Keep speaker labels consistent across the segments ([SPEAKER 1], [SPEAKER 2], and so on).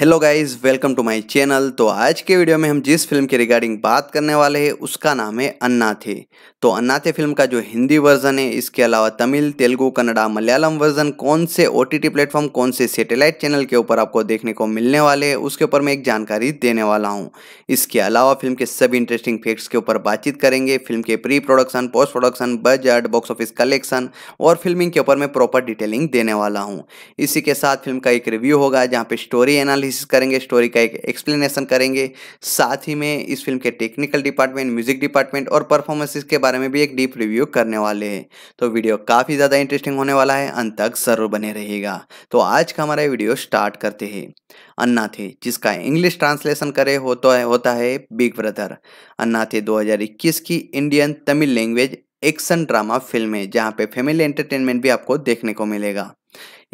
[SPEAKER 1] hello guys welcome to my channel तो आज के वीडियो में हम जिस फिल्म के रिगार्डिंग बात करने वाले हैं उसका नाम है अन्नाथे तो अन्नाथे फिल्म का जो हिंदी वर्जन है इसके अलावा तमिल तेलुगु कन्नड़ा मलयालम वर्जन कौन से ओ टी प्लेटफॉर्म कौन से सैटेलाइट चैनल के ऊपर आपको देखने को मिलने वाले हैं उसके ऊपर मैं एक जानकारी देने वाला हूँ इसके अलावा फिल्म के सभी इंटरेस्टिंग फैक्ट्स के ऊपर बातचीत करेंगे फिल्म के pre production post production budget box office collection और फिल्मिंग के ऊपर मैं प्रॉपर डिटेलिंग देने वाला हूँ इसी के साथ फिल्म का एक रिव्यू होगा जहाँ पे स्टोरी एनालिस एनालिसिस करेंगे स्टोरी का एक एक्सप्लेनेशन करेंगे साथ ही में इस फिल्म के टेक्निकल डिपार्टमेंट म्यूजिक डिपार्टमेंट और परफॉर्मेंसेस के बारे में भी एक डीप रिव्यू करने वाले हैं तो वीडियो काफ़ी ज़्यादा इंटरेस्टिंग होने वाला है अंत तक जरूर बने रहेगा तो आज का हमारा वीडियो स्टार्ट करते हैं अन्ना थे जिसका इंग्लिश ट्रांसलेशन करे हो तो है, होता है बिग ब्रदर अन्ना थे 2021 की Indian Tamil language action drama film है जहाँ पे फैमिली एंटरटेनमेंट भी आपको देखने को मिलेगा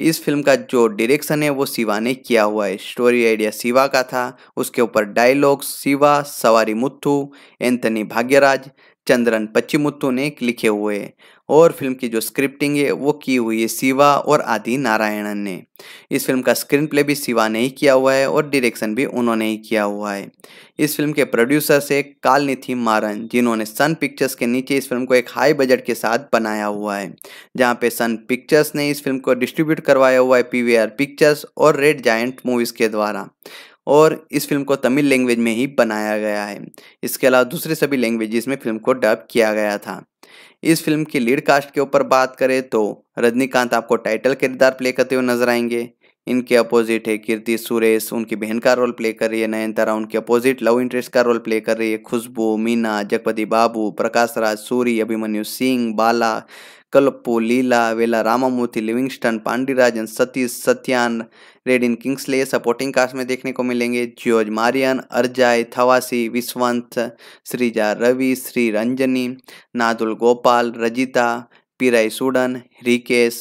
[SPEAKER 1] इस फिल्म का जो डायरेक्शन है वो शिवा ने किया हुआ है स्टोरी आइडिया शिवा का था उसके ऊपर डायलॉग्स शिवा सवारी मुत्थू एंथनी भाग्यराज चंद्रन पच्चीमुत्तू ने लिखे हुए और फिल्म की जो स्क्रिप्टिंग है वो की हुई है शिवा और आदि नारायणन ने इस फिल्म का स्क्रीन प्ले भी शिवा ने ही किया हुआ है और डायरेक्शन भी उन्होंने ही किया हुआ है इस फिल्म के प्रोड्यूसर्स है कालनिथि मारन जिन्होंने सन पिक्चर्स के नीचे इस फिल्म को एक हाई बजट के साथ बनाया हुआ है जहाँ पे सन पिक्चर्स ने इस फिल्म को डिस्ट्रीब्यूट करवाया हुआ है पी पिक्चर्स और रेड जायंट मूवीज़ के द्वारा और इस फिल्म को तमिल लैंग्वेज में ही बनाया गया है इसके अलावा दूसरे सभी लैंग्वेजेस में फिल्म को डब किया गया था इस फिल्म की लीड कास्ट के ऊपर बात करें तो रजनीकांत आपको टाइटल किरदार प्ले करते हुए नजर आएंगे इनके अपोजिट है कीर्ति सुरेश उनकी बहन का रोल प्ले कर रही है नयनतारा उनके अपोजिट लव इंटरेस्ट का रोल प्ले कर रही है खुशबू मीना जगपति बाबू प्रकाश राज सूरी अभिमन्यु सिंह बाला कल्पो लीला वेला रामामूर्ति लिविंगस्टन पांडिराजन सतीश सत्यान रेडिन किंग्सले सपोर्टिंग कास्ट में देखने को मिलेंगे George Maryan Arjai Thavasi विश्वंत Sreeja Ravi Shri Ranjani नादुल Gopal Rajitha पीराई Sudan Rikesh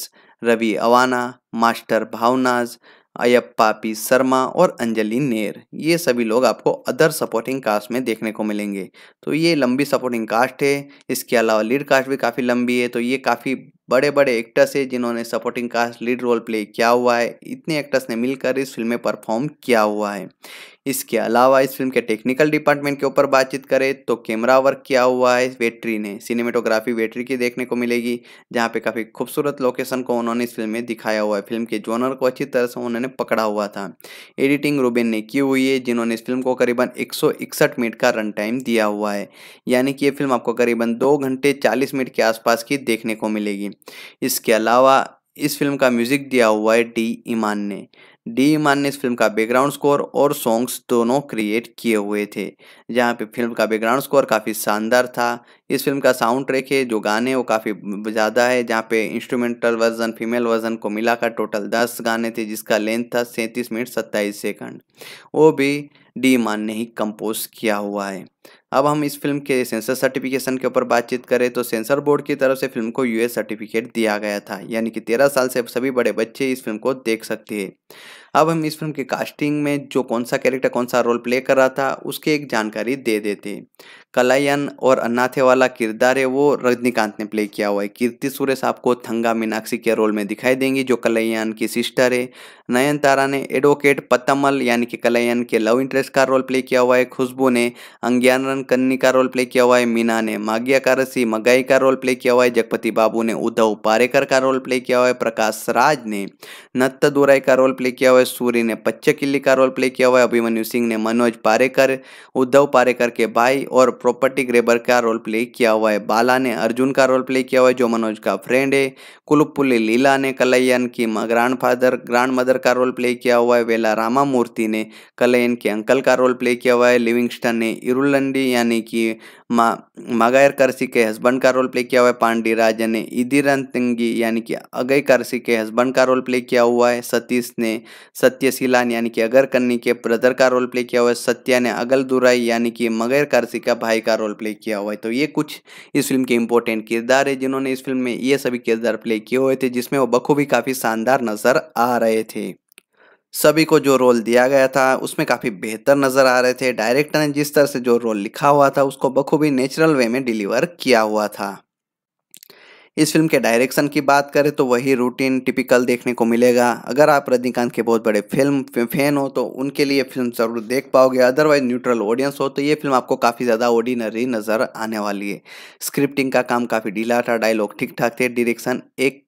[SPEAKER 1] Ravi Awana master भावनाज Ayyappa P Sharma और अंजलि नेर ये सभी लोग आपको अदर सपोर्टिंग कास्ट में देखने को मिलेंगे तो ये लंबी सपोर्टिंग कास्ट है इसके अलावा लीड कास्ट भी काफ़ी लंबी है तो ये काफ़ी बड़े बड़े एक्टर्स है जिन्होंने supporting cast lead role play किया हुआ है इतने एक्टर्स ने मिलकर इस फिल्म में परफॉर्म किया हुआ है इसके अलावा इस फिल्म के टेक्निकल डिपार्टमेंट के ऊपर बातचीत करें तो कैमरा वर्क किया हुआ है वेटरी ने सिनेमेटोग्राफी वेटरी की देखने को मिलेगी जहाँ पे काफ़ी खूबसूरत लोकेशन को उन्होंने इस फिल्म में दिखाया हुआ है फिल्म के जोनर को अच्छी तरह से उन्होंने पकड़ा हुआ था एडिटिंग रूबेन ने की हुई है जिन्होंने इस फिल्म को करीबन एक मिनट का रन टाइम दिया हुआ है यानी कि ये फिल्म आपको करीबन दो घंटे चालीस मिनट के आसपास की देखने को मिलेगी इसके अलावा इस फिल्म का म्यूजिक दिया हुआ है डी ईमान ने डी ईमान ने इस फिल्म का बैकग्राउंड स्कोर और सॉन्ग्स दोनों क्रिएट किए हुए थे जहाँ पे फिल्म का बैकग्राउंड स्कोर काफ़ी शानदार था इस फिल्म का साउंड ट्रैक है जो गाने वो काफ़ी ज़्यादा है जहाँ पे इंस्ट्रूमेंटल वर्जन फीमेल वर्जन को मिलाकर टोटल दस गाने थे जिसका लेंथ था सैंतीस मिनट सत्ताईस सेकंड वो भी डी ईमान ने ही कंपोज किया हुआ है अब हम इस फिल्म के सेंसर सर्टिफिकेशन के ऊपर बातचीत करें तो सेंसर बोर्ड की तरफ से फिल्म को यूएस सर्टिफिकेट दिया गया था यानी कि तेरह साल से सभी बड़े बच्चे इस फिल्म को देख सकते हैं अब हम इस फिल्म की कास्टिंग में जो कौन सा कैरेक्टर कौन सा रोल प्ले कर रहा था उसकी एक जानकारी दे देते हैं कलायन और अन्नाथे वाला किरदार है वो रजनीकांत ने प्ले किया हुआ है कीर्ति सुरेश आपको थंगा मीनाक्षी के रोल में दिखाई देंगी जो कलयन की सिस्टर है नयनतारा ने एडवोकेट पतमल यानी कि कलयन के लव इंटरेस्ट का रोल प्ले किया हुआ है खुशबू ने अंज्ञानरन कन्नी का रोल प्ले किया हुआ है मीना ने माग्या कारसी मगाई का रोल प्ले किया हुआ है जगपति बाबू ने उद्धव पारेकर का रोल प्ले किया हुआ है प्रकाश राज ने नत्त दुराई का रोल प्ले किया हुआ है सूर्य ने पच्चकिल्ली का रोल प्ले किया हुआ है अभिमन्यु सिंह ने मनोज पारेकर उद्धव पारेकर के भाई और प्रॉपर्टी ग्रेबर का रोल प्ले किया हुआ है बाला ने अर्जुन का रोल प्ले किया हुआ है जो मनोज का फ्रेंड है कुलपुली लीला ने कलयन की ग्रांड फादर ग्रांड मदर का रोल प्ले किया हुआ है वेला रामा मूर्ति ने कलयन के अंकल का रोल प्ले किया हुआ है लिविंगस्टन ने इरुलंडी यानी कि मगैर मागायर करसी के हस्बैंड का रोल प्ले किया हुआ है पांडी राजा ने इदिरन तिंगी यानी कि अगय करसी के हस्बैंड का रोल प्ले किया हुआ है सतीश ने सत्यशीलान यानी कि अगर कन्नी के ब्रदर का रोल प्ले किया हुआ है सत्या ने अगल दुराई यानी कि मगैर करसी का भाई का रोल प्ले किया हुआ है तो ये कुछ इस फिल्म के इंपॉर्टेंट किरदार है जिन्होंने इस फिल्म में ये सभी किरदार प्ले किए हुए थे जिसमें वो बखूबी काफ़ी शानदार नज़र आ रहे थे सभी को जो रोल दिया गया था उसमें काफ़ी बेहतर नज़र आ रहे थे डायरेक्टर ने जिस तरह से जो रोल लिखा हुआ था उसको बखूबी नेचुरल वे में डिलीवर किया हुआ था इस फिल्म के डायरेक्शन की बात करें तो वही रूटीन टिपिकल देखने को मिलेगा अगर आप रजनीकांत के बहुत बड़े फिल्म फैन हो तो उनके लिए फिल्म ज़रूर देख पाओगे अदरवाइज न्यूट्रल ऑडियंस हो तो ये फिल्म आपको काफ़ी ज़्यादा ऑर्डिनरी नज़र आने वाली है स्क्रिप्टिंग का काम काफ़ी ढीला था डायलॉग ठीक ठाक थे डिरेक्शन एक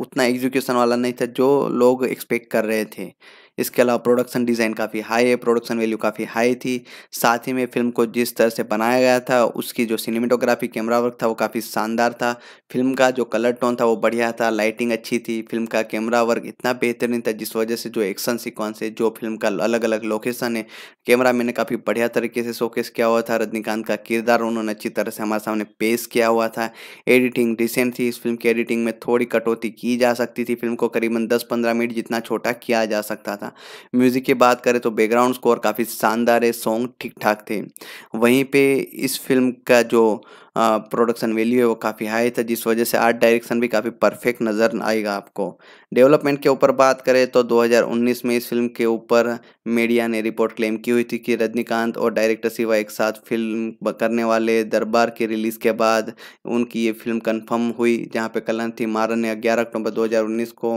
[SPEAKER 1] उतना एग्जीक्यूशन वाला नहीं था जो लोग एक्सपेक्ट कर रहे थे इसके अलावा प्रोडक्शन डिज़ाइन काफ़ी हाई है प्रोडक्शन वैल्यू काफ़ी हाई थी साथ ही में फिल्म को जिस तरह से बनाया गया था उसकी जो सिनेमेटोग्राफी कैमरा वर्क था वो काफ़ी शानदार था फिल्म का जो कलर टोन था वो बढ़िया था लाइटिंग अच्छी थी फिल्म का कैमरा वर्क इतना बेहतरीन था जिस वजह से जो एक्शन सिक्वेंस है जो फिल्म का अलग अलग लोकेशन है कैमरा मैंने काफ़ी बढ़िया तरीके से शोकेस किया हुआ था रजनीकांत का किरदार उन्होंने अच्छी तरह से हमारे सामने पेश किया हुआ था एडिटिंग डिसेंट थी इस फिल्म की एडिटिंग में थोड़ी कटौती की जा सकती थी फिल्म को करीबन दस पंद्रह मिनट जितना छोटा किया जा सकता था था म्यूज़िक की बात करें तो बैकग्राउंड स्कोर काफ़ी शानदार है सॉन्ग ठीक ठाक थे वहीं पे इस फिल्म का जो प्रोडक्शन वैल्यू है वो काफ़ी हाई था जिस वजह से आर्ट डायरेक्शन भी काफ़ी परफेक्ट नज़र आएगा आपको डेवलपमेंट के ऊपर बात करें तो 2019 में इस फिल्म के ऊपर मीडिया ने रिपोर्ट क्लेम की हुई थी कि रजनीकांत और डायरेक्टर शिवा एक साथ फिल्म करने वाले दरबार के रिलीज़ के बाद उनकी ये फिल्म कंफर्म हुई जहाँ पे कलंथी मारन ने 11 अक्टूबर 2019 को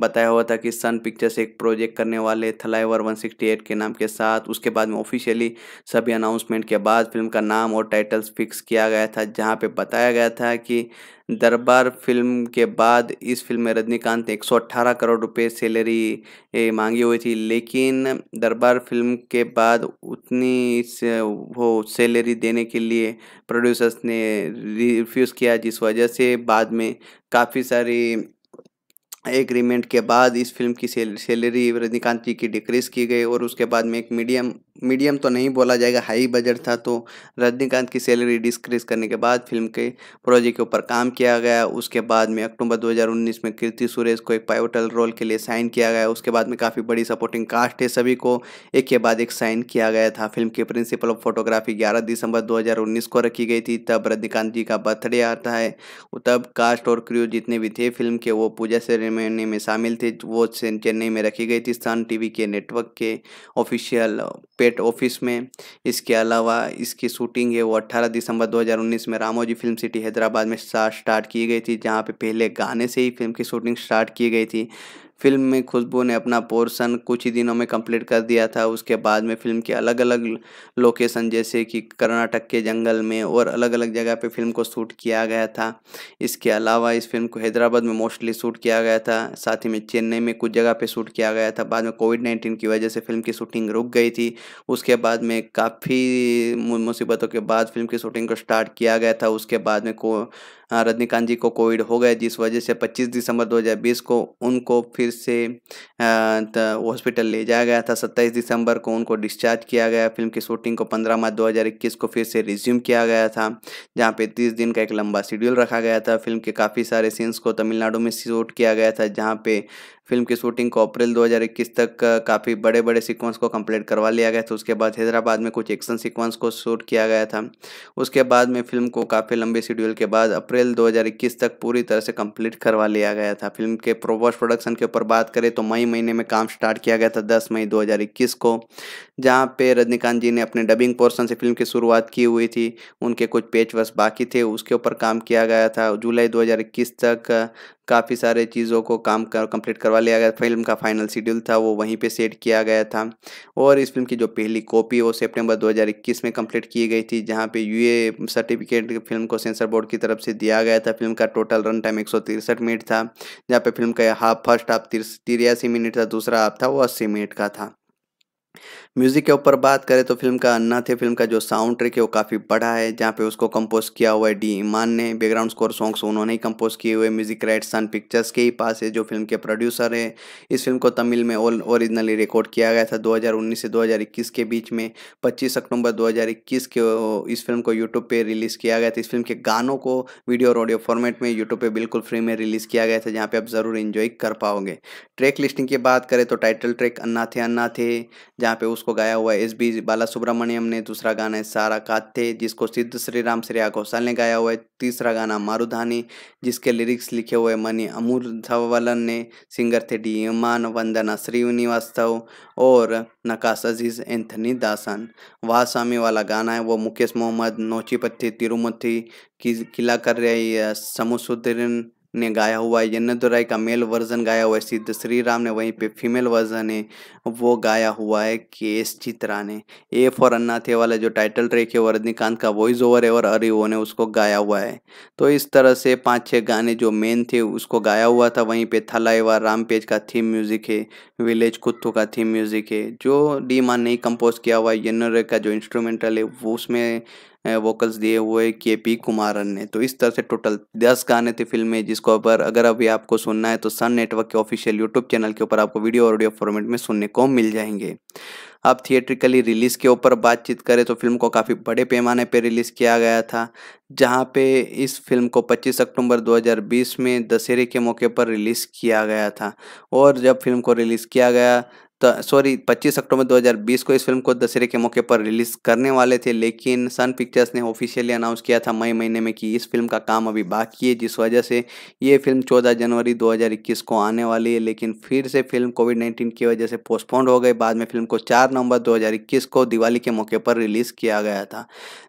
[SPEAKER 1] बताया हुआ था कि सन पिक्चर्स एक प्रोजेक्ट करने वाले थलाईवर 168 के नाम के साथ उसके बाद में ऑफिशियली सभी अनाउंसमेंट के बाद फिल्म का नाम और टाइटल्स फिक्स किया गया था जहाँ पर बताया गया था कि दरबार फिल्म के बाद इस फिल्म में रजनीकांत 118 करोड़ रुपए सैलरी मांगी हुई थी लेकिन दरबार फिल्म के बाद उतनी से वो सैलरी देने के लिए प्रोड्यूसर्स ने रिफ्यूज़ किया जिस वजह से बाद में काफ़ी सारी एग्रीमेंट के बाद इस फिल्म की सैलरी रजनीकांत जी की डिक्रीज की गई और उसके बाद में एक मीडियम मीडियम तो नहीं बोला जाएगा हाई बजट था तो रजनीकांत की सैलरी डिस्क्रीज करने के बाद फिल्म के प्रोजेक्ट के ऊपर काम किया गया उसके बाद में अक्टूबर 2019 में कीर्ति सुरेश को एक पाइवटल रोल के लिए साइन किया गया उसके बाद में काफ़ी बड़ी सपोर्टिंग कास्ट है सभी को एक के बाद एक साइन किया गया था फिल्म की प्रिंसिपल ऑफ फोटोग्राफी ग्यारह दिसंबर दो को रखी गई थी तब रजनीकांत जी का बर्थडे आता है तब कास्ट और क्रू जितने भी थे फिल्म के वो पूजा सेरेमनी में शामिल थे वो चेन्नई में रखी गई थी सन टी के नेटवर्क के ऑफिशियल पेट ऑफिस में इसके अलावा इसकी शूटिंग है वो 18 दिसंबर 2019 में रामोजी फिल्म सिटी हैदराबाद में स्टार्ट की गई थी जहाँ पे पहले गाने से ही फिल्म की शूटिंग स्टार्ट की गई थी फिल्म में खुशबू ने अपना पोर्शन कुछ ही दिनों में कंप्लीट कर दिया था उसके बाद में फिल्म के अलग अलग लोकेशन जैसे कि कर्नाटक के जंगल में और अलग अलग जगह पे फिल्म को शूट किया गया था इसके अलावा इस फिल्म को हैदराबाद में मोस्टली शूट किया गया था साथ ही में चेन्नई में कुछ जगह पर शूट किया गया था बाद में कोविड नाइन्टीन की वजह से फिल्म की शूटिंग रुक गई थी उसके बाद में काफ़ी मुसीबतों के बाद फिल्म की शूटिंग को स्टार्ट किया गया था उसके बाद में को हाँ, रजनीकांत जी को कोविड हो गए जिस वजह से 25 दिसंबर 2020 को उनको फिर से हॉस्पिटल ले जाया गया था 27 दिसंबर को उनको डिस्चार्ज किया गया फिल्म की शूटिंग को 15 मार्च 2021 को फिर से रिज्यूम किया गया था जहाँ पे 30 दिन का एक लंबा शेड्यूल रखा गया था फिल्म के काफ़ी सारे सीन्स को तमिलनाडु में शूट किया गया था जहाँ पे फिल्म की शूटिंग को अप्रैल 2021 तक काफ़ी बड़े बड़े सीक्वेंस को कंप्लीट करवा लिया गया था उसके बाद हैदराबाद में कुछ एक्शन सीक्वेंस को शूट किया गया था उसके बाद में फिल्म को काफ़ी लंबे शेड्यूल के बाद अप्रैल 2021 तक पूरी तरह से कंप्लीट करवा लिया गया था फिल्म के प्रोवर्स प्रोडक्शन के ऊपर बात करें तो मई महीने में काम स्टार्ट किया गया था दस मई दो को जहाँ पे रजनीकांत जी ने अपने डबिंग पोर्सन से फिल्म की शुरुआत की हुई थी उनके कुछ पेच बाकी थे उसके ऊपर काम किया गया था जुलाई 2021 तक काफ़ी सारे चीज़ों को काम कर कंप्लीट करवा लिया गया फिल्म का फाइनल शेड्यूल था वो वहीं पे सेट किया गया था और इस फिल्म की जो पहली कॉपी वो सितंबर 2021 में कंप्लीट की गई थी जहां पे यूए सर्टिफिकेट फिल्म को सेंसर बोर्ड की तरफ से दिया गया था फिल्म का टोटल रन टाइम एक मिनट था जहाँ पे फिल्म का हाफ फर्स्ट हाफ तिरासी मिनट था दूसरा हाफ था वो अस्सी मिनट का था म्यूज़िक के ऊपर बात करें तो फिल्म का अन्ना थे फिल्म का जो साउंड ट्रैक है वो काफ़ी बड़ा है जहाँ पे उसको कंपोज किया हुआ है डी ईमान ने बैकग्राउंड स्कोर सॉन्ग्स उन्होंने ही कंपोज किए हुए म्यूज़िक राइट सन पिक्चर्स के ही पास है जो फिल्म के प्रोड्यूसर है इस फिल्म को तमिल में ऑल ओरिजिनली रिकॉर्ड किया गया था दो से दो के बीच में पच्चीस अक्टूबर दो के इस फिल्म को यूट्यूब पर रिलीज़ किया गया था इस फिल्म के गानों को वीडियो और ऑडियो फॉर्मेट में यूट्यूब पर बिल्कुल फ्री में रिलीज़ किया गया था जहाँ पर आप ज़रूर इन्जॉय कर पाओगे ट्रैक लिस्टिंग की बात करें तो टाइटल ट्रैक अन्ना थे अन्ना थे जहाँ पे उस उसको गाया हुआ है एस बी बाला सुब्रमण्यम ने दूसरा गाना है सारा काते जिसको सिद्ध श्री राम श्रेया घोषाल ने गाया हुआ है तीसरा गाना मारुधानी जिसके लिरिक्स लिखे हुए मनी अमूल धवलन ने सिंगर थे डी मान वंदना श्रीनिवास्तव और नकाश अजीज एंथनी दासन वाह स्वामी वाला गाना है वो मुकेश मोहम्मद नोचीपत्थी तिरुमति की किला कर रही है समुसुद्दीन ने गाया हुआ है यन्नदुराई का मेल वर्जन गाया हुआ है सिद्ध श्री राम ने वहीं पे फीमेल वर्जन है वो गाया हुआ है के एस चित्रा ने ए फॉर अन्नाथे वाला जो टाइटल ट्रैक है वो रजनीकांत का वॉइस ओवर है और अरिओ ने उसको गाया हुआ है तो इस तरह से पाँच छः गाने जो मेन थे उसको गाया हुआ था वहीं पे राम पेज का थीम म्यूजिक है विलेज कुत्तू का थीम म्यूजिक है जो डी मान ने कंपोज किया हुआ है राय का जो इंस्ट्रूमेंटल है वो उसमें वोकल्स दिए हुए के पी कुमारन ने तो इस तरह से टोटल दस गाने थे फिल्म में जिसको अगर अगर अभी आपको सुनना है तो सन नेटवर्क के ऑफिशियल यूट्यूब चैनल के ऊपर आपको वीडियो ऑडियो फॉर्मेट में सुनने को मिल जाएंगे अब थिएट्रिकली रिलीज़ के ऊपर बातचीत करें तो फिल्म को काफ़ी बड़े पैमाने पर रिलीज़ किया गया था जहां पे इस फिल्म को 25 अक्टूबर 2020 में दशहरे के मौके पर रिलीज़ किया गया था और जब फिल्म को रिलीज़ किया गया तो सॉरी 25 अक्टूबर 2020 को इस फिल्म को दशहरे के मौके पर रिलीज करने वाले थे लेकिन सन पिक्चर्स ने ऑफिशियली अनाउंस किया था मई महीने में कि इस फिल्म का काम अभी बाकी है जिस वजह से ये फिल्म 14 जनवरी 2021 को आने वाली है लेकिन फिर से फिल्म कोविड नाइन्टीन की वजह से पोस्टपोन्ड हो गई बाद में फिल्म को चार नवंबर दो को दिवाली के मौके पर रिलीज किया गया था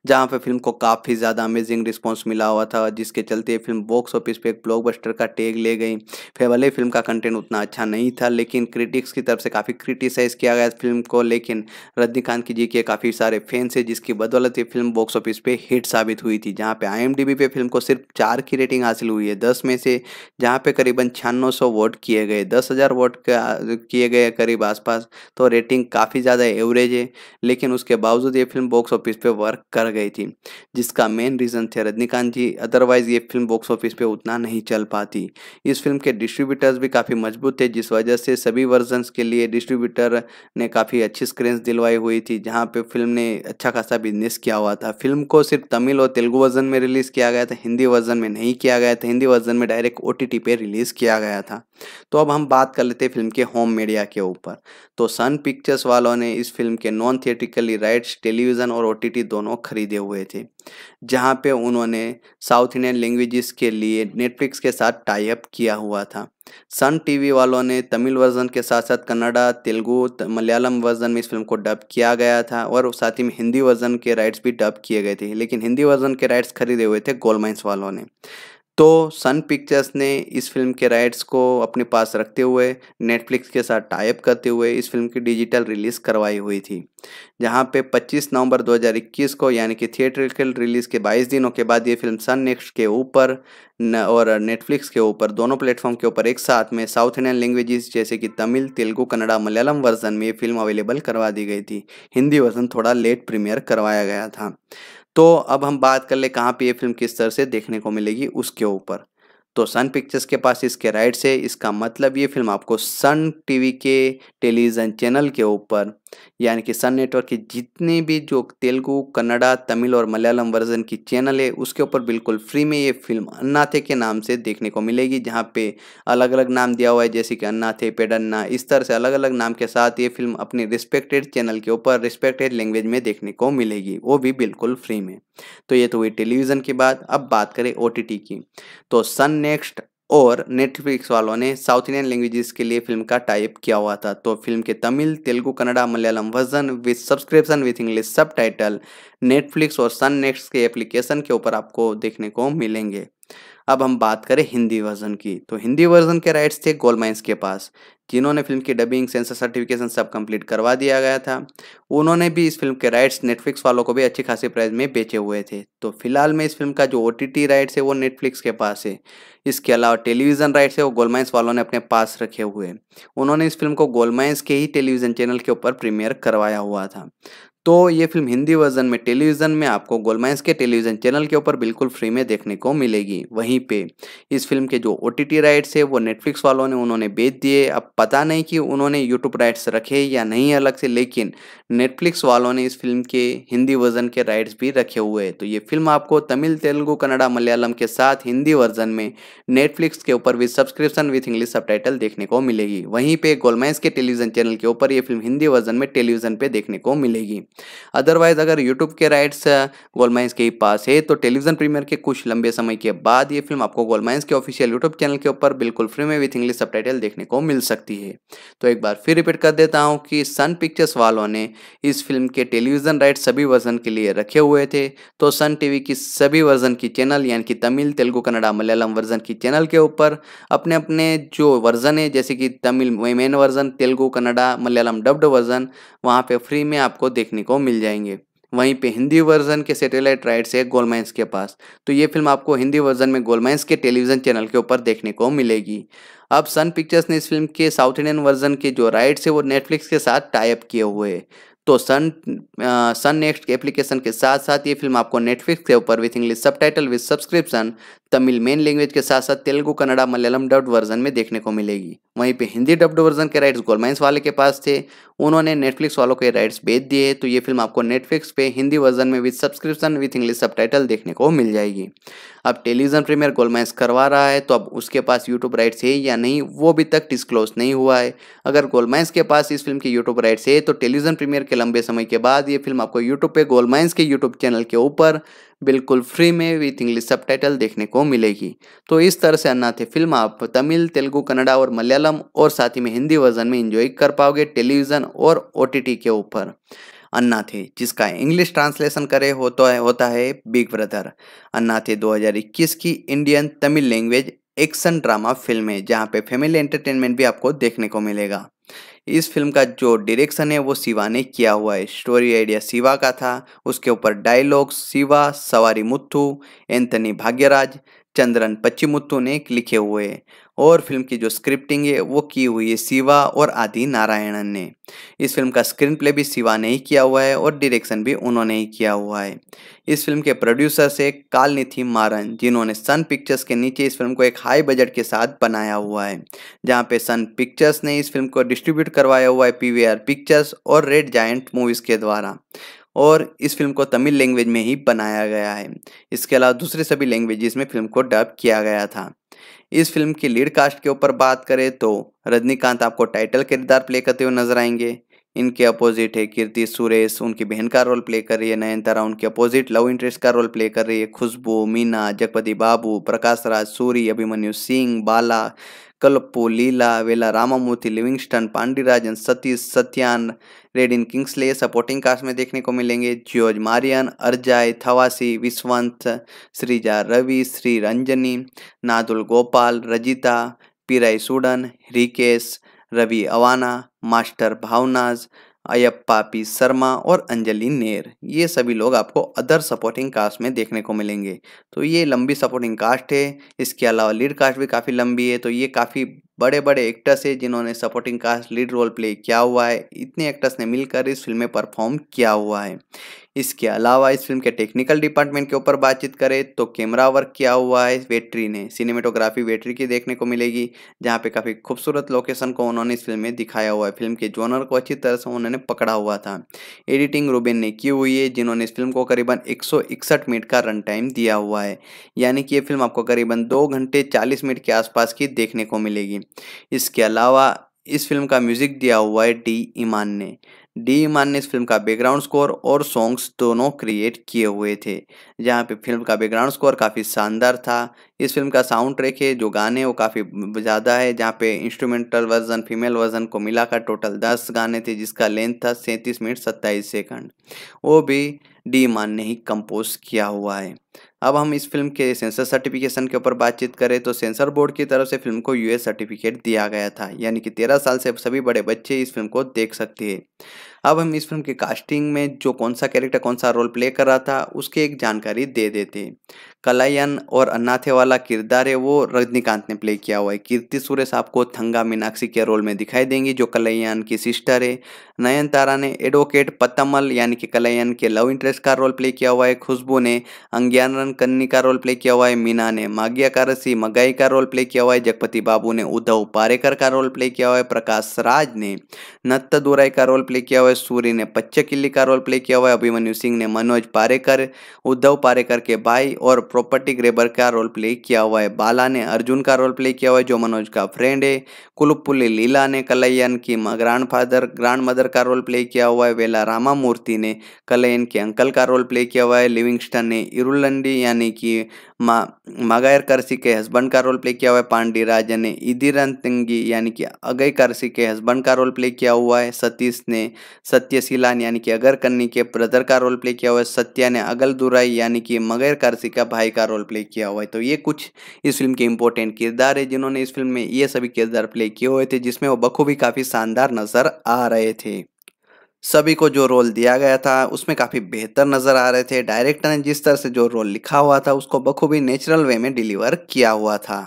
[SPEAKER 1] जहाँ पर फिल्म को काफ़ी ज़्यादा अमेजिंग रिस्पॉन्स मिला हुआ था जिसके चलते ये फिल्म बॉक्स ऑफिस पर एक ब्लॉकबस्टर का टेग ले गई फिर भले फिल्म का कंटेंट उतना अच्छा नहीं था लेकिन क्रिटिक्स की तरफ से काफ़ी काफ़ी क्रिटिसाइज़ किया गया फिल्म को लेकिन रजनीकांत की जी के काफ़ी सारे फैंस हैं जिसकी बदौलत ये फिल्म बॉक्स ऑफिस पे हिट साबित हुई थी जहाँ पे आई पे फिल्म को सिर्फ चार की रेटिंग हासिल हुई है दस में से जहाँ पे करीबन छियानवे सौ वोट किए गए दस हज़ार वोट किए गए करीब आसपास तो रेटिंग काफ़ी ज़्यादा एवरेज है लेकिन उसके बावजूद ये फिल्म बॉक्स ऑफिस पर वर्क कर गई थी जिसका मेन रीज़न थे रजनीकांत जी अदरवाइज़ ये फिल्म बॉक्स ऑफिस पर उतना नहीं चल पाती इस फिल्म के डिस्ट्रीब्यूटर्स भी काफ़ी मजबूत थे जिस वजह से सभी वर्जन्स के लिए डिस्ट्रीब्यूटर ने काफ़ी अच्छी स्क्रीन्स दिलवाई हुई थी जहाँ पे फिल्म ने अच्छा खासा बिजनेस किया हुआ था फिल्म को सिर्फ तमिल और तेलुगु वर्जन में रिलीज़ किया गया था हिंदी वर्जन में नहीं किया गया था हिंदी वर्जन में डायरेक्ट ओ टी पे रिलीज़ किया गया था तो अब हम बात कर लेते हैं फिल्म के होम मीडिया के ऊपर तो सन पिक्चर्स वालों ने इस फिल्म के नॉन थिएटिकली राइट्स टेलीविज़न और ओ दोनों खरीदे हुए थे जहाँ पे उन्होंने साउथ इंडियन लैंग्वेजेस के लिए नेटफ्लिक्स के साथ टाई अप किया हुआ था सन टीवी वालों ने तमिल वर्जन के साथ साथ कन्नड़ा तेलुगु मलयालम वर्जन में इस फिल्म को डब किया गया था और साथ ही में हिंदी वर्जन के राइट्स भी डब किए गए थे लेकिन हिंदी वर्जन के राइट्स खरीदे हुए थे गोलमाइंस वालों ने तो सन पिक्चर्स ने इस फिल्म के राइट्स को अपने पास रखते हुए नेटफ्लिक्स के साथ टाइप करते हुए इस फिल्म की डिजिटल रिलीज़ करवाई हुई थी जहां पे 25 नवंबर 2021 को यानी कि थिएट्रिकल रिलीज़ के 22 दिनों के बाद ये फिल्म सन नेक्स्ट के ऊपर और नेटफ्लिक्स के ऊपर दोनों प्लेटफॉर्म के ऊपर एक साथ में साउथ इंडियन लैंग्वेजेस जैसे कि तमिल तेलुगु कन्नड़ा मलयालम वर्जन में ये फिल्म अवेलेबल करवा दी गई थी हिंदी वर्जन थोड़ा लेट प्रीमियर करवाया गया था तो अब हम बात कर ले कहाँ पे ये फिल्म किस तरह से देखने को मिलेगी उसके ऊपर तो सन पिक्चर्स के पास इसके राइट्स है इसका मतलब ये फिल्म आपको सन टीवी के टेलीविज़न चैनल के ऊपर यानी कि सन नेटवर्क की जितने भी जो तेलुगु कन्नड़ा तमिल और मलयालम वर्जन की चैनल है उसके ऊपर बिल्कुल फ्री में ये फिल्म अन्नाथे के नाम से देखने को मिलेगी जहाँ पे अलग अलग नाम दिया हुआ है जैसे कि अन्नाथे पेडन्ना इस तरह से अलग अलग नाम के साथ ये फिल्म अपने रिस्पेक्टेड चैनल के ऊपर रिस्पेक्टेड लैंग्वेज में देखने को मिलेगी वो भी बिल्कुल फ्री में तो ये तो हुई टेलीविज़न की बात अब बात करें ओ की तो सन नेक्स्ट और नेटफ्लिक्स वालों ने साउथ इंडियन लैंग्वेजेस के लिए फिल्म का टाइप किया हुआ था तो फिल्म के Tamil Telugu Kannada Malayalam version with subscription with English subtitle Netflix और सन नेक्स्ट के एप्लीकेशन के ऊपर आपको देखने को मिलेंगे अब हम बात करें हिंदी वर्जन की तो हिंदी वर्जन के राइट्स थे गोल माइंस के पास जिन्होंने फिल्म की डबिंग सेंसर सर्टिफिकेशन सब कंप्लीट करवा दिया गया था उन्होंने भी इस फिल्म के राइट्स नेटफ्लिक्स वालों को भी अच्छी खासी प्राइस में बेचे हुए थे तो फिलहाल में इस फिल्म का जो ओ राइट्स है वो नेटफ्लिक्स के पास है इसके अलावा टेलीविज़न राइट्स है वो गोलमाइंस वालों ने अपने पास रखे हुए उन्होंने इस फिल्म को गोलमाइंस के ही टेलीविज़न चैनल के ऊपर प्रीमियर करवाया हुआ था तो ये फिल्म हिंदी वर्जन में टेलीविज़न में आपको गोलमाइंस के टेलीविज़न चैनल के ऊपर बिल्कुल फ्री में देखने को मिलेगी वहीं पे इस फिल्म के जो ओ टी राइट्स है वो नेटफ्लिक्स वालों ने उन्होंने बेच दिए अब पता नहीं कि उन्होंने यूट्यूब राइट्स रखे या नहीं अलग से लेकिन नेटफ्लिक्स वालों ने इस फिल्म के हिंदी वर्जन के राइट्स भी रखे हुए हैं तो ये फिल्म आपको तमिल तेलुगु कन्नडा मलयालम के साथ हिंदी वर्जन में नेटफ्लिक्स के ऊपर with subscription with English sub देखने को मिलेगी वहीं पर गोलमाइंस के टेलीविज़न चैनल के ऊपर ये फिल्म हिंदी वर्जन में टेलीविज़न पर देखने को मिलेगी अदरवाइज अगर यूट्यूब के राइट्स गोलमाइंस के ही पास है तो टेलीविजन प्रीमियर के कुछ लंबे समय के बाद ये फिल्म आपको गोलमाइंस के ऑफिशियल यूट्यूब चैनल के ऊपर बिल्कुल फ्री में विथ इंग्लिश सब देखने को मिल सकती है तो एक बार फिर रिपीट कर देता हूँ कि सन पिक्चर्स वालों ने इस फिल्म के टेलीविजन राइट सभी वर्जन के लिए रखे हुए थे तो सन टीवी की सभी वर्जन की चैनल यानी कि तमिल तेलुगु कन्नडा मलयालम वर्जन की चैनल के ऊपर अपने अपने जो वर्जन है जैसे कि Tamil main version Telugu Kannada Malayalam dubbed version वहाँ पे फ्री में आपको देखने को मिल जाएंगे वहीं पे हिंदी वर्जन के सैटेलाइट राइट्स है गोलमाइंस के पास तो ये फिल्म आपको हिंदी वर्जन में गोलमाइंस के टेलीविजन चैनल के ऊपर देखने को मिलेगी अब सन पिक्चर्स ने इस फिल्म के साउथ इंडियन वर्जन के जो राइट्स है वो नेटफ्लिक्स के साथ टाइप किए हुए है तो सन सन नेक्स्ट एप्लीकेशन के साथ साथ ये फिल्म आपको नेटफ्लिक्स के ऊपर with English subtitle with subscription Tamil main language के साथ साथ तेलुगु कन्नड़ा मलयालम डब्ड वर्जन में देखने को मिलेगी वहीं पे हिंदी डब्ड वर्जन के राइट्स गोलमाइंस वाले के पास थे उन्होंने नेटफ्लिक्स वालों के राइट्स बेच दिए तो ये फिल्म आपको नेटफ्लिक्स पे हिंदी वर्जन में with subscription with English sub देखने को मिल जाएगी अब टेलीविजन प्रीमियर गोलमैस करवा रहा है तो अब उसके पास यूट्यूब राइट्स है या नहीं वो अभी तक डिस्क्लोज नहीं हुआ है अगर गोलमाइंस के पास इस फिल्म की यूट्यूब राइट्स है तो टेलीविजन प्रीमियर के लंबे समय के बाद ये फिल्म आपको यूट्यूब पे गोलमैंस के यूट्यूब चैनल के ऊपर बिल्कुल फ्री में विथ इंग्लिश सब देखने को मिलेगी तो इस तरह से अन्नाथे फिल्म आप तमिल तेलुगू कन्नडा और मलयालम और साथ ही में हिंदी वर्जन में इंजॉय कर पाओगे टेलीविज़न और ओ के ऊपर अन्ना थे जिसका इंग्लिश ट्रांसलेशन करे हो तो होता है बिग ब्रदर अन्ना थे 2021 की Indian Tamil language action drama film है जहां पे फैमिली एंटरटेनमेंट भी आपको देखने को मिलेगा इस फिल्म का जो डायरेक्शन है वो शिवा ने किया हुआ है स्टोरी आइडिया शिवा का था उसके ऊपर डायलॉग्स शिवा सवारी मुत्थु एंथनी भाग्यराज चंद्रन पच्चीमुत्तू ने लिखे हुए और फिल्म की जो स्क्रिप्टिंग है वो की हुई है शिवा और आदि नारायणन ने इस फिल्म का स्क्रीन प्ले भी शिवा ने ही किया हुआ है और डायरेक्शन भी उन्होंने ही किया हुआ है इस फिल्म के प्रोड्यूसर से कालनिथि मारन जिन्होंने सन पिक्चर्स के नीचे इस फिल्म को एक हाई बजट के साथ बनाया हुआ है जहाँ पे सन पिक्चर्स ने इस फिल्म को डिस्ट्रीब्यूट करवाया हुआ है पी पिक्चर्स और रेड जायंट मूवीज़ के द्वारा और इस फिल्म को तमिल लैंग्वेज में ही बनाया गया है इसके अलावा दूसरे सभी लैंग्वेजेस में फिल्म को डब किया गया था इस फिल्म की लीड कास्ट के ऊपर बात करें तो रजनीकांत आपको टाइटल किरदार प्ले करते हुए नजर आएंगे इनके अपोजिट है कीर्ति सुरेश उनकी बहन का रोल प्ले कर रही है नयनतारा उनके अपोजिट लव इंटरेस्ट का रोल प्ले कर रही है खुशबू मीना जगपति बाबू प्रकाश राज सूरी अभिमन्यु सिंह बाला कल्पो लीला वेला रामामूर्ति लिविंगस्टन पांडिराजन सतीश सत्यान रेडिन किंग्सले सपोर्टिंग कास्ट में देखने को मिलेंगे ज्योज Maryan Arjai Thavasi विश्वंत Sreeja Ravi Shri Ranjani नादुल Gopal Rajitha पीराई Sudan Rikesh Ravi Awana master भावनाज Ayyappa P Sharma और अंजलि नेर ये सभी लोग आपको अदर सपोर्टिंग कास्ट में देखने को मिलेंगे तो ये लंबी सपोर्टिंग कास्ट है इसके अलावा लीड कास्ट भी काफ़ी लंबी है तो ये काफ़ी बड़े बड़े एक्टर्स है जिन्होंने supporting cast lead role play किया हुआ है इतने एक्टर्स ने मिलकर इस फिल्म में परफॉर्म किया हुआ है इसके अलावा इस फिल्म के टेक्निकल डिपार्टमेंट के ऊपर बातचीत करें तो कैमरा वर्क किया हुआ है वेट्री ने सिनेमेटोग्राफी वेट्री की देखने को मिलेगी जहाँ पे काफ़ी खूबसूरत लोकेशन को उन्होंने इस फिल्म में दिखाया हुआ है फिल्म के जोनर को अच्छी तरह से उन्होंने पकड़ा हुआ था एडिटिंग रूबेन ने की हुई है जिन्होंने इस फिल्म को करीबन एक मिनट का रन टाइम दिया हुआ है यानी कि ये फिल्म आपको करीबन दो घंटे चालीस मिनट के आसपास की देखने को मिलेगी इसके अलावा इस फिल्म का म्यूजिक दिया हुआ है डी ईमान ने डी ईमान ने इस फिल्म का बैकग्राउंड स्कोर और सॉन्ग्स दोनों क्रिएट किए हुए थे जहाँ पे फिल्म का बैकग्राउंड स्कोर काफ़ी शानदार था इस फिल्म का साउंड ट्रैक है जो गाने वो काफ़ी ज़्यादा है जहाँ पे इंस्ट्रूमेंटल वर्जन फीमेल वर्जन को मिलाकर टोटल दस गाने थे जिसका लेंथ था सैंतीस मिनट सत्ताईस सेकंड वो भी डी ईमान ने ही कंपोज किया हुआ है अब हम इस फिल्म के सेंसर सर्टिफिकेशन के ऊपर बातचीत करें तो सेंसर बोर्ड की तरफ से फिल्म को यूएस सर्टिफिकेट दिया गया था यानी कि तेरह साल से सभी बड़े बच्चे इस फिल्म को देख सकते हैं अब हम इस फिल्म की कास्टिंग में जो कौन सा कैरेक्टर कौन सा रोल प्ले कर रहा था उसकी एक जानकारी दे देते कलायन और अन्नाथे वाला किरदार है वो रजनीकांत ने प्ले किया हुआ है कीर्ति सुरेश आपको थंगा मीनाक्षी के रोल में दिखाई देंगी जो कलैयान की सिस्टर है नयन तारा ने एडवोकेट पतमल यानी कि कलैयान के लव इंटरेस्ट का रोल प्ले किया हुआ है खुशबू ने रन कन्नी का रोल प्ले किया हुआ है मीना ने माग्या कारसी मगाई का रोल प्ले किया हुआ है जगपति बाबू ने उद्धव पारेकर का रोल प्ले किया हुआ है प्रकाश राज ने नत्त दुराई का रोल प्ले किया हुआ है सूर्य ने पच्चकिल्ली का रोल प्ले किया हुआ है अभिमन्यु सिंह ने मनोज पारेकर उद्धव पारेकर के भाई और प्रॉपर्टी ग्रेबर का रोल प्ले किया हुआ है बाला ने अर्जुन का रोल प्ले किया हुआ है जो मनोज का फ्रेंड है कुलपुली लीला ने कलयन की ग्रैंड फादर ग्रांड मदर का रोल प्ले किया हुआ है वेला रामा मूर्ति ने कलयन के अंकल का रोल प्ले किया हुआ है लिविंगस्टन ने इरुलंडी यानी कि मा मागायर करसी के हस्बैंड का रोल प्ले किया हुआ है पांडी राजन ने इदिरन तंगी यानी कि अगय करसी के हस्बैंड का रोल प्ले किया हुआ है सतीश ने सत्यशीलान यानी कि अगर कन्नी के ब्रदर का रोल प्ले किया हुआ है सत्या ने अगल दुराई यानी कि मगैर करसी का भाई का रोल प्ले किया हुआ है तो ये कुछ इस फिल्म के इंपॉर्टेंट किरदार है जिन्होंने इस फिल्म में ये सभी किरदार प्ले किए हुए थे जिसमें वो बखूबी काफ़ी शानदार नज़र आ रहे थे सभी को जो रोल दिया गया था उसमें काफ़ी बेहतर नज़र आ रहे थे डायरेक्टर ने जिस तरह से जो रोल लिखा हुआ था उसको बखूबी नेचुरल वे में डिलीवर किया हुआ था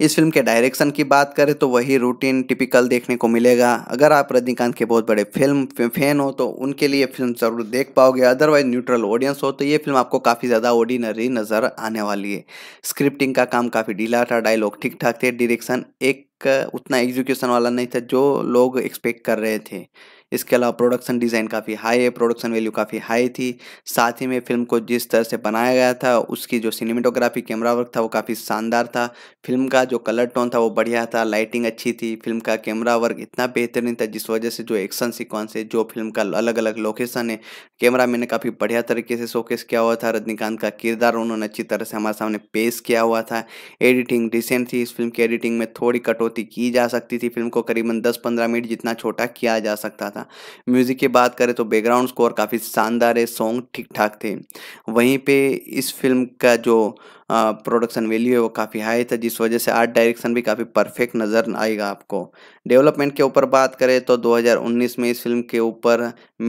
[SPEAKER 1] इस फिल्म के डायरेक्शन की बात करें तो वही रूटीन टिपिकल देखने को मिलेगा अगर आप रजनीकांत के बहुत बड़े फिल्म फैन हो तो उनके लिए फिल्म ज़रूर देख पाओगे अदरवाइज न्यूट्रल ऑडियंस हो तो ये फिल्म आपको काफ़ी ज़्यादा ऑर्डिनरी नज़र आने वाली है स्क्रिप्टिंग का काम काफ़ी ढीला था डायलॉग ठीक ठाक थे डिरेक्शन एक उतना एग्जीक्यूशन वाला नहीं था जो लोग एक्सपेक्ट कर रहे थे इसके अलावा प्रोडक्शन डिज़ाइन काफ़ी हाई है प्रोडक्शन वैल्यू काफ़ी हाई थी साथ ही में फिल्म को जिस तरह से बनाया गया था उसकी जो सिनेमेटोग्राफी कैमरा वर्क था वो काफ़ी शानदार था फिल्म का जो कलर टोन था वो बढ़िया था लाइटिंग अच्छी थी फिल्म का कैमरा वर्क इतना बेहतरीन था जिस वजह से जो एक्शन सिक्वेंस है जो फिल्म का अलग अलग लोकेशन है कैमरा मैंने काफ़ी बढ़िया तरीके से शोकेस किया हुआ था रजनीकांत का किरदार उन्होंने अच्छी तरह से हमारे सामने पेश किया हुआ था एडिटिंग डिसेंट थी इस फिल्म की एडिटिंग में थोड़ी कटौती की जा सकती थी फिल्म को करीबन दस पंद्रह मिनट जितना छोटा किया जा सकता था था म्यूज़िक की बात करें तो बैकग्राउंड स्कोर काफ़ी शानदार है सॉन्ग ठीक ठाक थे वहीं पे इस फिल्म का जो प्रोडक्शन वैल्यू है वो काफ़ी हाई था जिस वजह से आर्ट डायरेक्शन भी काफ़ी परफेक्ट नज़र आएगा आपको डेवलपमेंट के ऊपर बात करें तो 2019 में इस फिल्म के ऊपर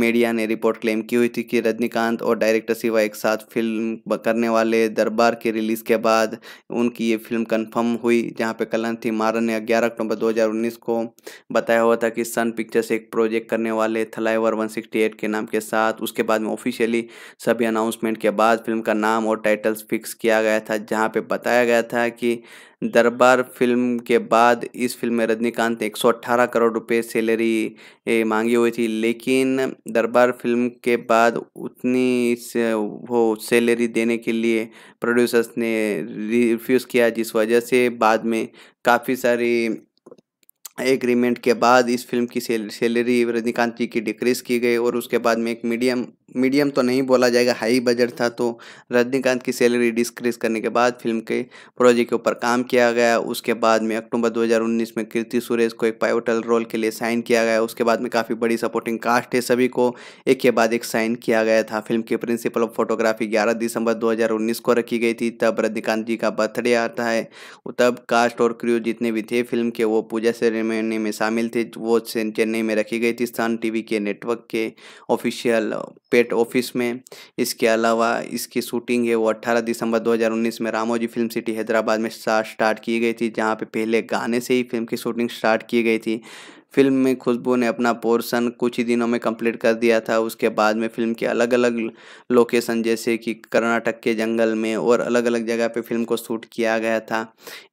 [SPEAKER 1] मीडिया ने रिपोर्ट क्लेम की हुई थी कि रजनीकांत और डायरेक्टर शिवा एक साथ फिल्म करने वाले दरबार के रिलीज़ के बाद उनकी ये फिल्म कन्फर्म हुई जहाँ पर कलन थी मारन ने ग्यारह अक्टूबर दो को बताया हुआ था कि सन पिक्चर्स एक प्रोजेक्ट करने वाले थलाईवर 168 के नाम के साथ उसके बाद में ऑफिशियली सभी अनाउंसमेंट के बाद फिल्म का नाम और टाइटल्स फिक्स किया गया था जहां पे बताया गया था कि दरबार फिल्म के बाद इस फिल्म में रजनीकांत ने एक करोड़ रुपए सैलरी मांगी हुई थी लेकिन दरबार फिल्म के बाद उतनी से वो सैलरी देने के लिए प्रोड्यूसर्स ने रिफ्यूज़ किया जिस वजह से बाद में काफ़ी सारी एग्रीमेंट के बाद इस फिल्म की सैलरी रजनीकांत जी की डिक्रीज़ की गई और उसके बाद में एक मीडियम मीडियम तो नहीं बोला जाएगा हाई बजट था तो रजनीकांत की सैलरी डिस्क्रीज करने के बाद फिल्म के प्रोजेक्ट के ऊपर काम किया गया उसके बाद में अक्टूबर 2019 में कीर्ति सुरेश को एक पायोटल रोल के लिए साइन किया गया उसके बाद में काफ़ी बड़ी सपोर्टिंग कास्ट है सभी को एक के बाद एक साइन किया गया था फिल्म के प्रिंसिपल ऑफ फोटोग्राफी ग्यारह दिसंबर दो को रखी गई थी तब रजनीकांत जी का बर्थडे आता है तब कास्ट और क्रू जितने भी थे फिल्म के वो पूजा सेरेमनी में शामिल थे वो चेन्नई में रखी गई थी सन टी के नेटवर्क के ऑफिशियल पे पेट ऑफिस में इसके अलावा इसकी शूटिंग है वो 18 दिसंबर 2019 में रामोजी फिल्म सिटी हैदराबाद में स्टार्ट की गई थी जहाँ पे पहले गाने से ही फिल्म की शूटिंग स्टार्ट की गई थी फिल्म में खुशबू ने अपना पोर्शन कुछ ही दिनों में कंप्लीट कर दिया था उसके बाद में फिल्म के अलग अलग लोकेशन जैसे कि कर्नाटक के जंगल में और अलग अलग जगह पे फिल्म को शूट किया गया था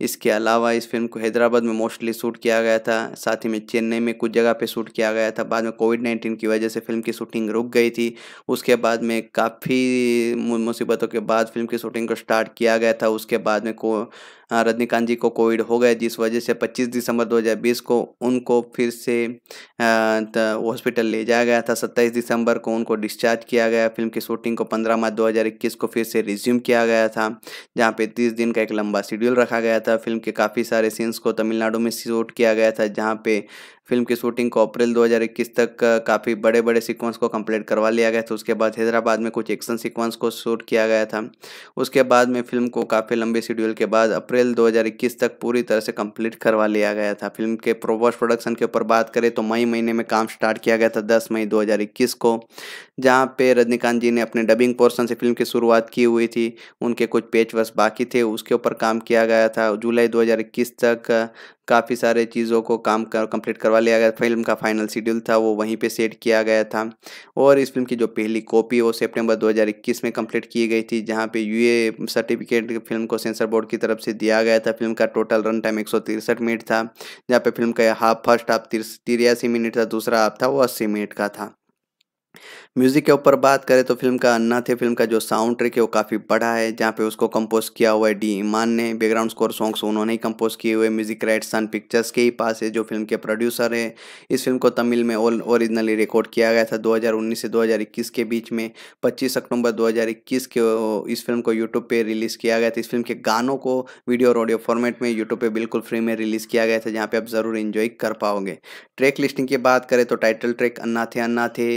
[SPEAKER 1] इसके अलावा इस फिल्म को हैदराबाद में मोस्टली शूट किया गया था साथ ही में चेन्नई में कुछ जगह पर शूट किया गया था बाद में कोविड नाइन्टीन की वजह से फिल्म की शूटिंग रुक गई थी उसके बाद में काफ़ी मुसीबतों के बाद फिल्म की शूटिंग को स्टार्ट किया गया था उसके बाद में को हाँ, रजनीकांत जी को कोविड हो गया जिस वजह से 25 दिसंबर 2020 को उनको फिर से हॉस्पिटल ले जाया गया था 27 दिसंबर को उनको डिस्चार्ज किया गया फिल्म की शूटिंग को 15 मार्च 2021 को फिर से रिज्यूम किया गया था जहाँ पे 30 दिन का एक लंबा शेड्यूल रखा गया था फिल्म के काफ़ी सारे सीन्स को तमिलनाडु में शूट किया गया था जहाँ पे फिल्म की शूटिंग को अप्रैल 2021 तक काफ़ी बड़े बड़े सीक्वेंस को कंप्लीट करवा लिया गया था उसके बाद हैदराबाद में कुछ एक्शन सीक्वेंस को शूट किया गया था उसके बाद में फिल्म को काफ़ी लंबे शेड्यूल के बाद अप्रैल 2021 तक पूरी तरह से कंप्लीट करवा लिया गया था फिल्म के प्रोवर्स प्रोडक्शन के ऊपर बात करें तो मई महीने में काम स्टार्ट किया गया था दस मई दो को जहाँ पे रजनीकांत जी ने अपने डबिंग पोर्सन से फिल्म की शुरुआत की हुई थी उनके कुछ पेच बाकी थे उसके ऊपर काम किया गया था जुलाई दो तक काफ़ी सारे चीज़ों को काम कर कंप्लीट करवा लिया गया फिल्म का फाइनल शेड्यूल था वो वहीं पे सेट किया गया था और इस फिल्म की जो पहली कॉपी वो सितंबर 2021 में कंप्लीट की गई थी जहां पे यूए सर्टिफिकेट फिल्म को सेंसर बोर्ड की तरफ से दिया गया था फिल्म का टोटल रन टाइम एक मिनट था जहाँ पे फिल्म का हाफ फर्स्ट हाफ तिरासी मिनट था दूसरा हाफ था वो अस्सी मिनट का था म्यूज़िक के ऊपर बात करें तो फिल्म का अन्ना थे फिल्म का जो साउंड ट्रैक है वो काफ़ी बड़ा है जहाँ पे उसको कंपोज किया हुआ है डी ईमान ने बैकग्राउंड स्कोर सॉन्ग्स उन्होंने ही कंपोज किए हुए म्यूजिक राइट सन पिक्चर्स के ही पास है जो फिल्म के प्रोड्यूसर है इस फिल्म को तमिल में ऑल ओरिजिनली रिकॉर्ड किया गया था दो से दो के बीच में पच्चीस अक्टूबर दो के इस फिल्म को यूट्यूब पर रिलीज़ किया गया था इस फिल्म के गानों को वीडियो और ऑडियो फॉर्मेट में यूट्यूब पर बिल्कुल फ्री में रिलीज़ किया गया था जहाँ पर आप ज़रूर इन्जॉय कर पाओगे ट्रैक लिस्टिंग की बात करें तो टाइटल ट्रैक अन्ना थे अन्ना थे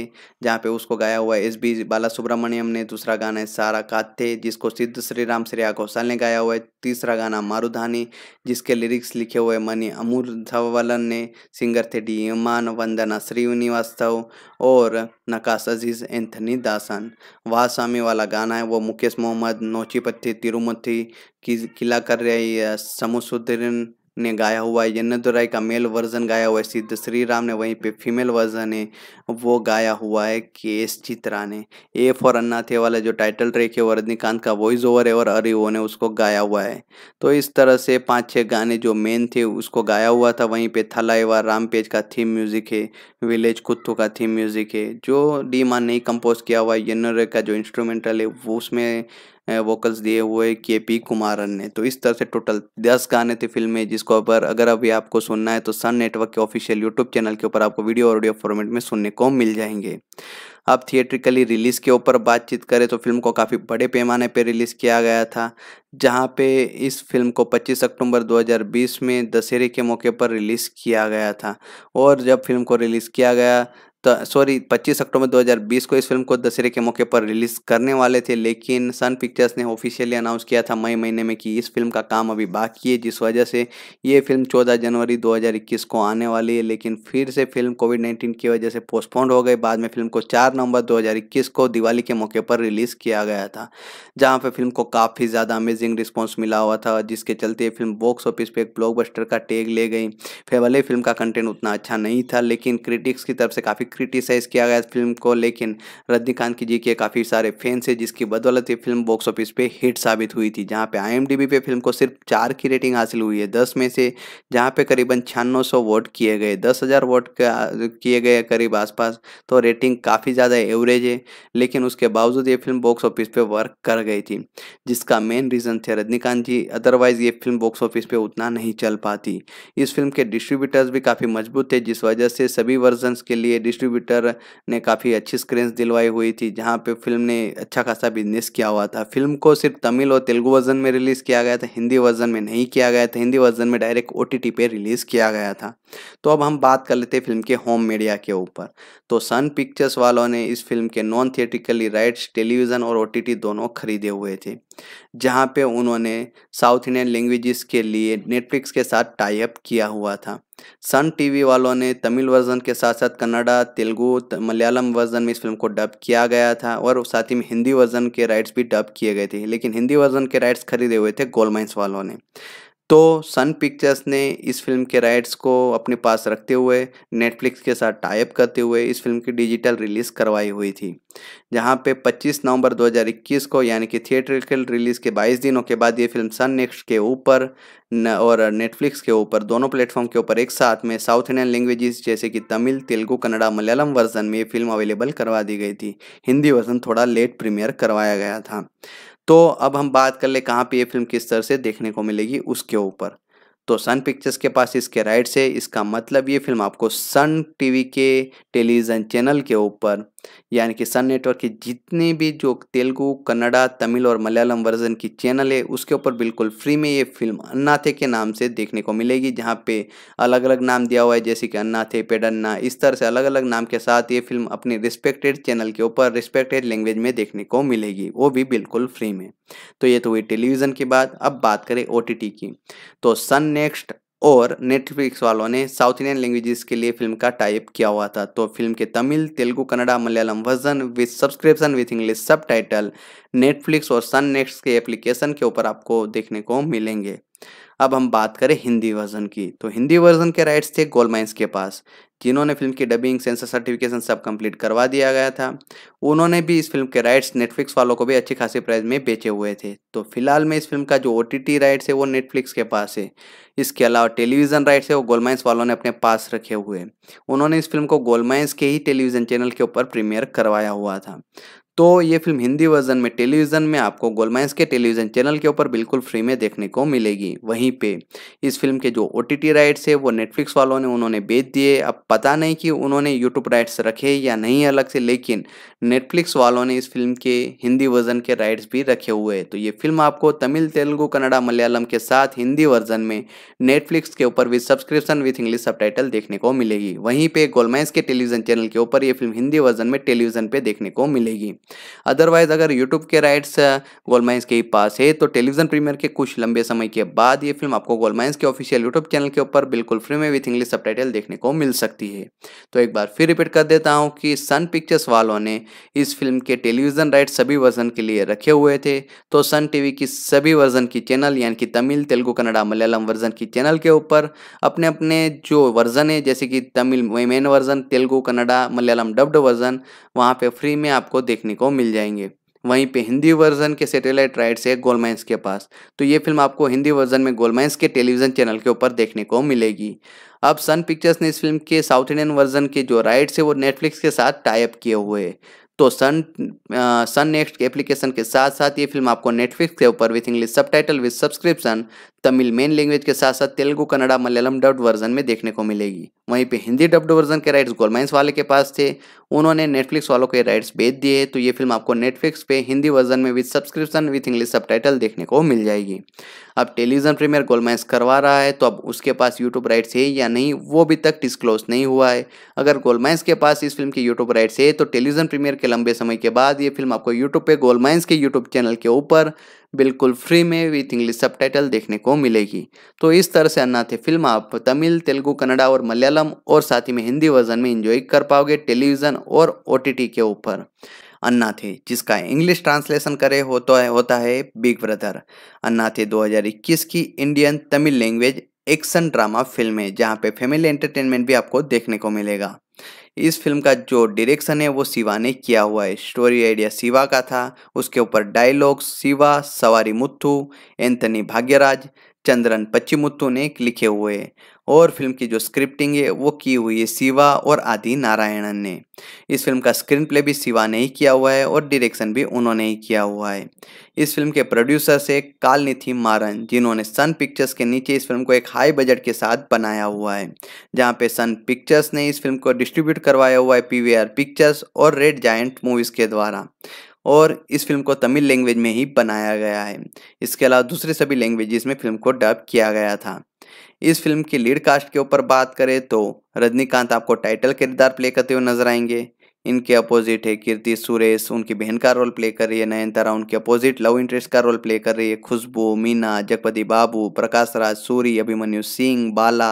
[SPEAKER 1] जहाँ पे उसको उसको गाया हुआ है एस बी बाला सुब्रमण्यम ने दूसरा गाना है सारा काते जिसको सिद्ध श्री राम श्रेया घोषाल ने गाया हुआ है तीसरा गाना मारुधानी जिसके लिरिक्स लिखे हुए मनी अमूर धवलन ने सिंगर थे डी यमान वंदना श्रीनिवास्तव और नकाश अजीज एंथनी दासन वाह स्वामी वाला गाना है वो मुकेश मोहम्मद नोचीपत्थी तिरुमथी की किला कर रही है समुसुद्दीन ने गाया हुआ है यन्नदुराई का मेल वर्जन गाया हुआ है सिद्ध श्री राम ने वहीं पे फीमेल वर्जन है वो गाया हुआ है के एस चित्रा ने ए फॉर अन्ना थे वाला जो टाइटल ट्रैक है वो रजनीकांत का वॉइस ओवर है और अरिओ ने उसको गाया हुआ है तो इस तरह से पाँच छः गाने जो मेन थे उसको गाया हुआ था वहीं पे थलाईवा पेज का थीम म्यूज़िक है विलेज कुत्तू का थीम म्यूज़िक है जो डी मान ने कंपोज किया हुआ है यन्नरे का जो इंस्ट्रूमेंटल है वो उसमें वोकल्स दिए हुए के पी कुमारन ने तो इस तरह से टोटल दस गाने थे फिल्म में जिसको ऊपर अगर अभी आपको सुनना है तो सन नेटवर्क के ऑफिशियल यूट्यूब चैनल के ऊपर आपको वीडियो ऑडियो फॉर्मेट में सुनने को मिल जाएंगे अब थिएट्रिकली रिलीज़ के ऊपर बातचीत करें तो फिल्म को काफ़ी बड़े पैमाने पर रिलीज़ किया गया था जहाँ पे इस फिल्म को 25 अक्टूबर 2020 में दशहरे के मौके पर रिलीज़ किया गया था और जब फिल्म को रिलीज़ किया गया तो, सॉरी 25 अक्टूबर 2020 को इस फिल्म को दशहरे के मौके पर रिलीज करने वाले थे लेकिन सन पिक्चर्स ने ऑफिशियली अनाउंस किया था मई महीने में कि इस फिल्म का काम अभी बाकी है जिस वजह से ये फिल्म 14 जनवरी 2021 को आने वाली है लेकिन फिर से फिल्म कोविड 19 की वजह से पोस्टपोन्ड हो गई बाद में फिल्म को चार नवंबर दो को दिवाली के मौके पर रिलीज किया गया था जहाँ पर फिल्म को काफ़ी ज़्यादा अमेजिंग रिस्पॉन्स मिला हुआ था जिसके चलते ये फिल्म बॉक्स ऑफिस पर एक ब्लॉकबस्टर का टेग ले गई फिर भले फिल्म का कंटेंट उतना अच्छा नहीं था लेकिन क्रिटिक्स की तरफ से काफ़ी क्रिटिसाइज किया गया फिल्म को लेकिन रजनीकांत की जी के काफ़ी सारे फैंस हैं जिसकी बदौलत ये फिल्म बॉक्स ऑफिस पे हिट साबित हुई थी जहाँ पे आई पे फिल्म को सिर्फ चार की रेटिंग हासिल हुई है दस में से जहाँ पे करीबन छियानवे सौ वोट किए गए दस हज़ार वोट किए गए करीब आसपास तो रेटिंग काफ़ी ज़्यादा एवरेज है लेकिन उसके बावजूद ये फिल्म बॉक्स ऑफिस पे वर्क कर गई थी जिसका मेन रीज़न थे रजनीकांत जी अदरवाइज़ ये फिल्म बॉक्स ऑफिस पे उतना नहीं चल पाती इस फिल्म के डिस्ट्रीब्यूटर्स भी काफ़ी मजबूत थे जिस वजह से सभी वर्जन्स के लिए डिस्ट्रीब्यूटर ने काफ़ी अच्छी स्क्रीन्स दिलवाई हुई थी जहाँ पे फिल्म ने अच्छा खासा बिजनेस किया हुआ था फिल्म को सिर्फ तमिल और तेलुगु वर्जन में रिलीज़ किया गया था हिंदी वर्जन में नहीं किया गया था हिंदी वर्जन में डायरेक्ट ओ टी पे रिलीज़ किया गया था तो अब हम बात कर लेते हैं फिल्म के होम मीडिया के ऊपर तो सन पिक्चर्स वालों ने इस फिल्म के नॉन थिएटिकली राइट्स टेलीविज़न और ओ दोनों खरीदे हुए थे जहाँ पे उन्होंने साउथ इंडियन लैंग्वेजेस के लिए नेटफ्लिक्स के साथ टाई अप किया हुआ था सन टीवी वालों ने तमिल वर्जन के साथ साथ कन्नड़ा तेलुगु मलयालम वर्जन में इस फिल्म को डब किया गया था और साथ ही में हिंदी वर्जन के राइट्स भी डब किए गए थे लेकिन हिंदी वर्जन के राइट्स खरीदे हुए थे गोलमाइंस वालों ने तो सन पिक्चर्स ने इस फिल्म के राइट्स को अपने पास रखते हुए नेटफ्लिक्स के साथ टाइप करते हुए इस फिल्म की डिजिटल रिलीज़ करवाई हुई थी जहां पे 25 नवंबर 2021 को यानी कि थिएट्रिकल रिलीज़ के 22 दिनों के बाद ये फिल्म सन नेक्स्ट के ऊपर और नेटफ्लिक्स के ऊपर दोनों प्लेटफॉर्म के ऊपर एक साथ में साउथ इंडियन लैंग्वेजेस जैसे कि तमिल तेलुगु कन्नड़ा मलयालम वर्जन में ये फिल्म अवेलेबल करवा दी गई थी हिंदी वर्जन थोड़ा लेट प्रीमियर करवाया गया था तो अब हम बात कर ले कहाँ पे ये फिल्म किस तरह से देखने को मिलेगी उसके ऊपर तो सन पिक्चर्स के पास इसके राइट्स है इसका मतलब ये फिल्म आपको सन टीवी के टेलीविज़न चैनल के ऊपर यानी कि सन नेटवर्क के जितने भी जो तेलुगु कन्नड़ा तमिल और मलयालम वर्जन की चैनल है उसके ऊपर बिल्कुल फ्री में ये फिल्म अन्नाथे के नाम से देखने को मिलेगी जहाँ पे अलग अलग नाम दिया हुआ है जैसे कि अन्नाथे पेडन्ना इस तरह से अलग अलग नाम के साथ ये फिल्म अपने रिस्पेक्टेड चैनल के ऊपर रिस्पेक्टेड लैंग्वेज में देखने को मिलेगी वो भी बिल्कुल फ्री में तो ये तो हुई टेलीविज़न की बात अब बात करें ओ की तो सन नेक्स्ट और नेटफ्लिक्स वालों ने साउथ इंडियन लैंग्वेजेस के लिए फिल्म का टाइप किया हुआ था तो फिल्म के Tamil Telugu Kannada Malayalam version with subscription with English subtitle Netflix और सन नेक्स्ट के एप्लीकेशन के ऊपर आपको देखने को मिलेंगे अब हम बात करें हिंदी वर्जन की तो हिंदी वर्जन के राइट्स थे गोल माइंस के पास जिन्होंने फिल्म की डबिंग सेंसर सर्टिफिकेशन सब कंप्लीट करवा दिया गया था उन्होंने भी इस फिल्म के राइट्स नेटफ्लिक्स वालों को भी अच्छी खासी प्राइस में बेचे हुए थे तो फिलहाल में इस फिल्म का जो ओ राइट्स है वो नेटफ्लिक्स के पास है इसके अलावा टेलीविज़न राइट्स है वो गोलमाइंस वालों ने अपने पास रखे हुए उन्होंने इस फिल्म को गोलमाइंस के ही टेलीविज़न चैनल के ऊपर प्रीमियर करवाया हुआ था तो ये फिल्म हिंदी वर्जन में टेलीविज़न में आपको गोलमाइंस के टेलीविज़न चैनल के ऊपर बिल्कुल फ्री में देखने को मिलेगी वहीं पे इस फिल्म के जो ओ राइट्स है वो नेटफ्लिक्स वालों ने उन्होंने बेच दिए अब पता नहीं कि उन्होंने यूट्यूब राइट्स रखे या नहीं अलग से लेकिन नेटफ्लिक्स वालों ने इस फिल्म के हिंदी वर्जन के राइट्स भी रखे हुए हैं तो ये फिल्म आपको तमिल तेलुगु कन्नड़ा मलयालम के साथ हिंदी वर्जन में नेटफ्लिक्स के ऊपर with subscription with English sub देखने को मिलेगी वहीं पर गोलमाइंस के टेलीविज़न चैनल के ऊपर ये फिल्म हिंदी वर्जन में टेलीविज़न पर देखने को मिलेगी अदरवाइज अगर यूट्यूब के राइट्स गोलमाइंस के पास है तो टेलीविजन प्रीमियर के कुछ लंबे समय के बाद ये फिल्म आपको गोलमाइंस के ऑफिशियल यूट्यूब चैनल के ऊपर बिल्कुल फ्री में विथ इंग्लिश सब देखने को मिल सकती है तो एक बार फिर रिपीट कर देता हूँ कि सन पिक्चर्स वालों ने इस फिल्म के टेलीविजन राइट सभी वर्जन के लिए रखे हुए थे तो सन टीवी की सभी वर्जन की चैनल यानी कि तमिल तेलुगु कन्नडा मलयालम वर्जन की चैनल के ऊपर अपने अपने जो वर्जन है जैसे कि Tamil main version Telugu Kannada Malayalam dubbed version वहां पे फ्री में आपको देखने को मिल जाएंगे वहीं पे हिंदी वर्जन के सैटेलाइट राइट्स है गोलमाइंस के पास तो ये फिल्म आपको हिंदी वर्जन में गोलमाइंस के टेलीविजन चैनल के ऊपर देखने को मिलेगी अब सन पिक्चर्स ने इस फिल्म के साउथ इंडियन वर्जन के जो राइट्स है वो नेटफ्लिक्स के साथ टाइप किए हुए है तो सन सन नेक्स्ट एप्लीकेशन के साथ साथ ये फिल्म आपको नेटफ्लिक्स के ऊपर with English subtitle with subscription Tamil main language के साथ साथ तेलुगु कन्नड़ा मलयालम डब्ड वर्जन में देखने को मिलेगी वहीं पे हिंदी डब्ड वर्जन के राइट्स गोलमाइंस वाले के पास थे उन्होंने नेटफ्लिक्स वालों के राइट्स बेच दिए तो ये फिल्म आपको नेटफ्लिक्स पे हिंदी वर्जन में with subscription with English sub देखने को मिल जाएगी अब टेलीविजन प्रीमियर गोलमैस करवा रहा है तो अब उसके पास यूट्यूब राइट्स है या नहीं वो अभी तक डिस्क्लोज नहीं हुआ है अगर गोलमाइंस के पास इस फिल्म की यूट्यूब राइट्स है तो टेलीविजन प्रीमियर के लंबे समय के बाद ये फिल्म आपको यूट्यूब पर गोलमाइंस के यूट्यूब चैनल के ऊपर बिल्कुल फ्री में विथ इंग्लिश सब देखने को मिलेगी तो इस तरह से अन्नाथे फिल्म आप तमिल तेलुगू कन्नडा और मलयालम और साथ ही में हिंदी वर्जन में इंजॉय कर पाओगे टेलीविज़न और ओ के ऊपर अन्नाथे जिसका इंग्लिश ट्रांसलेशन करे हो तो होता है बिग ब्रदर अन्नाथे 2021 की Indian Tamil language action drama film है जहाँ पे फैमिली एंटरटेनमेंट भी आपको देखने को मिलेगा इस फिल्म का जो डायरेक्शन है वो शिवा ने किया हुआ है स्टोरी आइडिया शिवा का था उसके ऊपर डायलॉग्स शिवा सवारी मुत्थू एंथनी भाग्यराज चंद्रन पच्चीमुत्थू ने लिखे हुए और फिल्म की जो स्क्रिप्टिंग है वो की हुई है शिवा और आदि नारायणन ने इस फिल्म का स्क्रीन प्ले भी शिवा ने ही किया हुआ है और डायरेक्शन भी उन्होंने ही किया हुआ है इस फिल्म के प्रोड्यूसर्स है कालनिथि मारन जिन्होंने सन पिक्चर्स के नीचे इस फिल्म को एक हाई बजट के साथ बनाया हुआ है जहाँ पे सन पिक्चर्स ने इस फिल्म को डिस्ट्रीब्यूट करवाया हुआ है पीवीआर पिक्चर्स और रेड जायंट मूवीज़ के द्वारा और इस फिल्म को तमिल लैंग्वेज में ही बनाया गया है इसके अलावा दूसरे सभी लैंग्वेजेस में फिल्म को डब किया गया था इस फिल्म की लीड कास्ट के ऊपर बात करें तो रजनीकांत आपको टाइटल किरदार प्ले करते हुए नजर आएंगे इनके अपोजिट है कीर्ति सुरेश उनकी बहन का रोल प्ले कर रही है नयनतारा उनके अपोजिट लव इंटरेस्ट का रोल प्ले कर रही है खुशबू मीना जगपति बाबू प्रकाश राज सूरी अभिमन्यु सिंह बाला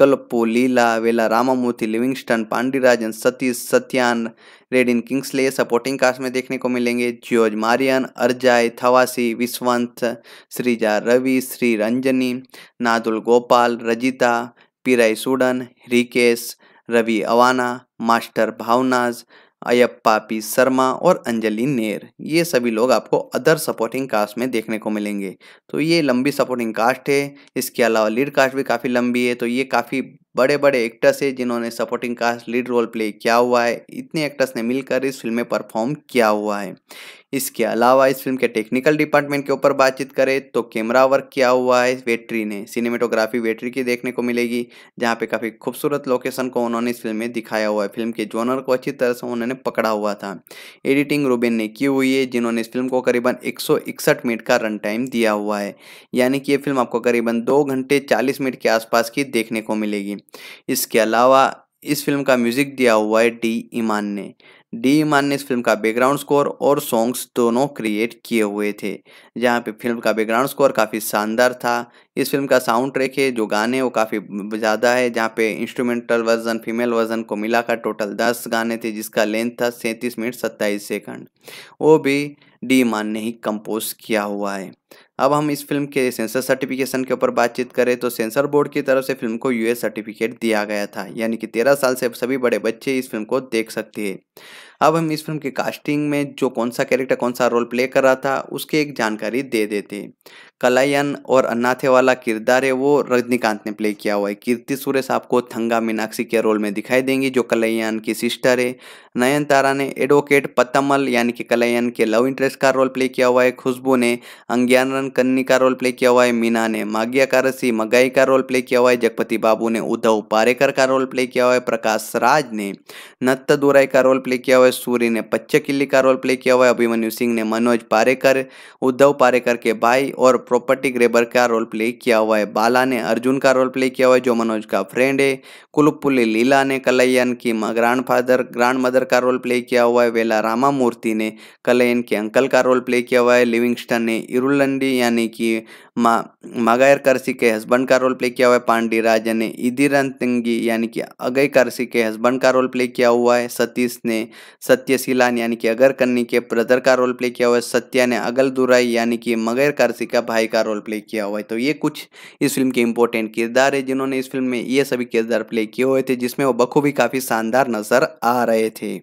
[SPEAKER 1] કલ્પુ लीला वेला रामामूर्ति लिविंगस्टन पांडिराजन सतीश सत्यान रेडिन किंग्सले सपोर्टिंग कास्ट में देखने को मिलेंगे George Maryan Arjai Thavasi विश्वंत Sreeja Ravi Shri Ranjani नादुल Gopal Rajitha पीराई Sudan Rikesh Ravi Awana master भावनाज Ayyappa P Sharma और अंजलि नेर ये सभी लोग आपको अदर सपोर्टिंग कास्ट में देखने को मिलेंगे तो ये लंबी सपोर्टिंग कास्ट है इसके अलावा लीड कास्ट भी काफ़ी लंबी है तो ये काफ़ी बड़े बड़े एक्टर्स है जिन्होंने supporting cast lead role play किया हुआ है इतने एक्टर्स ने मिलकर इस फिल्म में परफॉर्म किया हुआ है इसके अलावा इस फिल्म के टेक्निकल डिपार्टमेंट के ऊपर बातचीत करें तो कैमरा वर्क किया हुआ है वेटरी ने सिनेमेटोग्राफी वेटरी की देखने को मिलेगी जहाँ पे काफ़ी खूबसूरत लोकेशन को उन्होंने इस फिल्म में दिखाया हुआ है फिल्म के जोनर को अच्छी तरह से उन्होंने पकड़ा हुआ था एडिटिंग रूबेन ने की हुई है जिन्होंने इस फिल्म को करीबन एक मिनट का रन टाइम दिया हुआ है यानी कि ये फिल्म आपको करीबन दो घंटे चालीस मिनट के आसपास की देखने को मिलेगी इसके अलावा इस फिल्म का म्यूजिक दिया हुआ है डी ईमान ने डी ईमान ने इस फिल्म का बैकग्राउंड स्कोर और सॉन्ग्स दोनों क्रिएट किए हुए थे जहाँ पे फिल्म का बैकग्राउंड स्कोर काफ़ी शानदार था इस फिल्म का साउंड ट्रैक है जो गाने वो काफ़ी ज़्यादा है जहाँ पे इंस्ट्रूमेंटल वर्जन फीमेल वर्जन को मिलाकर टोटल दस गाने थे जिसका लेंथ था सैंतीस मिनट सत्ताईस सेकंड वो भी डी ईमान ने ही कंपोज किया हुआ है अब हम इस फिल्म के सेंसर सर्टिफिकेशन के ऊपर बातचीत करें तो सेंसर बोर्ड की तरफ से फिल्म को यूएस सर्टिफिकेट दिया गया था यानी कि तेरह साल से सभी बड़े बच्चे इस फिल्म को देख सकते हैं अब हम इस फिल्म की कास्टिंग में जो कौन सा कैरेक्टर कौन सा रोल प्ले कर रहा था उसकी एक जानकारी दे देते हैं कलायन और अन्नाथे वाला किरदार है वो रजनीकांत ने प्ले किया हुआ है कीर्ति सुरेश आपको थंगा मीनाक्षी के रोल में दिखाई देंगी जो कलायन की सिस्टर है नयन तारा ने एडवोकेट पतमल यानी कि कलायन के लव इंटरेस्ट का रोल प्ले किया हुआ है खुशबू ने रन कन्नी का रोल प्ले किया हुआ है मीना ने माग्या कारसी मगाई का रोल प्ले किया हुआ है जगपति बाबू ने उद्धव पारेकर का रोल प्ले किया हुआ है प्रकाश राज ने नत्त दुराई का रोल प्ले किया हुआ है सूर्य ने पच्चे किल्ली का रोल प्ले किया हुआ है अभिमन्यु सिंह ने मनोज पारेकर उद्धव पारेकर के भाई और प्रॉपर्टी ग्रेबर का रोल प्ले किया हुआ है बाला ने अर्जुन का रोल प्ले किया हुआ है जो मनोज का फ्रेंड है कुलुपुली लीला ने कलयन की ग्रांड फादर ग्रांड मदर का रोल प्ले किया हुआ है वेला रामा मूर्ति ने कलयन के अंकल का रोल प्ले किया हुआ है लिविंगस्टन ने इरुलंडी यानी कि मा मागायर करसी के हस्बैंड का रोल प्ले किया हुआ है पांडी राजा ने इदिरन तंगी यानी कि अगय करसी के हस्बैंड का रोल प्ले किया हुआ है सतीश ने सत्यशीलान यानी कि अगर कन्नी के ब्रदर का रोल प्ले किया हुआ है सत्या ने अगल दुराई यानी कि मगैर करसी का भाई का रोल प्ले किया हुआ है तो ये कुछ इस फिल्म के इंपॉर्टेंट किरदार है जिन्होंने इस फिल्म में ये सभी किरदार प्ले किए हुए थे जिसमें वो बखूबी काफ़ी शानदार नज़र आ रहे थे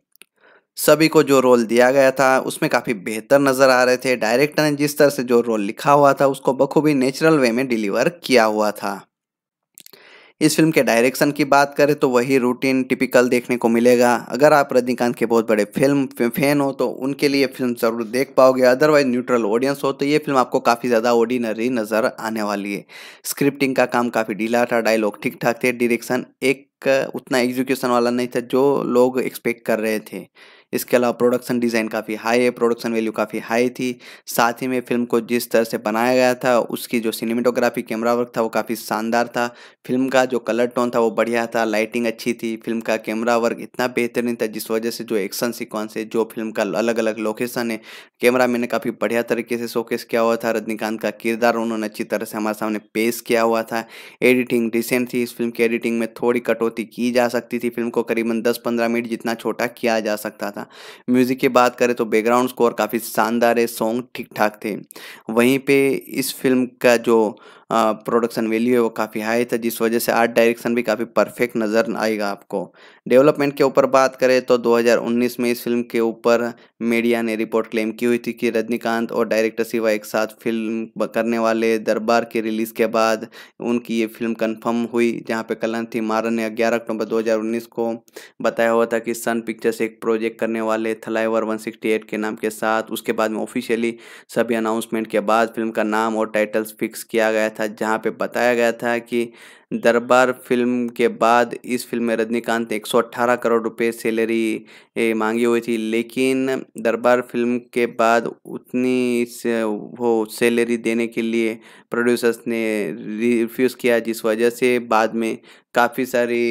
[SPEAKER 1] सभी को जो रोल दिया गया था उसमें काफ़ी बेहतर नज़र आ रहे थे डायरेक्टर ने जिस तरह से जो रोल लिखा हुआ था उसको बखूबी नेचुरल वे में डिलीवर किया हुआ था इस फिल्म के डायरेक्शन की बात करें तो वही रूटीन टिपिकल देखने को मिलेगा अगर आप रजनीकांत के बहुत बड़े फिल्म फैन हो तो उनके लिए फिल्म ज़रूर देख पाओगे अदरवाइज न्यूट्रल ऑडियंस हो तो ये फिल्म आपको काफ़ी ज़्यादा ऑर्डिनरी नज़र आने वाली है स्क्रिप्टिंग का काम काफ़ी ढीला था डायलॉग ठीक ठाक थे डायरेक्शन एक उतना एग्जीक्यूशन वाला नहीं था जो लोग एक्सपेक्ट कर रहे थे इसके अलावा प्रोडक्शन डिज़ाइन काफ़ी हाई है प्रोडक्शन वैल्यू काफ़ी हाई थी साथ ही में फिल्म को जिस तरह से बनाया गया था उसकी जो सिनेमेटोग्राफी कैमरा वर्क था वो काफ़ी शानदार था फिल्म का जो कलर टोन था वो बढ़िया था लाइटिंग अच्छी थी फिल्म का कैमरा वर्क इतना बेहतरीन था जिस वजह से जो एक्शन सिक्वेंस है जो फिल्म का अलग अलग लोकेशन है कैमरा मैंने काफ़ी बढ़िया तरीके से शोकेस किया हुआ था रजनीकांत का किरदार उन्होंने अच्छी तरह से हमारे सामने पेश किया हुआ था एडिटिंग डिसेंट थी इस फिल्म की एडिटिंग में थोड़ी कटौती की जा सकती थी फिल्म को करीबन दस पंद्रह मिनट जितना छोटा किया जा सकता था था म्यूज़िक की बात करें तो बैकग्राउंड स्कोर काफ़ी शानदार है सॉन्ग ठीक ठाक थे वहीं पे इस फिल्म का जो प्रोडक्शन वैल्यू है वो काफ़ी हाई था जिस वजह से आर्ट डायरेक्शन भी काफ़ी परफेक्ट नज़र आएगा आपको डेवलपमेंट के ऊपर बात करें तो 2019 में इस फिल्म के ऊपर मीडिया ने रिपोर्ट क्लेम की हुई थी कि रजनीकांत और डायरेक्टर शिवा एक साथ फिल्म करने वाले दरबार के रिलीज़ के बाद उनकी ये फिल्म कन्फर्म हुई जहाँ पर कलन थी मारन ने ग्यारह अक्टूबर दो को बताया हुआ था कि सन पिक्चर्स एक प्रोजेक्ट करने वाले थलाईवर वन के नाम के साथ उसके बाद में ऑफिशियली सभी अनाउंसमेंट के बाद फिल्म का नाम और टाइटल्स फिक्स किया गया था था जहाँ पे बताया गया था कि दरबार फिल्म के बाद इस फिल्म में रजनीकांत ने 118 करोड़ रुपए सैलरी मांगी हुई थी लेकिन दरबार फिल्म के बाद उतनी से वो सैलरी देने के लिए प्रोड्यूसर्स ने रिफ्यूज़ किया जिस वजह से बाद में काफ़ी सारी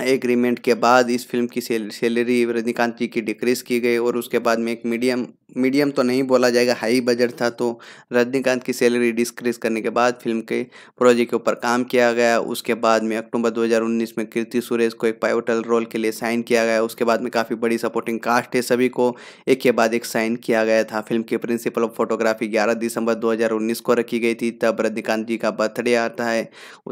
[SPEAKER 1] एग्रीमेंट के बाद इस फिल्म की सैलरी रजनीकांत जी की डिक्रीज़ की गई और उसके बाद में एक मीडियम मीडियम तो नहीं बोला जाएगा हाई बजट था तो रजनीकांत की सैलरी डिस्क्रीज करने के बाद फिल्म के प्रोजेक्ट के ऊपर काम किया गया उसके बाद में अक्टूबर 2019 में कीर्ति सुरेश को एक पाइवटल रोल के लिए साइन किया गया उसके बाद में काफ़ी बड़ी सपोर्टिंग कास्ट है सभी को एक के बाद एक साइन किया गया था फिल्म की प्रिंसिपल ऑफ फोटोग्राफी ग्यारह दिसंबर दो को रखी गई थी तब रजनीकांत जी का बर्थडे आता है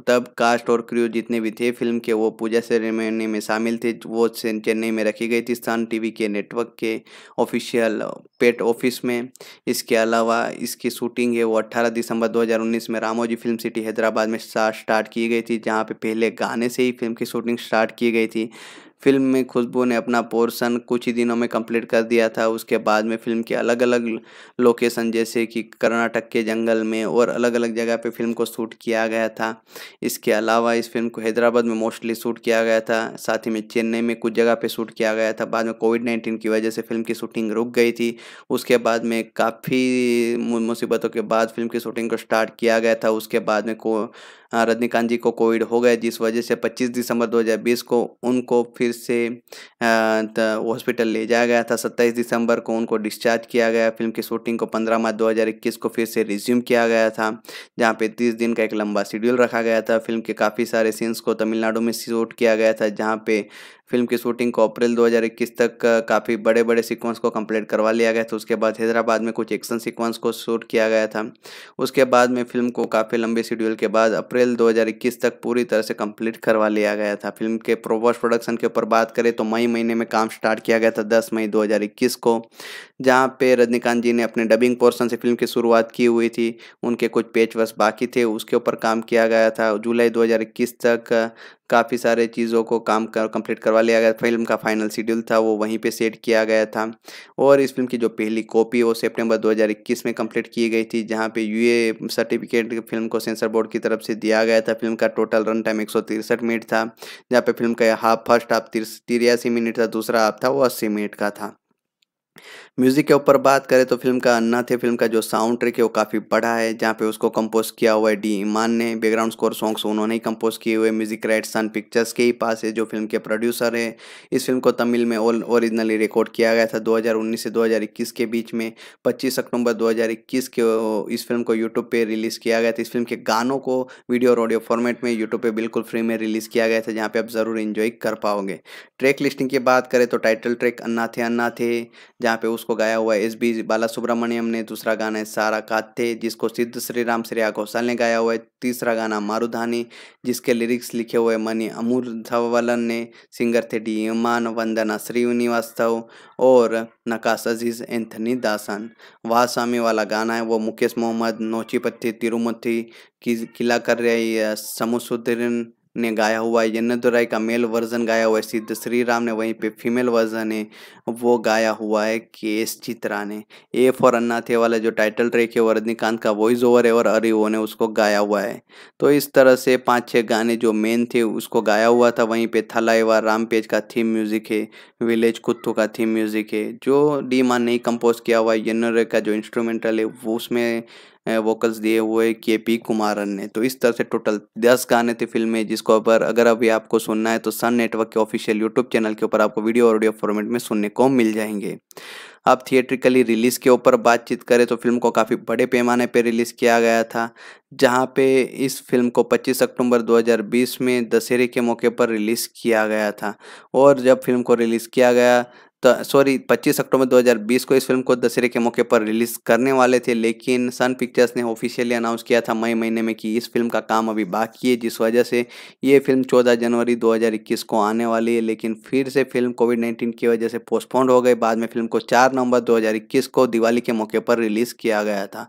[SPEAKER 1] तब कास्ट और क्रू जितने भी थे फिल्म के वो पूजा सेरेमनी में शामिल थे वो चेन्नई में रखी गई थी सन टी के नेटवर्क के ऑफिशियल पेड सेट ऑफिस में इसके अलावा इसकी शूटिंग है वो 18 दिसंबर 2019 में रामोजी फिल्म सिटी हैदराबाद में स्टार्ट की गई थी जहाँ पे पहले गाने से ही फिल्म की शूटिंग स्टार्ट की गई थी फिल्म में खुशबू ने अपना पोर्शन कुछ ही दिनों में कंप्लीट कर दिया था उसके बाद में फिल्म के अलग अलग लोकेशन जैसे कि कर्नाटक के जंगल में और अलग अलग जगह पे फिल्म को शूट किया गया था इसके अलावा इस फिल्म को हैदराबाद में मोस्टली शूट किया गया था साथ ही में चेन्नई में कुछ जगह पर शूट किया गया था बाद में कोविड नाइन्टीन की वजह से फिल्म की शूटिंग रुक गई थी उसके बाद में काफ़ी मुसीबतों के बाद फिल्म की शूटिंग को स्टार्ट किया गया था उसके बाद में को हाँ, रजनीकांत जी को कोविड हो गया जिस वजह से 25 दिसंबर 2020 को उनको फिर से हॉस्पिटल ले जाया गया था 27 दिसंबर को उनको डिस्चार्ज किया गया फिल्म की शूटिंग को 15 मार्च 2021 को फिर से रिज्यूम किया गया था जहाँ पे 30 दिन का एक लंबा शेड्यूल रखा गया था फिल्म के काफ़ी सारे सीन्स को तमिलनाडु में शूट किया गया था जहाँ पे फिल्म की शूटिंग को अप्रैल 2021 तक काफ़ी बड़े बड़े सीक्वेंस को कंप्लीट करवा लिया गया था उसके बाद हैदराबाद में कुछ एक्शन सीक्वेंस को शूट किया गया था उसके बाद में फिल्म को काफ़ी लंबे शेड्यूल के बाद अप्रैल 2021 तक पूरी तरह से कंप्लीट करवा लिया गया था फिल्म के प्रोवर्स प्रोडक्शन के ऊपर बात करें तो मई महीने में काम स्टार्ट किया गया था दस मई दो को जहाँ पे रजनीकांत जी ने अपने डबिंग पोर्सन से फिल्म की शुरुआत की हुई थी उनके कुछ पेच बाकी थे उसके ऊपर काम किया गया था जुलाई दो तक काफ़ी सारे चीज़ों को काम कर कंप्लीट करवा लिया गया फिल्म का फाइनल शेड्यूल था वो वहीं पे सेट किया गया था और इस फिल्म की जो पहली कॉपी वो सितंबर 2021 में कंप्लीट की गई थी जहां पे यूए सर्टिफिकेट फिल्म को सेंसर बोर्ड की तरफ से दिया गया था फिल्म का टोटल रन टाइम एक मिनट था जहाँ पे फिल्म का हाफ फर्स्ट हाफ तिरासी मिनट था दूसरा हाफ था वो अस्सी मिनट का था म्यूज़िक के ऊपर बात करें तो फिल्म का अन्ना थे फिल्म का जो साउंड ट्रैक है वो काफ़ी बड़ा है जहाँ पे उसको कंपोज किया हुआ है डी ईमान ने बैकग्राउंड स्कोर सॉन्ग्स उन्होंने ही कंपोज किए हुए म्यूज़िक राइट सन पिक्चर्स के ही पास है जो फिल्म के प्रोड्यूसर है इस फिल्म को तमिल में ऑल ओरिजिनली रिकॉर्ड किया गया था 2019 से 2021 के बीच में 25 अक्टूबर 2021 के इस फिल्म को यूट्यूब पर रिलीज़ किया गया था इस फिल्म के गानों को वीडियो और ऑडियो फॉर्मेट में यूट्यूब पर बिल्कुल फ्री में रिलीज़ किया गया था जहाँ पर आप ज़रूर इन्जॉय कर पाओगे ट्रैक लिस्टिंग की बात करें तो टाइटल ट्रैक अन्ना थे अन्ना थे जहाँ पे उस उसको गाया हुआ है एस बी बाला सुब्रमण्यम ने दूसरा गाना है सारा काते जिसको सिद्ध श्री राम श्रेया घोषाल ने गाया हुआ है तीसरा गाना मारुधानी जिसके लिरिक्स लिखे हुए मनी अमूर धवलन ने सिंगर थे डी मान वंदना श्रीनिवास्तव और नकाश अजीज एंथनी दासन वाह स्वामी वाला गाना है वो मुकेश मोहम्मद नोचीपत्थी तिरुमति की किला कर रही समुसुद्रीन ने गाया हुआ है जन्नत राय का मेल वर्जन गाया हुआ है सिद्ध श्री राम ने वहीं पे फीमेल वर्जन है वो गाया हुआ है के एस चित्रा ने ए फॉर अन्नाथे वाला जो टाइटल ट्रैक है वो रजनीकांत का वॉइस ओवर है और वो ने उसको गाया हुआ है तो इस तरह से पाँच छः गाने जो मेन थे उसको गाया हुआ था वहीं पे राम पेज का थीम म्यूजिक है विलेज कुत्तू का थीम म्यूजिक है जो डी मान ने कंपोज किया हुआ है जन्नत राय का जो इंस्ट्रूमेंटल है वो उसमें वोकल्स दिए हुए के पी कुमारन ने तो इस तरह से टोटल दस गाने थे फिल्म में जिसको ऊपर अगर अभी आपको सुनना है तो सन नेटवर्क के ऑफिशियल यूट्यूब चैनल के ऊपर आपको वीडियो ऑडियो फॉर्मेट में सुनने को मिल जाएंगे अब थिएट्रिकली रिलीज़ के ऊपर बातचीत करें तो फिल्म को काफ़ी बड़े पैमाने पर रिलीज़ किया गया था जहां पे इस फिल्म को 25 अक्टूबर 2020 में दशहरे के मौके पर रिलीज़ किया गया था और जब फिल्म को रिलीज़ किया गया तो सॉरी 25 अक्टूबर 2020 को इस फिल्म को दशहरे के मौके पर रिलीज करने वाले थे लेकिन सन पिक्चर्स ने ऑफिशियली अनाउंस किया था मई महीने में कि इस फिल्म का काम अभी बाकी है जिस वजह से ये फिल्म 14 जनवरी 2021 को आने वाली है लेकिन फिर से फिल्म कोविड नाइन्टीन की वजह से पोस्टपोन्ड हो गई बाद में फिल्म को चार नवंबर दो को दिवाली के मौके पर रिलीज़ किया गया था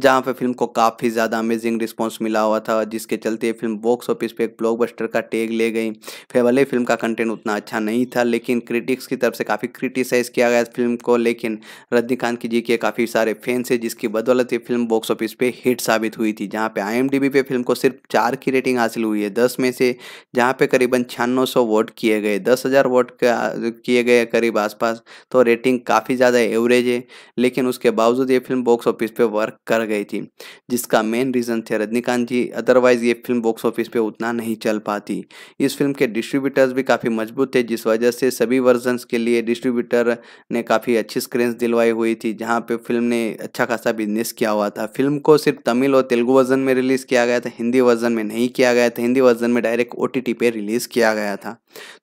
[SPEAKER 1] जहाँ पर फिल्म को काफ़ी ज़्यादा अमेजिंग रिस्पॉन्स मिला हुआ था जिसके चलते फिल्म बॉक्स ऑफिस पर एक ब्लॉकबस्टर का टेग ले गई फिर भले फिल्म का कंटेंट उतना अच्छा नहीं था लेकिन क्रिटिक्स की तरफ से काफ़ी क्रिटिसाइज़ किया गया फिल्म को लेकिन रजनीकांत की जी के काफ़ी सारे फैंस हैं जिसकी बदौलत ये फिल्म बॉक्स ऑफिस पे हिट साबित हुई थी जहाँ पे आईएमडीबी पे फिल्म को सिर्फ चार की रेटिंग हासिल हुई है दस में से जहाँ पे करीबन छियानवे सौ वोट किए गए दस हज़ार वोट किए गए करीब आसपास तो रेटिंग काफ़ी ज़्यादा एवरेज है लेकिन उसके बावजूद ये फिल्म बॉक्स ऑफिस पर वर्क कर गई थी जिसका मेन रीज़न थे रजनीकांत जी अदरवाइज़ ये फिल्म बॉक्स ऑफिस पे उतना नहीं चल पाती इस फिल्म के डिस्ट्रीब्यूटर्स भी काफ़ी मजबूत थे जिस वजह से सभी वर्जन्स के लिए डिस्ट्री डिस्ट्रीब्यूटर ने काफ़ी अच्छी स्क्रीन्स दिलवाई हुई थी जहाँ पे फिल्म ने अच्छा खासा बिजनेस किया हुआ था फिल्म को सिर्फ तमिल और तेलुगु वर्जन में रिलीज़ किया गया था हिंदी वर्जन में नहीं किया गया था हिंदी वर्जन में डायरेक्ट ओ टी पे रिलीज़ किया गया था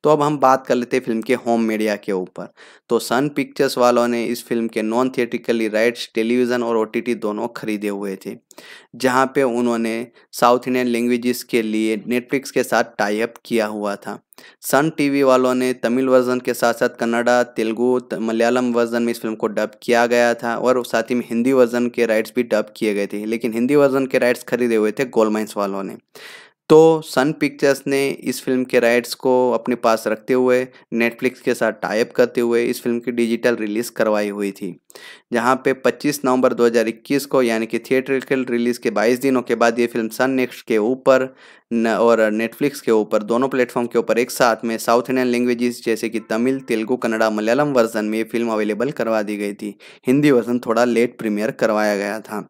[SPEAKER 1] तो अब हम बात कर लेते हैं फिल्म के होम मीडिया के ऊपर तो सन पिक्चर्स वालों ने इस फिल्म के नॉन थिएटिकली राइट्स टेलीविज़न और ओ दोनों खरीदे हुए थे जहाँ पे उन्होंने साउथ इंडियन लैंग्वेजेस के लिए नेटफ्लिक्स के साथ टाई अप किया हुआ था सन टीवी वालों ने तमिल वर्जन के साथ साथ कन्नड़ा तेलुगु मलयालम वर्जन में इस फिल्म को डब किया गया था और साथ ही में हिंदी वर्जन के राइट्स भी डब किए गए थे लेकिन हिंदी वर्जन के राइट्स खरीदे हुए थे गोलमाइंस वालों ने तो सन पिक्चर्स ने इस फिल्म के राइट्स को अपने पास रखते हुए नेटफ्लिक्स के साथ टाइप करते हुए इस फिल्म की डिजिटल रिलीज़ करवाई हुई थी जहां पे 25 नवंबर 2021 को यानी कि थिएटरिकल रिलीज़ के 22 दिनों के बाद ये फिल्म सन नेक्स्ट के ऊपर और नेटफ्लिक्स के ऊपर दोनों प्लेटफॉर्म के ऊपर एक साथ में साउथ इंडियन लैंग्वेजेस जैसे कि तमिल तेलुगु कन्नड़ा मलयालम वर्जन में ये फिल्म अवेलेबल करवा दी गई थी हिंदी वर्जन थोड़ा लेट प्रीमियर करवाया गया था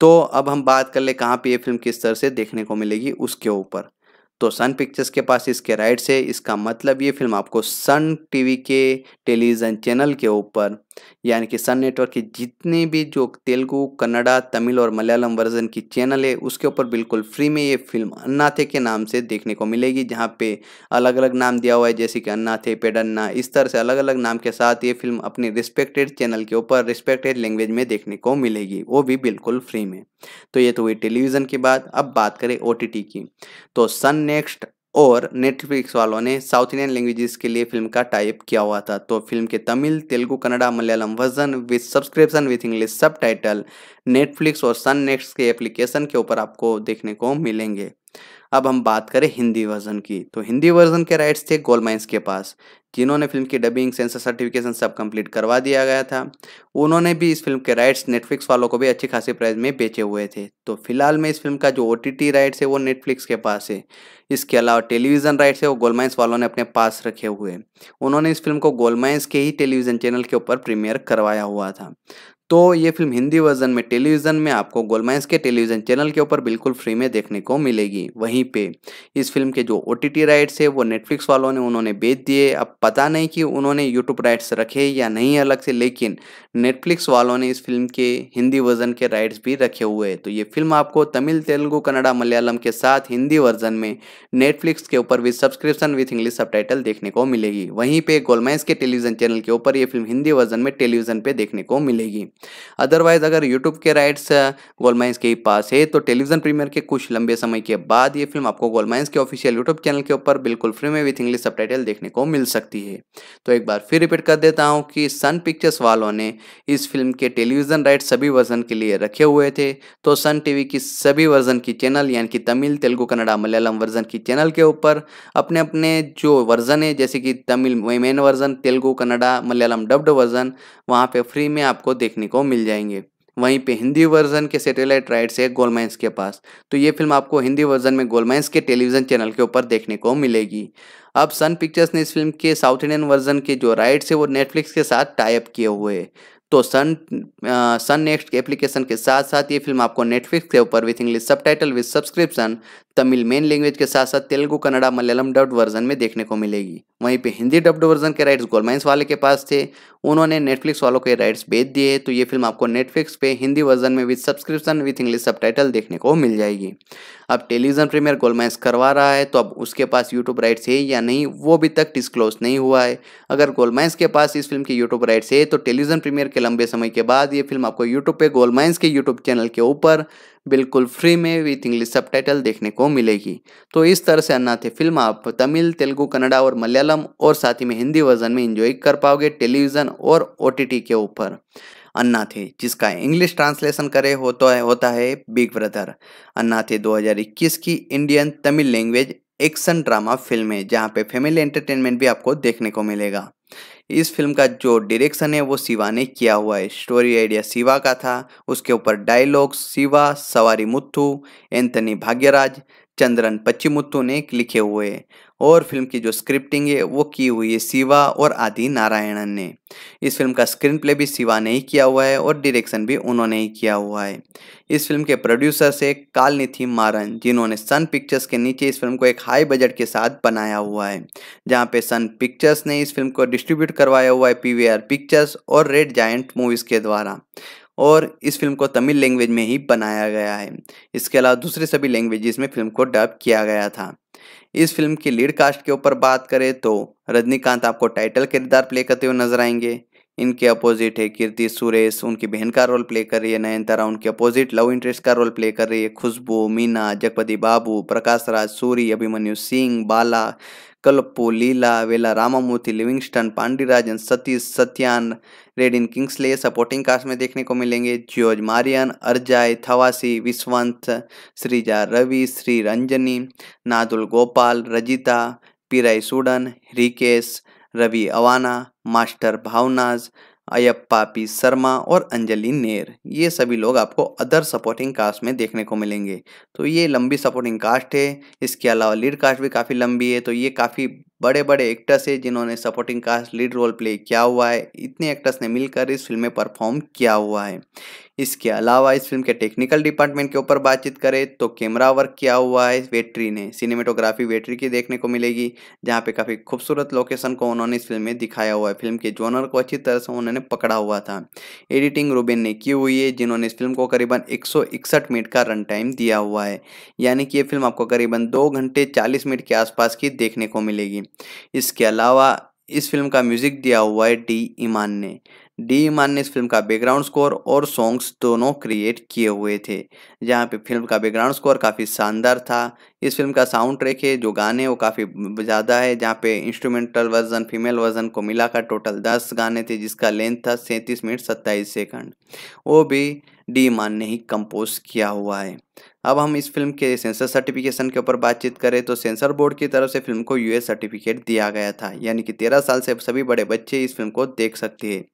[SPEAKER 1] तो अब हम बात कर ले कहाँ पे ये फिल्म किस तरह से देखने को मिलेगी उसके ऊपर तो सन पिक्चर्स के पास इसके राइट्स है इसका मतलब ये फिल्म आपको सन टीवी के टेलीविज़न चैनल के ऊपर यानी कि सन नेटवर्क की जितने भी जो तेलुगु कन्नड़ा तमिल और मलयालम वर्जन की चैनल है उसके ऊपर बिल्कुल फ्री में ये फिल्म अन्नाथे के नाम से देखने को मिलेगी जहाँ पे अलग अलग नाम दिया हुआ है जैसे कि अन्नाथे पेडन्ना इस तरह से अलग अलग नाम के साथ ये फिल्म अपने रिस्पेक्टेड चैनल के ऊपर रिस्पेक्टेड लैंग्वेज में देखने को मिलेगी वो भी बिल्कुल फ्री में तो ये तो हुई टेलीविज़न की बात अब बात करें ओ की तो सन नेक्स्ट और नेटफ्लिक्स वालों ने साउथ इंडियन लैंग्वेजेस के लिए फिल्म का टाइप किया हुआ था तो फिल्म के Tamil Telugu Kannada Malayalam version with subscription with English sub Netflix और सन नेक्स्ट के एप्लीकेशन के ऊपर आपको देखने को मिलेंगे अब हम बात करें हिंदी वर्जन की तो हिंदी वर्जन के राइट्स थे गोल माइंस के पास जिन्होंने फिल्म की डबिंग सेंसर सर्टिफिकेशन सब कंप्लीट करवा दिया गया था उन्होंने भी इस फिल्म के राइट्स नेटफ्लिक्स वालों को भी अच्छी खासी प्राइस में बेचे हुए थे तो फिलहाल में इस फिल्म का जो ओ राइट्स है वो नेटफ्लिक्स के पास है इसके अलावा टेलीविज़न राइट्स है वो गोलमाइंस वालों ने अपने पास रखे हुए उन्होंने इस फिल्म को गोलमाइंस के ही टेलीविज़न चैनल के ऊपर प्रीमियर करवाया हुआ था तो ये फिल्म हिंदी वर्जन में टेलीविज़न में आपको गोलमाइंस के टेलीविज़न चैनल के ऊपर बिल्कुल फ्री में देखने को मिलेगी वहीं पे इस फिल्म के जो ओ टी राइट्स है वो नेटफ्लिक्स वालों ने उन्होंने बेच दिए अब पता नहीं कि उन्होंने यूट्यूब राइट्स रखे या नहीं अलग से लेकिन नेटफ्लिक्स वालों ने इस फिल्म के हिंदी वर्जन के राइट्स भी रखे हुए हैं तो ये फिल्म आपको तमिल तेलुगू कन्नडा मलयालम के साथ हिंदी वर्जन में नेटफ्लिक्स के ऊपर with subscription with English sub देखने को मिलेगी वहीं पर गोलमाइंस के टेलीविज़न चैनल के ऊपर ये फिल्म हिंदी वर्जन में टेलीविज़न पर देखने को मिलेगी अदरवाइज अगर यूट्यूब के राइट्स गोलमाइंस के पास है तो टेलीविजन प्रीमियर के कुछ लंबे समय के बाद ये फिल्म आपको गोलमाइंस के ऑफिशियल यूट्यूब चैनल के ऊपर बिल्कुल फ्री में विथ इंग्लिश सब देखने को मिल सकती है तो एक बार फिर रिपीट कर देता हूँ कि सन पिक्चर्स वालों ने इस फिल्म के टेलीविजन राइट सभी वर्जन के लिए रखे हुए थे तो सन टीवी की सभी वर्जन की चैनल यानी कि तमिल तेलुगु कन्नडा मलयालम वर्जन की चैनल के ऊपर अपने अपने जो वर्जन है जैसे कि Tamil main version Telugu Kannada Malayalam dubbed version वहां पे फ्री में आपको देखने देखने को मिल जाएंगे वहीं पे हिंदी वर्जन के सैटेलाइट राइट्स है गोलमाइंस के पास तो ये फिल्म आपको हिंदी वर्जन में गोलमाइंस के टेलीविजन चैनल के ऊपर देखने को मिलेगी अब सन पिक्चर्स ने इस फिल्म के साउथ इंडियन वर्जन के जो राइट्स है वो नेटफ्लिक्स के साथ टाइप किए हुए तो सन सन नेक्स्ट एप्लीकेशन के साथ साथ ये फिल्म आपको नेटफ्लिक्स के ऊपर with English subtitle with subscription Tamil main language के साथ साथ तेलुगु कन्नड़ा मलयालम डब्ड वर्जन में देखने को मिलेगी वहीं पे हिंदी डब्ड वर्जन के राइट्स गोलमाइंस वाले के पास थे उन्होंने नेटफ्लिक्स वालों के राइट्स बेच दिए तो ये फिल्म आपको नेटफ्लिक्स पे हिंदी वर्जन में with subscription with English sub देखने को मिल जाएगी अब टेलीविजन प्रीमियर गोलमैस करवा रहा है तो अब उसके पास यूट्यूब राइट्स है या नहीं वो अभी तक डिस्क्लोज नहीं हुआ है अगर गोलमैंस के पास इस फिल्म की यूट्यूब राइट्स है तो टेलीविजन प्रीमियर के लंबे समय के बाद ये फिल्म आपको यूट्यूब पे गोलमैंस के यूट्यूब चैनल के ऊपर बिल्कुल फ्री में विथ इंग्लिश सब देखने को मिलेगी तो इस तरह से अन्नाथे फिल्म आप तमिल तेलुगु कन्नडा और मलयालम और साथ ही में हिंदी वर्जन में इंजॉय कर पाओगे टेलीविज़न और ओ के ऊपर अन्नाथे जिसका इंग्लिश ट्रांसलेशन करे हो तो होता है बिग ब्रदर अन्नाथे 2021 की Indian Tamil language action drama film है जहाँ पे फैमिली एंटरटेनमेंट भी आपको देखने को मिलेगा इस फिल्म का जो डायरेक्शन है वो शिवा ने किया हुआ है स्टोरी आइडिया शिवा का था उसके ऊपर डायलॉग्स शिवा सवारी मुत्थू एंथनी भाग्यराज चंद्रन पच्चीमुत्तू ने लिखे हुए और फिल्म की जो स्क्रिप्टिंग है वो की हुई है शिवा और आदि नारायणन ने इस फिल्म का स्क्रीन प्ले भी शिवा ने ही किया हुआ है और डायरेक्शन भी उन्होंने ही किया हुआ है इस फिल्म के प्रोड्यूसर्स है कालनिथि मारन जिन्होंने सन पिक्चर्स के नीचे इस फिल्म को एक हाई बजट के साथ बनाया हुआ है जहाँ पे सन पिक्चर्स ने इस फिल्म को डिस्ट्रीब्यूट करवाया हुआ है पी पिक्चर्स और रेड जायंट मूवीज़ के द्वारा और इस फिल्म को तमिल लैंग्वेज में ही बनाया गया है इसके अलावा दूसरे सभी लैंग्वेजेस में फिल्म को डब किया गया था इस फिल्म की लीड कास्ट के ऊपर बात करें तो रजनीकांत आपको टाइटल किरदार प्ले करते हुए नजर आएंगे इनके अपोजिट है कीर्ति सुरेश उनकी बहन का रोल प्ले कर रही है नयनतारा उनके अपोजिट लव इंटरेस्ट का रोल प्ले कर रही है खुशबू मीना जगपति बाबू प्रकाश राज सूरी अभिमन्यु सिंह बाला Kalpo, लीला वेला रामामूर्ति लिविंगस्टन पांडिराजन सतीश सत्यान रेडिन किंग्सले सपोर्टिंग कास्ट में देखने को मिलेंगे ज्योज Maryan Arjai Thavasi विश्वंत Sreeja Ravi Shri Ranjani नादुल Gopal Rajitha पीराई Sudan Rikesh Ravi Awana master भावनाज Ayyappa P Sharma और अंजलि नेर ये सभी लोग आपको अदर सपोर्टिंग कास्ट में देखने को मिलेंगे तो ये लंबी सपोर्टिंग कास्ट है इसके अलावा लीड कास्ट भी काफ़ी लंबी है तो ये काफ़ी बड़े बड़े एक्टर्स है जिन्होंने supporting cast lead role play किया हुआ है इतने एक्टर्स ने मिलकर इस फिल्म में परफॉर्म किया हुआ है इसके अलावा इस फिल्म के टेक्निकल डिपार्टमेंट के ऊपर बातचीत करें तो कैमरा वर्क किया हुआ है वेटरी ने सिनेमेटोग्राफी वेटरी की देखने को मिलेगी जहाँ पे काफ़ी खूबसूरत लोकेशन को उन्होंने इस फिल्म में दिखाया हुआ है फिल्म के जोनर को अच्छी तरह से उन्होंने पकड़ा हुआ था एडिटिंग रूबेन ने की हुई है जिन्होंने इस फिल्म को करीबन एक मिनट का रन टाइम दिया हुआ है यानी कि ये फिल्म आपको करीबन दो घंटे चालीस मिनट के आसपास की देखने को मिलेगी इसके अलावा इस फिल्म का म्यूजिक दिया हुआ है डी ईमान ने डी ईमान ने इस फिल्म का बैकग्राउंड स्कोर और सॉन्ग्स दोनों क्रिएट किए हुए थे जहाँ पे फिल्म का बैकग्राउंड स्कोर काफ़ी शानदार था इस फिल्म का साउंड ट्रैक है जो गाने वो काफ़ी ज़्यादा है जहाँ पे इंस्ट्रूमेंटल वर्जन फीमेल वर्जन को मिलाकर टोटल दस गाने थे जिसका लेंथ था सैंतीस मिनट सत्ताईस सेकंड वो भी डी मान ने ही कंपोज किया हुआ है अब हम इस फिल्म के सेंसर सर्टिफिकेशन के ऊपर बातचीत करें तो सेंसर बोर्ड की तरफ से फिल्म को यूएस सर्टिफिकेट दिया गया था यानी कि तेरह साल से सभी बड़े बच्चे इस फिल्म को देख सकते हैं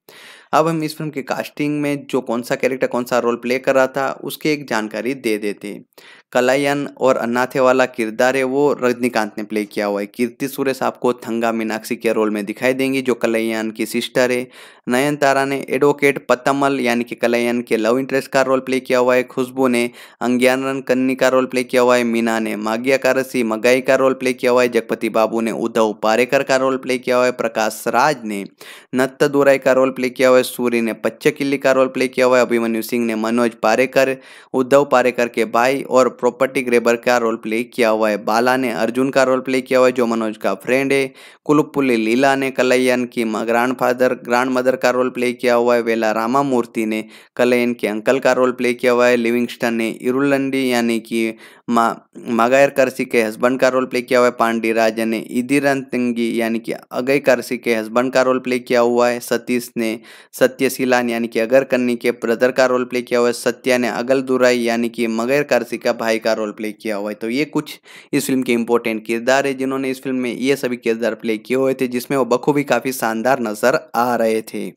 [SPEAKER 1] अब हम इस फिल्म की कास्टिंग में जो कौन सा कैरेक्टर कौन सा रोल प्ले कर रहा था उसकी एक जानकारी दे देते हैं कलायन और अन्नाथे वाला किरदार है वो रजनीकांत ने प्ले किया हुआ है कीर्ति सुरेश आपको थंगा मीनाक्षी के रोल में दिखाई देंगी जो कलायन की सिस्टर है नयनतारा ने एडवोकेट पतमल यानी कि कलायन के लव इंटरेस्ट का रोल प्ले किया हुआ है खुशबू ने रन कन्नी का रोल प्ले किया हुआ है मीना ने माग्या कारसी मगाई का रोल प्ले किया हुआ है जगपति बाबू ने उद्धव पारेकर का रोल प्ले किया हुआ है प्रकाश राज ने नत्त दुराई का रोल प्ले किया हुआ है सूर्य ने पच्चे किल्ली का रोल प्ले किया हुआ है अभिमन्यु सिंह ने मनोज पारेकर उद्धव पारेकर के भाई और प्रॉपर्टी ग्रेबर का रोल प्ले किया हुआ है बाला ने अर्जुन का रोल प्ले किया हुआ है जो मनोज का फ्रेंड है कुलपुली लीला ने कलयन की ग्रांड फादर ग्रांड मदर का रोल प्ले किया हुआ है वेला रामा मूर्ति ने कलयन के अंकल का रोल प्ले किया हुआ है लिविंगस्टन ने इरुलंडी यानी कि मा मागायर करसी के हस्बैंड का रोल प्ले किया हुआ है पांडी राजा ने इदिरन तिंगी यानी कि अगय करसी के हस्बैंड का रोल प्ले किया हुआ है सतीश ने सत्यशीलान यानी कि अगर कन्नी के ब्रदर का रोल प्ले किया हुआ है सत्या ने अगल दुराई यानी कि मगैर करसी का भाई का रोल प्ले किया हुआ है तो ये कुछ इस फिल्म के इंपॉर्टेंट किरदार है जिन्होंने इस फिल्म में ये सभी किरदार प्ले किए हुए थे जिसमें वो बखूबी काफ़ी शानदार नज़र आ रहे थे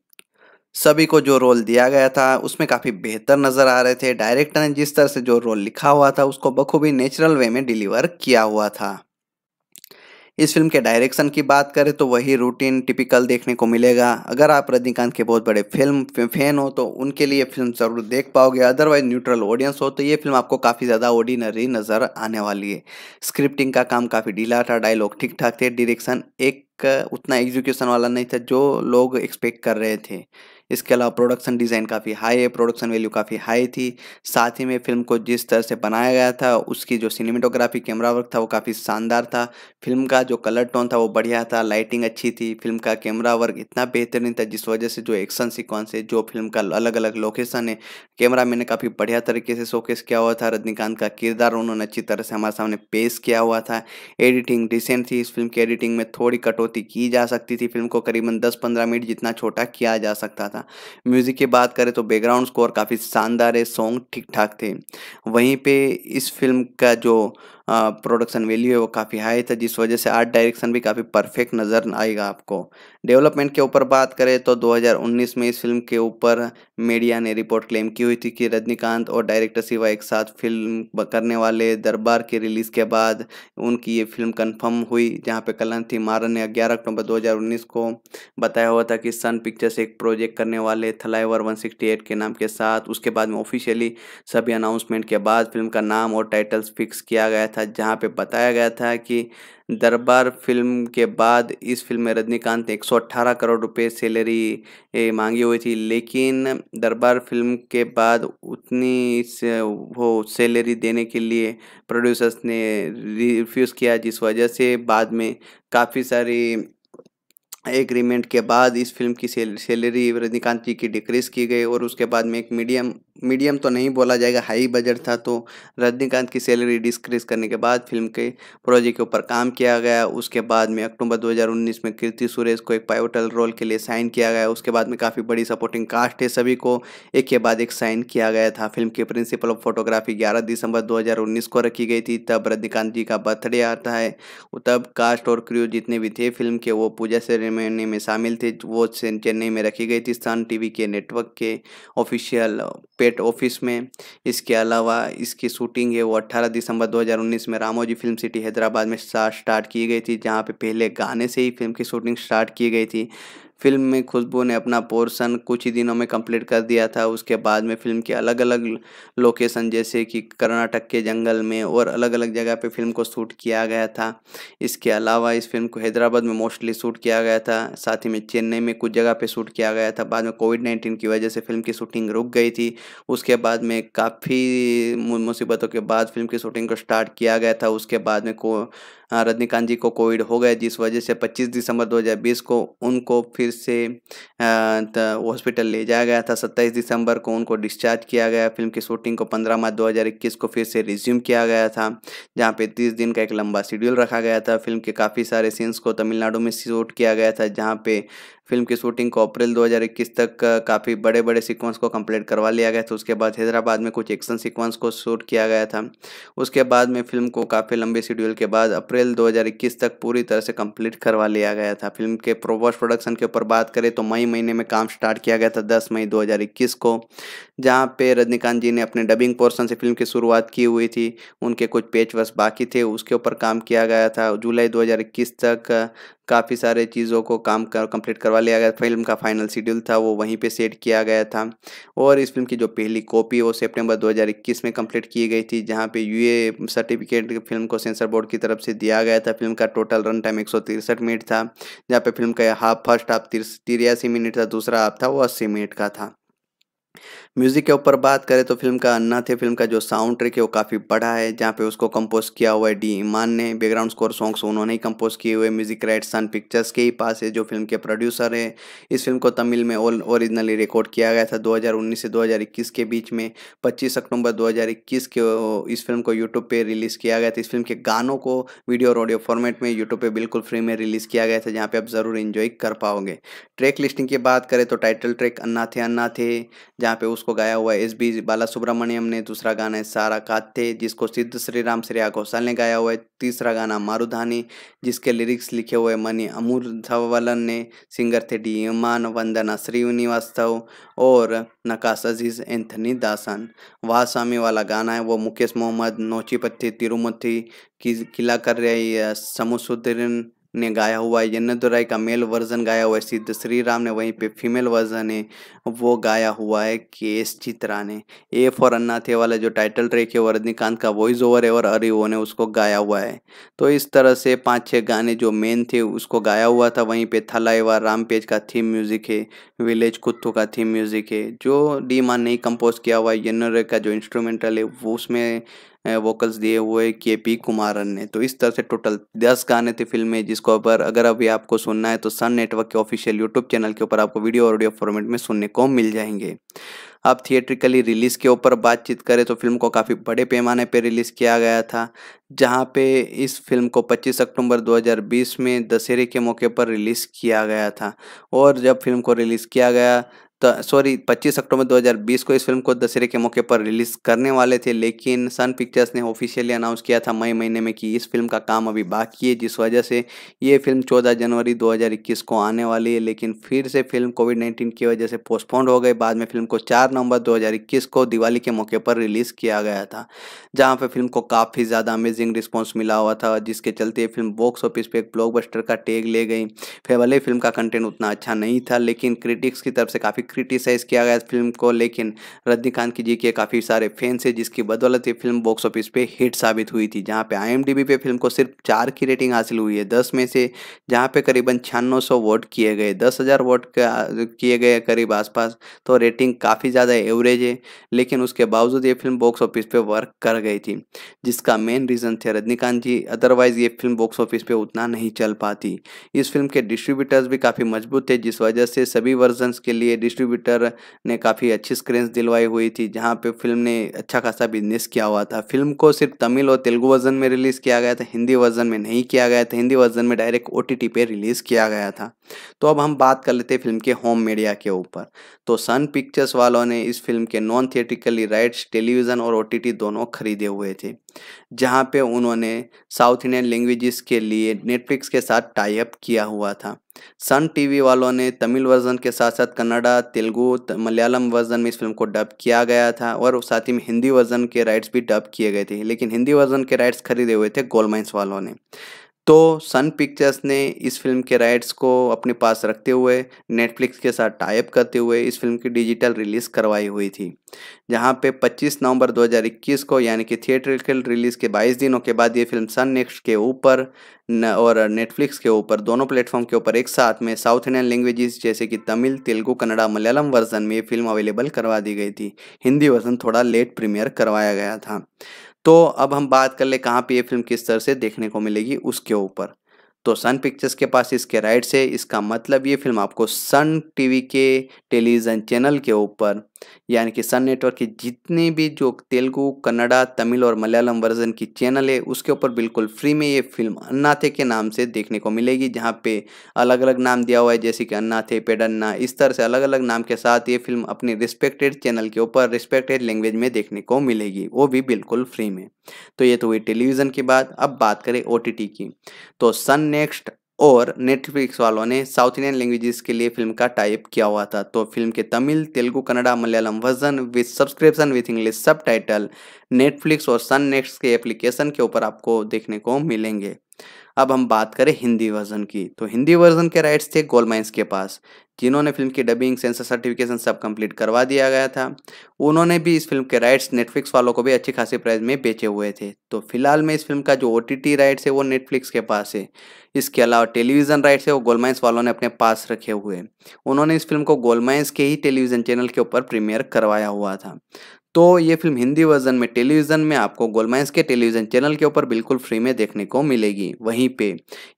[SPEAKER 1] सभी को जो रोल दिया गया था उसमें काफ़ी बेहतर नज़र आ रहे थे डायरेक्टर ने जिस तरह से जो रोल लिखा हुआ था उसको बखूबी नेचुरल वे में डिलीवर किया हुआ था इस फिल्म के डायरेक्शन की बात करें तो वही रूटीन टिपिकल देखने को मिलेगा अगर आप रजनीकांत के बहुत बड़े फिल्म फैन हो तो उनके लिए फिल्म ज़रूर देख पाओगे अदरवाइज न्यूट्रल ऑडियंस हो तो ये फिल्म आपको काफ़ी ज़्यादा ऑर्डिनरी नज़र आने वाली है स्क्रिप्टिंग का काम काफ़ी ढीला था डायलॉग ठीक ठाक थे डायरेक्शन एक उतना एग्जीक्यूशन वाला नहीं था जो लोग एक्सपेक्ट कर रहे थे इसके अलावा प्रोडक्शन डिज़ाइन काफ़ी हाई है प्रोडक्शन वैल्यू काफ़ी हाई थी साथ ही में फिल्म को जिस तरह से बनाया गया था उसकी जो सिनेमेटोग्राफी कैमरा वर्क था वो काफ़ी शानदार था फिल्म का जो कलर टोन था वो बढ़िया था लाइटिंग अच्छी थी फिल्म का कैमरा वर्क इतना बेहतरीन था जिस वजह से जो एक्शन सिक्वेंस है जो फिल्म का अलग अलग लोकेशन है कैमरा मैंने काफ़ी बढ़िया तरीके से शोकेस किया हुआ था रजनीकांत का किरदार उन्होंने अच्छी तरह से हमारे सामने पेश किया हुआ था एडिटिंग डिसेंट थी इस फिल्म की एडिटिंग में थोड़ी कटौती की जा सकती थी फिल्म को करीबन दस पंद्रह मिनट जितना छोटा किया जा सकता था था म्यूज़िक की बात करें तो बैकग्राउंड स्कोर काफ़ी शानदार है सॉन्ग ठीक ठाक थे वहीं पे इस फिल्म का जो प्रोडक्शन वैल्यू है वो काफ़ी हाई था जिस वजह से आर्ट डायरेक्शन भी काफ़ी परफेक्ट नज़र आएगा आपको डेवलपमेंट के ऊपर बात करें तो 2019 में इस फिल्म के ऊपर मीडिया ने रिपोर्ट क्लेम की हुई थी कि रजनीकांत और डायरेक्टर शिवा एक साथ फिल्म करने वाले दरबार के रिलीज़ के बाद उनकी ये फिल्म कंफर्म हुई जहाँ पे थी मारन ने 11 अक्टूबर 2019 को बताया हुआ था कि सन पिक्चर्स एक प्रोजेक्ट करने वाले थलाईवर 168 के नाम के साथ उसके बाद में ऑफिशियली सभी अनाउंसमेंट के बाद फिल्म का नाम और टाइटल्स फिक्स किया गया था जहाँ पर बताया गया था कि दरबार फिल्म के बाद इस फिल्म में रजनीकांत 118 करोड़ रुपए सैलरी मांगी हुई थी लेकिन दरबार फिल्म के बाद उतनी से वो सैलरी देने के लिए प्रोड्यूसर्स ने रिफ्यूज़ किया जिस वजह से बाद में काफ़ी सारी एग्रीमेंट के बाद इस फिल्म की सैलरी रजनीकांत जी की डिक्रीज़ की गई और उसके बाद में एक मीडियम मीडियम तो नहीं बोला जाएगा हाई बजट था तो रजनीकांत की सैलरी डिस्क्रीज करने के बाद फिल्म के प्रोजेक्ट के ऊपर काम किया गया उसके बाद में अक्टूबर 2019 में कीर्ति सुरेश को एक पायोटल रोल के लिए साइन किया गया उसके बाद में काफ़ी बड़ी सपोर्टिंग कास्ट है सभी को एक के बाद एक साइन किया गया था फिल्म के प्रिंसिपल ऑफ फोटोग्राफी ग्यारह दिसंबर दो को रखी गई थी तब रजनीकांत जी का बर्थडे आता है तब कास्ट और क्रू जितने भी थे फिल्म के वो पूजा सेरेमनी में शामिल थे वो चेन्नई में रखी गई थी सन टी के नेटवर्क के ऑफिशियल पेट ऑफिस में इसके अलावा इसकी शूटिंग है वो 18 दिसंबर 2019 में रामोजी फिल्म सिटी हैदराबाद में स्टार्ट की गई थी जहाँ पे पहले गाने से ही फिल्म की शूटिंग स्टार्ट की गई थी फिल्म में खुशबू ने अपना पोर्शन कुछ ही दिनों में कंप्लीट कर दिया था उसके बाद में फिल्म के अलग अलग लोकेशन जैसे कि कर्नाटक के जंगल में और अलग अलग जगह पे फिल्म को शूट किया गया था इसके अलावा इस फिल्म को हैदराबाद में मोस्टली शूट किया गया था साथ ही में चेन्नई में कुछ जगह पर शूट किया गया था बाद में कोविड नाइन्टीन की वजह से फिल्म की शूटिंग रुक गई थी उसके बाद में काफ़ी मुसीबतों के बाद फिल्म की शूटिंग को स्टार्ट किया गया था उसके बाद में को हाँ, रजनीकांत जी को कोविड हो गए जिस वजह से 25 दिसंबर 2020 को उनको फिर से हॉस्पिटल ले जाया गया था 27 दिसंबर को उनको डिस्चार्ज किया गया फिल्म की शूटिंग को 15 मार्च 2021 को फिर से रिज्यूम किया गया था जहाँ पे तीस दिन का एक लंबा शेड्यूल रखा गया था फिल्म के काफ़ी सारे सीन्स को तमिलनाडु में शूट किया गया था जहाँ पे फिल्म की शूटिंग को अप्रैल 2021 तक काफ़ी बड़े बड़े सीक्वेंस को कंप्लीट करवा लिया गया था उसके बाद हैदराबाद में कुछ एक्शन सीक्वेंस को शूट किया गया था उसके बाद में फिल्म को काफ़ी लंबे शेड्यूल के बाद अप्रैल 2021 तक पूरी तरह से कंप्लीट करवा लिया गया था फिल्म के प्रोवर्स प्रोडक्शन के ऊपर बात करें तो मई महीने में काम स्टार्ट किया गया था दस मई दो को जहाँ पे रजनीकांत जी ने अपने डबिंग पोर्सन से फिल्म की शुरुआत की हुई थी उनके कुछ पेच वर्स बाकी थे उसके ऊपर काम किया गया था जुलाई दो तक काफ़ी सारे चीज़ों को काम कर कंप्लीट करवा लिया गया फिल्म का फाइनल शेड्यूल था वो वहीं पे सेट किया गया था और इस फिल्म की जो पहली कॉपी वो सितंबर 2021 में कंप्लीट की गई थी जहां पे यूए सर्टिफिकेट फिल्म को सेंसर बोर्ड की तरफ से दिया गया था फिल्म का टोटल रन टाइम एक मिनट था जहाँ पे फिल्म का हाफ फर्स्ट हाफ तिरासी मिनट था दूसरा हाफ था वो अस्सी मिनट का था म्यूज़िक के ऊपर बात करें तो फिल्म का अन्ना थे फिल्म का जो साउंड ट्रिक है वो काफ़ी बड़ा है जहाँ पे उसको कंपोज किया हुआ है डी ईमान ने बैकग्राउंड स्कोर सॉन्ग्स उन्होंने ही कंपोज किए हुए म्यूज़िक राइट सन पिक्चर्स के ही पास है जो फिल्म के प्रोड्यूसर है इस फिल्म को तमिल में ऑल ओरिजिनली रिकॉर्ड किया गया था दो से दो के बीच में पच्चीस अक्टूबर दो के इस फिल्म को यूट्यूब पर रिलीज़ किया गया था इस फिल्म के गानों को वीडियो और ऑडियो फॉर्मेट में यूट्यूब पर बिल्कुल फ्री में रिलीज़ किया गया था जहाँ पर आप ज़रूर इन्जॉय कर पाओगे ट्रैक लिस्टिंग की बात करें तो टाइटल ट्रैक अन्ना थे अन्ना थे जहाँ पे उसको गाया हुआ है एस बी बाला सुब्रमण्यम ने दूसरा गाना है सारा काथे जिसको सिद्ध श्री राम श्रेया घोषाल ने गाया हुआ है तीसरा गाना मारुधानी जिसके लिरिक्स लिखे हुए मनी अमूर धवलन ने सिंगर थे डी यमान वंदना श्रीनिवास्तव और नकाश अजीज एंथनी दासन वाह स्वामी वाला गाना है वो मुकेश मोहम्मद नोचीपत्थी तिरुमथी की किला कर रही है समुसुद्दीन ने गाया हुआ है यन्नदुराई का मेल वर्जन गाया हुआ है सिद्ध श्री राम ने वहीं पे फीमेल वर्जन है वो गाया हुआ है के एस चित्रा ने ए फॉर अन्ना थे वाला जो टाइटल ट्रैक है वो रजनीकांत का वॉइस ओवर है और अरिओ ने उसको गाया हुआ है तो इस तरह से पाँच छः गाने जो मेन थे उसको गाया हुआ था वहीं पे राम पेज का थीम म्यूजिक है विलेज कुत्तू का थीम म्यूजिक है जो डी मान ने कंपोज किया हुआ है यन्नदुराई का जो इंस्ट्रूमेंटल है वो उसमें वोकल्स दिए हुए के पी कुमारन ने तो इस तरह से टोटल दस गाने थे फिल्म में जिसको पर अगर अभी आपको सुनना है तो सन नेटवर्क के ऑफिशियल यूट्यूब चैनल के ऊपर आपको वीडियो और ऑडियो फॉर्मेट में सुनने को मिल जाएंगे अब थिएट्रिकली रिलीज़ के ऊपर बातचीत करें तो फिल्म को काफ़ी बड़े पैमाने पर पे रिलीज़ किया गया था जहां पे इस फिल्म को 25 अक्टूबर 2020 में दशहरे के मौके पर रिलीज़ किया गया था और जब फिल्म को रिलीज़ किया गया तो, सॉरी 25 अक्टूबर 2020 को इस फिल्म को दशहरे के मौके पर रिलीज करने वाले थे लेकिन सन पिक्चर्स ने ऑफिशियली अनाउंस किया था मई महीने में कि इस फिल्म का काम अभी बाकी है जिस वजह से ये फिल्म 14 जनवरी 2021 को आने वाली है लेकिन फिर से फिल्म कोविड नाइन्टीन की वजह से पोस्टपोन्ड हो गई बाद में फिल्म को चार नवंबर दो को दिवाली के मौके पर रिलीज किया गया था जहाँ पर फिल्म को काफ़ी ज़्यादा अमेजिंग रिस्पॉन्स मिला हुआ था जिसके चलते ये फिल्म बॉक्स ऑफिस पर एक ब्लॉकबस्टर का टेग ले गई फिर भले फिल्म का कंटेंट उतना अच्छा नहीं था लेकिन क्रिटिक्स की तरफ से काफ़ी क्रिटिसाइज किया गया फिल्म को लेकिन रजनीकांत की जी के काफ़ी सारे फैंस हैं जिसकी बदौलत ये फिल्म बॉक्स ऑफिस पे हिट साबित हुई थी जहाँ पे आईएमडीबी पे फिल्म को सिर्फ चार की रेटिंग हासिल हुई है दस में से जहाँ पे करीबन छियानवे सौ वोट किए गए दस हज़ार वोट किए गए करीब आसपास तो रेटिंग काफ़ी ज़्यादा एवरेज है लेकिन उसके बावजूद ये फिल्म बॉक्स ऑफिस पे वर्क कर गई थी जिसका मेन रीज़न थे रजनीकांत जी अदरवाइज़ ये फिल्म बॉक्स ऑफिस पर उतना नहीं चल पाती इस फिल्म के डिस्ट्रीब्यूटर्स भी काफ़ी मजबूत थे जिस वजह से सभी वर्जन्स के लिए डिस्ट्रीब्यूटर ने काफ़ी अच्छी स्क्रीन्स दिलवाई हुई थी जहाँ पे फिल्म ने अच्छा खासा बिजनेस किया हुआ था फिल्म को सिर्फ तमिल और तेलुगु वर्जन में रिलीज़ किया गया था हिंदी वर्जन में नहीं किया गया था हिंदी वर्जन में डायरेक्ट ओ टी पे रिलीज़ किया गया था तो अब हम बात कर लेते फिल्म के होम मीडिया के ऊपर तो सन पिक्चर्स वालों ने इस फिल्म के नॉन थिएटिकली राइट्स टेलीविज़न और ओ दोनों खरीदे हुए थे जहाँ पे उन्होंने साउथ इंडियन लैंग्वेजेस के लिए नेटफ्लिक्स के साथ टाई अप किया हुआ था सन टीवी वालों ने तमिल वर्जन के साथ साथ कन्नड़ा तेलुगु मलयालम वर्जन में इस फिल्म को डब किया गया था और साथ ही में हिंदी वर्जन के राइट्स भी डब किए गए थे लेकिन हिंदी वर्जन के राइट्स खरीदे हुए थे गोलमाइंस वालों ने तो सन पिक्चर्स ने इस फिल्म के राइट्स को अपने पास रखते हुए नेटफ्लिक्स के साथ टाइप करते हुए इस फिल्म की डिजिटल रिलीज़ करवाई हुई थी जहां पे 25 नवंबर 2021 को यानी कि थिएटरिकल रिलीज़ के 22 दिनों के बाद ये फिल्म सन नेक्स्ट के ऊपर और नेटफ्लिक्स के ऊपर दोनों प्लेटफॉर्म के ऊपर एक साथ में साउथ इंडियन लैंग्वेजेस जैसे कि तमिल तेलुगु कन्नड़ा मलयालम वर्जन में ये फिल्म अवेलेबल करवा दी गई थी हिंदी वर्जन थोड़ा लेट प्रीमियर करवाया गया था तो अब हम बात कर ले कहाँ पे ये फिल्म किस तरह से देखने को मिलेगी उसके ऊपर तो सन पिक्चर्स के पास इसके राइट्स है इसका मतलब ये फिल्म आपको सन टीवी के टेलीविज़न चैनल के ऊपर यानी कि सन नेटवर्क की जितने भी जो तेलुगु कन्नड़ा तमिल और मलयालम वर्जन की चैनल है उसके ऊपर बिल्कुल फ्री में ये फिल्म अन्नाथे के नाम से देखने को मिलेगी जहाँ पे अलग अलग नाम दिया हुआ है जैसे कि अन्नाथे पेडन्ना इस तरह से अलग अलग नाम के साथ ये फिल्म अपने रिस्पेक्टेड चैनल के ऊपर रिस्पेक्टेड लैंग्वेज में देखने को मिलेगी वो भी बिल्कुल फ्री में तो ये तो हुई टेलीविज़न की बात अब बात करें ओ की तो सन नेक्स्ट और नेटफ्लिक्स वालों ने साउथ इंडियन लैंग्वेजेस के लिए फिल्म का टाइप किया हुआ था तो फिल्म के Tamil Telugu Kannada Malayalam version with subscription with English subtitle Netflix और सन नेक्स्ट के एप्लीकेशन के ऊपर आपको देखने को मिलेंगे अब हम बात करें हिंदी वर्जन की तो हिंदी वर्जन के राइट्स थे गोल माइंस के पास जिन्होंने फिल्म की डबिंग सेंसर सर्टिफिकेशन सब कंप्लीट करवा दिया गया था उन्होंने भी इस फिल्म के राइट्स नेटफ्लिक्स वालों को भी अच्छी खासी प्राइस में बेचे हुए थे तो फिलहाल में इस फिल्म का जो ओ राइट्स है वो नेटफ्लिक्स के पास है इसके अलावा टेलीविज़न राइट्स है वो गोलमाइंस वालों ने अपने पास रखे हुए उन्होंने इस फिल्म को गोलमाइंस के ही टेलीविज़न चैनल के ऊपर प्रीमियर करवाया हुआ था तो ये फिल्म हिंदी वर्जन में टेलीविज़न में आपको गोलमाइंस के टेलीविज़न चैनल के ऊपर बिल्कुल फ्री में देखने को मिलेगी वहीं पे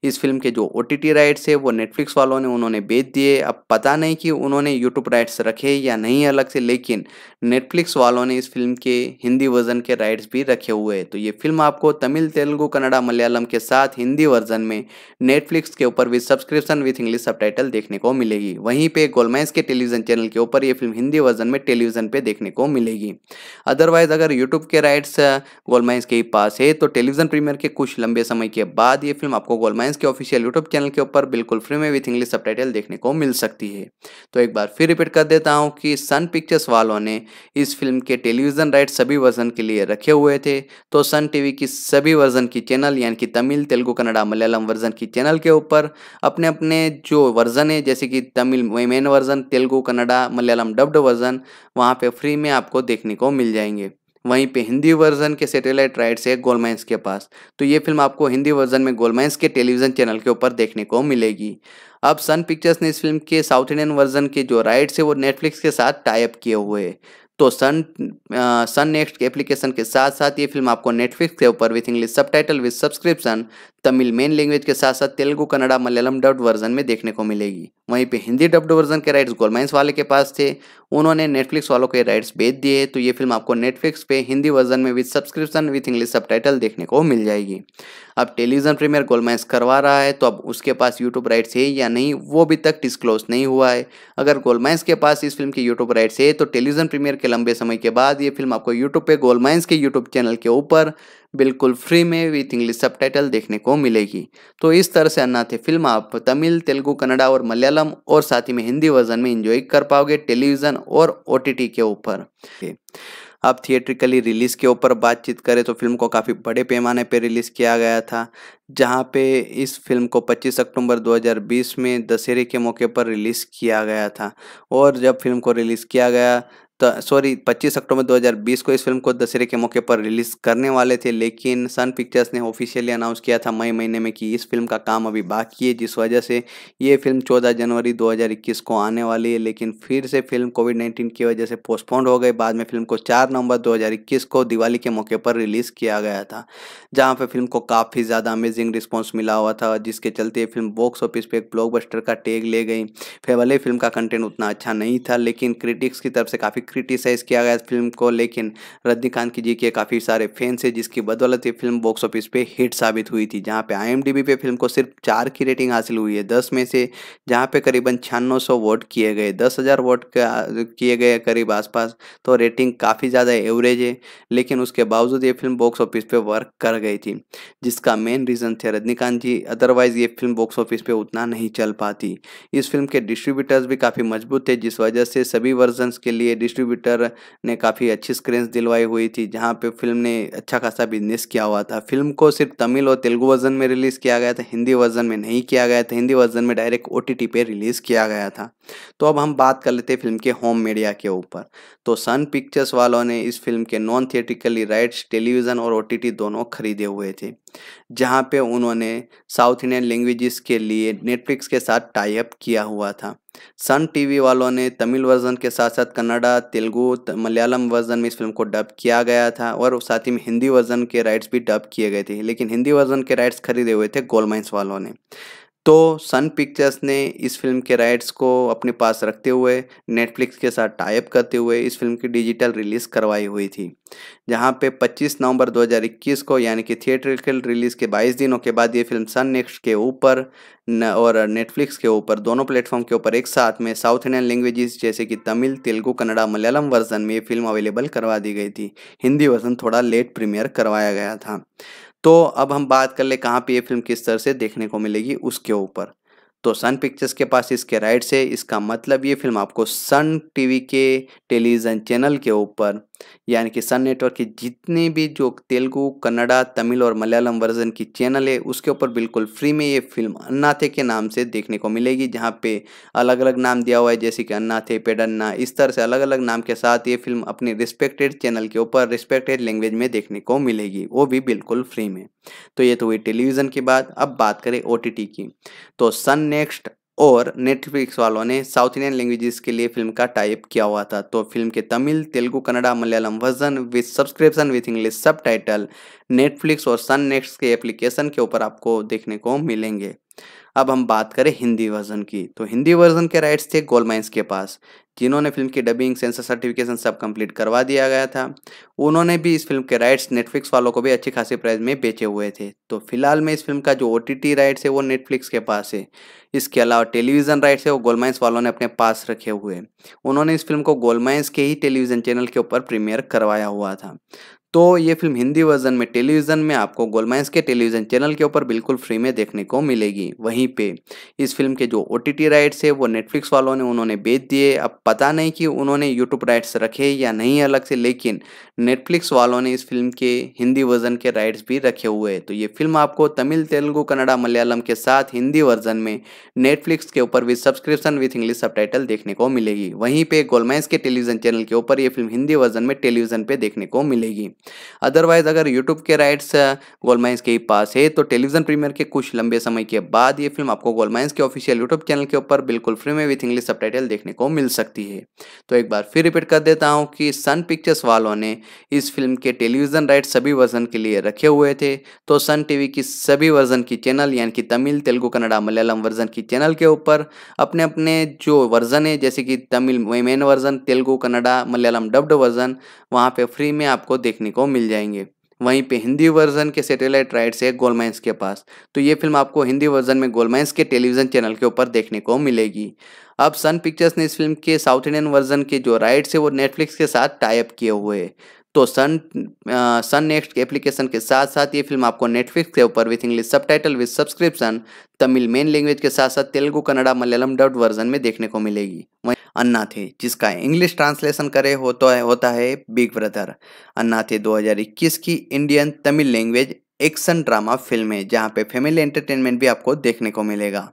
[SPEAKER 1] इस फिल्म के जो ओ राइट्स है वो नेटफ्लिक्स वालों ने उन्होंने बेच दिए अब पता नहीं कि उन्होंने यूट्यूब राइट्स रखे या नहीं अलग से लेकिन नेटफ्लिक्स वालों ने इस फिल्म के हिंदी वर्जन के राइट्स भी रखे हुए हैं तो ये फिल्म आपको तमिल तेलुगु कन्नडा मलयालम के साथ हिंदी वर्जन में नेटफ्लिक्स के ऊपर with subscription with English sub देखने को मिलेगी वहीं पर गोलमाइंस के टेलीविज़न चैनल के ऊपर ये फिल्म हिंदी वर्जन में टेलीविज़न पर देखने को मिलेगी अदरवाइज अगर यूट्यूब के राइट्स गोलमाइंस के ही पास है तो टेलीविजन प्रीमियर के कुछ लंबे समय के बाद ये फिल्म आपको गोलमाइंस के ऑफिशियल यूट्यूब चैनल के ऊपर बिल्कुल फ्री में विथ इंग्लिश सब देखने को मिल सकती है तो एक बार फिर रिपीट कर देता हूँ कि सन पिक्चर्स वालों ने इस फिल्म के टेलीविजन राइट सभी वर्जन के लिए रखे हुए थे तो सन टीवी की सभी वर्जन की चैनल यानी कि तमिल तेलुगु कन्नडा मलयालम वर्जन की चैनल के ऊपर अपने अपने जो वर्जन है जैसे कि Tamil main version Telugu Kannada Malayalam dubbed version वहाँ पे फ्री में आपको देखने को मिल जाएंगे वहीं पे हिंदी वर्जन के सैटेलाइट राइट्स है गोलमाइंस के पास तो ये फिल्म आपको हिंदी वर्जन में गोलमाइंस के टेलीविजन चैनल के ऊपर देखने को मिलेगी अब सन पिक्चर्स ने इस फिल्म के साउथ इंडियन वर्जन के जो राइट्स है वो नेटफ्लिक्स के साथ टाइप किए हुए है तो सन सन नेक्स्ट एप्लीकेशन के साथ साथ ये फिल्म आपको नेटफ्लिक्स के ऊपर with English subtitle with subscription Tamil main language के साथ साथ तेलुगु कन्नड़ा मलयालम डब्ड वर्जन में देखने को मिलेगी वहीं पे हिंदी डब्ड वर्जन के राइट्स गोलमाइंस वाले के पास थे उन्होंने नेटफ्लिक्स वालों के राइट्स बेच दिए तो ये फिल्म आपको नेटफ्लिक्स पे हिंदी वर्जन में with subscription with English sub देखने को मिल जाएगी अब टेलीविजन प्रीमियर गोलमाइंस करवा रहा है तो अब उसके पास यूट्यूब राइट्स है या नहीं वो अभी तक डिस्क्लोज नहीं हुआ है अगर गोलमाइंस के पास इस फिल्म की यूट्यूब राइट्स है तो टेलीविजन प्रीमियर के लंबे समय के बाद ये फिल्म आपको यूट्यूब पे गोलमाइंस के यूट्यूब चैनल के ऊपर बिल्कुल फ्री में विथ इंग्लिश सब देखने को मिलेगी तो इस तरह से अन्नाथे फिल्म आप तमिल तेलुगू कन्नडा और मलयालम और साथ ही में हिंदी वर्जन में इंजॉय कर पाओगे टेलीविजन और ओ के ऊपर अब थिएट्रिकली रिलीज़ के ऊपर बातचीत करें तो फिल्म को काफ़ी बड़े पैमाने पर रिलीज़ किया गया था जहां पे इस फिल्म को 25 अक्टूबर 2020 में दशहरे के मौके पर रिलीज़ किया गया था और जब फिल्म को रिलीज़ किया गया तो, सॉरी 25 अक्टूबर 2020 को इस फिल्म को दशहरे के मौके पर रिलीज करने वाले थे लेकिन सन पिक्चर्स ने ऑफिशियली अनाउंस किया था मई महीने में कि इस फिल्म का काम अभी बाकी है जिस वजह से ये फिल्म 14 जनवरी 2021 को आने वाली है लेकिन फिर से फिल्म कोविड नाइन्टीन की वजह से पोस्टपोन हो गई बाद में फिल्म को चार नवंबर दो को दिवाली के मौके पर रिलीज किया गया था जहाँ पर फिल्म को काफ़ी ज़्यादा अमेजिंग रिस्पॉन्स मिला हुआ था जिसके चलते फिल्म बॉक्स ऑफिस पर एक ब्लॉकबस्टर का टेग ले गई फिर भले फिल्म का कंटेंट उतना अच्छा नहीं था लेकिन क्रिटिक्स की तरफ से काफ़ी क्रिटिसाइज़ किया गया फिल्म को लेकिन रजनीकांत की जी के काफ़ी सारे फैंस है जिसकी बदौलत ये फिल्म बॉक्स ऑफिस पे हिट साबित हुई थी जहाँ पे आई पे फिल्म को सिर्फ चार की रेटिंग हासिल हुई है दस में से जहाँ पे करीबन छियानवे सौ वोट किए गए दस हज़ार वोट किए गए करीब आसपास तो रेटिंग काफ़ी ज़्यादा एवरेज है लेकिन उसके बावजूद ये फिल्म बॉक्स ऑफिस पर वर्क कर गई थी जिसका मेन रीज़न थे रजनीकांत जी अदरवाइज़ ये फिल्म बॉक्स ऑफिस पे उतना नहीं चल पाती इस फिल्म के डिस्ट्रीब्यूटर्स भी काफ़ी मजबूत थे जिस वजह से सभी वर्जन्स के लिए डिस्ट्रीब्यूटर ने काफ़ी अच्छी स्क्रीन दिलवाई हुई थी जहाँ पे फिल्म ने अच्छा खासा बिजनेस किया हुआ था फिल्म को सिर्फ तमिल और तेलुगु वर्जन में रिलीज़ किया गया था हिंदी वर्जन में नहीं किया गया था हिंदी वर्जन में डायरेक्ट ओ टी पे रिलीज़ किया गया था तो अब हम बात कर लेते हैं फिल्म के होम मीडिया के ऊपर तो सन पिक्चर्स वालों ने इस फिल्म के नॉन थिएटिकली राइट्स टेलीविज़न और ओ दोनों खरीदे हुए थे जहाँ पे उन्होंने साउथ इंडियन लैंग्वेजेस के लिए नेटफ्लिक्स के साथ टाई अप किया हुआ था सन टीवी वालों ने तमिल वर्जन के साथ साथ कन्नड़ा तेलुगु मलयालम वर्जन में इस फिल्म को डब किया गया था और साथ ही में हिंदी वर्जन के राइट्स भी डब किए गए थे लेकिन हिंदी वर्जन के राइट्स खरीदे हुए थे गोलमाइंस वालों ने तो सन पिक्चर्स ने इस फिल्म के राइट्स को अपने पास रखते हुए नेटफ्लिक्स के साथ टाइप करते हुए इस फिल्म की डिजिटल रिलीज़ करवाई हुई थी जहां पे 25 नवंबर 2021 को यानी कि थिएट्रिकल रिलीज़ के 22 दिनों के बाद ये फिल्म सन नेक्स्ट के ऊपर और नेटफ्लिक्स के ऊपर दोनों प्लेटफॉर्म के ऊपर एक साथ में साउथ इंडियन लैंग्वेजेस जैसे कि तमिल तेलुगू कन्नड़ा मलयालम वर्जन में ये फिल्म अवेलेबल करवा दी गई थी हिंदी वर्जन थोड़ा लेट प्रीमियर करवाया गया था तो अब हम बात कर ले कहाँ पे ये फिल्म किस तरह से देखने को मिलेगी उसके ऊपर तो सन पिक्चर्स के पास इसके राइट्स है इसका मतलब ये फिल्म आपको सन टीवी के टेलीविज़न चैनल के ऊपर यानी कि सन नेटवर्क की जितने भी जो तेलुगु कन्नड़ा तमिल और मलयालम वर्जन की चैनल है उसके ऊपर बिल्कुल फ्री में ये फिल्म अन्नाथे के नाम से देखने को मिलेगी जहाँ पे अलग अलग नाम दिया हुआ है जैसे कि अन्नाथे पेडन्ना इस तरह से अलग अलग नाम के साथ ये फिल्म अपने रिस्पेक्टेड चैनल के ऊपर रिस्पेक्टेड लैंग्वेज में देखने को मिलेगी वो भी बिल्कुल फ्री में तो ये तो हुई टेलीविज़न की बात अब बात करें ओ की तो सन नेक्स्ट और नेटफ्लिक्स वालों ने साउथ इंडियन लैंग्वेजेस के लिए फिल्म का टाइप किया हुआ था तो फिल्म के Tamil Telugu Kannada Malayalam version with subscription with English sub Netflix और सन नेक्स्ट के एप्लीकेशन के ऊपर आपको देखने को मिलेंगे अब हम बात करें हिंदी वर्जन की तो हिंदी वर्जन के राइट्स थे गोल माइंस के पास जिन्होंने फिल्म की डबिंग सेंसर सर्टिफिकेशन सब कंप्लीट करवा दिया गया था उन्होंने भी इस फिल्म के राइट्स नेटफ्लिक्स वालों को भी अच्छी खासी प्राइस में बेचे हुए थे तो फिलहाल में इस फिल्म का जो ओ राइट्स है वो नेटफ्लिक्स के पास है इसके अलावा टेलीविज़न राइट्स है वो गोलमाइंस वालों ने अपने पास रखे हुए उन्होंने इस फिल्म को गोलमाइंस के ही टेलीविज़न चैनल के ऊपर प्रीमियर करवाया हुआ था तो ये फिल्म हिंदी वर्जन में टेलीविज़न में आपको गोलमाइंस के टेलीविज़न चैनल के ऊपर बिल्कुल फ्री में देखने को मिलेगी वहीं पे इस फिल्म के जो ओ टी राइट्स है वो नेटफ्लिक्स वालों ने उन्होंने बेच दिए अब पता नहीं कि उन्होंने यूट्यूब राइट्स रखे या नहीं अलग से लेकिन नेटफ्लिक्स वालों ने इस फिल्म के हिंदी वर्जन के राइट्स भी रखे हुए हैं तो ये फिल्म आपको तमिल तेलुगू कन्नडा मलयालम के साथ हिंदी वर्जन में नेटफ्लिक्स के ऊपर with subscription with English sub देखने को मिलेगी वहीं पर गोलमाइंस के टेलीविज़न चैनल के ऊपर ये फिल्म हिंदी वर्जन में टेलीविज़न पर देखने को मिलेगी अदरवाइज अगर यूट्यूब के राइट्स गोलमाइंस के पास है तो टेलीविजन प्रीमियर के कुछ लंबे समय के बाद ये फिल्म आपको गोलमाइंस के ऑफिशियल यूट्यूब चैनल के ऊपर बिल्कुल फ्री में विथ इंग्लिश सब देखने को मिल सकती है तो एक बार फिर रिपीट कर देता हूँ कि सन पिक्चर्स वालों ने इस फिल्म के टेलीविजन राइट सभी वर्जन के लिए रखे हुए थे तो सन टीवी की सभी वर्जन की चैनल यानी कि तमिल तेलुगु कन्नडा मलयालम वर्जन की चैनल के ऊपर अपने अपने जो वर्जन है जैसे कि Tamil main version Telugu Kannada Malayalam dubbed version वहां पे फ्री में आपको देखने देखने को मिल जाएंगे वहीं पे हिंदी वर्जन के सैटेलाइट राइट्स है गोलमाइंस के पास तो ये फिल्म आपको हिंदी वर्जन में गोलमाइंस के टेलीविजन चैनल के ऊपर देखने को मिलेगी अब सन पिक्चर्स ने इस फिल्म के साउथ इंडियन वर्जन के जो राइट्स है वो नेटफ्लिक्स के साथ टाइप किए हुए हैं तो सन सन नेक्स्ट के एप्लीकेशन के साथ साथ ये फिल्म आपको नेटफ्लिक्स के ऊपर with English subtitle with subscription Tamil main language के साथ साथ तेलुगु कन्नड़ा मलयालम डब्ड वर्जन में देखने को मिलेगी वहीं अन्ना थे जिसका इंग्लिश ट्रांसलेशन करे हो तो होता है बिग ब्रदर अन्ना थे दो की Indian Tamil language action drama film है जहाँ पे फैमिली एंटरटेनमेंट भी आपको देखने को मिलेगा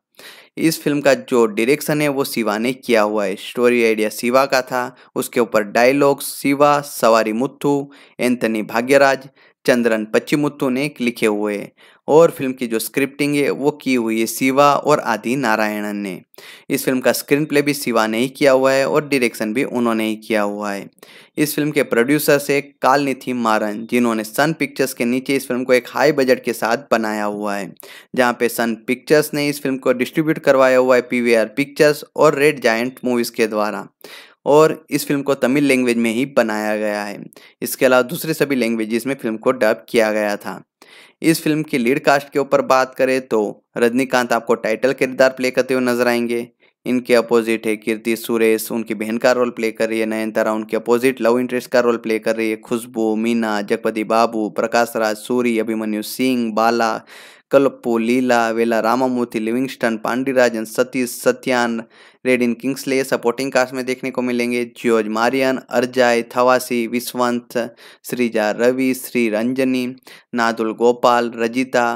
[SPEAKER 1] इस फिल्म का जो डायरेक्शन है वो शिवा ने किया हुआ है स्टोरी आइडिया शिवा का था उसके ऊपर डायलॉग्स शिवा सवारी मुत्थू एंथनी भाग्यराज चंद्रन पच्चीमुत्थू ने लिखे हुए हैं और फिल्म की जो स्क्रिप्टिंग है वो की हुई है शिवा और आदि नारायणन ने इस फिल्म का स्क्रीन प्ले भी शिवा ने ही किया हुआ है और डायरेक्शन भी उन्होंने ही किया हुआ है इस फिल्म के प्रोड्यूसर्स है कालनिथि मारन जिन्होंने सन पिक्चर्स के नीचे इस फिल्म को एक हाई बजट के साथ बनाया हुआ है जहाँ पे सन पिक्चर्स ने इस फिल्म को डिस्ट्रीब्यूट करवाया हुआ है पी पिक्चर्स और रेड जायंट मूवीज़ के द्वारा और इस फिल्म को तमिल लैंग्वेज में ही बनाया गया है इसके अलावा दूसरे सभी लैंग्वेजेस में फिल्म को डब किया गया था इस फिल्म की लीड कास्ट के ऊपर बात करें तो रजनीकांत आपको टाइटल किरदार प्ले करते हुए नजर आएंगे इनके अपोजिट है कीर्ति सुरेश उनकी बहन का रोल प्ले कर रही है नयनतारा उनके अपोजिट लव इंटरेस्ट का रोल प्ले कर रही है खुशबू मीना जगपति बाबू प्रकाश राज सूरी अभिमन्यु सिंह बाला कलपो लीला वेला Ramamurthy Livingstone Pandiarajan Sathish Sathyan Redin Kingsley supporting cast में देखने को मिलेंगे George Maryan Arjai Thavasi विश्वंत Sreeja Ravi Shri Ranjani नादुल Gopal Rajitha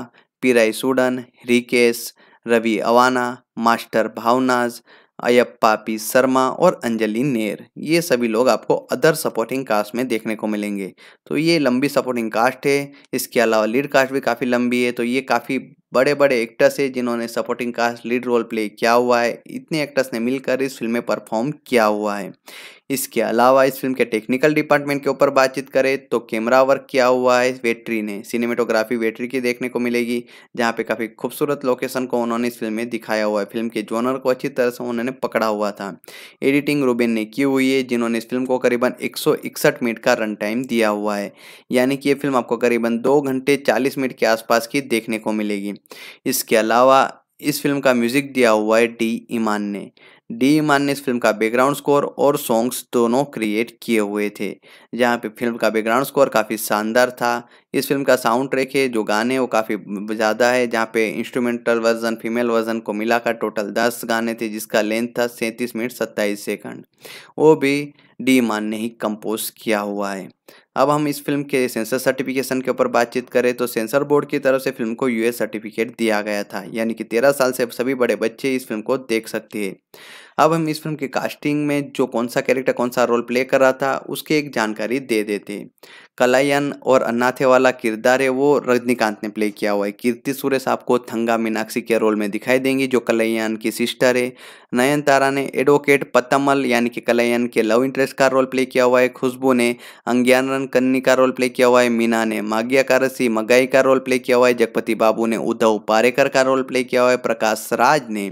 [SPEAKER 1] Pirai Soodan Rikesh Ravi Awana master भावनाज Ayyappa P Sharma और अंजलि नेर ये सभी लोग आपको अदर सपोर्टिंग कास्ट में देखने को मिलेंगे तो ये लंबी सपोर्टिंग कास्ट है इसके अलावा लीड कास्ट भी काफ़ी लंबी है तो ये काफ़ी बड़े बड़े एक्टर्स है जिन्होंने supporting cast lead role play किया हुआ है इतने एक्टर्स ने मिलकर इस फिल्म में परफॉर्म किया हुआ है इसके अलावा इस फिल्म के टेक्निकल डिपार्टमेंट के ऊपर बातचीत करें तो कैमरा वर्क किया हुआ है वेटरी ने सिनेमेटोग्राफी वेटरी की देखने को मिलेगी जहाँ पे काफ़ी खूबसूरत लोकेशन को उन्होंने इस फिल्म में दिखाया हुआ है फिल्म के जोनर को अच्छी तरह से उन्होंने पकड़ा हुआ था एडिटिंग रूबेन ने की हुई है जिन्होंने इस फिल्म को करीबन एक मिनट का रन टाइम दिया हुआ है यानी कि ये फिल्म आपको करीबन दो घंटे चालीस मिनट के आसपास की देखने को मिलेगी इसके अलावा इस फिल्म का म्यूजिक दिया हुआ है डी ईमान ने डी ईमान ने इस फिल्म का बैकग्राउंड स्कोर और सॉन्ग्स दोनों क्रिएट किए हुए थे जहाँ पे फिल्म का बैकग्राउंड स्कोर काफ़ी शानदार था इस फिल्म का साउंड ट्रैक है जो गाने वो काफ़ी ज़्यादा है जहाँ पे इंस्ट्रूमेंटल वर्जन फीमेल वर्जन को मिलाकर टोटल दस गाने थे जिसका लेंथ था सैंतीस मिनट सत्ताईस सेकंड वो भी डी ईमान ने ही कंपोज किया हुआ है अब हम इस फिल्म के सेंसर सर्टिफिकेशन के ऊपर बातचीत करें तो सेंसर बोर्ड की तरफ से फिल्म को यूएस सर्टिफिकेट दिया गया था यानी कि तेरह साल से सभी बड़े बच्चे इस फिल्म को देख सकते हैं अब हम इस फिल्म की कास्टिंग में जो कौन सा कैरेक्टर कौन सा रोल प्ले कर रहा था उसकी एक जानकारी दे देते कलायन और अन्नाथे वाला किरदार है वो रजनीकांत ने प्ले किया हुआ है कीर्ति सुरेश आपको थंगा मीनाक्षी के रोल में दिखाई देंगी जो कलैयान की सिस्टर है नयन तारा ने एडवोकेट पतमल यानी कि कलैयान के लव इंटरेस्ट का रोल प्ले किया हुआ है खुशबू ने रन कन्नी का रोल प्ले किया हुआ है मीना ने माग्या कारसी मगाई का रोल प्ले किया हुआ है जगपति बाबू ने उद्धव पारेकर का रोल प्ले किया हुआ है प्रकाश राज ने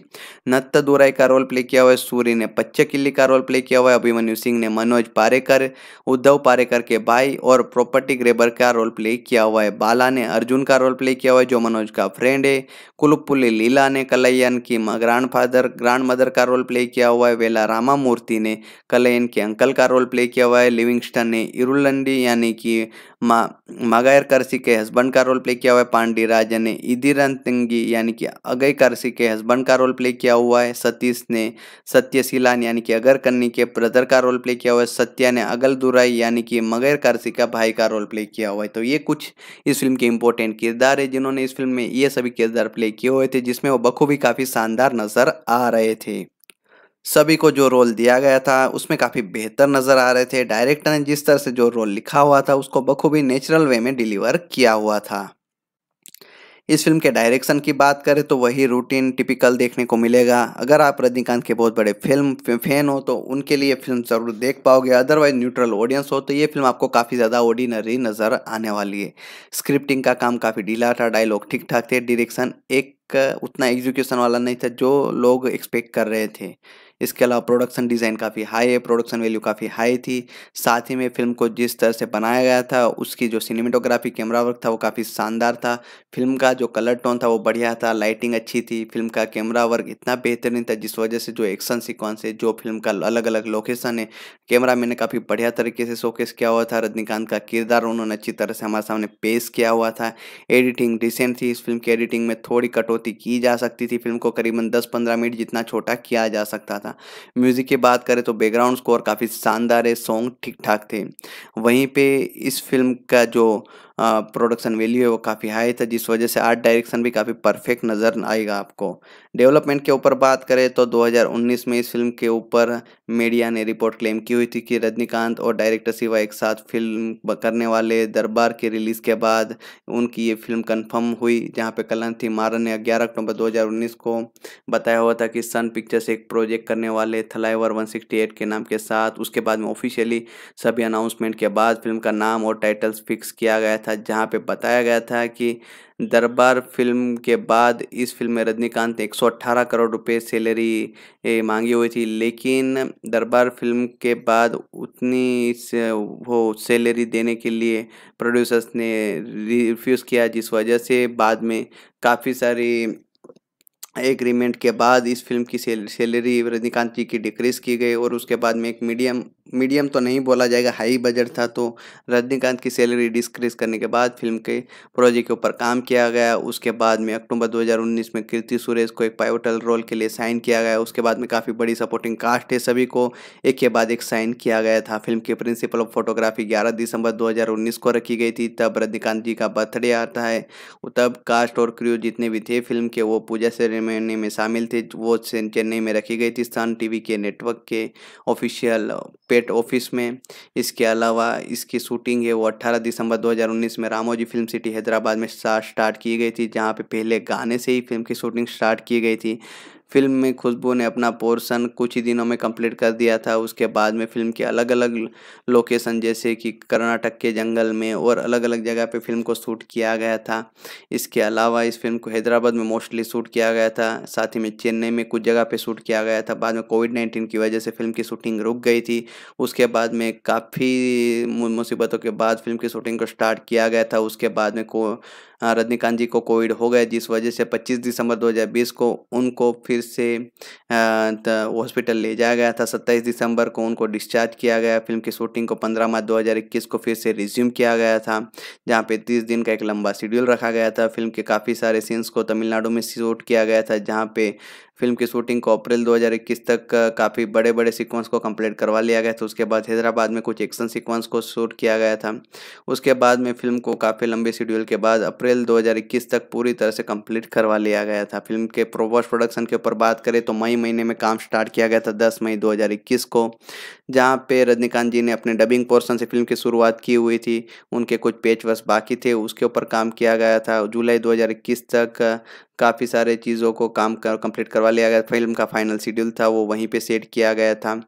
[SPEAKER 1] नत्त दुराई का रोल प्ले किया हुआ है सूर्य ने पच्चकिल्ली का रोल प्ले किया हुआ है अभिमन्यु सिंह ने मनोज पारेकर उद्धव पारेकर के भाई और प्रॉपर्टी ग्रेबर का रोल प्ले किया हुआ है बाला ने अर्जुन का रोल प्ले किया हुआ है जो मनोज का फ्रेंड है कुलपुली लीला ने कलयन की ग्रांड फादर ग्रांड मदर का रोल प्ले किया हुआ है वेला रामा मूर्ति ने कलयन के अंकल का रोल प्ले किया हुआ है लिविंगस्टन ने इरुलंडी यानी कि मा मागायर करसी के हस्बैंड का रोल प्ले किया हुआ है पांडी राजन ने इदिरन तंगी यानी कि अगय करसी के हस्बैंड का रोल प्ले किया हुआ है सतीश ने सत्यशीलान यानी कि अगर कन्नी के ब्रदर का रोल प्ले किया हुआ है सत्या ने अगल दुराई यानी कि मगैर करसी का भाई का रोल प्ले किया हुआ है तो ये कुछ इस फिल्म के इंपॉर्टेंट किरदार है जिन्होंने इस फिल्म में ये सभी किरदार प्ले किए हुए थे जिसमें वो बखूबी काफ़ी शानदार नज़र आ रहे थे सभी को जो रोल दिया गया था उसमें काफ़ी बेहतर नज़र आ रहे थे डायरेक्टर ने जिस तरह से जो रोल लिखा हुआ था उसको बखूबी नेचुरल वे में डिलीवर किया हुआ था इस फिल्म के डायरेक्शन की बात करें तो वही रूटीन टिपिकल देखने को मिलेगा अगर आप रजनीकांत के बहुत बड़े फिल्म फैन हो तो उनके लिए फिल्म ज़रूर देख पाओगे अदरवाइज न्यूट्रल ऑडियंस हो तो ये फिल्म आपको काफ़ी ज़्यादा ऑर्डिनरी नज़र आने वाली है स्क्रिप्टिंग का काम काफ़ी ढीला था डायलॉग ठीक ठाक थे डिरेक्शन एक उतना एग्जीक्यूशन वाला नहीं था जो लोग एक्सपेक्ट कर रहे थे इसके अलावा प्रोडक्शन डिज़ाइन काफ़ी हाई है प्रोडक्शन वैल्यू काफ़ी हाई थी साथ ही में फिल्म को जिस तरह से बनाया गया था उसकी जो सिनेमेटोग्राफी कैमरा वर्क था वो काफ़ी शानदार था फिल्म का जो कलर टोन था वो बढ़िया था लाइटिंग अच्छी थी फिल्म का कैमरा वर्क इतना बेहतरीन था जिस वजह से जो एक्शन सिक्वेंस है जो फिल्म का अलग अलग लोकेशन है कैमरा मैंने काफ़ी बढ़िया तरीके से शोकेस किया हुआ था रजनीकांत का किरदार उन्होंने अच्छी तरह से हमारे सामने पेश किया हुआ था एडिटिंग डिसेंट थी इस फिल्म की एडिटिंग में थोड़ी कटौती की जा सकती थी फिल्म को करीबन दस पंद्रह मिनट जितना छोटा किया जा सकता था था म्यूज़िक की बात करें तो बैकग्राउंड स्कोर काफ़ी शानदार है सॉन्ग ठीक ठाक थे वहीं पे इस फिल्म का जो प्रोडक्शन वैल्यू है वो काफ़ी हाई था जिस वजह से आर्ट डायरेक्शन भी काफ़ी परफेक्ट नज़र आएगा आपको डेवलपमेंट के ऊपर बात करें तो 2019 में इस फिल्म के ऊपर मीडिया ने रिपोर्ट क्लेम की हुई थी कि रजनीकांत और डायरेक्टर शिवा एक साथ फिल्म करने वाले दरबार के रिलीज़ के बाद उनकी ये फिल्म कन्फर्म हुई जहाँ पर कलन थी मारन ने ग्यारह अक्टूबर दो को बताया हुआ था कि सन पिक्चर्स एक प्रोजेक्ट करने वाले थलाईवर 168 के नाम के साथ उसके बाद में ऑफिशियली सभी अनाउंसमेंट के बाद फिल्म का नाम और टाइटल्स फिक्स किया गया था जहां पे बताया गया था कि दरबार फिल्म के बाद इस फिल्म में रजनीकांत ने 118 करोड़ रुपए सैलरी मांगी हुई थी लेकिन दरबार फिल्म के बाद उतनी से वो सैलरी देने के लिए प्रोड्यूसर्स ने रिफ्यूज़ किया जिस वजह से बाद में काफ़ी सारी एग्रीमेंट के बाद इस फिल्म की सैलरी रजनीकांत जी की डिक्रीज़ की गई और उसके बाद में एक मीडियम मीडियम तो नहीं बोला जाएगा हाई बजट था तो रजनीकांत की सैलरी डिक्रीज करने के बाद फिल्म के प्रोजेक्ट के ऊपर काम किया गया उसके बाद में अक्टूबर 2019 में कीर्ति सुरेश को एक पायोटल रोल के लिए साइन किया गया उसके बाद में काफ़ी बड़ी सपोर्टिंग कास्ट है सभी को एक के बाद एक साइन किया गया था फिल्म की प्रिंसिपल ऑफ फोटोग्राफी ग्यारह दिसंबर दो को रखी गई थी तब रजनीकांत जी का बर्थडे आता है तब कास्ट और क्रू जितने भी थे फिल्म के वो पूजा सेरेमनी सेरेमनी में शामिल थे वो चेन्नई में रखी गई थी सन टीवी के नेटवर्क के ऑफिशियल पेट ऑफिस में इसके अलावा इसकी शूटिंग है वो 18 दिसंबर 2019 में रामोजी फिल्म सिटी हैदराबाद में स्टार्ट की गई थी जहाँ पे पहले गाने से ही फिल्म की शूटिंग स्टार्ट की गई थी फिल्म में खुशबू ने अपना पोर्शन कुछ ही दिनों में कंप्लीट कर दिया था उसके बाद में फिल्म के अलग अलग लोकेशन जैसे कि कर्नाटक के जंगल में और अलग अलग जगह पे फिल्म को शूट किया गया था इसके अलावा इस फिल्म को हैदराबाद में मोस्टली शूट किया गया था साथ ही में चेन्नई में कुछ जगह पर शूट किया गया था बाद में कोविड नाइन्टीन की वजह से फिल्म की शूटिंग रुक गई थी उसके बाद में काफ़ी मुसीबतों के बाद फिल्म की शूटिंग को स्टार्ट किया गया था उसके बाद में को हाँ, रजनीकांत जी को कोविड हो गया जिस वजह से 25 दिसंबर 2020 को उनको फिर से हॉस्पिटल ले जाया गया था 27 दिसंबर को उनको डिस्चार्ज किया गया फिल्म की शूटिंग को 15 मार्च 2021 को फिर से रिज्यूम किया गया था जहाँ पे 30 दिन का एक लंबा शेड्यूल रखा गया था फिल्म के काफ़ी सारे सीन्स को तमिलनाडु में शूट किया गया था जहाँ पे फिल्म की शूटिंग को अप्रैल 2021 तक काफ़ी बड़े बड़े सीक्वेंस को कंप्लीट करवा लिया गया था उसके बाद हैदराबाद में कुछ एक्शन सीक्वेंस को शूट किया गया था उसके बाद में फिल्म को काफ़ी लंबे शेड्यूल के बाद अप्रैल 2021 तक पूरी तरह से कंप्लीट करवा लिया गया था फिल्म के प्रोवर्स प्रोडक्शन के ऊपर बात करें तो मई महीने में काम स्टार्ट किया गया था दस मई दो को जहाँ पे रजनीकांत जी ने अपने डबिंग पोर्सन से फिल्म की शुरुआत की हुई थी उनके कुछ पेच बाकी थे उसके ऊपर काम किया गया था जुलाई दो तक काफ़ी सारे चीज़ों को काम कर कंप्लीट करवा लिया गया फिल्म का फाइनल शेड्यूल था वो वहीं पे सेट किया गया था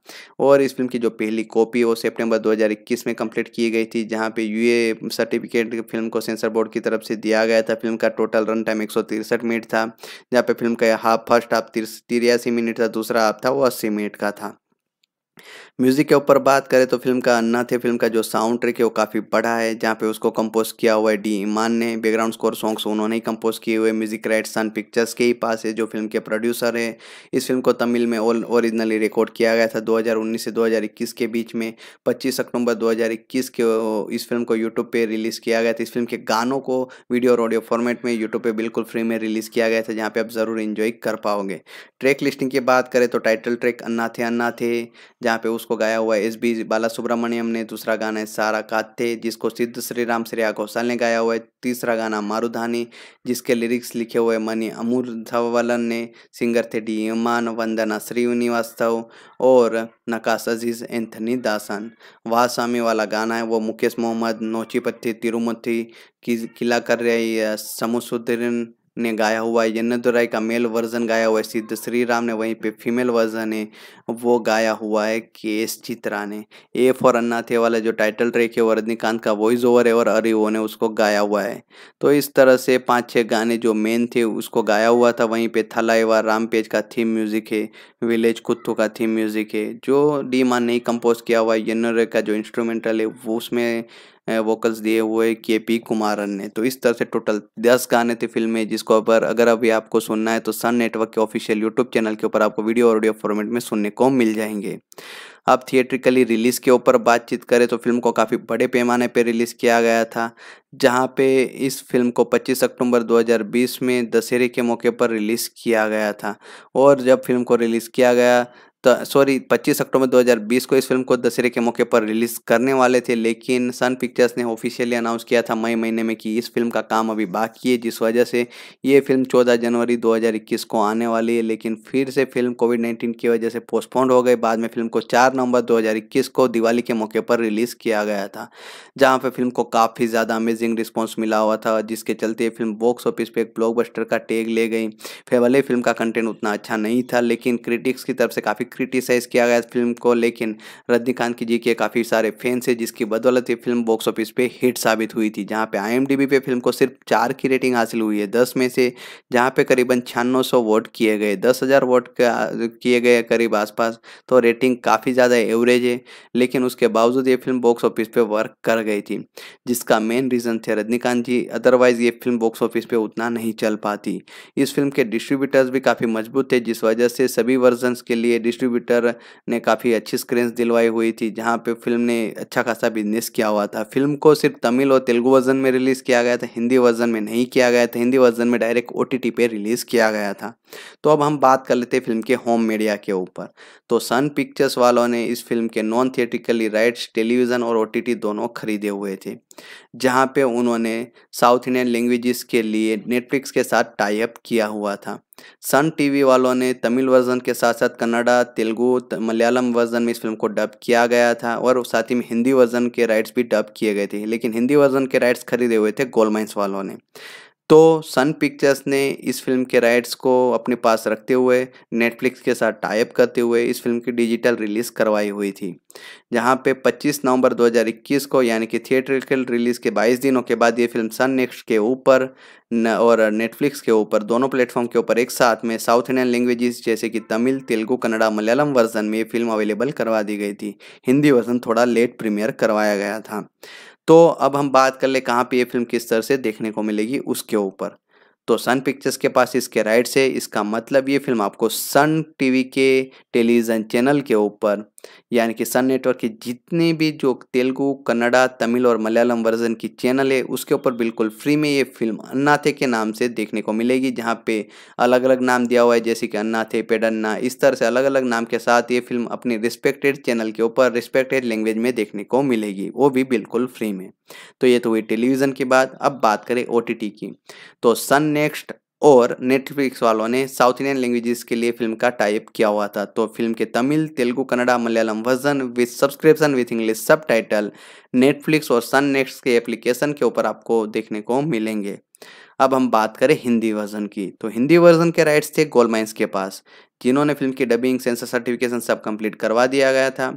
[SPEAKER 1] और इस फिल्म की जो पहली कॉपी वो सितंबर 2021 में कंप्लीट की गई थी जहां पे यूए सर्टिफिकेट फिल्म को सेंसर बोर्ड की तरफ से दिया गया था फिल्म का टोटल रन टाइम एक मिनट था जहाँ पे फिल्म का हाफ फर्स्ट हाफ तिरासी मिनट था दूसरा हाफ था वो अस्सी मिनट का था म्यूज़िक के ऊपर बात करें तो फिल्म का अन्ना थे फिल्म का जो साउंड ट्रैक है वो काफ़ी बड़ा है जहाँ पे उसको कंपोज किया हुआ है डी ईमान ने बैकग्राउंड स्कोर सॉन्ग्स उन्होंने ही कंपोज किए हुए म्यूजिक राइट सन पिक्चर्स के ही पास है जो फिल्म के प्रोड्यूसर है इस फिल्म को तमिल में ऑल ओरिजिनली रिकॉर्ड किया गया था दो से दो के बीच में पच्चीस अक्टूबर दो के इस फिल्म को यूट्यूब पर रिलीज़ किया गया था इस फिल्म के गानों को वीडियो और ऑडियो फॉर्मेट में यूट्यूब पर बिल्कुल फ्री में रिलीज़ किया गया था जहाँ पर आप ज़रूर इन्जॉय कर पाओगे ट्रैक लिस्टिंग की बात करें तो टाइटल ट्रैक अन्ना थे अन्ना थे जहाँ पे उसको उसको गाया हुआ है एस बी बाला सुब्रमण्यम ने दूसरा गाना है सारा काते जिसको सिद्ध श्री राम श्रेया घोषाल ने गाया हुआ है तीसरा गाना मारुधानी जिसके लिरिक्स लिखे हुए मनी अमूर धवलन ने सिंगर थे डी यमान वंदना श्रीनिवास्तव और नकाश अजीज एंथनी दासन वाह स्वामी वाला गाना है वो मुकेश मोहम्मद नोचीपत्थी तिरुमथी किला कर रही समुसुद्दीन ने गाया हुआ है यन्नदुराई का मेल वर्जन गाया हुआ है सिद्ध श्री राम ने वहीं पे फीमेल वर्जन है वो गाया हुआ है के एस चित्रा ने ए फॉर अन्ना थे वाला जो टाइटल ट्रैक है वो रजनीकांत का वॉइस ओवर है और अरिओ ने उसको गाया हुआ है तो इस तरह से पाँच छः गाने जो मेन थे उसको गाया हुआ था वहीं पे राम पेज का थीम म्यूज़िक है विलेज कुत्तू का थीम म्यूज़िक है जो डी मान ने कंपोज किया हुआ है यन्नरे का जो इंस्ट्रूमेंटल है वो उसमें वोकल्स दिए हुए के पी कुमारन ने तो इस तरह से टोटल दस गाने थे फिल्म में जिसको पर अगर अभी आपको सुनना है तो सन नेटवर्क के ऑफिशियल यूट्यूब चैनल के ऊपर आपको वीडियो और ऑडियो फॉर्मेट में सुनने को मिल जाएंगे अब थिएट्रिकली रिलीज़ के ऊपर बातचीत करें तो फिल्म को काफ़ी बड़े पैमाने पर रिलीज़ किया गया था जहाँ पे इस फिल्म को 25 अक्टूबर 2020 में दशहरे के मौके पर रिलीज़ किया गया था और जब फिल्म को रिलीज़ किया गया तो, सॉरी 25 अक्टूबर 2020 को इस फिल्म को दशहरे के मौके पर रिलीज करने वाले थे लेकिन सन पिक्चर्स ने ऑफिशियली अनाउंस किया था मई महीने में कि इस फिल्म का काम अभी बाकी है जिस वजह से ये फिल्म 14 जनवरी 2021 को आने वाली है लेकिन फिर से फिल्म कोविड 19 की वजह से पोस्टपोन्ड हो गई बाद में फिल्म को चार नवंबर दो को दिवाली के मौके पर रिलीज किया गया था जहाँ पर फिल्म को काफ़ी ज़्यादा अमेजिंग रिस्पॉन्स मिला हुआ था जिसके चलते ये फिल्म बॉक्स ऑफिस पर एक ब्लॉकबस्टर का टेग ले गई फिर भले फिल्म का कंटेंट उतना अच्छा नहीं था लेकिन क्रिटिक्स की तरफ से काफ़ी काफ़ी क्रिटिसाइज किया गया फिल्म को लेकिन रजनीकांत की जी के काफ़ी सारे फैंस हैं जिसकी बदौलत ये फिल्म बॉक्स ऑफिस पे हिट साबित हुई थी जहाँ पे आई पे फिल्म को सिर्फ चार की रेटिंग हासिल हुई है दस में से जहाँ पे करीबन छियानवे सौ वोट किए गए दस हज़ार वोट किए गए करीब आसपास तो रेटिंग काफ़ी ज़्यादा एवरेज है लेकिन उसके बावजूद ये फिल्म बॉक्स ऑफिस पर वर्क कर गई थी जिसका मेन रीज़न थे रजनीकांत जी अदरवाइज़ ये फिल्म बॉक्स ऑफिस पे उतना नहीं चल पाती इस फिल्म के डिस्ट्रीब्यूटर्स भी काफ़ी मजबूत थे जिस वजह से सभी वर्जन्स के लिए डिस्ट्रीब्यूटर ने काफ़ी अच्छी स्क्रीन्स दिलवाई हुई थी जहाँ पे फिल्म ने अच्छा खासा बिजनेस किया हुआ था फिल्म को सिर्फ तमिल और तेलुगु वर्जन में रिलीज़ किया गया था हिंदी वर्जन में नहीं किया गया था हिंदी वर्जन में डायरेक्ट ओ टी पे रिलीज़ किया गया था तो अब हम बात कर लेते हैं फिल्म के होम मीडिया के ऊपर तो सन पिक्चर्स वालों ने इस फिल्म के नॉन थिएटिकली राइट्स टेलीविज़न और ओ दोनों खरीदे हुए थे जहाँ पे उन्होंने साउथ इंडियन लैंग्वेजेस के लिए नेटफ्लिक्स के साथ टाई अप किया हुआ था सन टीवी वालों ने तमिल वर्जन के साथ साथ कन्नड़ा तेलुगु मलयालम वर्जन में इस फिल्म को डब किया गया था और साथ ही में हिंदी वर्जन के राइट्स भी डब किए गए थे लेकिन हिंदी वर्जन के राइट्स खरीदे हुए थे गोलमाइंस वालों ने तो सन पिक्चर्स ने इस फिल्म के राइट्स को अपने पास रखते हुए नेटफ्लिक्स के साथ टाइप करते हुए इस फिल्म की डिजिटल रिलीज़ करवाई हुई थी जहां पे 25 नवंबर 2021 को यानी कि थिएटरिकल रिलीज़ के 22 दिनों के बाद ये फिल्म सन नेक्स्ट के ऊपर और नेटफ्लिक्स के ऊपर दोनों प्लेटफॉर्म के ऊपर एक साथ में साउथ इंडियन लैंग्वेजेस जैसे कि तमिल तेलुगु कन्नड़ा मलयालम वर्जन में ये फिल्म अवेलेबल करवा दी गई थी हिंदी वर्जन थोड़ा लेट प्रीमियर करवाया गया था तो अब हम बात कर ले कहाँ पे ये फिल्म किस तरह से देखने को मिलेगी उसके ऊपर तो सन पिक्चर्स के पास इसके राइट्स है इसका मतलब ये फिल्म आपको सन टीवी के टेलीविज़न चैनल के ऊपर यानी कि सन नेटवर्क के जितने भी जो तेलुगु कन्नड़ा तमिल और मलयालम वर्जन की चैनल है उसके ऊपर बिल्कुल फ्री में ये फिल्म अन्नाथे के नाम से देखने को मिलेगी जहाँ पे अलग अलग नाम दिया हुआ है जैसे कि अन्नाथे पेडन्ना इस तरह से अलग अलग नाम के साथ ये फिल्म अपने रिस्पेक्टेड चैनल के ऊपर रिस्पेक्टेड लैंग्वेज में देखने को मिलेगी वो भी बिल्कुल फ्री में तो ये तो हुई टेलीविज़न की बात अब बात करें ओ की तो सन नेक्स्ट और नेटफ्लिक्स वालों ने साउथ इंडियन लैंग्वेजेस के लिए फिल्म का टाइप किया हुआ था तो फिल्म के Tamil Telugu Kannada Malayalam version with subscription with English sub Netflix और सन नेक्स्ट के एप्लीकेशन के ऊपर आपको देखने को मिलेंगे अब हम बात करें हिंदी वर्जन की तो हिंदी वर्जन के राइट्स थे गोल माइंस के पास जिन्होंने फिल्म की डबिंग सेंसर सर्टिफिकेशन सब कंप्लीट करवा दिया गया था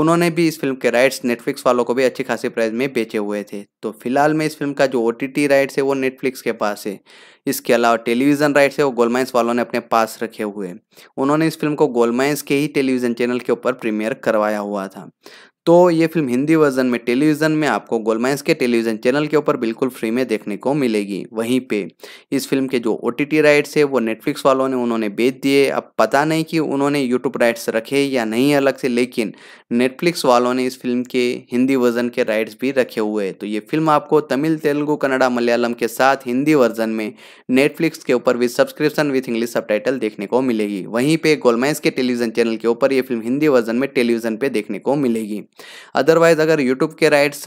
[SPEAKER 1] उन्होंने भी इस फिल्म के राइट्स नेटफ्लिक्स वालों को भी अच्छी खासी प्राइस में बेचे हुए थे तो फिलहाल में इस फिल्म का जो ओ राइट्स है वो नेटफ्लिक्स के पास है इसके अलावा टेलीविज़न राइट्स है वो गोलमाइंस वालों ने अपने पास रखे हुए उन्होंने इस फिल्म को गोलमाइंस के ही टेलीविज़न चैनल के ऊपर प्रीमियर करवाया हुआ था तो ये फिल्म हिंदी वर्जन में टेलीविज़न में आपको गोलमाइंस के टेलीविज़न चैनल के ऊपर बिल्कुल फ्री में देखने को मिलेगी वहीं पे इस फिल्म के जो ओ राइट्स है वो नेटफ्लिक्स वालों ने उन्होंने बेच दिए अब पता नहीं कि उन्होंने यूट्यूब राइट्स रखे या नहीं अलग से लेकिन नेटफ्लिक्स वालों ने इस फिल्म के हिंदी वर्जन के राइट्स भी रखे हुए हैं तो ये फिल्म आपको तमिल तेलुगु कन्नड़ा मलयालम के साथ हिंदी वर्जन में नेटफ्लिक्स के ऊपर with subscription with English sub देखने को मिलेगी वहीं पर गोलमाइंस के टेलीविज़न चैनल के ऊपर ये फिल्म हिंदी वर्जन में टेलीविज़न पर देखने को मिलेगी अदरवाइज अगर यूट्यूब के राइट्स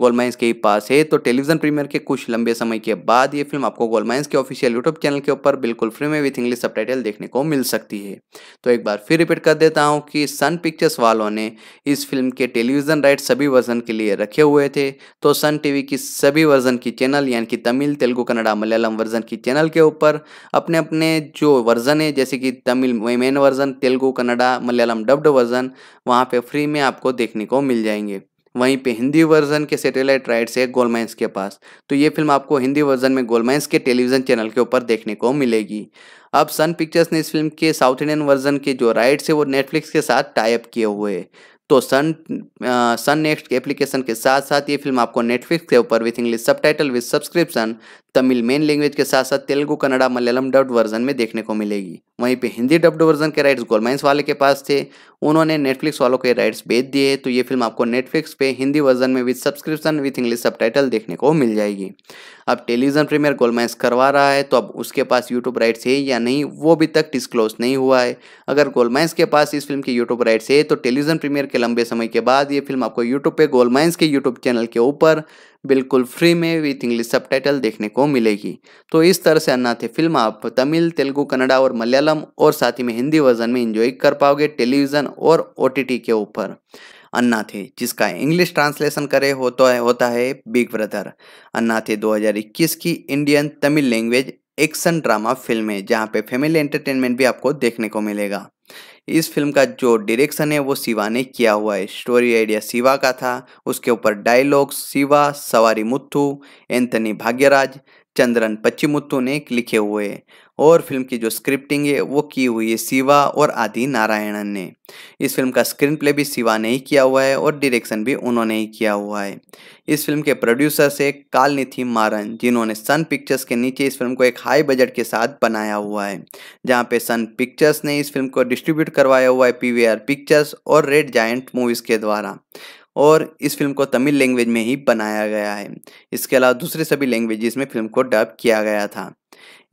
[SPEAKER 1] गोलमाइंस के पास है तो टेलीविजन प्रीमियर के कुछ लंबे समय के बाद ये फिल्म आपको गोलमाइंस के ऑफिशियल यूट्यूब चैनल के ऊपर बिल्कुल फ्री में विथ इंग्लिश सब देखने को मिल सकती है तो एक बार फिर रिपीट कर देता हूँ कि सन पिक्चर्स वालों ने इस फिल्म के टेलीविजन राइट सभी वर्जन के लिए रखे हुए थे तो सन टीवी की सभी वर्जन की चैनल यानी कि तमिल तेलुगु कन्नडा मलयालम वर्जन की चैनल के ऊपर अपने अपने जो वर्जन है जैसे कि Tamil main version Telugu Kannada Malayalam dubbed version वहाँ पे फ्री में आपको देखने देखने को मिल जाएंगे वहीं पे हिंदी वर्जन के सैटेलाइट राइट्स है गोलमाइंस के पास तो ये फिल्म आपको हिंदी वर्जन में गोलमाइंस के टेलीविजन चैनल के ऊपर देखने को मिलेगी अब सन पिक्चर्स ने इस फिल्म के साउथ इंडियन वर्जन के जो राइट्स है वो नेटफ्लिक्स के साथ टाइप किए हुए है तो सन सन नेक्स्ट एप्लीकेशन के साथ साथ ये फिल्म आपको नेटफ्लिक्स के ऊपर with English subtitle with subscription Tamil main language के साथ साथ तेलुगु कन्नड़ा मलयालम डब्ड वर्जन में देखने को मिलेगी वहीं पे हिंदी डब्ड वर्जन के राइट्स गोलमाइंस वाले के पास थे उन्होंने नेटफ्लिक्स वालों के राइट्स बेच दिए तो ये फिल्म आपको नेटफ्लिक्स पे हिंदी वर्जन में with subscription with English sub देखने को मिल जाएगी अब टेलीविजन प्रीमियर गोलमाइंस करवा रहा है तो अब उसके पास यूट्यूब राइट्स है या नहीं वो अभी तक डिस्क्लोज नहीं हुआ है अगर गोलमाइंस के पास इस फिल्म की यूट्यूब राइट्स है तो टेलीविजन प्रीमियर के लंबे समय के बाद ये फिल्म आपको यूट्यूब पे गोलमाइंस के यूट्यूब चैनल के ऊपर बिल्कुल फ्री में विथ इंग्लिश सब देखने को मिलेगी तो इस तरह से अन्नाथे फिल्म आप तमिल तेलुगू कन्नडा और मलयालम और साथ ही में हिंदी वर्जन में इंजॉय कर पाओगे टेलीविज़न और ओ के ऊपर अन्नाथे जिसका इंग्लिश ट्रांसलेशन करे हो तो होता है बिग ब्रदर अन्नाथे 2021 की Indian Tamil language action drama film है जहाँ पे फैमिली एंटरटेनमेंट भी आपको देखने को मिलेगा इस फिल्म का जो डायरेक्शन है वो शिवा ने किया हुआ है स्टोरी आइडिया शिवा का था उसके ऊपर डायलॉग्स शिवा सवारी मुत्थु एंथनी भाग्यराज चंद्रन पच्चीमुत्तु ने लिखे हुए और फिल्म की जो स्क्रिप्टिंग है वो की हुई है शिवा और आदि नारायणन ने इस फिल्म का स्क्रीन प्ले भी शिवा ने ही किया हुआ है और डायरेक्शन भी उन्होंने ही किया हुआ है इस फिल्म के प्रोड्यूसर्स है कालनिथि मारन जिन्होंने सन पिक्चर्स के नीचे इस फिल्म को एक हाई बजट के साथ बनाया हुआ है जहाँ पे सन पिक्चर्स ने इस फिल्म को डिस्ट्रीब्यूट करवाया हुआ है पी पिक्चर्स और रेड जायंट मूवीज़ के द्वारा और इस फिल्म को तमिल लैंग्वेज में ही बनाया गया है इसके अलावा दूसरे सभी लैंग्वेजेस में फिल्म को डब किया गया था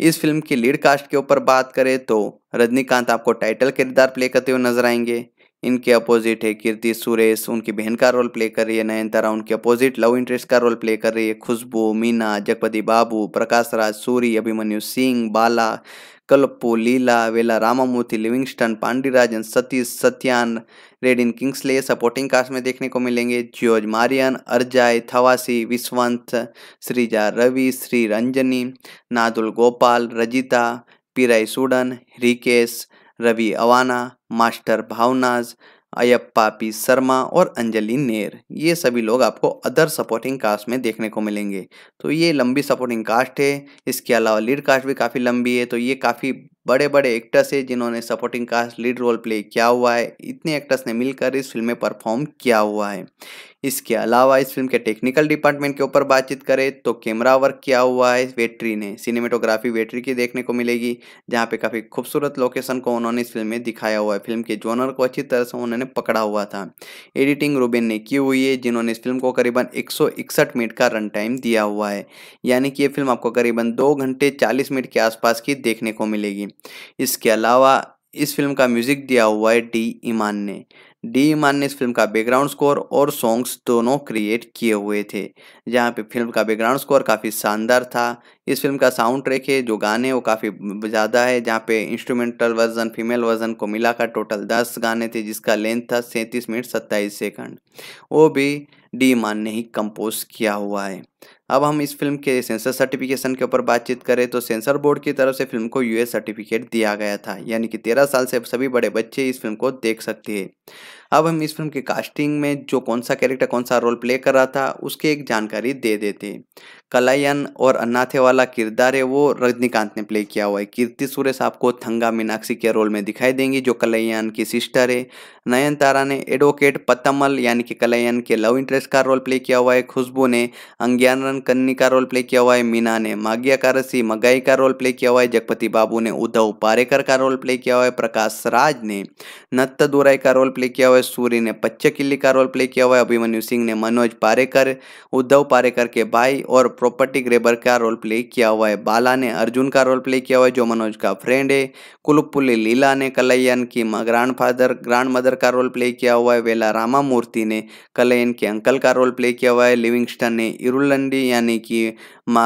[SPEAKER 1] इस फिल्म की लीड कास्ट के ऊपर बात करें तो रजनीकांत आपको टाइटल किरदार प्ले करते हुए नजर आएंगे इनके अपोजिट है कीर्ति सुरेश उनकी बहन का रोल प्ले कर रही है नयनतारा उनके अपोजिट लव इंटरेस्ट का रोल प्ले कर रही है खुशबू मीना जगपति बाबू प्रकाश राज सूरी अभिमन्यु सिंह बाला कल्पू लीला वेला Ramamurthy Livingstone Pandiarajan Sathish Sathyan Redin Kingsley supporting cast में देखने को मिलेंगे जियोज Maryan Arjai Thavasi विश्वंत Sreeja Ravi Shri Ranjani नादुल Gopal Rajitha पीराई Sudan Rikesh Ravi Awana master भावनाज Ayyappa P Sharma और अंजलि नेर ये सभी लोग आपको अदर सपोर्टिंग कास्ट में देखने को मिलेंगे तो ये लंबी सपोर्टिंग कास्ट है इसके अलावा लीड कास्ट भी काफ़ी लंबी है तो ये काफ़ी बड़े बड़े एक्टर्स है जिन्होंने supporting cast lead role play किया हुआ है इतने एक्टर्स ने मिलकर इस फिल्म में परफॉर्म किया हुआ है इसके अलावा इस फिल्म के टेक्निकल डिपार्टमेंट के ऊपर बातचीत करें तो कैमरा वर्क किया हुआ है वेट्री ने सिनेमेटोग्राफी वेट्री की देखने को मिलेगी जहाँ पे काफ़ी खूबसूरत लोकेशन को उन्होंने इस फिल्म में दिखाया हुआ है फिल्म के जोनर को अच्छी तरह से उन्होंने पकड़ा हुआ था एडिटिंग रूबेन ने की हुई है जिन्होंने इस फिल्म को करीबन एक मिनट का रन टाइम दिया हुआ है यानी कि ये फिल्म आपको करीबन दो घंटे चालीस मिनट के आसपास की देखने को मिलेगी इसके अलावा इस फिल्म का म्यूजिक दिया हुआ है डी ईमान ने डी ईमान ने इस फिल्म का बैकग्राउंड स्कोर और सॉन्ग्स दोनों क्रिएट किए हुए थे जहाँ पे फिल्म का बैकग्राउंड स्कोर काफ़ी शानदार था इस फिल्म का साउंड ट्रैक है जो गाने वो काफ़ी ज़्यादा है जहाँ पे इंस्ट्रूमेंटल वर्जन फीमेल वर्जन को मिलाकर टोटल दस गाने थे जिसका लेंथ था सैंतीस मिनट सत्ताईस सेकंड वो भी डी ईमान ने ही कंपोज किया हुआ है अब हम इस फिल्म के सेंसर सर्टिफिकेशन के ऊपर बातचीत करें तो सेंसर बोर्ड की तरफ से फिल्म को यूएस सर्टिफिकेट दिया गया था यानी कि तेरह साल से सभी बड़े बच्चे इस फिल्म को देख सकते हैं अब हम इस फिल्म की कास्टिंग में जो कौन सा कैरेक्टर कौन सा रोल प्ले कर रहा था उसकी एक जानकारी दे देते हैं कलायन और अन्नाथे वाला किरदार है वो रजनीकांत ने प्ले किया हुआ है कीर्ति सुरेश आपको थंगा मीनाक्षी के रोल में दिखाई देंगी जो कलायन की सिस्टर है नयन तारा ने एडवोकेट पतमल यानी कि कलायन के लव इंटरेस्ट का रोल प्ले किया हुआ है खुशबू ने रन कन्नी का रोल प्ले किया हुआ है मीना ने माग्या कारसी मगाई का रोल प्ले किया हुआ है जगपति बाबू ने उद्धव पारेकर का रोल प्ले किया हुआ है प्रकाश राज ने नत्त दुराई का रोल प्ले किया हुआ है सूर्य ने पच्चे किल्ली का रोल प्ले किया हुआ है अभिमन्यु सिंह ने मनोज पारेकर उद्धव पारेकर के भाई और प्रॉपर्टी ग्रेबर का रोल प्ले किया हुआ है बाला ने अर्जुन का रोल प्ले किया हुआ है जो मनोज का फ्रेंड है कुलुपुली लीला ने कलयन की ग्रांड फादर ग्रांड मदर का रोल प्ले किया हुआ है वेला रामा मूर्ति ने कलयन के अंकल का रोल प्ले किया हुआ है लिविंगस्टन ने इरुलंडी यानी कि मा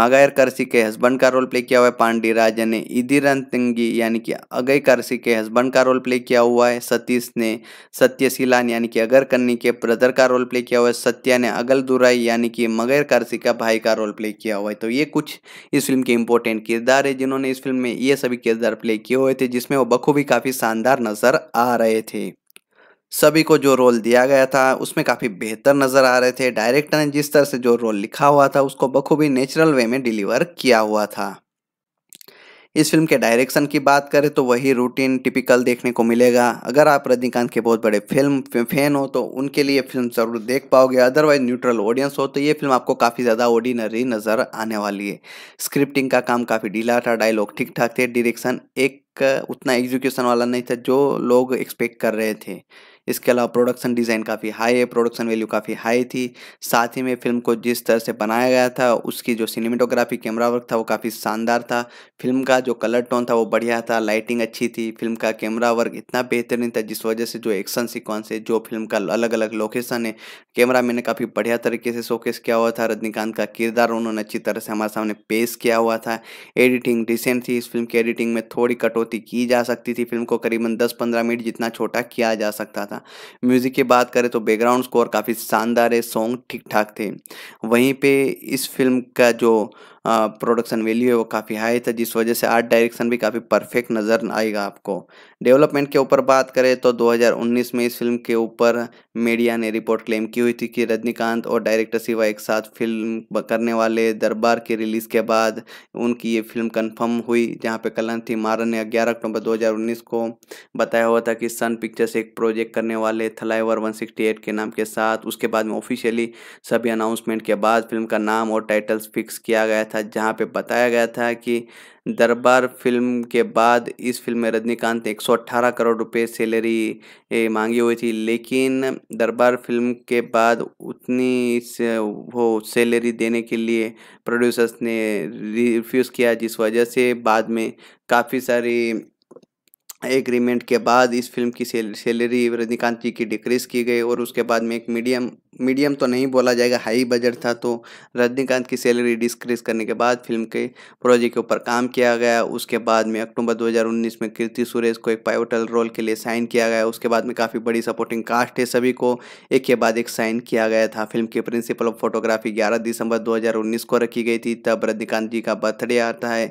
[SPEAKER 1] मागायर करसी के हस्बैंड का रोल प्ले किया हुआ है पांडे राजा ने इदिरन तंगी यानी कि अगय करसी के हस्बैंड का रोल प्ले किया हुआ है सतीश ने सत्यशिलान यानी कि अगर कन्नी के ब्रदर का रोल प्ले किया हुआ है सत्या ने अगल दुराई यानी कि मगैर करसी का भाई भाई का रोल प्ले किया हुआ है तो ये कुछ इस फिल्म के इम्पोर्टेंट किरदार है जिन्होंने इस फिल्म में ये सभी किरदार प्ले किए हुए थे जिसमें वो बखूबी काफ़ी शानदार नज़र आ रहे थे सभी को जो रोल दिया गया था उसमें काफ़ी बेहतर नज़र आ रहे थे डायरेक्टर ने जिस तरह से जो रोल लिखा हुआ था उसको बखूबी नेचुरल वे में डिलीवर किया हुआ था इस फिल्म के डायरेक्शन की बात करें तो वही रूटीन टिपिकल देखने को मिलेगा अगर आप रजनीकांत के बहुत बड़े फिल्म फैन हो तो उनके लिए फिल्म ज़रूर देख पाओगे अदरवाइज न्यूट्रल ऑडियंस हो तो ये फिल्म आपको काफ़ी ज़्यादा ऑर्डिनरी नज़र आने वाली है स्क्रिप्टिंग का काम काफ़ी ढीला था डायलॉग ठीक ठाक थे डायरेक्शन एक उतना एग्जीक्यूशन वाला नहीं था जो लोग एक्सपेक्ट कर रहे थे इसके अलावा प्रोडक्शन डिज़ाइन काफ़ी हाई है प्रोडक्शन वैल्यू काफ़ी हाई थी साथ ही में फिल्म को जिस तरह से बनाया गया था उसकी जो सिनेमेटोग्राफी कैमरा वर्क था वो काफ़ी शानदार था फिल्म का जो कलर टोन था वो बढ़िया था लाइटिंग अच्छी थी फिल्म का कैमरा वर्क इतना बेहतरीन था जिस वजह से जो एक्शन सिक्वेंस है जो फिल्म का अलग अलग लोकेशन है कैमरा मैंने काफ़ी बढ़िया तरीके से शोकेस किया हुआ था रजनीकांत का किरदार उन्होंने अच्छी तरह से हमारे सामने पेश किया हुआ था एडिटिंग डिसेंट थी इस फिल्म की एडिटिंग में थोड़ी कटौती की जा सकती थी फिल्म को करीबन दस पंद्रह मिनट जितना छोटा किया जा सकता था था म्यूज़िक की बात करें तो बैकग्राउंड स्कोर काफ़ी शानदार है सॉन्ग ठीक ठाक थे वहीं पे इस फिल्म का जो प्रोडक्शन वैल्यू है वो काफ़ी हाई था जिस वजह से आर्ट डायरेक्शन भी काफ़ी परफेक्ट नज़र आएगा आपको डेवलपमेंट के ऊपर बात करें तो 2019 में इस फिल्म के ऊपर मीडिया ने रिपोर्ट क्लेम की हुई थी कि रजनीकांत और डायरेक्टर शिवा एक साथ फिल्म करने वाले दरबार के रिलीज़ के बाद उनकी ये फिल्म कन्फर्म हुई जहाँ पर कलन थी मारन ने ग्यारह अक्टूबर दो को बताया हुआ था कि सन पिक्चर्स एक प्रोजेक्ट करने वाले थलाईवर 168 के नाम के साथ उसके बाद में ऑफिशियली सभी अनाउंसमेंट के बाद फिल्म का नाम और टाइटल्स फिक्स किया गया था जहाँ पे बताया गया था कि दरबार फिल्म के बाद इस फिल्म में रजनीकांत ने 118 करोड़ रुपए सैलरी मांगी हुई थी लेकिन दरबार फिल्म के बाद उतनी से वो सैलरी देने के लिए प्रोड्यूसर्स ने रिफ्यूज़ किया जिस वजह से बाद में काफ़ी सारी एग्रीमेंट के बाद इस फिल्म की सैलरी रजनीकांत जी की डिक्रीज़ की गई और उसके बाद में एक मीडियम मीडियम तो नहीं बोला जाएगा हाई बजट था तो रजनीकांत की सैलरी डिस्क्रीज करने के बाद फिल्म के प्रोजेक्ट के ऊपर काम किया गया उसके बाद में अक्टूबर 2019 में कीर्ति सुरेश को एक पाइवटल रोल के लिए साइन किया गया उसके बाद में काफ़ी बड़ी सपोर्टिंग कास्ट है सभी को एक के बाद एक साइन किया गया था फिल्म की प्रिंसिपल ऑफ फोटोग्राफी ग्यारह दिसंबर दो को रखी गई थी तब रजनीकांत जी का बर्थडे आता है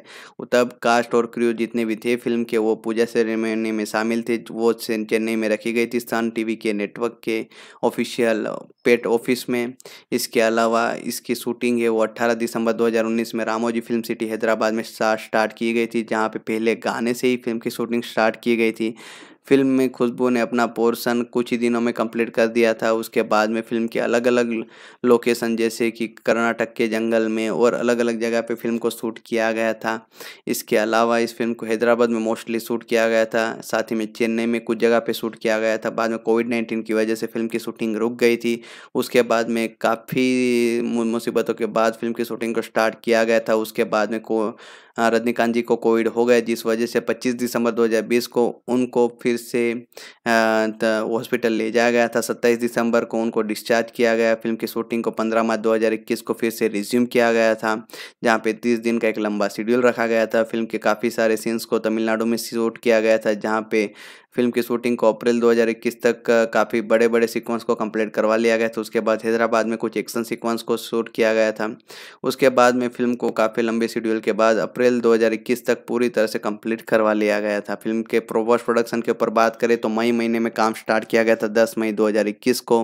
[SPEAKER 1] तब कास्ट और क्रू जितने भी थे फिल्म के वो पूजा सेरेमनी में शामिल थे वो चेन्नई में रखी गई थी सन टी के नेटवर्क के ऑफिशियल पेड सेट ऑफिस में इसके अलावा इसकी शूटिंग है वो 18 दिसंबर 2019 में रामोजी फिल्म सिटी हैदराबाद में स्टार्ट की गई थी जहाँ पे पहले गाने से ही फिल्म की शूटिंग स्टार्ट की गई थी फिल्म में खुशबू ने अपना पोर्शन कुछ ही दिनों में कंप्लीट कर दिया था उसके बाद में फिल्म के अलग अलग लोकेशन जैसे कि कर्नाटक के जंगल में और अलग अलग जगह पे फिल्म को शूट किया गया था इसके अलावा इस फिल्म को हैदराबाद में मोस्टली शूट किया गया था साथ ही में चेन्नई में कुछ जगह पर शूट किया गया था बाद में कोविड नाइन्टीन की वजह से फिल्म की शूटिंग रुक गई थी उसके बाद में काफ़ी मुसीबतों के बाद फिल्म की शूटिंग को स्टार्ट किया गया था उसके बाद में को हाँ, रजनीकांत जी को कोविड हो गया जिस वजह से 25 दिसंबर 2020 को उनको फिर से हॉस्पिटल ले जाया गया था 27 दिसंबर को उनको डिस्चार्ज किया गया फिल्म की शूटिंग को 15 मार्च 2021 को फिर से रिज्यूम किया गया था जहाँ पे 30 दिन का एक लंबा शेड्यूल रखा गया था फिल्म के काफ़ी सारे सीन्स को तमिलनाडु में शूट किया गया था जहाँ पे फिल्म की शूटिंग को अप्रैल 2021 तक काफ़ी बड़े बड़े सीक्वेंस को कंप्लीट करवा लिया गया था उसके बाद हैदराबाद में कुछ एक्शन सीक्वेंस को शूट किया गया था उसके बाद में फिल्म को काफ़ी लंबे शेड्यूल के बाद अप्रैल 2021 तक पूरी तरह से कंप्लीट करवा लिया गया था फिल्म के प्रोपोस्ट प्रोडक्शन के ऊपर बात करें तो मई महीने में काम स्टार्ट किया गया था दस मई दो को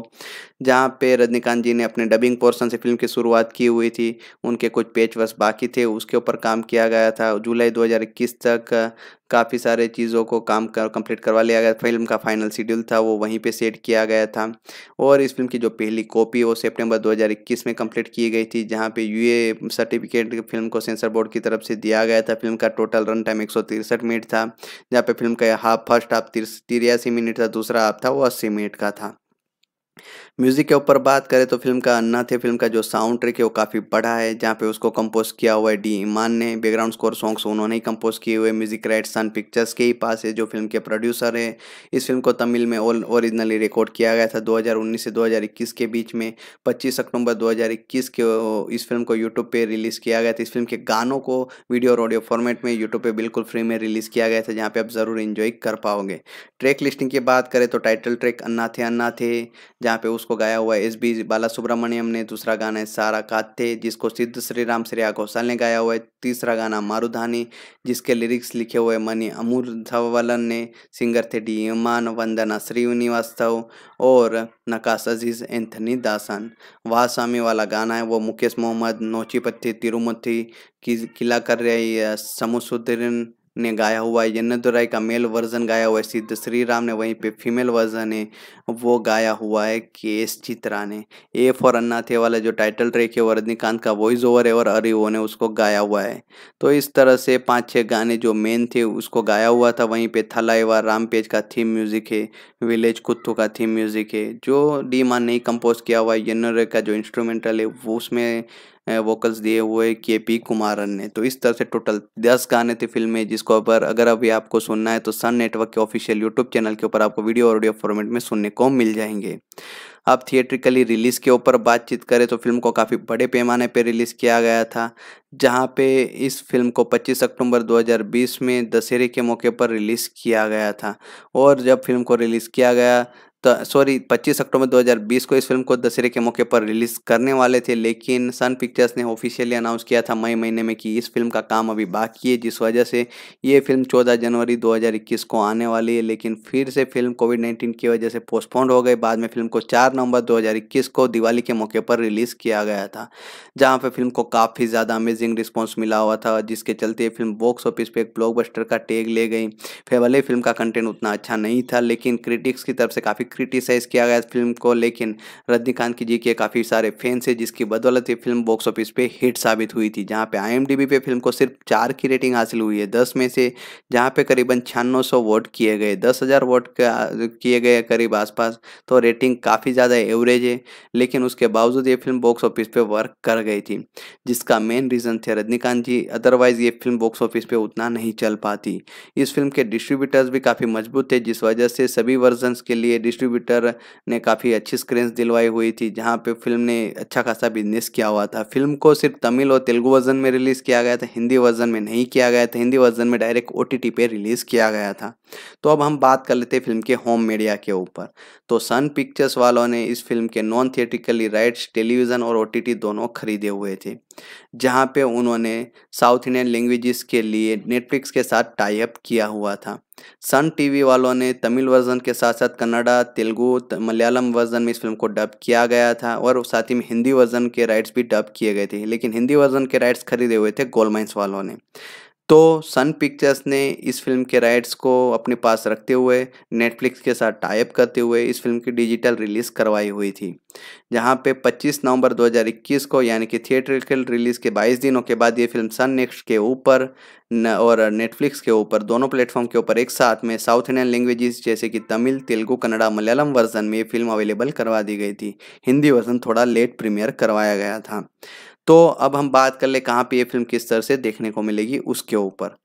[SPEAKER 1] जहाँ पे रजनीकांत जी ने अपने डबिंग पोर्सन से फिल्म की शुरुआत की हुई थी उनके कुछ पेच बाकी थे उसके ऊपर काम किया गया था जुलाई दो तक काफ़ी सारे चीज़ों को काम कर कंप्लीट करवा लिया गया फिल्म का फाइनल शेड्यूल था वो वहीं पे सेट किया गया था और इस फिल्म की जो पहली कॉपी वो सितंबर 2021 में कंप्लीट की गई थी जहां पे यूए सर्टिफिकेट फिल्म को सेंसर बोर्ड की तरफ से दिया गया था फिल्म का टोटल रन टाइम एक मिनट था जहाँ पे फिल्म का हाफ फर्स्ट हाफ तिरासी मिनट था दूसरा हाफ था वो अस्सी मिनट का था म्यूज़िक के ऊपर बात करें तो फिल्म का अन्ना थे फिल्म का जो साउंड ट्रैक है वो काफ़ी बड़ा है जहाँ पे उसको कंपोज किया हुआ है डी ईमान ने बैकग्राउंड स्कोर सॉन्ग्स उन्होंने ही कंपोज किए हुए म्यूज़िक राइट सन पिक्चर्स के ही पास है जो फिल्म के प्रोड्यूसर है इस फिल्म को तमिल में ऑल ओरिजिनली रिकॉर्ड किया गया था 2019 से 2021 के बीच में 25 अक्टूबर 2021 के इस फिल्म को यूट्यूब पर रिलीज़ किया गया था इस फिल्म के गानों को वीडियो और ऑडियो फॉर्मेट में यूट्यूब पर बिल्कुल फ्री में रिलीज़ किया गया था जहाँ पे आप ज़रूर इन्जॉय कर पाओगे ट्रैक लिस्टिंग की बात करें तो टाइटल ट्रैक अन्ना थे अन्ना थे जहाँ पे उस उसको गाया हुआ है एस बी बाला सुब्रमण्यम ने दूसरा गाना है सारा काते जिसको सिद्ध श्री राम श्रेया घोषाल ने गाया हुआ है तीसरा गाना मारुधानी जिसके लिरिक्स लिखे हुए मनी अमूर धवलन ने सिंगर थे डी मान वंदना श्रीनिवास्तव और नकाश अजीज एंथनी दासन वाह स्वामी वाला गाना है वो मुकेश मोहम्मद नोचीपत्थी तिरुमति की किला कर रही समुसुद्रीन ने गाया हुआ है जन्नत का मेल वर्जन गाया हुआ है सिद्ध श्री राम ने वहीं पे फीमेल वर्जन है वो गाया हुआ है के एस चित्रा ने ए फॉर अन्नाथे वाला जो टाइटल ट्रैक है वो रजनीकांत का वॉइस ओवर है और वो ने उसको गाया हुआ है तो इस तरह से पाँच छः गाने जो मेन थे उसको गाया हुआ था वहीं पे राम पेज का थीम म्यूज़िक है विलेज कुत्तू का थीम म्यूज़िक है जो डी मान ने कंपोज किया हुआ है जन्नत का जो इंस्ट्रूमेंटल है वो उसमें वोकल्स दिए हुए के पी कुमारन ने तो इस तरह से टोटल दस गाने थे फिल्म में जिसको ऊपर अगर अभी आपको सुनना है तो सन नेटवर्क के ऑफिशियल यूट्यूब चैनल के ऊपर आपको वीडियो ऑडियो फॉर्मेट में सुनने को मिल जाएंगे अब थिएट्रिकली रिलीज़ के ऊपर बातचीत करें तो फिल्म को काफ़ी बड़े पैमाने पर रिलीज़ किया गया था जहां पे इस फिल्म को 25 अक्टूबर 2020 में दशहरे के मौके पर रिलीज़ किया गया था और जब फिल्म को रिलीज़ किया गया तो, सॉरी 25 अक्टूबर 2020 को इस फिल्म को दशहरे के मौके पर रिलीज करने वाले थे लेकिन सन पिक्चर्स ने ऑफिशियली अनाउंस किया था मई महीने में कि इस फिल्म का काम अभी बाकी है जिस वजह से ये फिल्म 14 जनवरी 2021 को आने वाली है लेकिन फिर से फिल्म कोविड नाइन्टीन की वजह से पोस्टपोन्ड हो गई बाद में फिल्म को चार नवंबर दो को दिवाली के मौके पर रिलीज़ किया गया था जहाँ पर फिल्म को काफ़ी ज़्यादा अमेजिंग रिस्पॉन्स मिला हुआ था जिसके चलते फिल्म बॉक्स ऑफिस पर एक ब्लॉकबस्टर का टेग ले गई फिर भले फिल्म का कंटेंट उतना अच्छा नहीं था लेकिन क्रिटिक्स की तरफ से काफ़ी क्रिटिसाइज़ किया गया फिल्म को लेकिन रजनीकांत की जी के काफ़ी सारे फैंस है जिसकी बदौलत ये फिल्म बॉक्स ऑफिस पे हिट साबित हुई थी जहाँ पे आईएमडीबी पे फिल्म को सिर्फ चार की रेटिंग हासिल हुई है दस में से जहाँ पे करीबन छियानवे सौ वोट किए गए दस हज़ार वोट किए गए करीब आसपास तो रेटिंग काफ़ी ज़्यादा एवरेज है लेकिन उसके बावजूद ये फिल्म बॉक्स ऑफिस पर वर्क कर गई थी जिसका मेन रीज़न थे रजनीकांत जी अदरवाइज़ ये फिल्म बॉक्स ऑफिस पे उतना नहीं चल पाती इस फिल्म के डिस्ट्रीब्यूटर्स भी काफ़ी मजबूत थे जिस वजह से सभी वर्जन्स के लिए डिस्ट्री डिस्ट्रीब्यूटर ने काफ़ी अच्छी स्क्रीन्स दिलवाई हुई थी जहाँ पे फिल्म ने अच्छा खासा बिजनेस किया हुआ था फिल्म को सिर्फ तमिल और तेलुगु वर्जन में रिलीज़ किया गया था हिंदी वर्जन में नहीं किया गया था हिंदी वर्जन में डायरेक्ट ओ टी पे रिलीज़ किया गया था तो अब हम बात कर लेते हैं फिल्म के होम मीडिया के ऊपर तो सन पिक्चर्स वालों ने इस फिल्म के नॉन थिएटिकली राइट्स टेलीविज़न और ओ दोनों खरीदे हुए थे जहाँ पे उन्होंने साउथ इंडियन लैंग्वेजेस के लिए नेटफ्लिक्स के साथ टाइप किया हुआ था सन टीवी वालों ने तमिल वर्जन के साथ साथ कन्नड़ा तेलुगु मलयालम वर्जन में इस फिल्म को डब किया गया था और साथ ही में हिंदी वर्जन के राइट्स भी डब किए गए थे लेकिन हिंदी वर्जन के राइट्स खरीदे हुए थे गोलमाइंस वालों ने तो सन पिक्चर्स ने इस फिल्म के राइट्स को अपने पास रखते हुए नेटफ्लिक्स के साथ टाइप करते हुए इस फिल्म की डिजिटल रिलीज़ करवाई हुई थी जहां पे 25 नवंबर 2021 को यानी कि थिएटरिकल रिलीज़ के 22 दिनों के बाद ये फिल्म सन नेक्स्ट के ऊपर और नेटफ्लिक्स के ऊपर दोनों प्लेटफॉर्म के ऊपर एक साथ में साउथ इंडियन लैंग्वेजेस जैसे कि तमिल तेलुगू कन्नड़ा मलयालम वर्जन में ये फिल्म अवेलेबल करवा दी गई थी हिंदी वर्जन थोड़ा लेट प्रीमियर करवाया गया था तो अब हम बात कर ले कहाँ पे ये फिल्म किस तरह से देखने को मिलेगी उसके ऊपर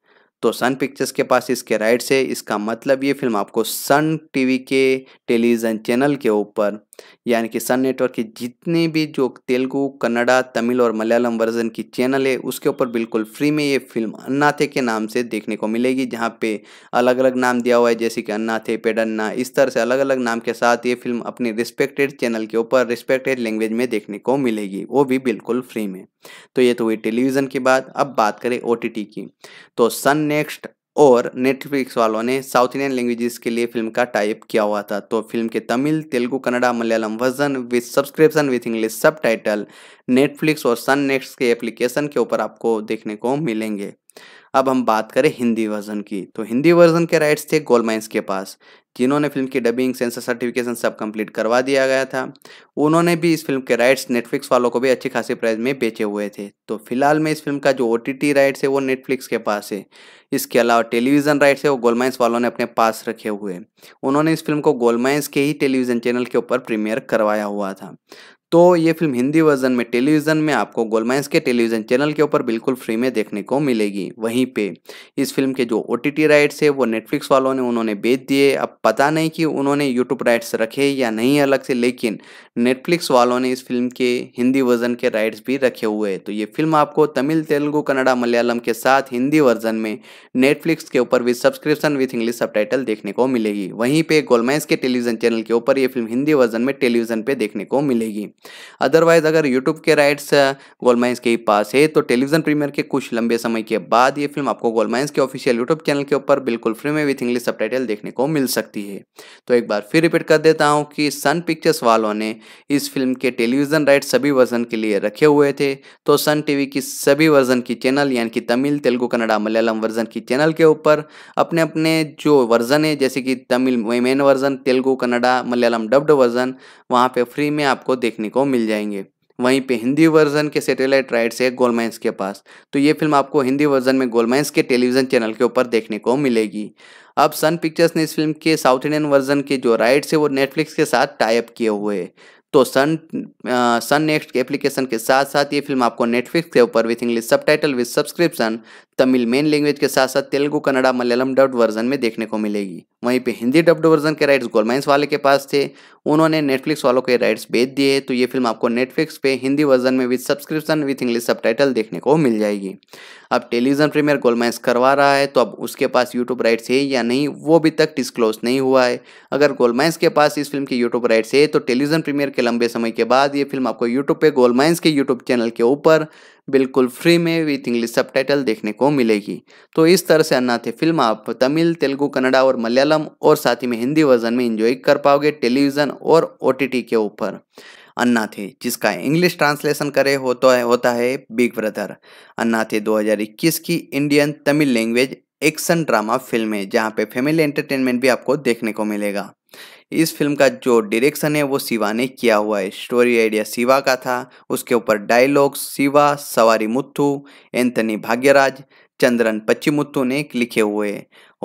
[SPEAKER 1] तो सन पिक्चर्स के पास इसके राइट्स है इसका मतलब ये फिल्म आपको सन टीवी के टेलीविज़न चैनल के ऊपर यानी कि सन नेटवर्क की जितने भी जो तेलुगु कन्नड़ा तमिल और मलयालम वर्जन की चैनल है उसके ऊपर बिल्कुल फ्री में ये फिल्म अन्नाथे के नाम से देखने को मिलेगी जहाँ पे अलग अलग नाम दिया हुआ है जैसे कि अन्नाथे पेडन्ना इस तरह से अलग अलग नाम के साथ ये फिल्म अपने रिस्पेक्टेड चैनल के ऊपर रिस्पेक्टेड लैंग्वेज में देखने को मिलेगी वो भी बिल्कुल फ्री में तो ये तो हुई टेलीविज़न की बात अब बात करें ओ की तो सन नेक्स्ट और नेटफ्लिक्स वालों ने साउथ इंडियन लैंग्वेजेस के लिए फिल्म का टाइप किया हुआ था तो फिल्म के Tamil Telugu Kannada Malayalam version with subscription with English sub Netflix और सन नेक्स्ट के एप्लीकेशन के ऊपर आपको देखने को मिलेंगे अब हम बात करें हिंदी वर्जन की तो हिंदी वर्जन के राइट्स थे गोल माइंस के पास जिन्होंने फिल्म की डबिंग सेंसर सर्टिफिकेशन सब कंप्लीट करवा दिया गया था उन्होंने भी इस फिल्म के राइट्स नेटफ्लिक्स वालों को भी अच्छी खासी प्राइस में बेचे हुए थे तो फिलहाल में इस फिल्म का जो ओ राइट्स है वो नेटफ्लिक्स के पास है इसके अलावा टेलीविज़न राइट्स है वो गोलमाइंस वालों ने अपने पास रखे हुए उन्होंने इस फिल्म को गोलमाइंस के ही टेलीविज़न चैनल के ऊपर प्रीमियर करवाया हुआ था तो ये फिल्म हिंदी वर्जन में टेलीविज़न में आपको गोलमाइंस के टेलीविज़न चैनल के ऊपर बिल्कुल फ्री में देखने को मिलेगी वहीं पे इस फिल्म के जो ओ टी राइट्स है वो नेटफ्लिक्स वालों ने उन्होंने बेच दिए अब पता नहीं कि उन्होंने यूट्यूब राइट्स रखे या नहीं अलग से लेकिन नेटफ्लिक्स वालों ने इस फिल्म के हिंदी वर्जन के राइट्स भी रखे हुए हैं तो ये फिल्म आपको तमिल तेलुगू कन्नडा मलयालम के साथ हिंदी वर्जन में नेटफ्लिक्स के ऊपर with subscription with English sub देखने को मिलेगी वहीं पर गोलमाइंस के टेलीविज़न चैनल के ऊपर ये फिल्म हिंदी वर्जन में टेलीविज़न पर देखने को मिलेगी अदरवाइज अगर यूट्यूब के राइट्स गोलमाइंस के ही पास है तो टेलीविजन प्रीमियर के कुछ लंबे समय के बाद ये फिल्म आपको गोलमाइंस के ऑफिशियल यूट्यूब चैनल के ऊपर बिल्कुल फ्री में विथ इंग्लिश सब देखने को मिल सकती है तो एक बार फिर रिपीट कर देता हूँ कि सन पिक्चर्स वालों ने इस फिल्म के टेलीविजन राइट सभी वर्जन के लिए रखे हुए थे तो सन टीवी की सभी वर्जन की चैनल यानी कि तमिल तेलुगु कन्नडा मलयालम वर्जन की चैनल के ऊपर अपने अपने जो वर्जन है जैसे कि Tamil main version Telugu Kannada Malayalam dubbed version वहां पे फ्री में आपको देखने देखने को मिल जाएंगे वहीं पे हिंदी वर्जन के सैटेलाइट राइट्स है गोलमाइंस के पास तो ये फिल्म आपको हिंदी वर्जन में गोलमाइंस के टेलीविजन चैनल के ऊपर देखने को मिलेगी अब सन पिक्चर्स ने इस फिल्म के साउथ इंडियन वर्जन के जो राइट्स है वो नेटफ्लिक्स के साथ टाइप किए हुए तो सन सन नेक्स्ट एप्लीकेशन के साथ साथ ये फिल्म आपको नेटफ्लिक्स के ऊपर with English subtitle with subscription Tamil main language के साथ साथ तेलुगु कन्नड़ा मलयालम डब्ड वर्जन में देखने को मिलेगी वहीं पे हिंदी डब्ड वर्जन के राइट्स गोलमाइंस वाले के पास थे उन्होंने नेटफ्लिक्स वालों के राइट्स बेच दिए तो ये फिल्म आपको नेटफ्लिक्स पे हिंदी वर्जन में with subscription with English sub देखने को मिल जाएगी अब टेलीविजन प्रीमियर गोलमाइंस करवा रहा है तो अब उसके पास यूट्यूब राइट्स है या नहीं वो अभी तक डिस्क्लोज नहीं हुआ है अगर गोलमाइंस के पास इस फिल्म की यूट्यूब राइट्स है तो टेलीविजन प्रीमियर के लंबे समय के बाद ये फिल्म आपको यूट्यूब पे गोलमाइंस के यूट्यूब चैनल के ऊपर बिल्कुल फ्री में विथ इंग्लिश सब देखने को मिलेगी तो इस तरह से अन्नाथे फिल्म आप तमिल तेलुगु कन्नडा और मलयालम और साथ ही में हिंदी वर्जन में इंजॉय कर पाओगे टेलीविज़न और ओ के ऊपर अन्ना थे जिसका इंग्लिश ट्रांसलेशन करे हो तो होता है बिग ब्रदर अन्नाथे 2021 की Indian Tamil language action drama film है जहाँ पे फैमिली एंटरटेनमेंट भी आपको देखने को मिलेगा इस फिल्म का जो डायरेक्शन है वो शिवा ने किया हुआ है स्टोरी आइडिया शिवा का था उसके ऊपर डायलॉग्स शिवा सवारी मुत्थू एंथनी भाग्यराज चंद्रन पच्चीमुत्तु ने लिखे हुए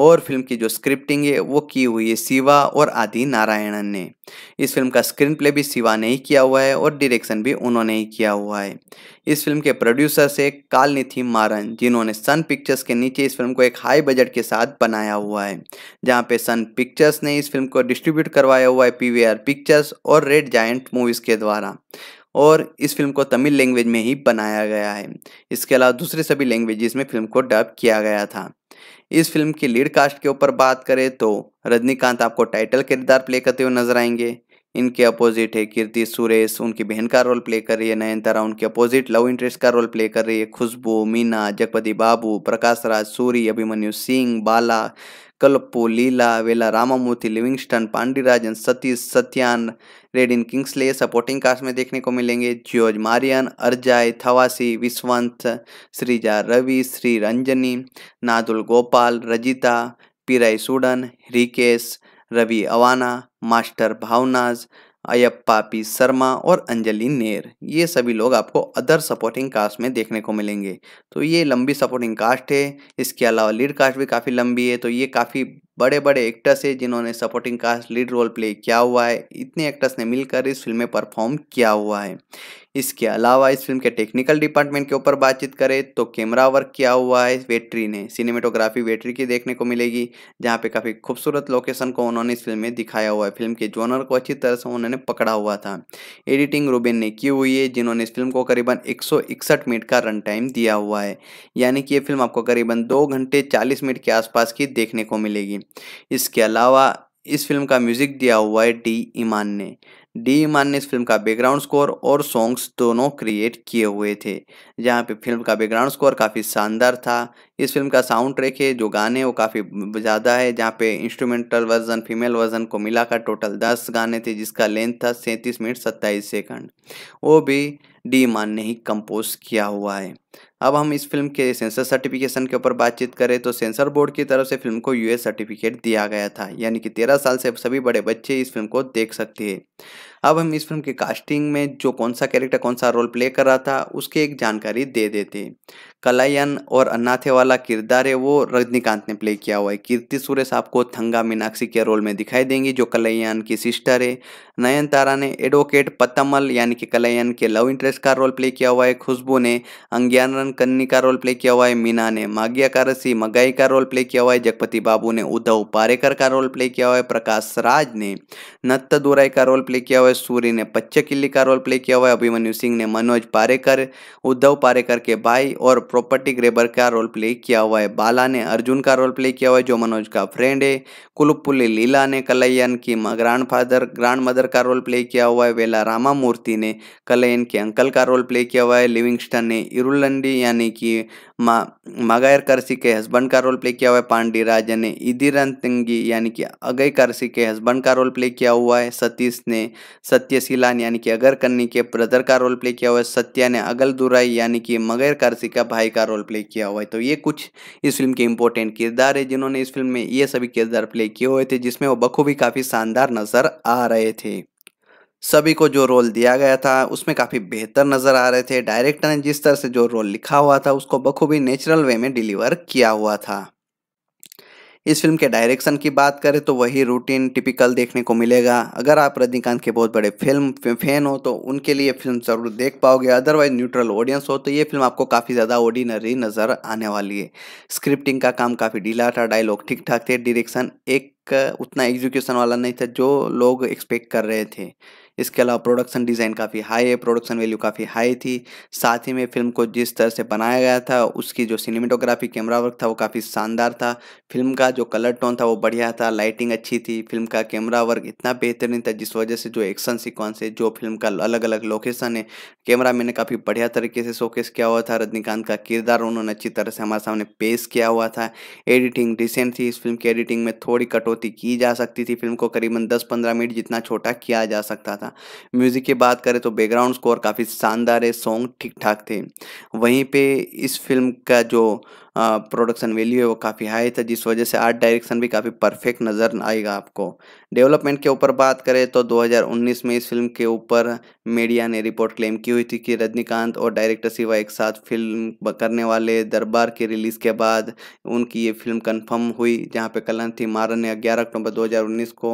[SPEAKER 1] और फिल्म की जो स्क्रिप्टिंग है वो की हुई है शिवा और आदि नारायणन ने इस फिल्म का स्क्रीन प्ले भी शिवा ने ही किया हुआ है और डायरेक्शन भी उन्होंने ही किया हुआ है इस फिल्म के प्रोड्यूसर्स है कालनिथि मारन जिन्होंने सन पिक्चर्स के नीचे इस फिल्म को एक हाई बजट के साथ बनाया हुआ है जहाँ पे सन पिक्चर्स ने इस फिल्म को डिस्ट्रीब्यूट करवाया हुआ है पी पिक्चर्स और रेड जायंट मूवीज़ के द्वारा और इस फिल्म को तमिल लैंग्वेज में ही बनाया गया है इसके अलावा दूसरे सभी लैंग्वेजेस में फिल्म को डब किया गया था इस फिल्म की लीड कास्ट के ऊपर बात करें तो रजनीकांत आपको टाइटल किरदार प्ले करते हुए नजर आएंगे इनके अपोजिट है कीर्ति सुरेश उनकी बहन का रोल प्ले कर रही है नयनतारा उनके अपोजिट लव इंटरेस्ट का रोल प्ले कर रही है खुशबू मीना जगपति बाबू प्रकाश राज सूरी अभिमन्यु सिंह बाला कल्पू लीला वेला रामामूर्ति लिविंगस्टन पांडीराजन सतीश सत्यान रेडिन किंग्सले सपोर्टिंग कास्ट में देखने को मिलेंगे ज्योज Maryan Arjai Thavasi विश्वंत Sreeja Ravi Shri Ranjani नादुल Gopal Rajitha पीराई Sudan Rikesh Ravi Awana master भावनाज Ayyappa P Sharma और अंजलि नेर ये सभी लोग आपको अदर सपोर्टिंग कास्ट में देखने को मिलेंगे तो ये लंबी सपोर्टिंग कास्ट है इसके अलावा लीड कास्ट भी काफ़ी लंबी है तो ये काफ़ी बड़े बड़े एक्टर्स है जिन्होंने supporting cast lead role play किया हुआ है इतने एक्टर्स ने मिलकर इस फिल्म में परफॉर्म किया हुआ है इसके अलावा इस फिल्म के टेक्निकल डिपार्टमेंट के ऊपर बातचीत करें तो कैमरा वर्क किया हुआ है वेटरी ने सिनेमेटोग्राफी वेटरी की देखने को मिलेगी जहाँ पे काफ़ी खूबसूरत लोकेशन को उन्होंने इस फिल्म में दिखाया हुआ है फिल्म के जोनर को अच्छी तरह से उन्होंने पकड़ा हुआ था एडिटिंग रूबेन ने की हुई है जिन्होंने इस फिल्म को करीबन एक मिनट का रन टाइम दिया हुआ है यानी कि ये फिल्म आपको करीबन दो घंटे चालीस मिनट के आसपास की देखने को मिलेगी इसके अलावा इस फिल्म का म्यूजिक दिया हुआ है डी ईमान ने डी ईमान ने इस फिल्म का बैकग्राउंड स्कोर और सॉन्ग्स दोनों क्रिएट किए हुए थे जहाँ पे फिल्म का बैकग्राउंड स्कोर काफ़ी शानदार था इस फिल्म का साउंड ट्रैक है जो गाने वो काफ़ी ज़्यादा है जहाँ पे इंस्ट्रूमेंटल वर्जन फीमेल वर्जन को मिलाकर टोटल दस गाने थे जिसका लेंथ था सैंतीस मिनट सत्ताईस सेकंड वो भी डी ईमान ने ही कंपोज किया हुआ है अब हम इस फिल्म के सेंसर सर्टिफिकेशन के ऊपर बातचीत करें तो सेंसर बोर्ड की तरफ से फिल्म को यूएस सर्टिफिकेट दिया गया था यानी कि तेरह साल से सभी बड़े बच्चे इस फिल्म को देख सकते हैं अब हम इस फिल्म की कास्टिंग में जो कौन सा कैरेक्टर कौन सा रोल प्ले कर रहा था उसकी एक जानकारी दे देते हैं कलायन और अन्नाथे वाला किरदार है वो रजनीकांत ने प्ले किया हुआ है कीर्ति सुरेश आपको थंगा मीनाक्षी के रोल में दिखाई देंगी जो कलैयान की सिस्टर है नयनतारा ने एडवोकेट पतमल यानी कि कलैयान के लव इंटरेस्ट का रोल प्ले किया हुआ है खुशबू ने रन कन्नी का रोल प्ले किया हुआ है मीना ने माग्या कारसी मगाई का रोल प्ले किया हुआ है जगपति बाबू ने उद्धव पारेकर का रोल प्ले किया हुआ है प्रकाश राज ने नत्त दुराई का रोल प्ले किया हुआ है सूर्य ने पच्चकिल्ली किल्ली का रोल प्ले किया हुआ है अभिमन्यु सिंह ने मनोज पारेकर उद्धव पारेकर के भाई और प्रॉपर्टी ग्रेबर का रोल प्ले किया हुआ है बाला ने अर्जुन का रोल प्ले किया हुआ है जो मनोज का फ्रेंड है कुलपुली लीला ने कलयन की ग्रांड फादर ग्रांड मदर का रोल प्ले किया हुआ है वेला रामा मूर्ति ने कलयन के अंकल का रोल प्ले किया हुआ है लिविंगस्टन ने इरुलंडी यानी कि मा मगैर करसी के हस्बैंड का रोल प्ले किया हुआ है पांडी राजन ने तिंगी यानी कि अगय करसी के हस्बैंड का रोल प्ले किया हुआ है सतीश ने सत्यशीलान यानी कि अगर कन्नी के ब्रदर का रोल प्ले किया हुआ है सत्या ने अगल दुराई यानी कि मगैर करसी का भाई भाई का रोल प्ले किया हुआ है तो ये कुछ इस फिल्म के इम्पोर्टेंट किरदार है जिन्होंने इस फिल्म में ये सभी किरदार प्ले किए हुए थे जिसमें वो बखूबी काफ़ी शानदार नज़र आ रहे थे सभी को जो रोल दिया गया था उसमें काफ़ी बेहतर नज़र आ रहे थे डायरेक्टर ने जिस तरह से जो रोल लिखा हुआ था उसको बखूबी नेचुरल वे में डिलीवर किया हुआ था इस फिल्म के डायरेक्शन की बात करें तो वही रूटीन टिपिकल देखने को मिलेगा अगर आप रजनीकांत के बहुत बड़े फिल्म फैन हो तो उनके लिए फिल्म ज़रूर देख पाओगे अदरवाइज न्यूट्रल ऑडियंस हो तो ये फिल्म आपको काफ़ी ज़्यादा ऑर्डिनरी नज़र आने वाली है स्क्रिप्टिंग का काम काफ़ी ढीला था डायलॉग ठीक ठाक थे डायरेक्शन एक उतना एग्जीक्यूशन वाला नहीं था जो लोग एक्सपेक्ट कर रहे थे इसके अलावा प्रोडक्शन डिज़ाइन काफ़ी हाई है प्रोडक्शन वैल्यू काफ़ी हाई थी साथ ही में फिल्म को जिस तरह से बनाया गया था उसकी जो सिनेमेटोग्राफी कैमरा वर्क था वो काफ़ी शानदार था फिल्म का जो कलर टोन था वो बढ़िया था लाइटिंग अच्छी थी फिल्म का कैमरा वर्क इतना बेहतरीन था जिस वजह से जो एक्शन सिक्वेंस है जो फिल्म का अलग अलग लोकेशन है कैमरा मैंने काफ़ी बढ़िया तरीके से शोकेस किया हुआ था रजनीकांत का किरदार उन्होंने अच्छी तरह से हमारे सामने पेश किया हुआ था एडिटिंग डिसेंट थी इस फिल्म की एडिटिंग में थोड़ी कटौती की जा सकती थी फिल्म को करीबन दस पंद्रह मिनट जितना छोटा किया जा सकता था था म्यूज़िक की बात करें तो बैकग्राउंड स्कोर काफ़ी शानदार है सॉन्ग ठीक ठाक थे वहीं पे इस फिल्म का जो प्रोडक्शन वैल्यू है वो काफ़ी हाई था जिस वजह से आर्ट डायरेक्शन भी काफ़ी परफेक्ट नज़र आएगा आपको डेवलपमेंट के ऊपर बात करें तो 2019 में इस फिल्म के ऊपर मीडिया ने रिपोर्ट क्लेम की हुई थी कि रजनीकांत और डायरेक्टर शिवा एक साथ फिल्म करने वाले दरबार के रिलीज़ के बाद उनकी ये फिल्म कंफर्म हुई जहाँ पे थी मारन ने 11 अक्टूबर 2019 को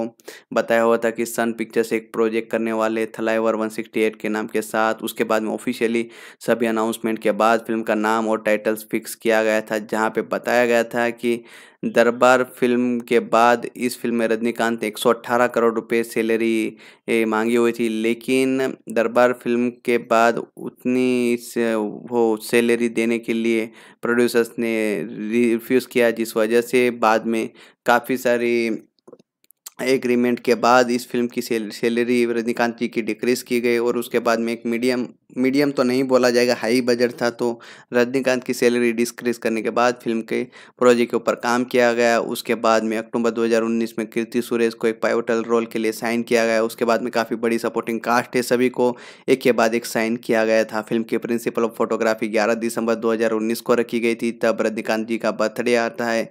[SPEAKER 1] बताया हुआ था कि सन पिक्चर्स एक प्रोजेक्ट करने वाले थलाईवर 168 के नाम के साथ उसके बाद में ऑफिशियली सभी अनाउंसमेंट के बाद फिल्म का नाम और टाइटल्स फिक्स किया गया था जहाँ पर बताया गया था कि दरबार फिल्म के बाद इस फिल्म में रजनीकांत 118 करोड़ रुपए सैलरी मांगी हुई थी लेकिन दरबार फिल्म के बाद उतनी से वो सैलरी देने के लिए प्रोड्यूसर्स ने रिफ्यूज़ किया जिस वजह से बाद में काफ़ी सारी एग्रीमेंट के बाद इस फिल्म की सैलरी रजनीकांत जी की डिक्रीज़ की गई और उसके बाद में एक मीडियम मीडियम तो नहीं बोला जाएगा हाई बजट था तो रजनीकांत की सैलरी डिस्क्रीज करने के बाद फिल्म के प्रोजेक्ट के ऊपर काम किया गया उसके बाद में अक्टूबर 2019 में कीर्ति सुरेश को एक पायोटल रोल के लिए साइन किया गया उसके बाद में काफ़ी बड़ी सपोर्टिंग कास्ट है सभी को एक के बाद एक साइन किया गया था फिल्म के प्रिंसिपल ऑफ फोटोग्राफी ग्यारह दिसंबर दो को रखी गई थी तब रजनीकांत जी का बर्थडे आता है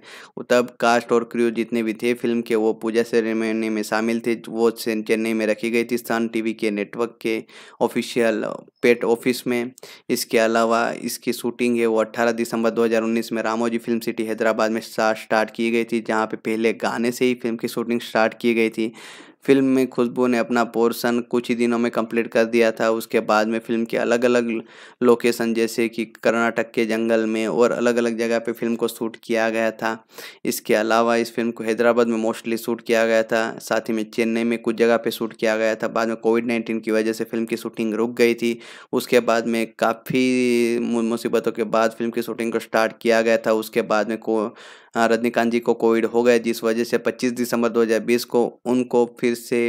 [SPEAKER 1] तब कास्ट और क्रू जितने भी थे फिल्म के वो पूजा सेरेमनी में शामिल थे वो चेन्नई में रखी गई थी सन टी के नेटवर्क के ऑफिशियल पेट ऑफिस में इसके अलावा इसकी शूटिंग है वो 18 दिसंबर 2019 में रामोजी फिल्म सिटी हैदराबाद में स्टार्ट की गई थी जहाँ पे पहले गाने से ही फिल्म की शूटिंग स्टार्ट की गई थी फिल्म में खुशबू ने अपना पोर्शन कुछ ही दिनों में कंप्लीट कर दिया था उसके बाद में फिल्म के अलग अलग लोकेशन जैसे कि कर्नाटक के जंगल में और अलग अलग जगह पे फिल्म को शूट किया गया था इसके अलावा इस फिल्म को हैदराबाद में मोस्टली शूट किया गया था साथ ही में चेन्नई में कुछ जगह पर शूट किया गया था बाद में कोविड नाइन्टीन की वजह से फिल्म की शूटिंग रुक गई थी उसके बाद में काफ़ी मुसीबतों के बाद फिल्म की शूटिंग को स्टार्ट किया गया था उसके बाद में को हाँ, रजनीकांत जी को कोविड हो गए जिस वजह से 25 दिसंबर 2020 को उनको फिर से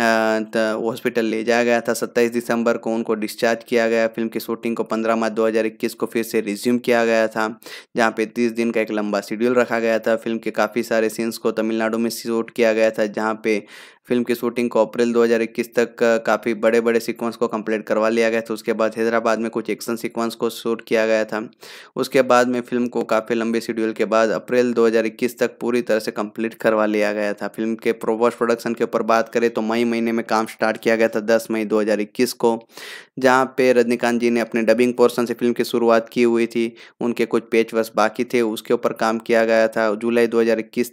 [SPEAKER 1] हॉस्पिटल ले जाया गया था 27 दिसंबर को उनको डिस्चार्ज किया गया फिल्म की शूटिंग को 15 मार्च 2021 को फिर से रिज्यूम किया गया था जहाँ पे तीस दिन का एक लंबा शेड्यूल रखा गया था फिल्म के काफ़ी सारे सीन्स को तमिलनाडु में शूट किया गया था जहाँ पे फिल्म की शूटिंग को अप्रैल 2021 तक काफ़ी बड़े बड़े सीक्वेंस को कंप्लीट करवा लिया गया था उसके बाद हैदराबाद में कुछ एक्शन सीक्वेंस को शूट किया गया था उसके बाद में फिल्म को काफ़ी लंबे शेड्यूल के बाद अप्रैल 2021 तक पूरी तरह से कंप्लीट करवा लिया गया था फिल्म के प्रोवर्स प्रोडक्शन के ऊपर बात करें तो मई महीने में काम स्टार्ट किया गया था दस मई दो को जहाँ पे रजनीकांत जी ने अपने डबिंग पोर्सन से फिल्म की शुरुआत की हुई थी उनके कुछ पेच बाकी थे उसके ऊपर काम किया गया था जुलाई दो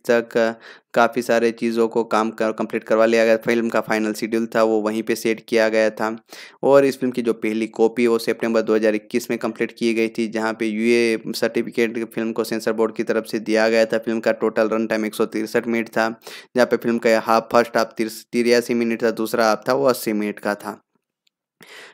[SPEAKER 1] तक काफ़ी सारे चीज़ों को काम कर कंप्लीट करवा लिया गया फिल्म का फाइनल शेड्यूल था वो वहीं पे सेट किया गया था और इस फिल्म की जो पहली कॉपी वो सितंबर 2021 में कंप्लीट की गई थी जहां पे यूए सर्टिफिकेट फिल्म को सेंसर बोर्ड की तरफ से दिया गया था फिल्म का टोटल रन टाइम एक मिनट था जहाँ पे फिल्म का हाफ फर्स्ट हाफ तिरासी मिनट था दूसरा हाफ था वो अस्सी मिनट का था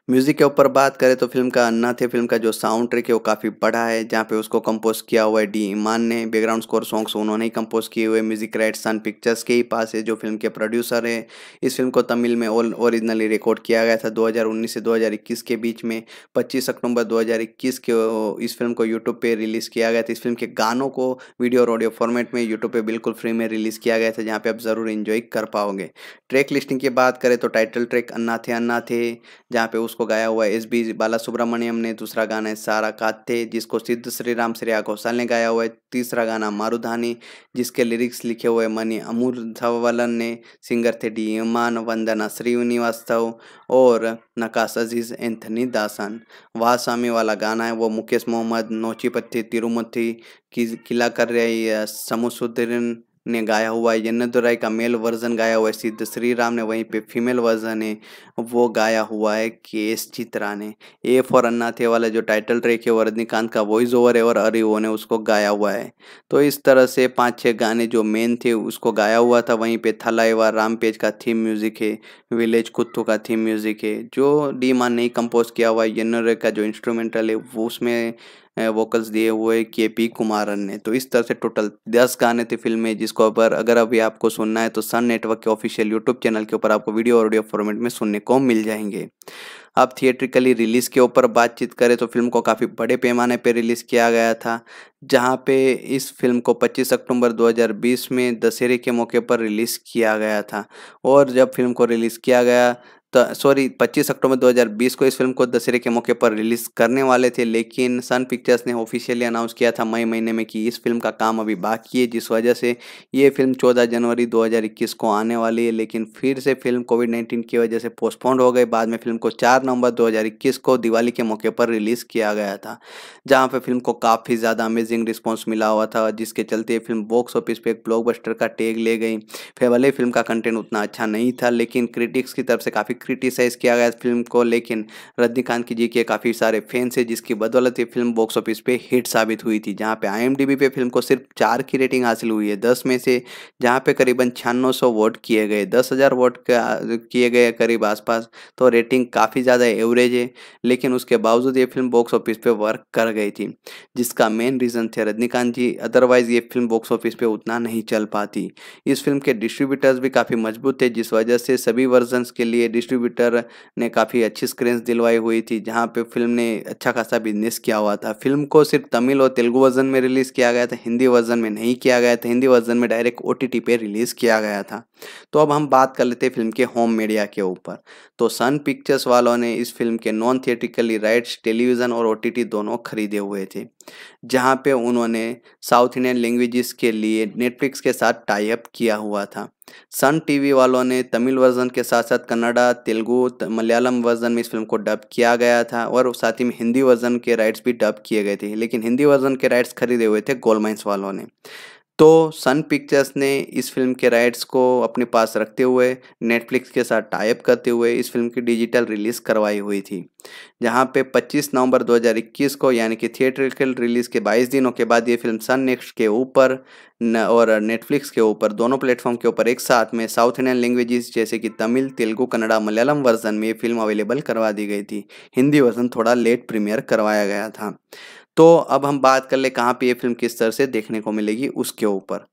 [SPEAKER 1] म्यूज़िक के ऊपर बात करें तो फिल्म का अन्ना थे फिल्म का जो साउंड ट्रिक है वो काफ़ी बड़ा है जहाँ पे उसको कंपोज किया हुआ है डी ईमान ने बैकग्राउंड स्कोर सॉन्ग्स उन्होंने ही कंपोज किए हुए म्यूज़िक राइट सन पिक्चर्स के ही पास है जो फिल्म के प्रोड्यूसर है इस फिल्म को तमिल में ऑल ओरिजिनली रिकॉर्ड किया गया था दो से दो के बीच में पच्चीस अक्टूबर दो के इस फिल्म को यूट्यूब पर रिलीज़ किया गया था इस फिल्म के गानों को वीडियो और ऑडियो फॉर्मेट में यूट्यूब पर बिल्कुल फ्री में रिलीज़ किया गया था जहाँ पर आप ज़रूर इन्जॉय कर पाओगे ट्रैक लिस्टिंग की बात करें तो टाइटल ट्रैक अन्ना थे अन्ना थे जहाँ पे उस उसको गाया हुआ है एस बी बाला सुब्रमण्यम ने दूसरा गाना है सारा काते जिसको सिद्ध श्री राम श्रेया घोषाल ने गाया हुआ है तीसरा गाना मारुधानी जिसके लिरिक्स लिखे हुए मनी अमूर धवलन ने सिंगर थे डी मान वंदना श्रीनिवास्तव और नकाश अजीज एंथनी दासन वाह स्वामी वाला गाना है वो मुकेश मोहम्मद नोचीपत्थी तिरुमथी की किला कर रही है समुसुद्दीन ने गाया हुआ है यन्नदुराई का मेल वर्जन गाया हुआ है सिद्ध श्री राम ने वहीं पे फीमेल वर्जन है वो गाया हुआ है के एस चित्रा ने ए फॉर अन्ना थे वाला जो टाइटल ट्रैक है वो रजनीकांत का वॉइस ओवर है और अरिओ ने उसको गाया हुआ है तो इस तरह से पाँच छः गाने जो मेन थे उसको गाया हुआ था वहीं पे राम पेज का थीम म्यूजिक है विलेज कुत्तू का थीम म्यूजिक है जो डी मान ने कंपोज किया हुआ है का जो इंस्ट्रूमेंटल है वो उसमें वोकल्स दिए हुए के पी कुमारन ने तो इस तरह से टोटल दस गाने थे फिल्म में जिसको पर अगर अभी आपको सुनना है तो सन नेटवर्क के ऑफिशियल यूट्यूब चैनल के ऊपर आपको वीडियो और ऑडियो फॉर्मेट में सुनने को मिल जाएंगे अब थिएट्रिकली रिलीज़ के ऊपर बातचीत करें तो फिल्म को काफ़ी बड़े पैमाने पर पे रिलीज़ किया गया था जहां पे इस फिल्म को 25 अक्टूबर 2020 में दशहरे के मौके पर रिलीज़ किया गया था और जब फिल्म को रिलीज़ किया गया तो, सॉरी 25 अक्टूबर 2020 को इस फिल्म को दशहरे के मौके पर रिलीज करने वाले थे लेकिन सन पिक्चर्स ने ऑफिशियली अनाउंस किया था मई महीने में कि इस फिल्म का काम अभी बाकी है जिस वजह से ये फिल्म 14 जनवरी 2021 को आने वाली है लेकिन फिर से फिल्म कोविड नाइन्टीन की वजह से पोस्टपोन्ड हो गई बाद में फिल्म को चार नवंबर दो को दिवाली के मौके पर रिलीज किया गया था जहाँ पर फिल्म को काफ़ी ज़्यादा अमेजिंग रिस्पॉन्स मिला हुआ था जिसके चलते ये फिल्म बॉक्स ऑफिस पर एक ब्लॉकबस्टर का टेग ले गई फिर भले फिल्म का कंटेंट उतना अच्छा नहीं था लेकिन क्रिटिक्स की तरफ से काफ़ी क्रिटिसाइज किया गया फिल्म को लेकिन रजनीकांत की जी के काफ़ी सारे फैंस है जिसकी बदौलत ये फिल्म बॉक्स ऑफिस पे हिट साबित हुई थी जहाँ पे आईएमडीबी पे फिल्म को सिर्फ चार की रेटिंग हासिल हुई है दस में से जहाँ पे करीबन छियानवे सौ वोट किए गए दस हज़ार वोट किए गए करीब आसपास तो रेटिंग काफ़ी ज़्यादा एवरेज है लेकिन उसके बावजूद ये फिल्म बॉक्स ऑफिस पे वर्क कर गई थी जिसका मेन रीज़न थे रजनीकांत जी अदरवाइज़ ये फिल्म बॉक्स ऑफिस पे उतना नहीं चल पाती इस फिल्म के डिस्ट्रीब्यूटर्स भी काफ़ी मजबूत थे जिस वजह से सभी वर्जन्स के लिए डिस्ट्रीब्यूटर ने काफ़ी अच्छी स्क्रीन्स दिलवाई हुई थी जहाँ पे फिल्म ने अच्छा खासा बिजनेस किया हुआ था फिल्म को सिर्फ तमिल और तेलुगु वर्जन में रिलीज़ किया गया था हिंदी वर्जन में नहीं किया गया था हिंदी वर्जन में डायरेक्ट ओ टी पे रिलीज़ किया गया था तो अब हम बात कर लेते फिल्म के होम मीडिया के ऊपर तो सन पिक्चर्स वालों ने इस फिल्म के नॉन थिएटिकली राइट्स टेलीविज़न और ओ दोनों खरीदे हुए थे जहाँ पे उन्होंने साउथ इंडियन लैंग्वेजेस के लिए नेटफ्लिक्स के साथ टाई अप किया हुआ था सन टीवी वालों ने तमिल वर्जन के साथ साथ कन्नड़ा तेलुगु मलयालम वर्जन में इस फिल्म को डब किया गया था और साथ ही में हिंदी वर्जन के राइट्स भी डब किए गए थे लेकिन हिंदी वर्जन के राइट्स खरीदे हुए थे गोलमाइंस वालों ने तो सन पिक्चर्स ने इस फिल्म के राइट्स को अपने पास रखते हुए नेटफ्लिक्स के साथ टाइप करते हुए इस फिल्म की डिजिटल रिलीज़ करवाई हुई थी जहां पे 25 नवंबर 2021 को यानी कि थिएट्रिकल रिलीज़ के 22 दिनों के बाद ये फिल्म सन नेक्स्ट के ऊपर और नेटफ्लिक्स के ऊपर दोनों प्लेटफॉर्म के ऊपर एक साथ में साउथ इंडियन लैंग्वेजेस जैसे कि तमिल तेलुगु कन्नड़ा मलयालम वर्जन में ये फिल्म अवेलेबल करवा दी गई थी हिंदी वर्जन थोड़ा लेट प्रीमियर करवाया गया था तो अब हम बात कर ले कहाँ पे ये फिल्म किस तरह से देखने को मिलेगी उसके ऊपर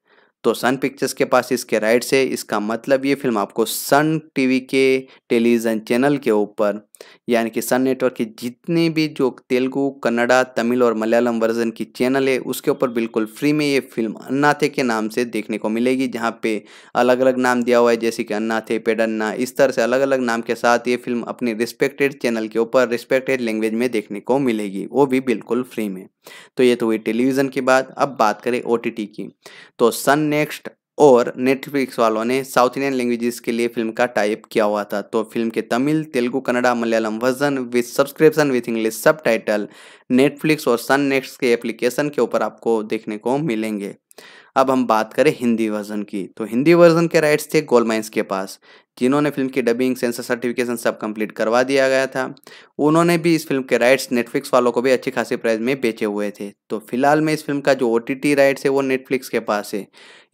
[SPEAKER 1] तो सन पिक्चर्स के पास इसके राइट्स है इसका मतलब ये फिल्म आपको सन टीवी के टेलीविज़न चैनल के ऊपर यानी कि सन नेटवर्क की जितने भी जो तेलुगु कन्नड़ा तमिल और मलयालम वर्जन की चैनल है उसके ऊपर बिल्कुल फ्री में ये फिल्म अन्नाथे के नाम से देखने को मिलेगी जहाँ पे अलग अलग नाम दिया हुआ है जैसे कि अन्नाथे पेडन्ना इस तरह से अलग अलग नाम के साथ ये फिल्म अपने रिस्पेक्टेड चैनल के ऊपर रिस्पेक्टेड लैंग्वेज में देखने को मिलेगी वो भी बिल्कुल फ्री में तो ये तो हुई टेलीविज़न की बात अब बात करें ओ की तो सन नेक्स्ट और नेटफ्लिक्स वालों ने साउथ इंडियन लैंग्वेजेस के लिए फिल्म का टाइप किया हुआ था तो फिल्म के Tamil Telugu Kannada Malayalam version with subscription with English subtitle Netflix और सन नेक्स्ट के एप्लीकेशन के ऊपर आपको देखने को मिलेंगे अब हम बात करें हिंदी वर्जन की तो हिंदी वर्जन के राइट्स थे गोल माइंस के पास जिन्होंने फिल्म की डबिंग सेंसर सर्टिफिकेशन सब कंप्लीट करवा दिया गया था उन्होंने भी इस फिल्म के राइट्स नेटफ्लिक्स वालों को भी अच्छी खासी प्राइस में बेचे हुए थे तो फिलहाल में इस फिल्म का जो ओ राइट्स है वो नेटफ्लिक्स के पास है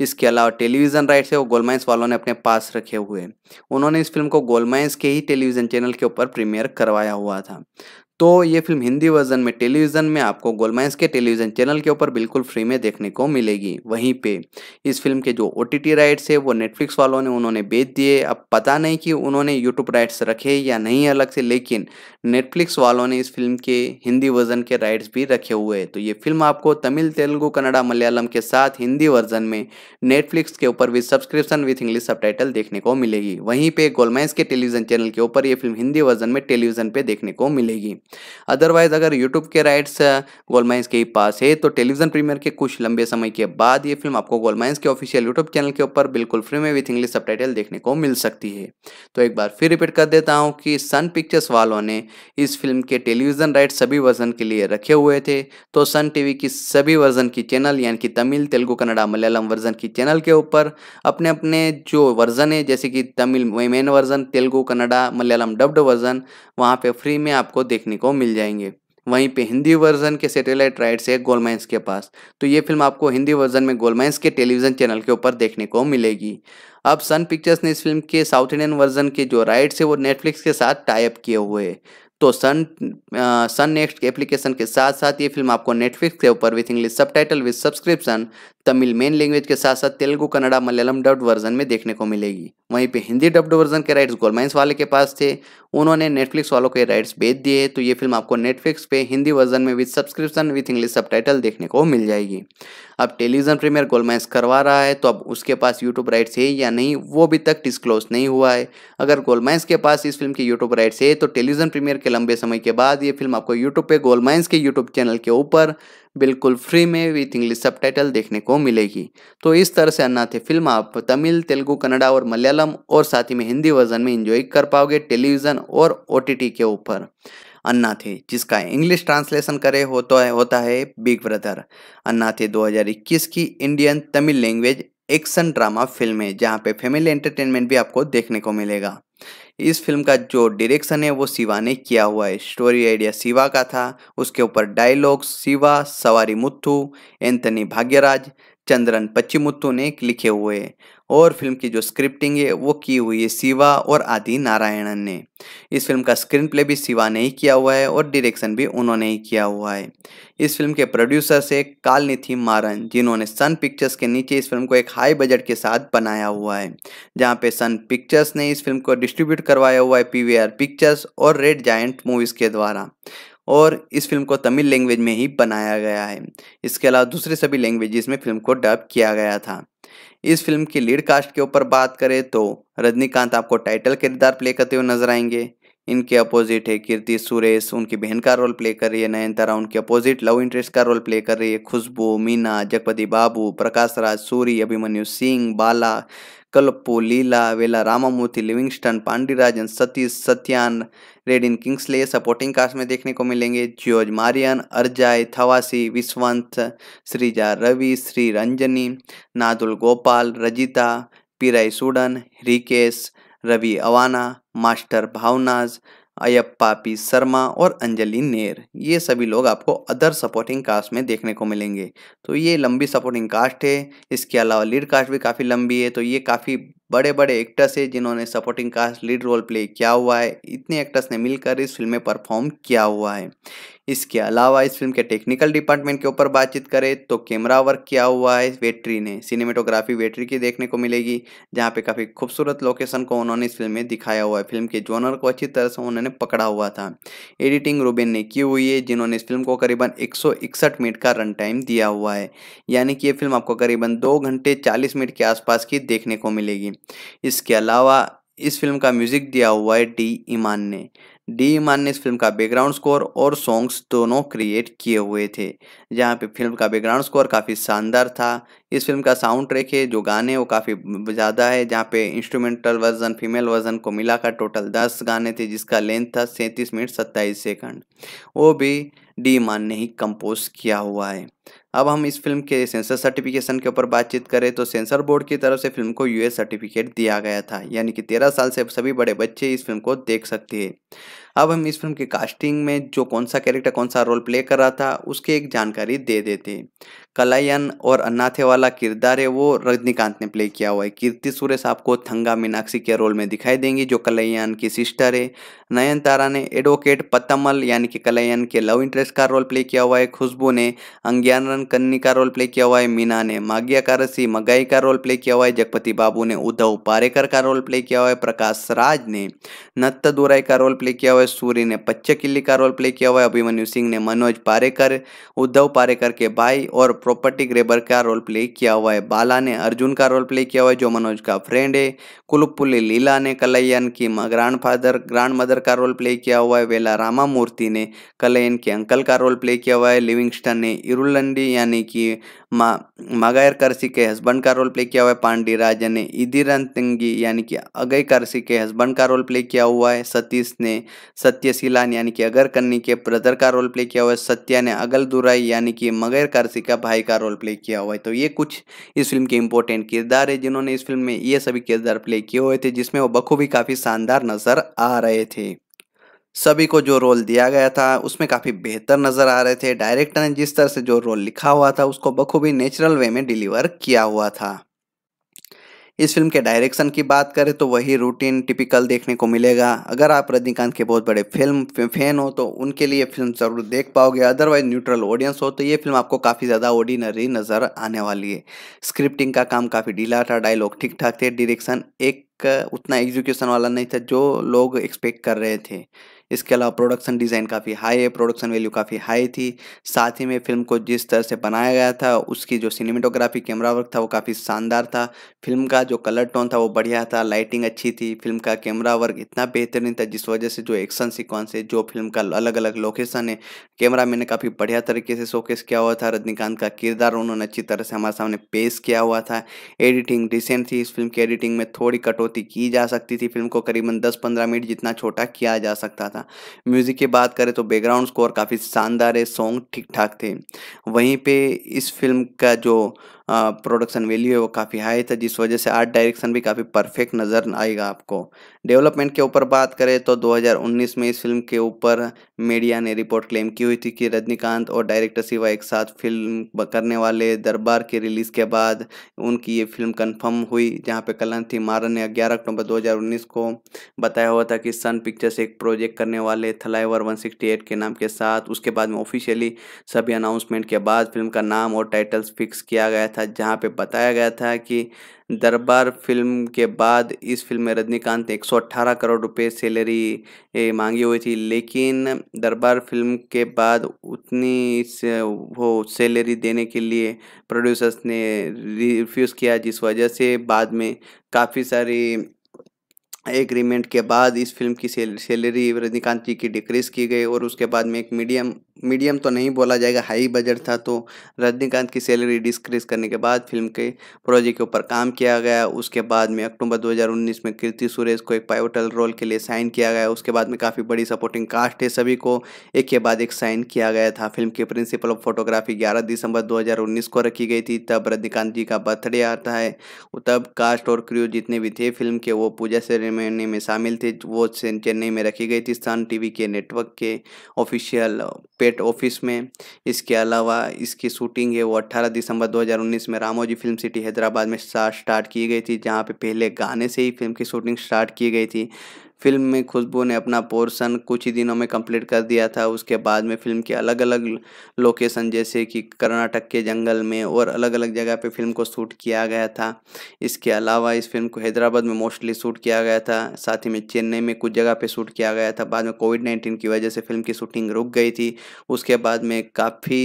[SPEAKER 1] इसके अलावा टेलीविज़न राइट्स है वो गोलमाइंस वालों ने अपने पास रखे हुए उन्होंने इस फिल्म को गोलमाइंस के ही टेलीविज़न चैनल के ऊपर प्रीमियर करवाया हुआ था तो ये फिल्म हिंदी वर्जन में टेलीविज़न में आपको गोलमाइंस के टेलीविज़न चैनल के ऊपर बिल्कुल फ्री में देखने को मिलेगी वहीं पे इस फिल्म के जो ओ राइट्स है वो नेटफ्लिक्स वालों ने उन्होंने बेच दिए अब पता नहीं कि उन्होंने यूट्यूब राइट्स रखे या नहीं अलग से लेकिन नेटफ्लिक्स वालों ने इस फिल्म के हिंदी वर्जन के राइट्स भी रखे हुए हैं तो ये फिल्म आपको तमिल तेलुगु कन्नडा मलयालम के साथ हिंदी वर्जन में नेटफ्लिक्स के ऊपर with subscription with English sub देखने को मिलेगी वहीं पर गोलमाइंस के टेलीविज़न चैनल के ऊपर ये फिल्म हिंदी वर्जन में टेलीविज़न पर देखने को मिलेगी अदरवाइज अगर यूट्यूब के राइट्स गोलमाइंस के ही पास है तो टेलीविजन प्रीमियर के कुछ लंबे समय के बाद ये फिल्म आपको गोलमाइंस के ऑफिशियल यूट्यूब चैनल के ऊपर बिल्कुल फ्री में विथ इंग्लिश सब देखने को मिल सकती है तो एक बार फिर रिपीट कर देता हूँ कि सन पिक्चर्स वालों ने इस फिल्म के टेलीविजन राइट सभी वर्जन के लिए रखे हुए थे तो सन टीवी की सभी वर्जन की चैनल यानी कि तमिल तेलुगु कन्नडा मलयालम वर्जन की चैनल के ऊपर अपने अपने जो वर्जन है जैसे कि Tamil main version Telugu Kannada Malayalam dubbed version वहाँ पे फ्री में आपको देखने को मिल जाएंगे वहीं पे हिंदी वर्जन के सैटेलाइट राइट्स है गोलमाइंस के पास तो ये फिल्म आपको हिंदी वर्जन में गोलमाइंस के टेलीविजन चैनल के ऊपर देखने को मिलेगी अब सन पिक्चर्स ने इस फिल्म के साउथ इंडियन वर्जन के जो राइट्स है वो नेटफ्लिक्स के साथ टाइप किए हुए है तो सन सन नेक्स्ट एप्लीकेशन के साथ साथ ये फिल्म आपको नेटफ्लिक्स के ऊपर with English subtitle with subscription Tamil main language के साथ साथ तेलुगु कन्नड़ा मलयालम डब्ड वर्जन में देखने को मिलेगी वहीं पे हिंदी डब्ड वर्जन के राइट्स गोलमाइंस वाले के पास थे उन्होंने नेटफ्लिक्स वालों के राइट्स बेच दिए तो ये फिल्म आपको नेटफ्लिक्स पे हिंदी वर्जन में with subscription with English sub देखने को मिल जाएगी अब टेलीविजन प्रीमियर गोलमाइंस करवा रहा है तो अब उसके पास यूट्यूब राइट्स है या नहीं वो अभी तक डिस्क्लोज नहीं हुआ है अगर गोलमाइंस के पास इस फिल्म की यूट्यूब राइट्स है तो टेलीविजन प्रीमियर के लंबे समय के बाद ये फिल्म आपको यूट्यूब पे गोलमाइंस के यूट्यूब चैनल के ऊपर बिल्कुल फ्री में विथ इंग्लिश सब देखने को मिलेगी तो इस तरह से अन्नाथे फिल्म आप तमिल तेलुगू कन्नडा और मलयालम और साथ ही में हिंदी वर्जन में इंजॉय कर पाओगे टेलीविज़न और ओ के ऊपर अन्ना थे जिसका इंग्लिश ट्रांसलेशन करे हो तो होता है बिग ब्रदर अन्ना थे 2021 की Indian Tamil language action drama film है जहाँ पे फैमिली एंटरटेनमेंट भी आपको देखने को मिलेगा इस फिल्म का जो डायरेक्शन है वो शिवा ने किया हुआ है स्टोरी आइडिया शिवा का था उसके ऊपर डायलॉग्स शिवा सवारी मुत्थू एंथनी भाग्यराज चंद्रन पच्चीमुत्तु ने लिखे हुए और फिल्म की जो स्क्रिप्टिंग है वो की हुई है शिवा और आदि नारायणन ने इस फिल्म का स्क्रीन प्ले भी शिवा ने ही किया हुआ है और डायरेक्शन भी उन्होंने ही किया हुआ है इस फिल्म के प्रोड्यूसर्स है कालनिथि मारन जिन्होंने सन पिक्चर्स के नीचे इस फिल्म को एक हाई बजट के साथ बनाया हुआ है जहाँ पे सन पिक्चर्स ने इस फिल्म को डिस्ट्रीब्यूट करवाया हुआ है पी पिक्चर्स और रेड जायंट मूवीज़ के द्वारा और इस फिल्म को तमिल लैंग्वेज में ही बनाया गया है इसके अलावा दूसरे सभी लैंग्वेजेस में फिल्म को डब किया गया था इस फिल्म की लीड कास्ट के ऊपर बात करें तो रजनीकांत आपको टाइटल किरदार प्ले करते हुए नजर आएंगे इनके अपोजिट है कीर्ति सुरेश उनकी बहन का रोल प्ले कर रही है नयनतारा उनके अपोजिट लव इंटरेस्ट का रोल प्ले कर रही है खुशबू मीना जगपति बाबू प्रकाश राज सूरी अभिमन्यु सिंह बाला कल्पू लीला वेला रामामूर्ति लिविंगस्टन पांडिराजन सतीश सत्यान रेडिन किंग्सले सपोर्टिंग कास्ट में देखने को मिलेंगे जियोज Maryan Arjai Thavasi विश्वंत Sreeja Ravi Shri Ranjani नादुल Gopal Rajitha पीराई Sudan Rikesh Ravi Awana master भावनाज Ayyappa P Sharma और अंजलि नेर ये सभी लोग आपको अदर सपोर्टिंग कास्ट में देखने को मिलेंगे तो ये लंबी सपोर्टिंग कास्ट है इसके अलावा लीड कास्ट भी काफ़ी लंबी है तो ये काफ़ी बड़े बड़े एक्टर्स है जिन्होंने supporting cast lead role play किया हुआ है इतने एक्टर्स ने मिलकर इस फिल्म में परफॉर्म किया हुआ है इसके अलावा इस फिल्म के टेक्निकल डिपार्टमेंट के ऊपर बातचीत करें तो कैमरा वर्क किया हुआ है वेट्री ने सिनेमेटोग्राफी वेट्री की देखने को मिलेगी जहाँ पे काफ़ी खूबसूरत लोकेशन को उन्होंने इस फिल्म में दिखाया हुआ है फिल्म के जोनर को अच्छी तरह से उन्होंने पकड़ा हुआ था एडिटिंग रूबेन ने की हुई है जिन्होंने इस फिल्म को करीबन एक मिनट का रन टाइम दिया हुआ है यानी कि ये फिल्म आपको करीबन दो घंटे चालीस मिनट के आसपास की देखने को मिलेगी इसके अलावा इस फिल्म का म्यूजिक दिया हुआ है डी ईमान ने डी ईमान ने इस फिल्म का बैकग्राउंड स्कोर और सॉन्ग्स दोनों क्रिएट किए हुए थे जहाँ पे फिल्म का बैकग्राउंड स्कोर काफ़ी शानदार था इस फिल्म का साउंड ट्रैक है जो गाने वो काफ़ी ज़्यादा है जहाँ पे इंस्ट्रूमेंटल वर्जन फीमेल वर्जन को मिलाकर टोटल दस गाने थे जिसका लेंथ था सैंतीस मिनट सत्ताईस सेकंड वो भी डी ईमान ने ही कंपोज किया हुआ है अब हम इस फिल्म के सेंसर सर्टिफिकेशन के ऊपर बातचीत करें तो सेंसर बोर्ड की तरफ से फिल्म को यूएस सर्टिफिकेट दिया गया था यानी कि तेरह साल से सभी बड़े बच्चे इस फिल्म को देख सकते हैं अब हम इस फिल्म की कास्टिंग में जो कौन सा कैरेक्टर कौन सा रोल प्ले कर रहा था उसकी एक जानकारी दे देते हैं कलायन और अनाथे वाला किरदार है वो रजनीकांत ने प्ले किया हुआ है कीर्ति सुरेश आपको थंगा मीनाक्षी के रोल में दिखाई देंगी जो कलायन की सिस्टर है नयनतारा ने एडवोकेट पतमल यानी कि कलायन के लव इंटरेस्ट का रोल प्ले किया हुआ है खुशबू ने अंग्ञानरन कन्नी का रोल प्ले किया हुआ है मीना ने माग्या कारसी मगाई का रोल प्ले किया हुआ है जगपति बाबू ने उद्धव पारेकर का रोल प्ले किया हुआ है प्रकाश राज ने नत्त दुराई का रोल प्ले किया हुआ है सूर्य ने पच्चकिल्ली का रोल प्ले किया हुआ है अभिमन्यु सिंह ने मनोज पारेकर उद्धव पारेकर के भाई और प्रॉपर्टी ग्रेबर का रोल प्ले किया हुआ है बाला ने अर्जुन का रोल प्ले किया हुआ है जो मनोज का फ्रेंड है कुलुपुली लीला ने कलयन की ग्रांड फादर ग्रांड मदर का रोल प्ले किया हुआ है वेला रामा मूर्ति ने कलयन के अंकल का रोल प्ले किया हुआ है लिविंगस्टन ने इरुलंडी यानी कि मा मागायर करसी के हस्बैंड का रोल प्ले किया हुआ है पांडे राजा ने इदिरन तंगी यानी कि अगय करसी के हस्बैंड का रोल प्ले किया हुआ है सतीश ने सत्यशीलान यानी कि अगर कन्नी के ब्रदर का रोल प्ले किया हुआ है सत्या ने अगल दुराई यानी कि मगैर करसी का भाई का रोल प्ले किया हुआ है तो ये कुछ इस फिल्म के इम्पोर्टेंट किरदार है जिन्होंने इस फिल्म में ये सभी किरदार प्ले किए हुए थे जिसमें वो बखूबी काफ़ी शानदार नज़र आ रहे थे सभी को जो रोल दिया गया था उसमें काफ़ी बेहतर नज़र आ रहे थे डायरेक्टर ने जिस तरह से जो रोल लिखा हुआ था उसको बखूबी नेचुरल वे में डिलीवर किया हुआ था इस फिल्म के डायरेक्शन की बात करें तो वही रूटीन टिपिकल देखने को मिलेगा अगर आप रजनीकांत के बहुत बड़े फिल्म फैन हो तो उनके लिए फिल्म ज़रूर देख पाओगे अदरवाइज न्यूट्रल ऑडियंस हो तो ये फिल्म आपको काफ़ी ज़्यादा ऑर्डिनरी नज़र आने वाली है स्क्रिप्टिंग का काम काफ़ी ढीला था डायलॉग ठीक ठाक थे डायरेक्शन एक उतना एग्जीक्यूशन वाला नहीं था जो लोग एक्सपेक्ट कर रहे थे इसके अलावा प्रोडक्शन डिज़ाइन काफ़ी हाई है प्रोडक्शन वैल्यू काफ़ी हाई थी साथ ही में फिल्म को जिस तरह से बनाया गया था उसकी जो सिनेमेटोग्राफी कैमरा वर्क था वो काफ़ी शानदार था फिल्म का जो कलर टोन था वो बढ़िया था लाइटिंग अच्छी थी फिल्म का कैमरा वर्क इतना बेहतरीन था जिस वजह से जो एक्शन सिक्वेंस है जो फिल्म का अलग अलग लोकेशन है कैमरा मैंने काफ़ी बढ़िया तरीके से शोकेस किया हुआ था रजनीकांत का किरदार उन्होंने अच्छी तरह से हमारे सामने पेश किया हुआ था एडिटिंग डिसेंट थी इस फिल्म की एडिटिंग में थोड़ी कटौती की जा सकती थी फिल्म को करीबन दस पंद्रह मिनट जितना छोटा किया जा सकता था था म्यूज़िक की बात करें तो बैकग्राउंड स्कोर काफ़ी शानदार है सॉन्ग ठीक ठाक थे वहीं पे इस फिल्म का जो प्रोडक्शन वैल्यू है वो काफ़ी हाई था जिस वजह से आर्ट डायरेक्शन भी काफ़ी परफेक्ट नज़र आएगा आपको डेवलपमेंट के ऊपर बात करें तो 2019 में इस फिल्म के ऊपर मीडिया ने रिपोर्ट क्लेम की हुई थी कि रजनीकांत और डायरेक्टर शिवा एक साथ फिल्म करने वाले दरबार के रिलीज़ के बाद उनकी ये फिल्म कन्फर्म हुई जहाँ पर कलन थी मारन ने ग्यारह अक्टूबर दो को बताया हुआ था कि सन पिक्चर्स एक प्रोजेक्ट करने वाले थलाईवर 168 के नाम के साथ उसके बाद में ऑफिशियली सभी अनाउंसमेंट के बाद फिल्म का नाम और टाइटल्स फिक्स किया गया था था जहाँ पे बताया गया था कि दरबार फिल्म के बाद इस फिल्म में रजनीकांत ने एक करोड़ रुपए सैलरी मांगी हुई थी लेकिन दरबार फिल्म के बाद उतनी से वो सैलरी देने के लिए प्रोड्यूसर्स ने रिफ्यूज़ किया जिस वजह से बाद में काफ़ी सारी एग्रीमेंट के बाद इस फिल्म की सैलरी रजनीकांत जी की डिक्रीज़ की गई और उसके बाद में एक मीडियम मीडियम तो नहीं बोला जाएगा हाई बजट था तो रजनीकांत की सैलरी डिस्क्रीज करने के बाद फिल्म के प्रोजेक्ट के ऊपर काम किया गया उसके बाद में अक्टूबर 2019 में कीर्ति सुरेश को एक पाइवटल रोल के लिए साइन किया गया उसके बाद में काफ़ी बड़ी सपोर्टिंग कास्ट है सभी को एक के बाद एक साइन किया गया था फिल्म की प्रिंसिपल ऑफ फोटोग्राफी ग्यारह दिसंबर दो को रखी गई थी तब रजनीकांत जी का बर्थडे आता है तब कास्ट और क्रू जितने भी थे फिल्म के वो पूजा सेरेमनी में शामिल थे वो चेन्नई में रखी गई थी सन टी के नेटवर्क के ऑफिशियल पेड स्टेट ऑफिस में इसके अलावा इसकी शूटिंग है वो 18 दिसंबर 2019 में रामोजी फिल्म सिटी हैदराबाद में स्टार्ट की गई थी जहाँ पे पहले गाने से ही फिल्म की शूटिंग स्टार्ट की गई थी फिल्म में खुशबू ने अपना पोर्शन कुछ ही दिनों में कंप्लीट कर दिया था उसके बाद में फिल्म के अलग अलग लोकेशन जैसे कि कर्नाटक के जंगल में और अलग अलग जगह पे फिल्म को शूट किया गया था इसके अलावा इस फिल्म को हैदराबाद में मोस्टली शूट किया गया था साथ ही में चेन्नई में कुछ जगह पर शूट किया गया था बाद में कोविड नाइन्टीन की वजह से फिल्म की शूटिंग रुक गई थी उसके बाद में काफ़ी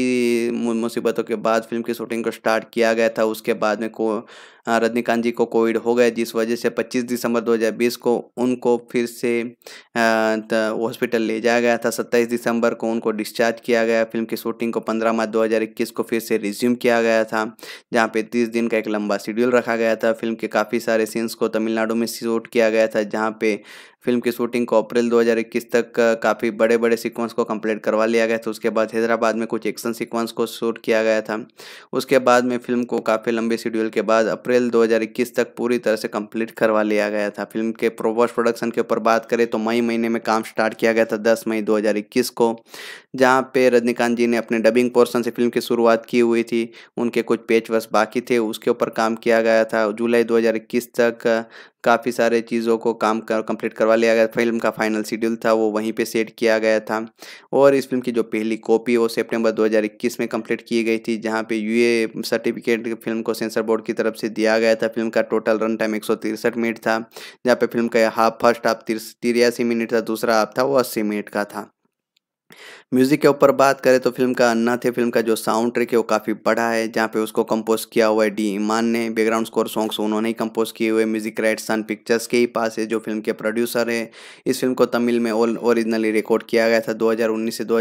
[SPEAKER 1] मुसीबतों के बाद फिल्म की शूटिंग को स्टार्ट किया गया था उसके बाद में को हाँ, रजनीकांत जी को कोविड हो गया जिस वजह से 25 दिसंबर 2020 को उनको फिर से हॉस्पिटल ले जाया गया था 27 दिसंबर को उनको डिस्चार्ज किया गया फिल्म की शूटिंग को 15 मार्च 2021 को फिर से रिज्यूम किया गया था जहाँ पे 30 दिन का एक लंबा शेड्यूल रखा गया था फिल्म के काफ़ी सारे सीन्स को तमिलनाडु में शूट किया गया था जहाँ पे फिल्म की शूटिंग को अप्रैल 2021 तक काफ़ी बड़े बड़े सीक्वेंस को कंप्लीट करवा लिया गया था उसके बाद हैदराबाद में कुछ एक्शन सीक्वेंस को शूट किया गया था उसके बाद में फिल्म को काफ़ी लंबे शेड्यूल के बाद अप्रैल 2021 तक पूरी तरह से कंप्लीट करवा लिया गया था फिल्म के प्रोवर्स प्रोडक्शन के ऊपर बात करें तो मई महीने में काम स्टार्ट किया गया था दस मई दो को जहाँ पे रजनीकांत जी ने अपने डबिंग पोर्सन से फिल्म की शुरुआत की हुई थी उनके कुछ पेच बस बाकी थे उसके ऊपर काम किया गया था जुलाई 2021 तक काफ़ी सारे चीज़ों को काम कर कम्प्लीट करवा लिया गया फिल्म का फाइनल शेड्यूल था वो वहीं पे सेट किया गया था और इस फिल्म की जो पहली कॉपी वो सितंबर 2021 में कम्प्लीट की गई थी जहां पे यूए सर्टिफिकेट फिल्म को सेंसर बोर्ड की तरफ से दिया गया था फिल्म का टोटल रन टाइम एक मिनट था जहाँ पे फिल्म का हाफ फर्स्ट हाफ तिरासी मिनट था दूसरा हाफ था वो अस्सी मिनट का था म्यूज़िक के ऊपर बात करें तो फिल्म का अन्ना थे फिल्म का जो साउंड ट्रैक है वो काफ़ी बड़ा है जहाँ पे उसको कंपोज किया हुआ है डी ईमान ने बैकग्राउंड स्कोर सॉन्ग्स उन्होंने ही कंपोज किए हुए म्यूज़िक राइट सन पिक्चर्स के ही पास है जो फिल्म के प्रोड्यूसर है इस फिल्म को तमिल में ऑल ओरिजिनली रिकॉर्ड किया गया था 2019 से दो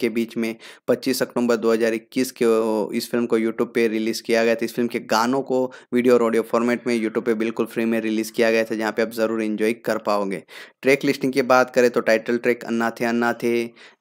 [SPEAKER 1] के बीच में पच्चीस अक्टूबर दो के इस फिल्म को यूट्यूब पर रिलीज़ किया गया था इस फिल्म के गानों को वीडियो और ऑडियो फॉर्मेट में यूट्यूब पर बिल्कुल फ्री में रिलीज़ किया गया था जहाँ पर आप ज़रूर इन्जॉय कर पाओगे ट्रैक लिस्टिंग की बात करें तो टाइटल ट्रैक अन्ना थे अन्ना थे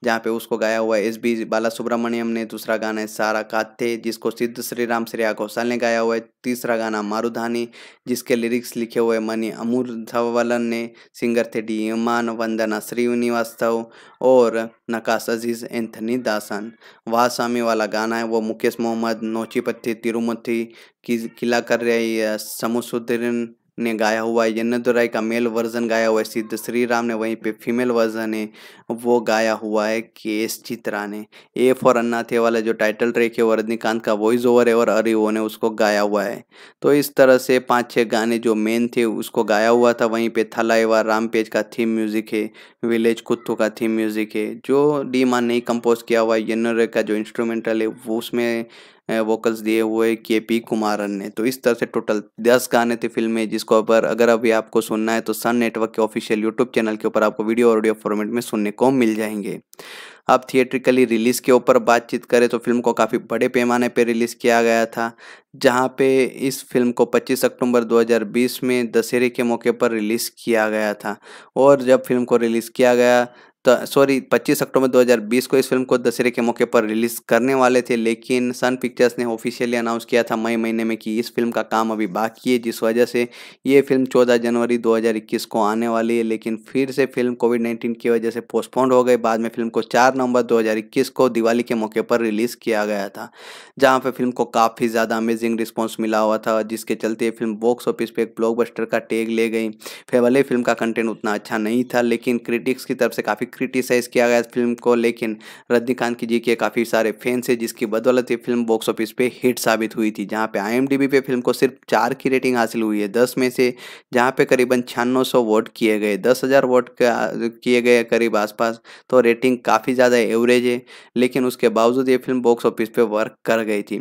[SPEAKER 1] जहाँ जहाँ पे उसको गाया हुआ है एस बी बाला सुब्रमण्यम ने दूसरा गाना है सारा काते जिसको सिद्ध श्री राम श्रेया घोषाल ने गाया हुआ है तीसरा गाना मारुधानी जिसके लिरिक्स लिखे हुए मनी अमूर धवलन ने सिंगर थे डी इमान वंदना श्रीनिवास्तव और नकाश अजीज एंथनी दासन वाह स्वामी वाला गाना है वो मुकेश मोहम्मद नोचीपत्थी तिरुमथी किला कर रही समुसुद्रीन ने गाया हुआ है यन्नदुराई का मेल वर्जन गाया हुआ है सिद्ध श्री राम ने वहीं पे फीमेल वर्जन है वो गाया हुआ है के एस चित्रा ने ए फॉर अन्ना थे वाला जो टाइटल ट्रैक है वो रजनीकांत का वॉइस ओवर है और अरिओ ने उसको गाया हुआ है तो इस तरह से पाँच छः गाने जो मेन थे उसको गाया हुआ था वहीं पे राम पेज का थीम म्यूज़िक है विलेज कुत्तू का थीम म्यूज़िक है जो डी मान ने कंपोज किया हुआ है यन्नदुराई का जो इंस्ट्रूमेंटल है वो उसमें वोकल्स दिए हुए के पी कुमारन ने तो इस तरह से टोटल दस गाने थे फिल्म में जिसको ऊपर अगर अभी आपको सुनना है तो सन नेटवर्क के ऑफिशियल यूट्यूब चैनल के ऊपर आपको वीडियो और ऑडियो फॉर्मेट में सुनने को मिल जाएंगे अब थिएट्रिकली रिलीज़ के ऊपर बातचीत करें तो फिल्म को काफ़ी बड़े पैमाने पर रिलीज़ किया गया था जहाँ पे इस फिल्म को 25 अक्टूबर 2020 में दशहरे के मौके पर रिलीज़ किया गया था और जब फिल्म को रिलीज़ किया गया तो, सॉरी 25 अक्टूबर 2020 को इस फिल्म को दशहरे के मौके पर रिलीज करने वाले थे लेकिन सन पिक्चर्स ने ऑफिशियली अनाउंस किया था मई महीने में कि इस फिल्म का काम अभी बाकी है जिस वजह से ये फिल्म 14 जनवरी 2021 को आने वाली है लेकिन फिर से फिल्म कोविड नाइन्टीन की वजह से पोस्टपोन हो गई बाद में फिल्म को चार नवंबर दो को दिवाली के मौके पर रिलीज किया गया था जहाँ पर फिल्म को काफ़ी ज़्यादा अमेजिंग रिस्पॉन्स मिला हुआ था जिसके चलते फिल्म बॉक्स ऑफिस पर एक ब्लॉकबस्टर का टेग ले गई फिर भले फिल्म का कंटेंट उतना अच्छा नहीं था लेकिन क्रिटिक्स की तरफ से काफ़ी क्रिटिसाइज़ किया गया इस फिल्म को लेकिन रजनीकांत की जी के काफ़ी सारे फैंस हैं जिसकी बदौलत ये फिल्म बॉक्स ऑफिस पे हिट साबित हुई थी जहाँ पे आईएमडीबी पे फिल्म को सिर्फ चार की रेटिंग हासिल हुई है दस में से जहाँ पे करीबन छियानवे सौ वोट किए गए दस हज़ार वोट किए गए करीब आसपास तो रेटिंग काफ़ी ज़्यादा एवरेज है लेकिन उसके बावजूद ये फिल्म बॉक्स ऑफिस पर वर्क कर गई थी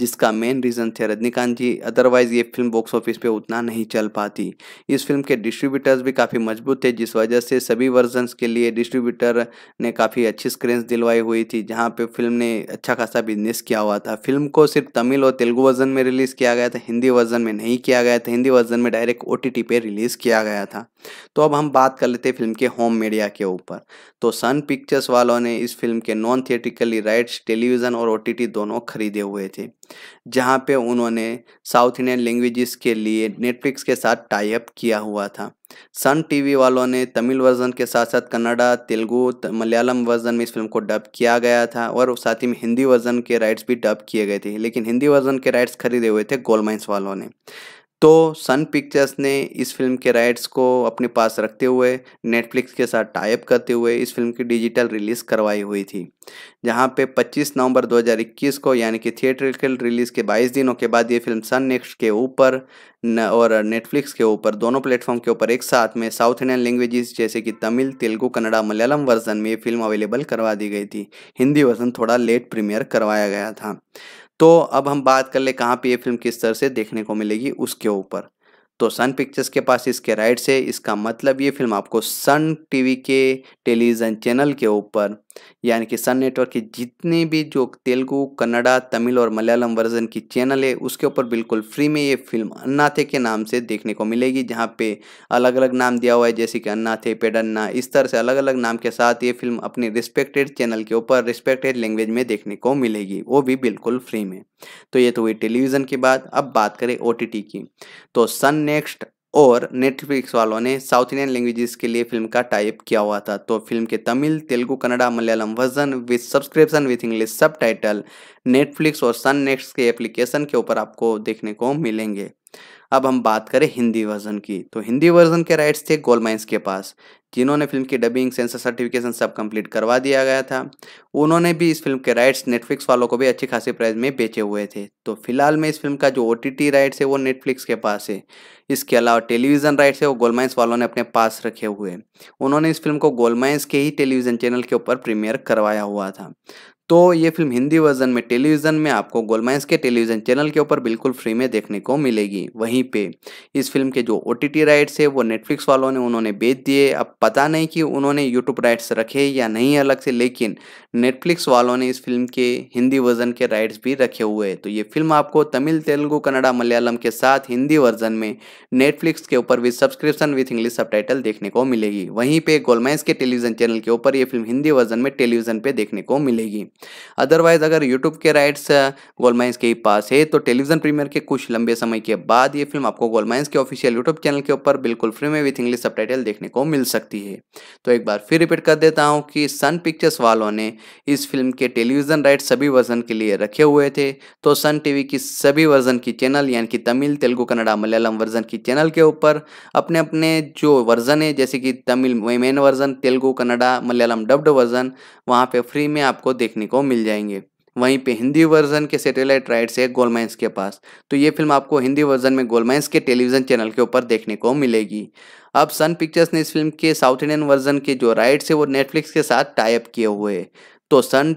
[SPEAKER 1] जिसका मेन रीज़न थे रजनीकांत जी अदरवाइज़ ये फिल्म बॉक्स ऑफिस पे उतना नहीं चल पाती इस फिल्म के डिस्ट्रीब्यूटर्स भी काफ़ी मजबूत थे जिस वजह से सभी वर्जन्स के लिए डिस्ट्री डिस्ट्रीब्यूटर ने काफ़ी अच्छी स्क्रीन दिलवाई हुई थी जहाँ पे फिल्म ने अच्छा खासा बिजनेस किया हुआ था फिल्म को सिर्फ तमिल और तेलुगु वर्जन में रिलीज़ किया गया था हिंदी वर्जन में नहीं किया गया था हिंदी वर्जन में डायरेक्ट ओ टी पे रिलीज़ किया गया था तो अब हम बात कर लेते हैं फिल्म के होम मीडिया के ऊपर तो सन पिक्चर्स वालों ने इस फिल्म के नॉन थिएटिकली राइट्स टेलीविज़न और ओ दोनों खरीदे हुए थे जहाँ पे उन्होंने साउथ इंडियन लैंग्वेजेस के लिए नेटफ्लिक्स के साथ टाई अप किया हुआ था सन टीवी वालों ने तमिल वर्जन के साथ साथ कन्नड़ा तेलुगु मलयालम वर्जन में इस फिल्म को डब किया गया था और साथ ही में हिंदी वर्जन के राइट्स भी डब किए गए थे लेकिन हिंदी वर्जन के राइट्स खरीदे हुए थे गोलमाइंस वालों ने तो सन पिक्चर्स ने इस फिल्म के राइट्स को अपने पास रखते हुए नेटफ्लिक्स के साथ टाइप करते हुए इस फिल्म की डिजिटल रिलीज़ करवाई हुई थी जहां पे 25 नवंबर 2021 को यानी कि थिएटरिकल रिलीज़ के 22 दिनों के बाद ये फिल्म सन नेक्स्ट के ऊपर और नेटफ्लिक्स के ऊपर दोनों प्लेटफॉर्म के ऊपर एक साथ में साउथ इंडियन लैंग्वेजेस जैसे कि तमिल तेलुगू कन्नड़ा मलयालम वर्जन में ये फिल्म अवेलेबल करवा दी गई थी हिंदी वर्जन थोड़ा लेट प्रीमियर करवाया गया था तो अब हम बात कर ले कहाँ पे ये फिल्म किस तरह से देखने को मिलेगी उसके ऊपर तो सन पिक्चर्स के पास इसके राइट्स है इसका मतलब ये फिल्म आपको सन टीवी के टेलीविज़न चैनल के ऊपर यानी कि सन नेटवर्क की जितने भी जो तेलुगु कन्नड़ा तमिल और मलयालम वर्जन की चैनल है उसके ऊपर बिल्कुल फ्री में ये फिल्म अन्नाथे के नाम से देखने को मिलेगी जहाँ पे अलग अलग नाम दिया हुआ है जैसे कि अन्नाथे पेडन्ना इस तरह से अलग अलग नाम के साथ ये फिल्म अपने रिस्पेक्टेड चैनल के ऊपर रिस्पेक्टेड लैंग्वेज में देखने को मिलेगी वो भी बिल्कुल फ्री में तो ये तो हुई टेलीविज़न की बात अब बात करें ओ की तो सन नेक्स्ट और नेटफ्लिक्स वालों ने साउथ इंडियन लैंग्वेजेस के लिए फिल्म का टाइप किया हुआ था तो फिल्म के Tamil Telugu Kannada Malayalam version with subscription with English sub Netflix और सन नेक्स्ट के एप्लीकेशन के ऊपर आपको देखने को मिलेंगे अब हम बात करें हिंदी वर्जन की तो हिंदी वर्जन के राइट्स थे गोल माइंस के पास जिन्होंने फिल्म की डबिंग सेंसर सर्टिफिकेशन सब कंप्लीट करवा दिया गया था उन्होंने भी इस फिल्म के राइट्स नेटफ्लिक्स वालों को भी अच्छी खासी प्राइस में बेचे हुए थे तो फिलहाल में इस फिल्म का जो ओ राइट्स है वो नेटफ्लिक्स के पास है इसके अलावा टेलीविज़न राइट्स है वो गोलमाइंस वालों ने अपने पास रखे हुए उन्होंने इस फिल्म को गोलमाइंस के ही टेलीविज़न चैनल के ऊपर प्रीमियर करवाया हुआ था तो ये फिल्म हिंदी वर्जन में टेलीविज़न में आपको गोलमाइंस के टेलीविज़न चैनल के ऊपर बिल्कुल फ्री में देखने को मिलेगी वहीं पे इस फिल्म के जो ओ टी राइट्स है वो नेटफ्लिक्स वालों ने उन्होंने बेच दिए अब पता नहीं कि उन्होंने यूट्यूब राइट्स रखे या नहीं अलग से लेकिन नेटफ्लिक्स वालों ने इस फिल्म के हिंदी वर्जन के राइट्स भी रखे हुए हैं तो ये फिल्म आपको तमिल तेलुगु कन्नड़ा मलयालम के साथ हिंदी वर्जन में नेटफ्लिक्स के ऊपर भी सब्सक्रिप्शन विथ इंग्लिश सब देखने को मिलेगी वहीं पे गोलमैंस के टेलीविजन चैनल के ऊपर ये फिल्म हिंदी वर्जन में टेलीविजन पर देखने को मिलेगी अदरवाइज अगर यूट्यूब के राइट्स गोलमैंस के पास है तो टेलीविजन प्रीमियर के कुछ लंबे समय के बाद ये फिल्म आपको गोलमैंस के ऑफिशियल यूट्यूब चैनल के ऊपर बिल्कुल फ्री में विथ इंग्लिश सब देखने को मिल सकती है तो एक बार फिर रिपीट कर देता हूँ कि सन पिक्चर्स वालों ने इस फिल्म के टेलीविज़न राइट सभी वर्जन के लिए रखे हुए थे तो सन टीवी की सभी वर्जन की चैनल यानी कि तमिल तेलुगु कन्नड़ा मलयालम वर्जन की चैनल के ऊपर अपने अपने जो वर्जन है जैसे कि Tamil main version Telugu Kannada Malayalam dubbed version वहाँ पर फ्री में आपको देखने को मिल जाएंगे वहीं पे हिंदी वर्जन के सैटेलाइट राइट्स है गोलमाइंस के पास तो ये फिल्म आपको हिंदी वर्जन में गोलमाइंस के टेलीविजन चैनल के ऊपर देखने को मिलेगी अब सन पिक्चर्स ने इस फिल्म के साउथ इंडियन वर्जन के जो राइट्स है वो नेटफ्लिक्स के साथ टाइप किए हुए हैं तो सन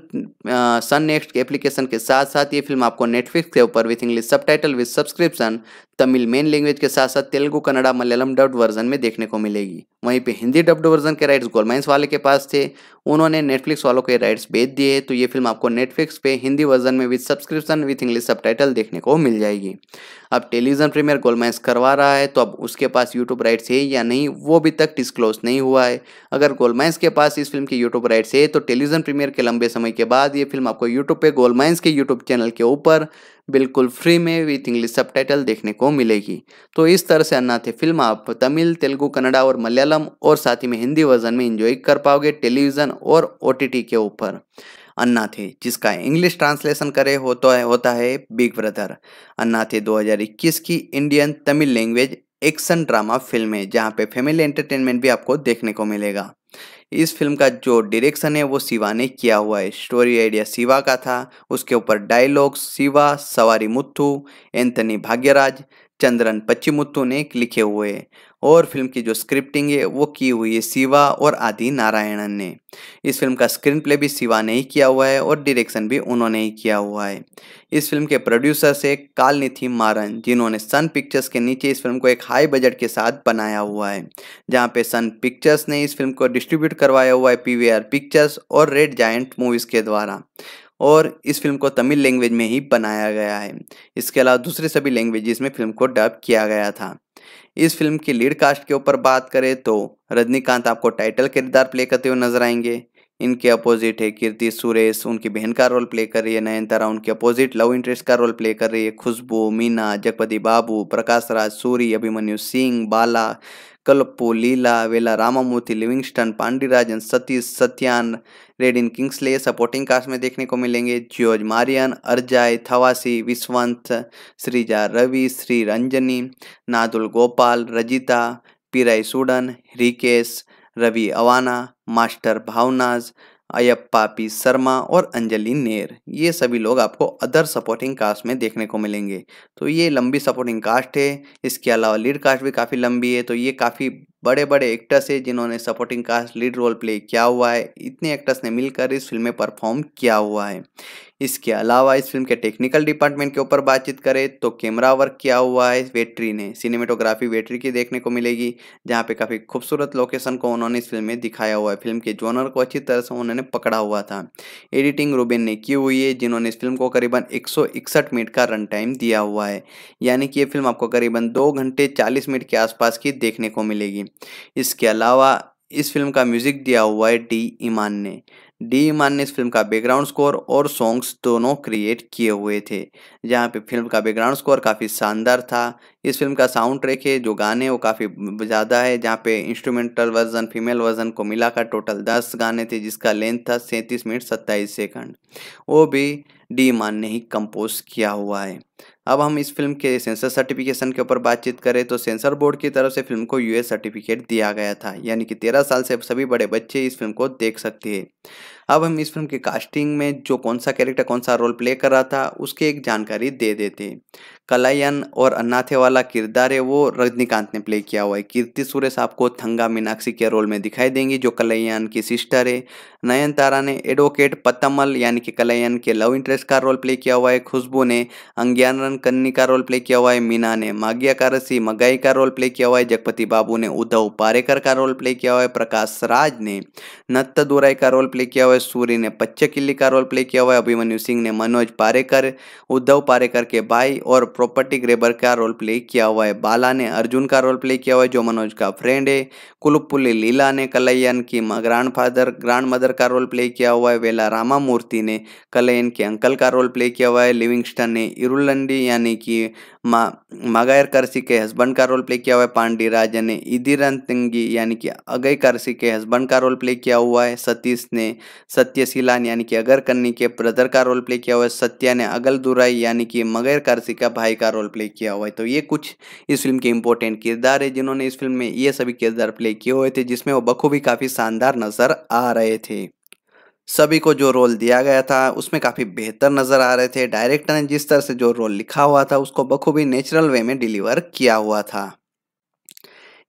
[SPEAKER 1] सन नेक्स्ट एप्लीकेशन के साथ साथ ये फिल्म आपको नेटफ्लिक्स के ऊपर with English subtitle with subscription Tamil main language के साथ साथ तेलुगु कन्नड़ा मलयालम डब्ड वर्जन में देखने को मिलेगी वहीं पे हिंदी डब्ड वर्जन के राइट्स गोलमाइंस वाले के पास थे उन्होंने नेटफ्लिक्स वालों के राइट्स बेच दिए तो ये फिल्म आपको नेटफ्लिक्स पे हिंदी वर्जन में with subscription with English sub देखने को मिल जाएगी अब टेलीविजन प्रीमियर गोलमाइंस करवा रहा है तो अब उसके पास यूट्यूब राइट्स है या नहीं वो अभी तक डिस्क्लोज नहीं हुआ है अगर गोलमाइंस के पास इस फिल्म की यूट्यूब राइट्स है तो टेलीविजन प्रीमियर के लंबे समय के बाद ये फिल्म आपको यूट्यूब पे गोलमाइंस के यूट्यूब चैनल के ऊपर बिल्कुल फ्री में विथ इंग्लिश सब देखने को मिलेगी तो इस तरह से अन्नाथे फिल्म आप तमिल तेलुगु कन्नडा और मलयालम और साथ ही में हिंदी वर्जन में इंजॉय कर पाओगे टेलीविज़न और ओ के ऊपर अन्नाथे जिसका इंग्लिश ट्रांसलेशन करे हो तो होता है बिग ब्रदर अन्नाथे 2021 की Indian Tamil language action drama film है जहाँ पे फैमिली एंटरटेनमेंट भी आपको देखने को मिलेगा इस फिल्म का जो डायरेक्शन है वो शिवा ने किया हुआ है स्टोरी आइडिया शिवा का था उसके ऊपर डायलॉग्स शिवा सवारी मुत्थू एंथनी भाग्यराज चंद्रन पच्चीमुत्थू ने लिखे हुए और फिल्म की जो स्क्रिप्टिंग है वो की हुई है शिवा और आदि नारायणन ने इस फिल्म का स्क्रीन प्ले भी शिवा ने ही किया हुआ है और डायरेक्शन भी उन्होंने ही किया हुआ है इस फिल्म के प्रोड्यूसर्स है कालनिथि मारन जिन्होंने सन पिक्चर्स के नीचे इस फिल्म को एक हाई बजट के साथ बनाया हुआ है जहाँ पे सन पिक्चर्स ने इस फिल्म को डिस्ट्रीब्यूट करवाया हुआ है पी पिक्चर्स और रेड जायंट मूवीज़ के द्वारा और इस फिल्म को तमिल लैंग्वेज में ही बनाया गया है इसके अलावा दूसरे सभी लैंग्वेजेस में फिल्म को डब किया गया था इस फिल्म की लीड कास्ट के ऊपर बात करें तो रजनीकांत आपको टाइटल किरदार प्ले करते हुए नजर आएंगे इनके अपोजिट है कीर्ति सुरेश उनकी बहन का रोल प्ले कर रही है नयनतारा उनके अपोजिट लव इंटरेस्ट का रोल प्ले कर रही है खुशबू मीना जगपति बाबू प्रकाश राज सूरी अभिमन्यु सिंह बाला कल्पू लीला वेला रामामूर्ति लिविंगस्टन पांडिराजन सतीश सत्यान इन किंग्सले सपोर्टिंग कास्ट में देखने को मिलेंगे जियोज Maryan Arjai Thavasi विश्वंत Sreeja Ravi Shri Ranjani नादुल Gopal Rajitha पीराई Sudan Rikesh Ravi Awana master भावनाज Ayyappa P Sharma और अंजलि नेर ये सभी लोग आपको अदर सपोर्टिंग कास्ट में देखने को मिलेंगे तो ये लंबी सपोर्टिंग कास्ट है इसके अलावा लीड कास्ट भी काफ़ी लंबी है तो ये काफ़ी बड़े बड़े एक्टर्स है जिन्होंने supporting cast lead role play किया हुआ है इतने एक्टर्स ने मिलकर इस फिल्म में परफॉर्म किया हुआ है इसके अलावा इस फिल्म के टेक्निकल डिपार्टमेंट के ऊपर बातचीत करें तो कैमरा वर्क किया हुआ है वेटरी ने सिनेमेटोग्राफी वेटरी की देखने को मिलेगी जहाँ पे काफ़ी खूबसूरत लोकेशन को उन्होंने इस फिल्म में दिखाया हुआ है फिल्म के जोनर को अच्छी तरह से उन्होंने पकड़ा हुआ था एडिटिंग रूबेन ने की हुई है जिन्होंने इस फिल्म को करीबन एक मिनट का रन टाइम दिया हुआ है यानी कि ये फिल्म आपको करीबन दो घंटे चालीस मिनट के आसपास की देखने को मिलेगी इसके अलावा इस फिल्म का म्यूजिक दिया हुआ है डी ईमान ने डी ईमान ने इस फिल्म का बैकग्राउंड स्कोर और सॉन्ग्स दोनों क्रिएट किए हुए थे जहाँ पे फिल्म का बैकग्राउंड स्कोर काफ़ी शानदार था इस फिल्म का साउंड ट्रैक है जो गाने वो काफ़ी ज़्यादा है जहाँ पे इंस्ट्रूमेंटल वर्जन फीमेल वर्जन को मिलाकर टोटल दस गाने थे जिसका लेंथ था सैंतीस मिनट सत्ताईस सेकंड वो भी डी ईमान ने ही कंपोज किया हुआ है अब हम इस फिल्म के सेंसर सर्टिफिकेशन के ऊपर बातचीत करें तो सेंसर बोर्ड की तरफ से फिल्म को यूएस सर्टिफिकेट दिया गया था यानी कि तेरह साल से सभी बड़े बच्चे इस फिल्म को देख सकते हैं अब हम इस फिल्म की कास्टिंग में जो कौन सा कैरेक्टर कौन सा रोल प्ले कर रहा था उसकी एक जानकारी दे देते हैं कलायन और अन्नाथे वाला किरदार है वो रजनीकांत ने प्ले किया हुआ है कीर्ति सुरेश आपको थंगा मीनाक्षी के रोल में दिखाई देंगी जो कलायन की सिस्टर है नयनतारा ने एडवोकेट पतमल यानी कि कलायन के लव इंटरेस्ट का रोल प्ले किया हुआ है खुशबू ने रन कन्नी का रोल प्ले किया हुआ है मीना ने माग्या कारसी मगाई का रोल प्ले किया हुआ है जगपति बाबू ने उद्धव पारेकर का रोल प्ले किया हुआ है प्रकाश राज ने नत्त दुराई का रोल प्ले किया हुआ है सूर्य ने पच्च किल्ली का रोल प्ले किया हुआ है अभिमन्यु सिंह ने मनोज पारेकर उद्धव पारेकर के भाई और प्रॉपर्टी ग्रेबर का रोल प्ले किया हुआ है बाला ने अर्जुन का रोल प्ले किया हुआ है जो मनोज का फ्रेंड है कुलपुली लीला ने कलयन की ग्रांड फादर ग्रांड मदर का रोल प्ले किया हुआ है वेला रामा मूर्ति ने कलयन के अंकल का रोल प्ले किया हुआ है लिविंगस्टन ने इरुलंडी यानी कि मा मगैर करसी के हस्बैंड का रोल प्ले किया हुआ है पांडी राजा ने इदिरन तिंगी यानी कि अगय करसी के हस्बैंड का रोल प्ले किया हुआ है सतीश ने सत्यशीलान यानी कि अगर कन्नी के ब्रदर का रोल प्ले किया हुआ है सत्या ने अगल दुराई यानी कि मगैर करसी का भाई भाई का रोल प्ले किया हुआ है तो ये कुछ इस फिल्म के इम्पोर्टेंट किरदार है जिन्होंने इस फिल्म में ये सभी किरदार प्ले किए हुए थे जिसमें वो बखूबी काफ़ी शानदार नज़र आ रहे थे सभी को जो रोल दिया गया था उसमें काफ़ी बेहतर नज़र आ रहे थे डायरेक्टर ने जिस तरह से जो रोल लिखा हुआ था उसको बखूबी नेचुरल वे में डिलीवर किया हुआ था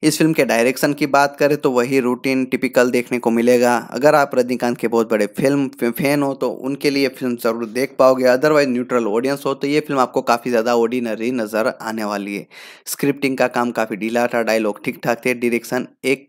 [SPEAKER 1] इस फिल्म के डायरेक्शन की बात करें तो वही रूटीन टिपिकल देखने को मिलेगा अगर आप रजनीकांत के बहुत बड़े फिल्म फैन हो तो उनके लिए फिल्म ज़रूर देख पाओगे अदरवाइज न्यूट्रल ऑडियंस हो तो ये फिल्म आपको काफ़ी ज़्यादा ऑर्डिनरी नज़र आने वाली है स्क्रिप्टिंग का काम काफ़ी ढीला था डायलॉग ठीक ठाक थे डिरेक्शन एक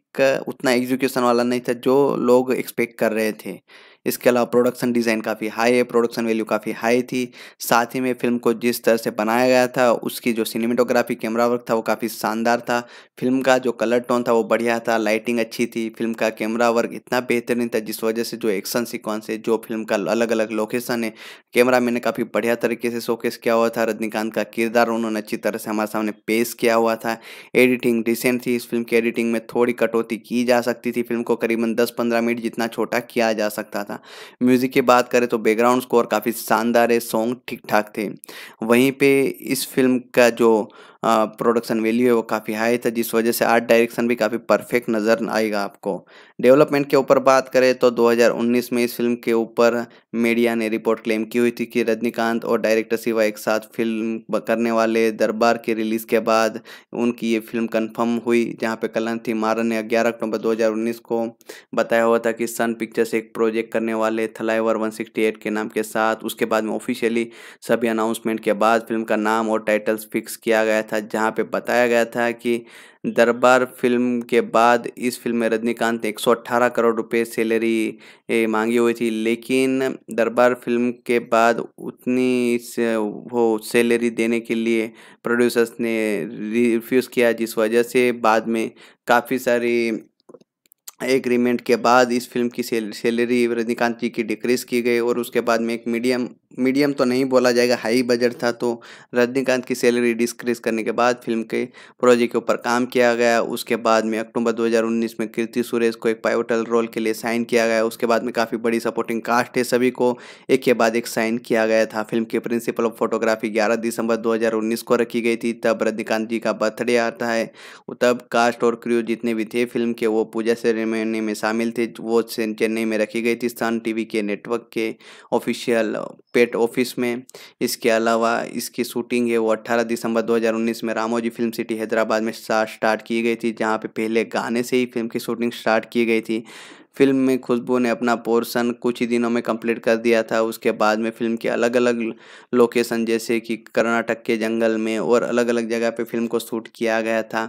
[SPEAKER 1] उतना एग्जीक्यूशन वाला नहीं था जो लोग एक्सपेक्ट कर रहे थे इसके अलावा प्रोडक्शन डिज़ाइन काफ़ी हाई है प्रोडक्शन वैल्यू काफ़ी हाई थी साथ ही में फिल्म को जिस तरह से बनाया गया था उसकी जो सिनेमेटोग्राफी कैमरा वर्क था वो काफ़ी शानदार था फिल्म का जो कलर टोन था वो बढ़िया था लाइटिंग अच्छी थी फिल्म का कैमरा वर्क इतना बेहतरीन था जिस वजह से जो एक्शन सिक्वेंस है जो फिल्म का अलग अलग लोकेशन है कैमरा मैंने काफ़ी बढ़िया तरीके से शोकेस किया हुआ था रजनीकांत का किरदार उन्होंने अच्छी तरह से हमारे सामने पेश किया हुआ था एडिटिंग डिसेंट थी इस फिल्म की एडिटिंग में थोड़ी कटौती की जा सकती थी फिल्म को करीबन दस पंद्रह मिनट जितना छोटा किया जा सकता था था म्यूज़िक की बात करें तो बैकग्राउंड स्कोर काफ़ी शानदार है सॉन्ग ठीक ठाक थे वहीं पे इस फिल्म का जो प्रोडक्शन वैल्यू है वो काफ़ी हाई था जिस वजह से आर्ट डायरेक्शन भी काफ़ी परफेक्ट नज़र आएगा आपको डेवलपमेंट के ऊपर बात करें तो 2019 में इस फिल्म के ऊपर मीडिया ने रिपोर्ट क्लेम की हुई थी कि रजनीकांत और डायरेक्टर सिवा एक साथ फिल्म करने वाले दरबार के रिलीज़ के बाद उनकी ये फिल्म कन्फर्म हुई जहाँ पर कलन थी मारन ने ग्यारह अक्टूबर दो को बताया हुआ था कि सन पिक्चर्स एक प्रोजेक्ट करने वाले थलाईवर 168 के नाम के साथ उसके बाद में ऑफिशियली सभी अनाउंसमेंट के बाद फिल्म का नाम और टाइटल्स फिक्स किया गया था जहाँ पे बताया गया था कि दरबार फिल्म के बाद इस फिल्म में रजनीकांत ने अट्ठारह करोड़ रुपए सैलरी मांगी हुई थी लेकिन दरबार फिल्म के बाद उतनी से वो सैलरी देने के लिए प्रोड्यूसर्स ने रिफ्यूज़ किया जिस वजह से बाद में काफ़ी सारी एग्रीमेंट के बाद इस फिल्म की सैलरी रजनीकांत जी की डिक्रीज़ की गई और उसके बाद में एक मीडियम मीडियम तो नहीं बोला जाएगा हाई बजट था तो रजनीकांत की सैलरी डिक्रीज़ करने के बाद फिल्म के प्रोजेक्ट के ऊपर काम किया गया उसके बाद में अक्टूबर 2019 में कीर्ति सुरेश को एक पायोटल रोल के लिए साइन किया गया उसके बाद में काफ़ी बड़ी सपोर्टिंग कास्ट है सभी को एक के बाद एक साइन किया गया था फिल्म के प्रिंसिपल ऑफ फोटोग्राफी ग्यारह दिसंबर दो को रखी गई थी तब रजनीकांत जी का बर्थडे आता है तब कास्ट और क्रू जितने भी थे फिल्म के वो पूजा सेरेमनी सेरेमनी में शामिल थे वो चेन्नई में रखी गई थी सन टीवी के नेटवर्क के ऑफिशियल पेट ऑफिस में इसके अलावा इसकी शूटिंग है वो 18 दिसंबर 2019 में रामोजी फिल्म सिटी हैदराबाद में स्टार्ट की गई थी जहाँ पे पहले गाने से ही फिल्म की शूटिंग स्टार्ट की गई थी फिल्म में खुशबू ने अपना पोर्शन कुछ ही दिनों में कंप्लीट कर दिया था उसके बाद में फिल्म के अलग अलग लोकेशन जैसे कि कर्नाटक के जंगल में और अलग अलग जगह पे फिल्म को शूट किया गया था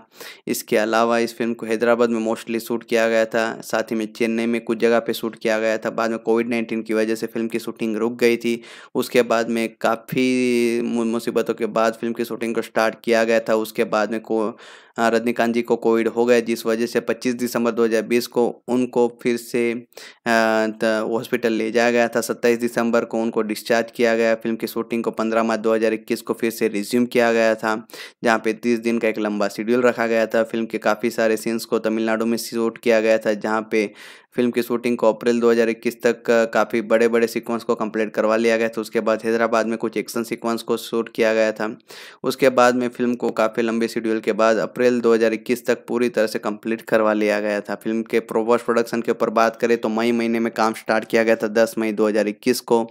[SPEAKER 1] इसके अलावा इस फिल्म को हैदराबाद में मोस्टली शूट किया गया था साथ ही में चेन्नई में कुछ जगह पर शूट किया गया था बाद में कोविड नाइन्टीन की वजह से फिल्म की शूटिंग रुक गई थी उसके बाद में काफ़ी मुसीबतों के बाद फिल्म की शूटिंग को स्टार्ट किया गया था उसके बाद में को हाँ, रजनीकांत जी को कोविड हो गया जिस वजह से 25 दिसंबर 2020 को उनको फिर से हॉस्पिटल ले जाया गया था 27 दिसंबर को उनको डिस्चार्ज किया गया फिल्म की शूटिंग को 15 मार्च 2021 को फिर से रिज्यूम किया गया था जहाँ पे 30 दिन का एक लंबा शेड्यूल रखा गया था फिल्म के काफ़ी सारे सीन्स को तमिलनाडु में शूट किया गया था जहाँ पे फिल्म की शूटिंग को अप्रैल 2021 तक काफ़ी बड़े बड़े सीक्वेंस को कंप्लीट करवा लिया गया था उसके बाद हैदराबाद में कुछ एक्शन सीक्वेंस को शूट किया गया था उसके बाद में फिल्म को काफ़ी लंबे शेड्यूल के बाद अप्रैल 2021 तक पूरी तरह से कंप्लीट करवा लिया गया था फिल्म के प्रोवर्स प्रोडक्शन के ऊपर बात करें तो मई महीने में काम स्टार्ट किया गया था दस मई दो को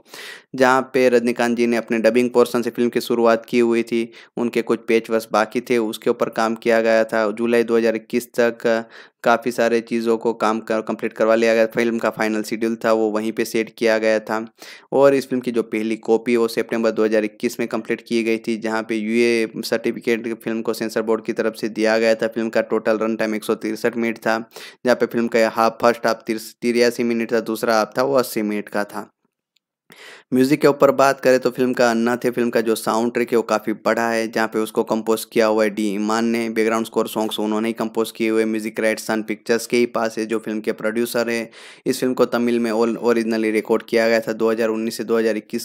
[SPEAKER 1] जहाँ पे रजनीकांत जी ने अपने डबिंग पोर्सन से फिल्म की शुरुआत की हुई थी उनके कुछ पेच बाकी थे उसके ऊपर काम किया गया था जुलाई 2021 तक काफ़ी सारे चीज़ों को काम कर कंप्लीट करवा लिया गया फिल्म का फाइनल शेड्यूल था वो वहीं पे सेट किया गया था और इस फिल्म की जो पहली कॉपी वो सितंबर 2021 में कंप्लीट की गई थी जहां पे यूए सर्टिफिकेट फिल्म को सेंसर बोर्ड की तरफ से दिया गया था फिल्म का टोटल रन टाइम एक मिनट था जहाँ पे फिल्म का हाफ फर्स्ट हाफ तिरासी मिनट था दूसरा हाफ था वो अस्सी मिनट का था म्यूज़िक के ऊपर बात करें तो फिल्म का अन्ना थे फिल्म का जो साउंड ट्रिक है वो काफ़ी बड़ा है जहाँ पे उसको कंपोज किया हुआ है डी ईमान ने बैकग्राउंड स्कोर सॉन्ग्स उन्होंने ही कंपोज किए हुए म्यूज़िक राइट सन पिक्चर्स के ही पास है जो फिल्म के प्रोड्यूसर है इस फिल्म को तमिल में ओरिजिनली रिकॉर्ड किया गया था दो से दो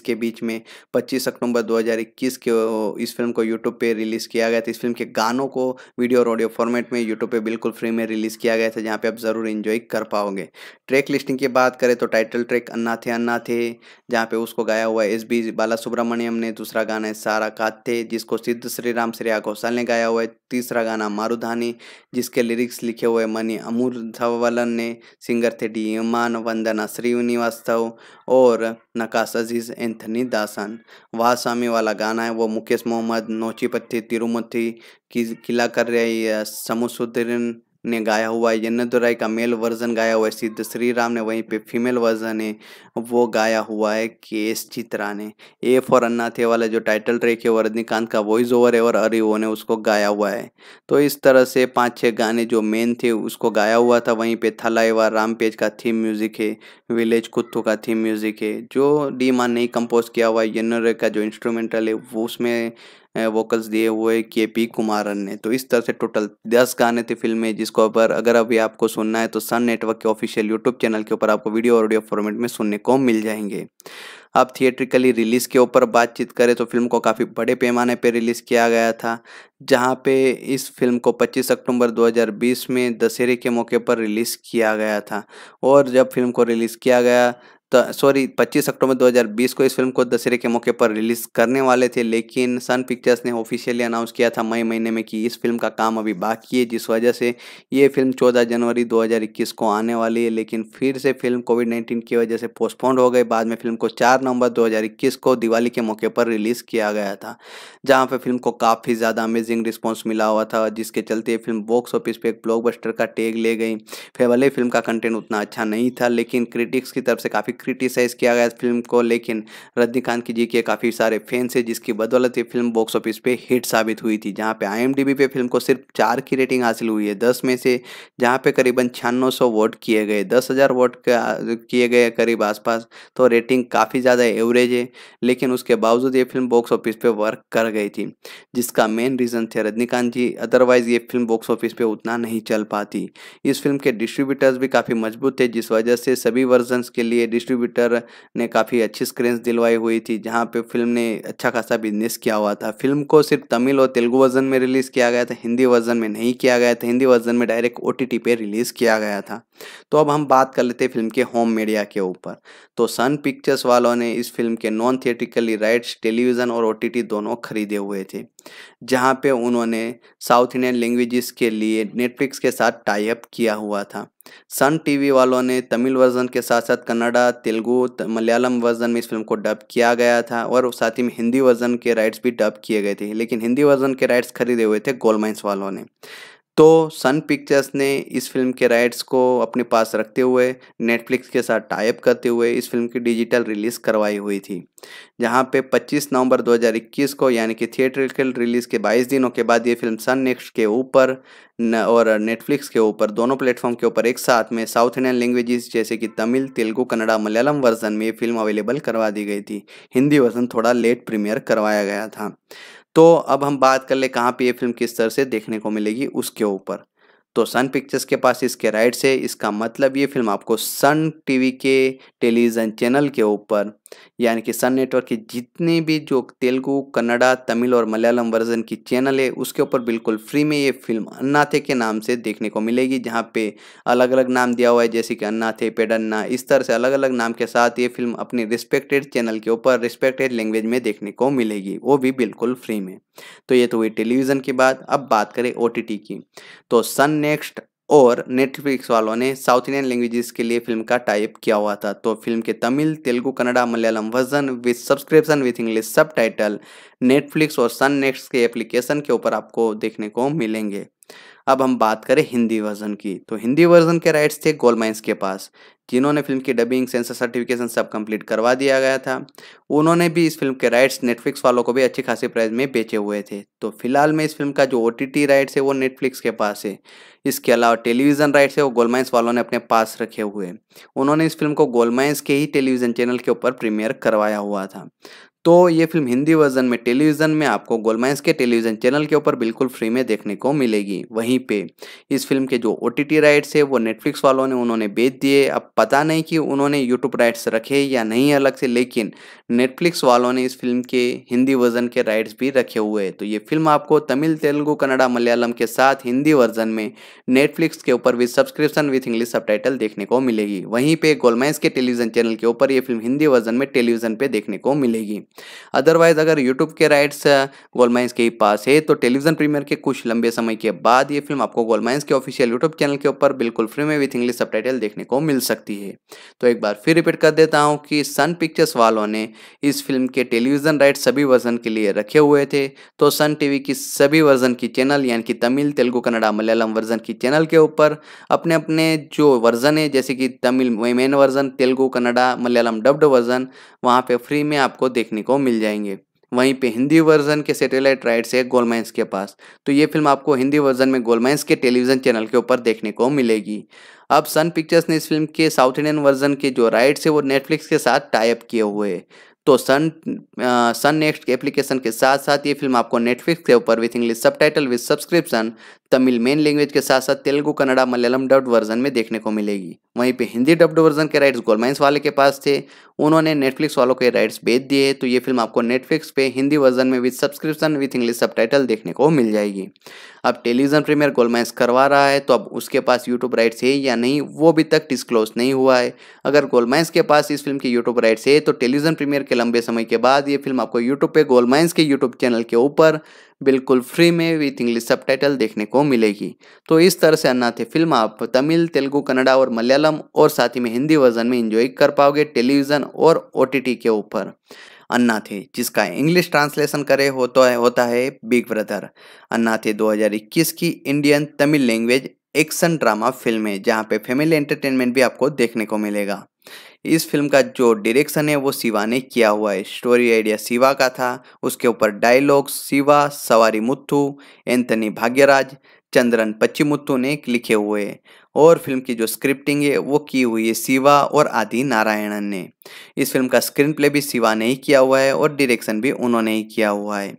[SPEAKER 1] के बीच में पच्चीस अक्टूबर दो के इस फिल्म को यूट्यूब पर रिलीज़ किया गया था इस फिल्म के गानों को वीडियो और ऑडियो फॉर्मेट में यूट्यूब पर बिल्कुल फ्री में रिलीज़ किया गया था जहाँ पर आप ज़रूर इन्जॉय कर पाओगे ट्रैक लिस्टिंग की बात करें तो टाइटल ट्रैक अन्ना थे अन्ना थे जहाँ पे उस उसको गाया हुआ है एस बी बाला सुब्रमण्यम ने दूसरा गाना है सारा काते जिसको सिद्ध श्री राम श्रेया घोषाल ने गाया हुआ है तीसरा गाना मारुधानी जिसके लिरिक्स लिखे हुए मनी अमूर धवलन ने सिंगर थे डी मान वंदना श्रीनिवास्तव और नकाश अजीज एंथनी दासन वाह स्वामी वाला गाना है वो मुकेश मोहम्मद नोचीपत्थी तिरुमथी तिरुमति की किला कर रही है समुसुद्दीन ने गाया हुआ है यन्नदुराई का मेल वर्जन गाया हुआ है सिद्ध श्री राम ने वहीं पे फीमेल वर्जन है वो गाया हुआ है के एस चित्रा ने ए फॉर अन्ना थे वाला जो टाइटल ट्रैक है वो रजनीकांत का वॉइस ओवर है और अरिओ ने उसको गाया हुआ है तो इस तरह से पाँच छः गाने जो मेन थे उसको गाया हुआ था वहीं पे राम पेज का थीम म्यूजिक है विलेज कुत्तू का थीम म्यूजिक है जो डी मान ने कंपोज किया हुआ है यन्नदुराई का जो इंस्ट्रूमेंटल है वो उसमें वोकल्स दिए हुए के पी कुमारन ने तो इस तरह से टोटल दस गाने थे फिल्म में जिसको ऊपर अगर अभी आपको सुनना है तो सन नेटवर्क के ऑफिशियल यूट्यूब चैनल के ऊपर आपको वीडियो और ऑडियो फॉर्मेट में सुनने को मिल जाएंगे अब थिएट्रिकली रिलीज़ के ऊपर बातचीत करें तो फिल्म को काफ़ी बड़े पैमाने पर रिलीज़ किया गया था जहां पे इस फिल्म को 25 अक्टूबर 2020 में दशहरे के मौके पर रिलीज़ किया गया था और जब फिल्म को रिलीज़ किया गया तो सॉरी 25 अक्टूबर 2020 को इस फिल्म को दशहरे के मौके पर रिलीज करने वाले थे लेकिन सन पिक्चर्स ने ऑफिशियली अनाउंस किया था मई महीने में कि इस फिल्म का काम अभी बाकी है जिस वजह से ये फिल्म 14 जनवरी 2021 को आने वाली है लेकिन फिर से फिल्म कोविड नाइन्टीन की वजह से पोस्टपोन्ड हो गई बाद में फिल्म को चार नवंबर दो को दिवाली के मौके पर रिलीज किया गया था जहाँ पर फिल्म को काफ़ी ज़्यादा अमेजिंग रिस्पॉन्स मिला हुआ था जिसके चलते फिल्म बॉक्स ऑफिस पर एक ब्लॉकबस्टर का टेग ले गई फिर भले फिल्म का कंटेंट उतना अच्छा नहीं था लेकिन क्रिटिक्स की तरफ से काफ़ी क्रिटिसाइज़ किया गया इस फिल्म को लेकिन रजनीकांत की जी के काफ़ी सारे फैंस है जिसकी बदौलत ये फिल्म बॉक्स ऑफिस पे हिट साबित हुई थी जहाँ पे आई पे फिल्म को सिर्फ चार की रेटिंग हासिल हुई है दस में से जहाँ पे करीबन छियानवे सौ वोट किए गए दस हज़ार वोट किए गए करीब आसपास तो रेटिंग काफ़ी ज़्यादा एवरेज है लेकिन उसके बावजूद ये फिल्म बॉक्स ऑफिस पे वर्क कर गई थी जिसका मेन रीज़न थे रजनीकांत जी अदरवाइज़ ये फिल्म बॉक्स ऑफिस पे उतना नहीं चल पाती इस फिल्म के डिस्ट्रीब्यूटर्स भी काफ़ी मजबूत थे जिस वजह से सभी वर्जन्स के लिए डिस्ट्री डिस्ट्रीब्यूटर ने काफ़ी अच्छी स्क्रीन्स दिलवाई हुई थी जहाँ पे फिल्म ने अच्छा खासा बिजनेस किया हुआ था फिल्म को सिर्फ तमिल और तेलुगु वर्जन में रिलीज़ किया गया था हिंदी वर्जन में नहीं किया गया था हिंदी वर्जन में डायरेक्ट ओ पे रिलीज़ किया गया था तो अब हम बात कर लेते हैं फिल्म के होम मीडिया के ऊपर तो सन पिक्चर्स वालों ने इस फिल्म के नॉन थिएटिकली राइट्स टेलीविज़न और ओटीटी दोनों खरीदे हुए थे जहां पे उन्होंने साउथ इंडियन लैंग्वेजेस के लिए नेटफ्लिक्स के साथ टाई अप किया हुआ था सन टीवी वालों ने तमिल वर्जन के साथ साथ कन्नड़ा तेलुगु मलयालम वर्जन में इस फिल्म को डब किया गया था और साथ ही में हिंदी वर्जन के राइट्स भी डब किए गए थे लेकिन हिंदी वर्जन के राइट्स खरीदे हुए थे गोलमाइंस वालों ने तो सन पिक्चर्स ने इस फिल्म के राइट्स को अपने पास रखते हुए नेटफ्लिक्स के साथ टाइप करते हुए इस फिल्म की डिजिटल रिलीज़ करवाई हुई थी जहां पे 25 नवंबर 2021 को यानी कि थिएटरिकल रिलीज़ के 22 दिनों के बाद ये फिल्म सन नेक्स्ट के ऊपर और नेटफ्लिक्स के ऊपर दोनों प्लेटफॉर्म के ऊपर एक साथ में साउथ इंडियन लैंग्वेजेस जैसे कि तमिल तेलुगु कन्नड़ा मलयालम वर्जन में ये फिल्म अवेलेबल करवा दी गई थी हिंदी वर्जन थोड़ा लेट प्रीमियर करवाया गया था तो अब हम बात कर ले कहाँ पे ये फिल्म किस तरह से देखने को मिलेगी उसके ऊपर तो सन पिक्चर्स के पास इसके राइट्स है इसका मतलब ये फिल्म आपको सन टीवी के टेलीविज़न चैनल के ऊपर यानी कि सन नेटवर्क की जितने भी जो तेलुगु कन्नड़ा तमिल और मलयालम वर्जन की चैनल है उसके ऊपर बिल्कुल फ्री में ये फिल्म अन्नाथे के नाम से देखने को मिलेगी जहाँ पे अलग अलग नाम दिया हुआ है जैसे कि अन्नाथे पेडन्ना इस तरह से अलग अलग नाम के साथ ये फिल्म अपने रिस्पेक्टेड चैनल के ऊपर रिस्पेक्टेड लैंग्वेज में देखने को मिलेगी वो भी बिल्कुल फ्री में तो ये तो हुई टेलीविज़न की बात अब बात करें ओ की तो सन नेक्स्ट और नेटफ्लिक्स वालों ने साउथ इंडियन लैंग्वेजेस के लिए फिल्म का टाइप किया हुआ था तो फिल्म के Tamil Telugu Kannada Malayalam version with subscription with English subtitle Netflix और सन नेक्स्ट के एप्लीकेशन के ऊपर आपको देखने को मिलेंगे अब हम बात करें हिंदी वर्जन की तो हिंदी वर्जन के राइट्स थे गोलमाइंस के पास जिन्होंने फिल्म की डबिंग सेंसर सर्टिफिकेशन सब कंप्लीट करवा दिया गया था उन्होंने भी इस फिल्म के राइट्स नेटफ्लिक्स वालों को भी अच्छी खासी प्राइस में बेचे हुए थे तो फिलहाल में इस फिल्म का जो ओ टी राइट्स है वो नेटफ्लिक्स के पास है इसके अलावा टेलीविज़न राइट्स है वो गोलमाइंस वालों ने अपने पास रखे हुए उन्होंने इस फिल्म को गोलमाइंस के ही टेलीविज़न चैनल के ऊपर प्रीमियर करवाया हुआ था तो ये फिल्म हिंदी वर्जन में टेलीविज़न में आपको गोलमाइंस के टेलीविज़न चैनल के ऊपर बिल्कुल फ्री में देखने को मिलेगी वहीं पे इस फिल्म के जो ओ टी राइट्स है वो नेटफ्लिक्स वालों ने उन्होंने बेच दिए अब पता नहीं कि उन्होंने यूट्यूब राइट्स रखे या नहीं अलग से लेकिन नेटफ्लिक्स वालों ने इस फिल्म के हिंदी वर्जन के राइट्स भी रखे हुए हैं तो ये फिल्म आपको तमिल तेलुगु कन्नडा मलयालम के साथ हिंदी वर्जन में नेटफ्लिक्स के ऊपर with subscription with English sub देखने को मिलेगी वहीं पर गोलमाइंस के टेलीविज़न चैनल के ऊपर ये फिल्म हिंदी वर्जन में टेलीविज़न पर देखने को मिलेगी अदरवाइज अगर यूट्यूब के राइट्स गोलमाइंस के ही पास है तो टेलीविजन प्रीमियर के कुछ लंबे समय के बाद ये फिल्म आपको गोलमाइंस के ऑफिशियल यूट्यूब चैनल के ऊपर बिल्कुल फ्री में विथ इंग्लिश सब देखने को मिल सकती है तो एक बार फिर रिपीट कर देता हूँ कि सन पिक्चर्स वालों ने इस फिल्म के टेलीविजन राइट सभी वर्जन के लिए रखे हुए थे तो सन टीवी की सभी वर्जन की चैनल यानी कि तमिल तेलुगु कन्नडा मलयालम वर्जन की चैनल के ऊपर अपने अपने जो वर्जन है जैसे कि Tamil main version Telugu Kannada Malayalam dubbed version वहाँ पे फ्री में आपको देखने को मिल जाएंगे वहीं पे हिंदी वर्जन के सैटेलाइट राइट्स है गोलमाइंस के पास तो ये फिल्म आपको हिंदी वर्जन में गोलमाइंस के टेलीविजन चैनल के ऊपर देखने को मिलेगी अब सन पिक्चर्स ने इस फिल्म के साउथ इंडियन वर्जन के जो राइट्स है वो नेटफ्लिक्स के साथ टाइप किए हुए हैं तो सन सन नेक्स्ट एप्लीकेशन के साथ साथ ये फिल्म आपको नेटफ्लिक्स के ऊपर with English subtitle with subscription Tamil main language के साथ साथ तेलुगु कन्नड़ा मलयालम डब्ड वर्जन में देखने को मिलेगी वहीं पे हिंदी डब्ड वर्जन के राइट्स गोलमाइंस वाले के पास थे उन्होंने नेटफ्लिक्स वालों के राइट्स बेच दिए तो ये फिल्म आपको नेटफ्लिक्स पे हिंदी वर्जन में with subscription with English sub देखने को मिल जाएगी अब टेलीविजन प्रीमियर गोलमाइंस करवा रहा है तो अब उसके पास यूट्यूब राइट्स है या नहीं वो अभी तक डिस्क्लोज नहीं हुआ है अगर गोलमाइंस के पास इस फिल्म की यूट्यूब राइट्स है तो टेलीविजन प्रीमियर के के लंबे समय के बाद ये फिल्म आपको यूट्यूब पे गोलमाइंस के यूट्यूब चैनल के ऊपर बिल्कुल फ्री में विथ इंग्लिश सब देखने को मिलेगी तो इस तरह से अन्नाथे फिल्म आप तमिल तेलुगु कन्नडा और मलयालम और साथ ही में हिंदी वर्जन में इंजॉय कर पाओगे टेलीविज़न और ओ के ऊपर अन्ना थे जिसका इंग्लिश ट्रांसलेशन करे हो तो है, होता है बिग ब्रदर अन्ना थे 2021 की Indian Tamil language action drama film है जहां पे फैमिली एंटरटेनमेंट भी आपको देखने को मिलेगा इस फिल्म का जो डायरेक्शन है वो शिवा ने किया हुआ है स्टोरी आइडिया शिवा का था उसके ऊपर डायलॉग्स शिवा सवारी मुत्थू एंथनी भाग्यराज चंद्रन पच्चीमुत्थू ने लिखे हुए हैं और फिल्म की जो स्क्रिप्टिंग है वो की हुई है शिवा और आदि नारायणन ने इस फिल्म का स्क्रीन प्ले भी शिवा ने ही किया हुआ है और डायरेक्शन भी उन्होंने ही किया हुआ है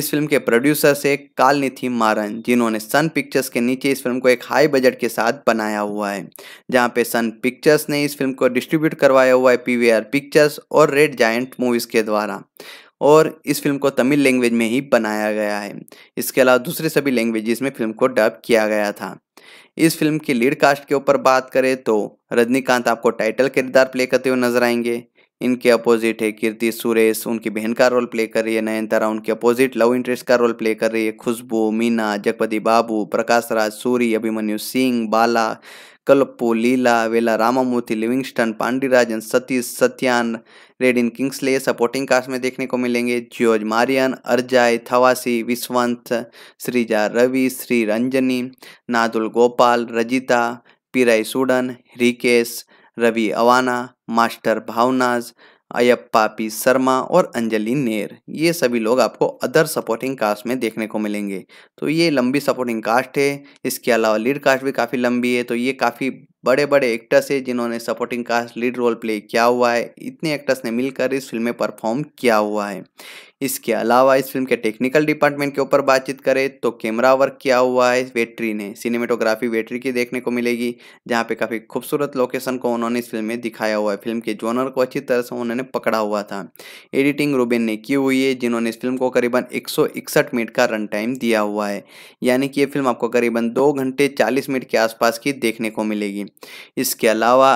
[SPEAKER 1] इस फिल्म के प्रोड्यूसर्स है कालनिथि मारन जिन्होंने सन पिक्चर्स के नीचे इस फिल्म को एक हाई बजट के साथ बनाया हुआ है जहाँ पे सन पिक्चर्स ने इस फिल्म को डिस्ट्रीब्यूट करवाया हुआ है पी पिक्चर्स और रेड जायंट मूवीज़ के द्वारा और इस फिल्म को तमिल लैंग्वेज में ही बनाया गया है इसके अलावा दूसरे सभी लैंग्वेजेस में फिल्म को डब किया गया था इस फिल्म की लीड कास्ट के ऊपर बात करें तो रजनीकांत आपको टाइटल किरदार प्ले करते हुए नजर आएंगे इनके अपोजिट है कीर्ति सुरेश उनकी बहन का रोल प्ले कर रही है नयनतारा उनके अपोजिट लव इंटरेस्ट का रोल प्ले कर रही है खुशबू मीना जगपति बाबू प्रकाश राज सूरी अभिमन्यु सिंह बाला કલ્પો लीला वेला रामामूर्ति लिविंगस्टन पांडिराजन सतीश सत्यान रेडिन किंग्सले सपोर्टिंग कास्ट में देखने को मिलेंगे George Maryan Arjai Thavasi विश्वंत Sreeja Ravi Shri Ranjani नादुल Gopal Rajitha पीराई Sudan Rikesh Ravi Awana master भावनाज Ayyappa P Sharma और अंजलि नेर ये सभी लोग आपको अदर सपोर्टिंग कास्ट में देखने को मिलेंगे तो ये लंबी सपोर्टिंग कास्ट है इसके अलावा लीड कास्ट भी काफ़ी लंबी है तो ये काफ़ी बड़े बड़े एक्टर्स है जिन्होंने supporting cast lead role play किया हुआ है इतने एक्टर्स ने मिलकर इस फिल्म में परफॉर्म किया हुआ है इसके अलावा इस फिल्म के टेक्निकल डिपार्टमेंट के ऊपर बातचीत करें तो कैमरा वर्क किया हुआ है वेटरी ने सिनेमेटोग्राफी वेटरी की देखने को मिलेगी जहाँ पे काफ़ी खूबसूरत लोकेशन को उन्होंने इस फिल्म में दिखाया हुआ है फिल्म के जोनर को अच्छी तरह से उन्होंने पकड़ा हुआ था एडिटिंग रूबेन ने की हुई है जिन्होंने इस फिल्म को करीबन एक मिनट का रन टाइम दिया हुआ है यानी कि ये फिल्म आपको करीबन दो घंटे चालीस मिनट के आसपास की देखने को मिलेगी इसके अलावा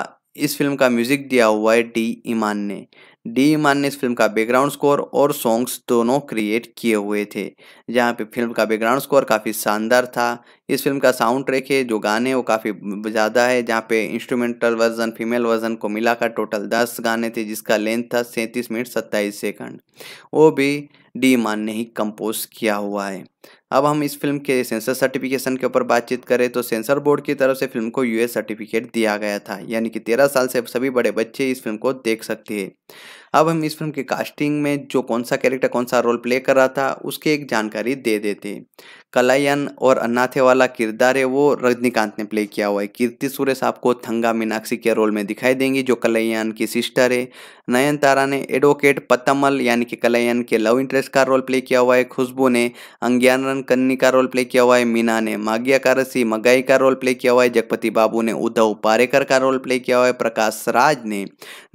[SPEAKER 1] इस फिल्म का म्यूजिक दिया हुआ है डी ईमान ने डी ईमान ने इस फिल्म का बैकग्राउंड स्कोर और सॉन्ग्स दोनों क्रिएट किए हुए थे जहाँ पे फिल्म का बैकग्राउंड स्कोर काफ़ी शानदार था इस फिल्म का साउंड ट्रैक है जो गाने वो काफ़ी ज़्यादा है जहाँ पे इंस्ट्रूमेंटल वर्जन फीमेल वर्जन को मिलाकर टोटल दस गाने थे जिसका लेंथ था सैंतीस मिनट सत्ताईस सेकंड वो भी डी मान ने ही कंपोज किया हुआ है अब हम इस फिल्म के सेंसर सर्टिफिकेशन के ऊपर बातचीत करें तो सेंसर बोर्ड की तरफ से फिल्म को यूएस सर्टिफिकेट दिया गया था यानी कि तेरह साल से सभी बड़े बच्चे इस फिल्म को देख सकते हैं अब हम इस फिल्म की कास्टिंग में जो कौन सा कैरेक्टर कौन सा रोल प्ले कर रहा था उसकी एक जानकारी दे देते कलायन और अनाथे वाला किरदार है वो रजनीकांत ने प्ले किया हुआ है कीर्ति सुरेश आपको थंगा मीनाक्षी के रोल में दिखाई देंगी जो कलैयान की सिस्टर है नयन तारा ने एडवोकेट पतमल यानी कि कलैयान के लव इंटरेस्ट का रोल प्ले किया हुआ है खुशबू ने रन कन्नी का रोल प्ले किया हुआ है मीना ने माग्या कारसी मगाई का रोल प्ले किया हुआ है जगपति बाबू ने उद्धव पारेकर का रोल प्ले किया हुआ है प्रकाश राज ने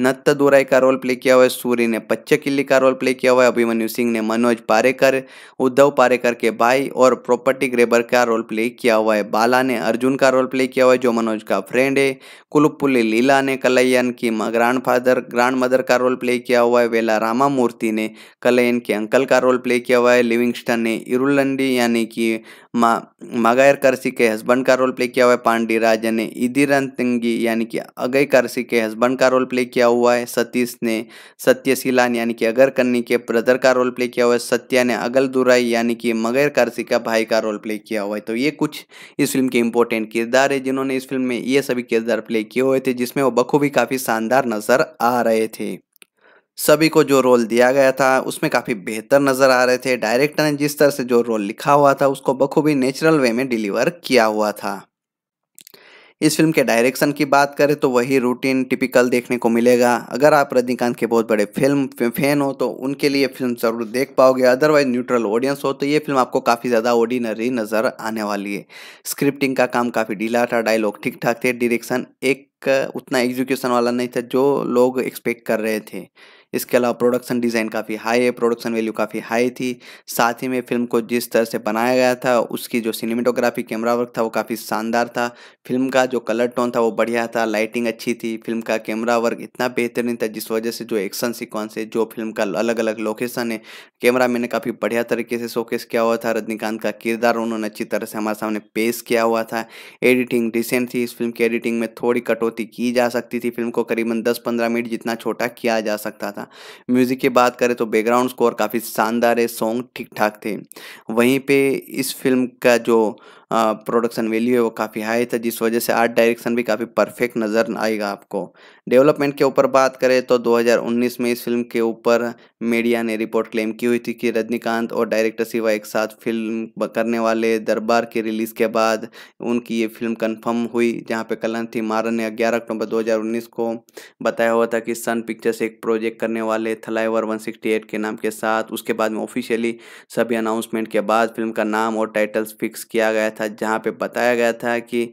[SPEAKER 1] नत्त दुराई का रोल प्ले किया हुआ है सूर्य ने पच्चकिल्ली का रोल प्ले किया हुआ है अभिमन्यु सिंह ने मनोज पारेकर उद्धव पारेकर के भाई और प्रॉपर्टी ग्रेबर का रोल प्ले किया हुआ है बाला ने अर्जुन का रोल प्ले किया हुआ है जो मनोज का फ्रेंड है कुलुपुली लीला ने कलयन की ग्रैंड फादर ग्रांड मदर का रोल प्ले किया हुआ है वेला रामा मूर्ति ने कलयन के अंकल का रोल प्ले किया हुआ है लिविंगस्टन ने इरुलंडी यानी कि मा मागायर करसी के हस्बैंड का रोल प्ले किया हुआ है पांडे राजा ने इदिरन तिंगी यानी कि अगय करसी के हस्बैंड का रोल प्ले किया हुआ है सतीश ने सत्यशीलान यानी कि अगर कन्नी के ब्रदर का रोल प्ले किया हुआ है सत्या ने अगल दुराई यानी कि मगैर करसी का भाई का रोल प्ले किया हुआ है तो ये कुछ इस फिल्म के इंपॉर्टेंट किरदार है जिन्होंने इस फिल्म में ये सभी किरदार प्ले किए हुए थे जिसमें वो बखूबी काफ़ी शानदार नज़र आ रहे थे सभी को जो रोल दिया गया था उसमें काफ़ी बेहतर नज़र आ रहे थे डायरेक्टर ने जिस तरह से जो रोल लिखा हुआ था उसको बखूबी नेचुरल वे में डिलीवर किया हुआ था इस फिल्म के डायरेक्शन की बात करें तो वही रूटीन टिपिकल देखने को मिलेगा अगर आप रजनीकांत के बहुत बड़े फिल्म फैन हो तो उनके लिए फिल्म ज़रूर देख पाओगे अदरवाइज न्यूट्रल ऑडियंस हो तो ये फिल्म आपको काफ़ी ज़्यादा ऑर्डिनरी नज़र आने वाली है स्क्रिप्टिंग का काम काफ़ी ढीला था डायलॉग ठीक ठाक थे डायरेक्शन एक उतना एग्जीक्यूशन वाला नहीं था जो लोग एक्सपेक्ट कर रहे थे इसके अलावा प्रोडक्शन डिज़ाइन काफ़ी हाई है प्रोडक्शन वैल्यू काफ़ी हाई थी साथ ही में फिल्म को जिस तरह से बनाया गया था उसकी जो सिनेमेटोग्राफी कैमरा वर्क था वो काफ़ी शानदार था फिल्म का जो कलर टोन था वो बढ़िया था लाइटिंग अच्छी थी फिल्म का कैमरा वर्क इतना बेहतरीन था जिस वजह से जो एक्शन सिक्वेंस है जो फिल्म का अलग अलग लोकेशन है कैमरा मैंने काफ़ी बढ़िया तरीके से शोकेस किया हुआ था रजनीकांत का किरदार उन्होंने अच्छी तरह से हमारे सामने पेश किया हुआ था एडिटिंग डिसेंट थी इस फिल्म की एडिटिंग में थोड़ी कटौती की जा सकती थी फिल्म को करीबन दस पंद्रह मिनट जितना छोटा किया जा सकता था था म्यूज़िक की बात करें तो बैकग्राउंड स्कोर काफ़ी शानदार है सॉन्ग ठीक ठाक थे वहीं पे इस फिल्म का जो प्रोडक्शन वैल्यू है वो काफ़ी हाई था जिस वजह से आर्ट डायरेक्शन भी काफ़ी परफेक्ट नज़र आएगा आपको डेवलपमेंट के ऊपर बात करें तो 2019 में इस फिल्म के ऊपर मीडिया ने रिपोर्ट क्लेम की हुई थी कि रजनीकांत और डायरेक्टर शिवा एक साथ फिल्म करने वाले दरबार के रिलीज़ के बाद उनकी ये फिल्म कन्फर्म हुई जहाँ पर थी मारन ने ग्यारह अक्टूबर दो को बताया हुआ था कि सन पिक्चर्स एक प्रोजेक्ट करने वाले थलाईवर 168 के नाम के साथ उसके बाद में ऑफिशियली सभी अनाउंसमेंट के बाद फिल्म का नाम और टाइटल्स फिक्स किया गया था था जहां पे बताया गया था कि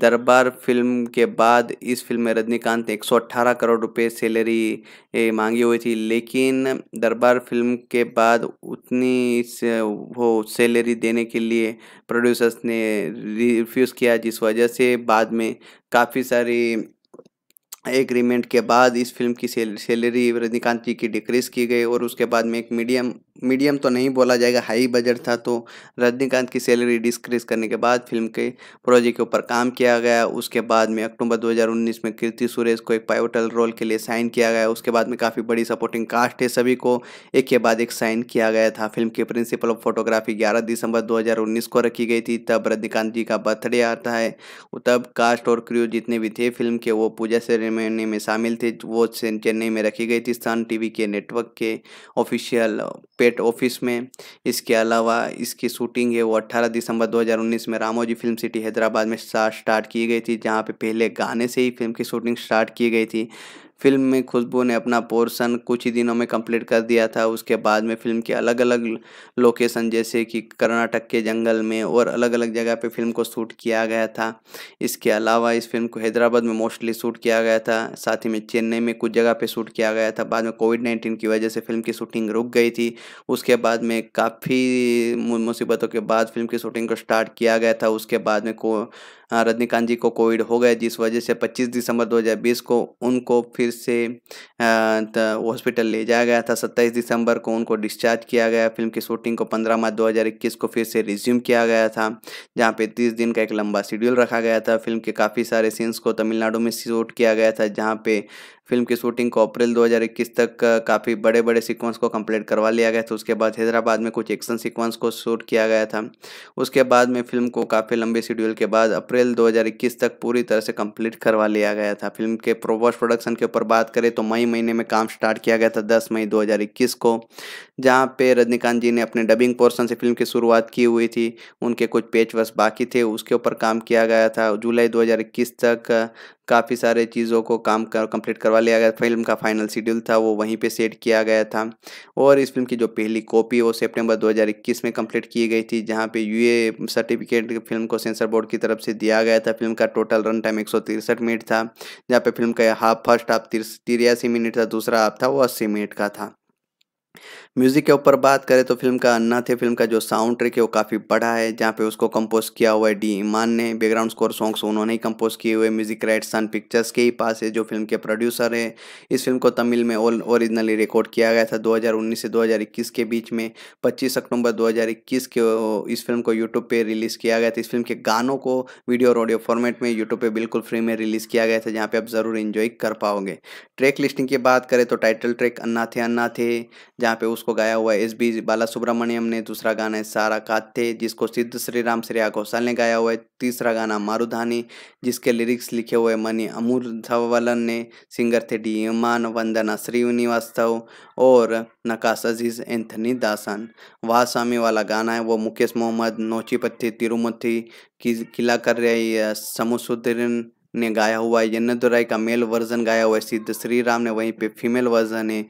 [SPEAKER 1] दरबार फिल्म के बाद इस फिल्म में रजनीकांत ने 118 करोड़ रुपए सैलरी मांगी हुई थी लेकिन दरबार फिल्म के बाद उतनी से वो सैलरी देने के लिए प्रोड्यूसर्स ने रिफ्यूज़ किया जिस वजह से बाद में काफ़ी सारी एग्रीमेंट के बाद इस फिल्म की सैलरी रजनीकांत जी की डिक्रीज़ की गई और उसके बाद में एक मीडियम मीडियम तो नहीं बोला जाएगा हाई बजट था तो रजनीकांत की सैलरी डिस्क्रीज करने के बाद फिल्म के प्रोजेक्ट के ऊपर काम किया गया उसके बाद में अक्टूबर 2019 में कीर्ति सुरेश को एक पायोटल रोल के लिए साइन किया गया उसके बाद में काफ़ी बड़ी सपोर्टिंग कास्ट है सभी को एक के बाद एक साइन किया गया था फिल्म के प्रिंसिपल ऑफ फोटोग्राफी ग्यारह दिसंबर दो को रखी गई थी तब रजनीकांत जी का बर्थडे आता है तब कास्ट और क्रू जितने भी थे फिल्म के वो पूजा सेरेमनी में शामिल थे वो चेन्नई में रखी गई थी स्थान टी के नेटवर्क के ऑफिशियल पे प्राइवेट ऑफिस में इसके अलावा इसकी शूटिंग है वो 18 दिसंबर 2019 में रामोजी फिल्म सिटी हैदराबाद में स्टार्ट की गई थी जहाँ पे पहले गाने से ही फिल्म की शूटिंग स्टार्ट की गई थी फिल्म में खुशबू ने अपना पोर्शन कुछ ही दिनों में कंप्लीट कर दिया था उसके बाद में फिल्म के अलग अलग लोकेशन जैसे कि कर्नाटक के जंगल में और अलग अलग जगह पे फिल्म को शूट किया गया था इसके अलावा इस फिल्म को हैदराबाद में मोस्टली शूट किया गया था साथ ही में चेन्नई में कुछ जगह पर शूट किया गया था बाद में कोविड नाइन्टीन की वजह से फिल्म की शूटिंग रुक गई थी उसके बाद में काफ़ी मुसीबतों के बाद फिल्म की शूटिंग को स्टार्ट किया गया था उसके बाद में को हाँ, रजनीकांत जी को कोविड हो गया जिस वजह से 25 दिसंबर 2020 को उनको फिर से हॉस्पिटल ले जाया गया था 27 दिसंबर को उनको डिस्चार्ज किया गया फिल्म की शूटिंग को 15 मार्च 2021 को फिर से रिज्यूम किया गया था जहाँ पे तीस दिन का एक लंबा शेड्यूल रखा गया था फिल्म के काफ़ी सारे सीन्स को तमिलनाडु में शूट किया गया था जहाँ पे फिल्म की शूटिंग को अप्रैल 2021 तक काफ़ी बड़े बड़े सीक्वेंस को कंप्लीट करवा लिया गया था उसके बाद हैदराबाद में कुछ एक्शन सीक्वेंस को शूट किया गया था उसके बाद में फिल्म को काफ़ी लंबे शेड्यूल के बाद अप्रैल 2021 तक पूरी तरह से कंप्लीट करवा लिया गया था फिल्म के प्रोबोस प्रोडक्शन के ऊपर बात करें तो मई महीने में काम स्टार्ट किया गया था दस मई दो को जहाँ पे रजनीकांत जी ने अपने डबिंग पोर्सन से फिल्म की शुरुआत की हुई थी उनके कुछ पेच बाकी थे उसके ऊपर काम किया गया था जुलाई दो तक काफ़ी सारे चीज़ों को काम कर कम्प्लीट करवा लिया गया फिल्म का फाइनल शेड्यूल था वो वहीं पे सेट किया गया था और इस फिल्म की जो पहली कॉपी वो सितंबर 2021 में कंप्लीट की गई थी जहां पे यूए सर्टिफिकेट फिल्म को सेंसर बोर्ड की तरफ से दिया गया था फिल्म का टोटल रन टाइम एक मिनट था जहाँ पर फिल्म का हाफ फर्स्ट हाफ तिरासी मिनट था दूसरा हाफ था वो अस्सी मिनट का था म्यूज़िक के ऊपर बात करें तो फिल्म का अन्ना थे फिल्म का जो साउंड ट्रेक है वो काफ़ी बड़ा है जहाँ पे उसको कंपोज किया हुआ है डी ईमान ने बैकग्राउंड स्कोर सॉन्ग्स उन्होंने ही कंपोज किए हुए म्यूज़िक राइट सन पिक्चर्स के ही पास है जो फिल्म के प्रोड्यूसर है इस फिल्म को तमिल में ऑल ओरिजिनली रिकॉर्ड किया गया था दो से दो के बीच में पच्चीस अक्टूबर दो के इस फिल्म को यूट्यूब पर रिलीज़ किया गया था इस फिल्म के गानों को वीडियो और ऑडियो फॉर्मेट में यूट्यूब पर बिल्कुल फ्री में रिलीज़ किया गया था जहाँ पर आप ज़रूर इन्जॉय कर पाओगे ट्रैक लिस्टिंग की बात करें तो टाइटल ट्रैक अन्ना थे अन्ना थे जहाँ पे उस उसको गाया हुआ है एस बी बाला सुब्रमण्यम ने दूसरा गाना है सारा काथे जिसको सिद्ध श्री राम श्रेया घोषाल ने गाया हुआ है तीसरा गाना मारुधानी जिसके लिरिक्स लिखे हुए मनी अमूर धवलन ने सिंगर थे डी मान वंदना श्रीनिवास्तव और नकाश अजीज एंथनी दासन वाह स्वामी वाला गाना है वो मुकेश मोहम्मद नोचीपत्थी तिरुमथी की किला कर रही समुसुद्रीन ने गाया हुआ है जन्नत राय का मेल वर्जन गाया हुआ है सिद्ध श्री राम ने वहीं पे फीमेल वर्जन है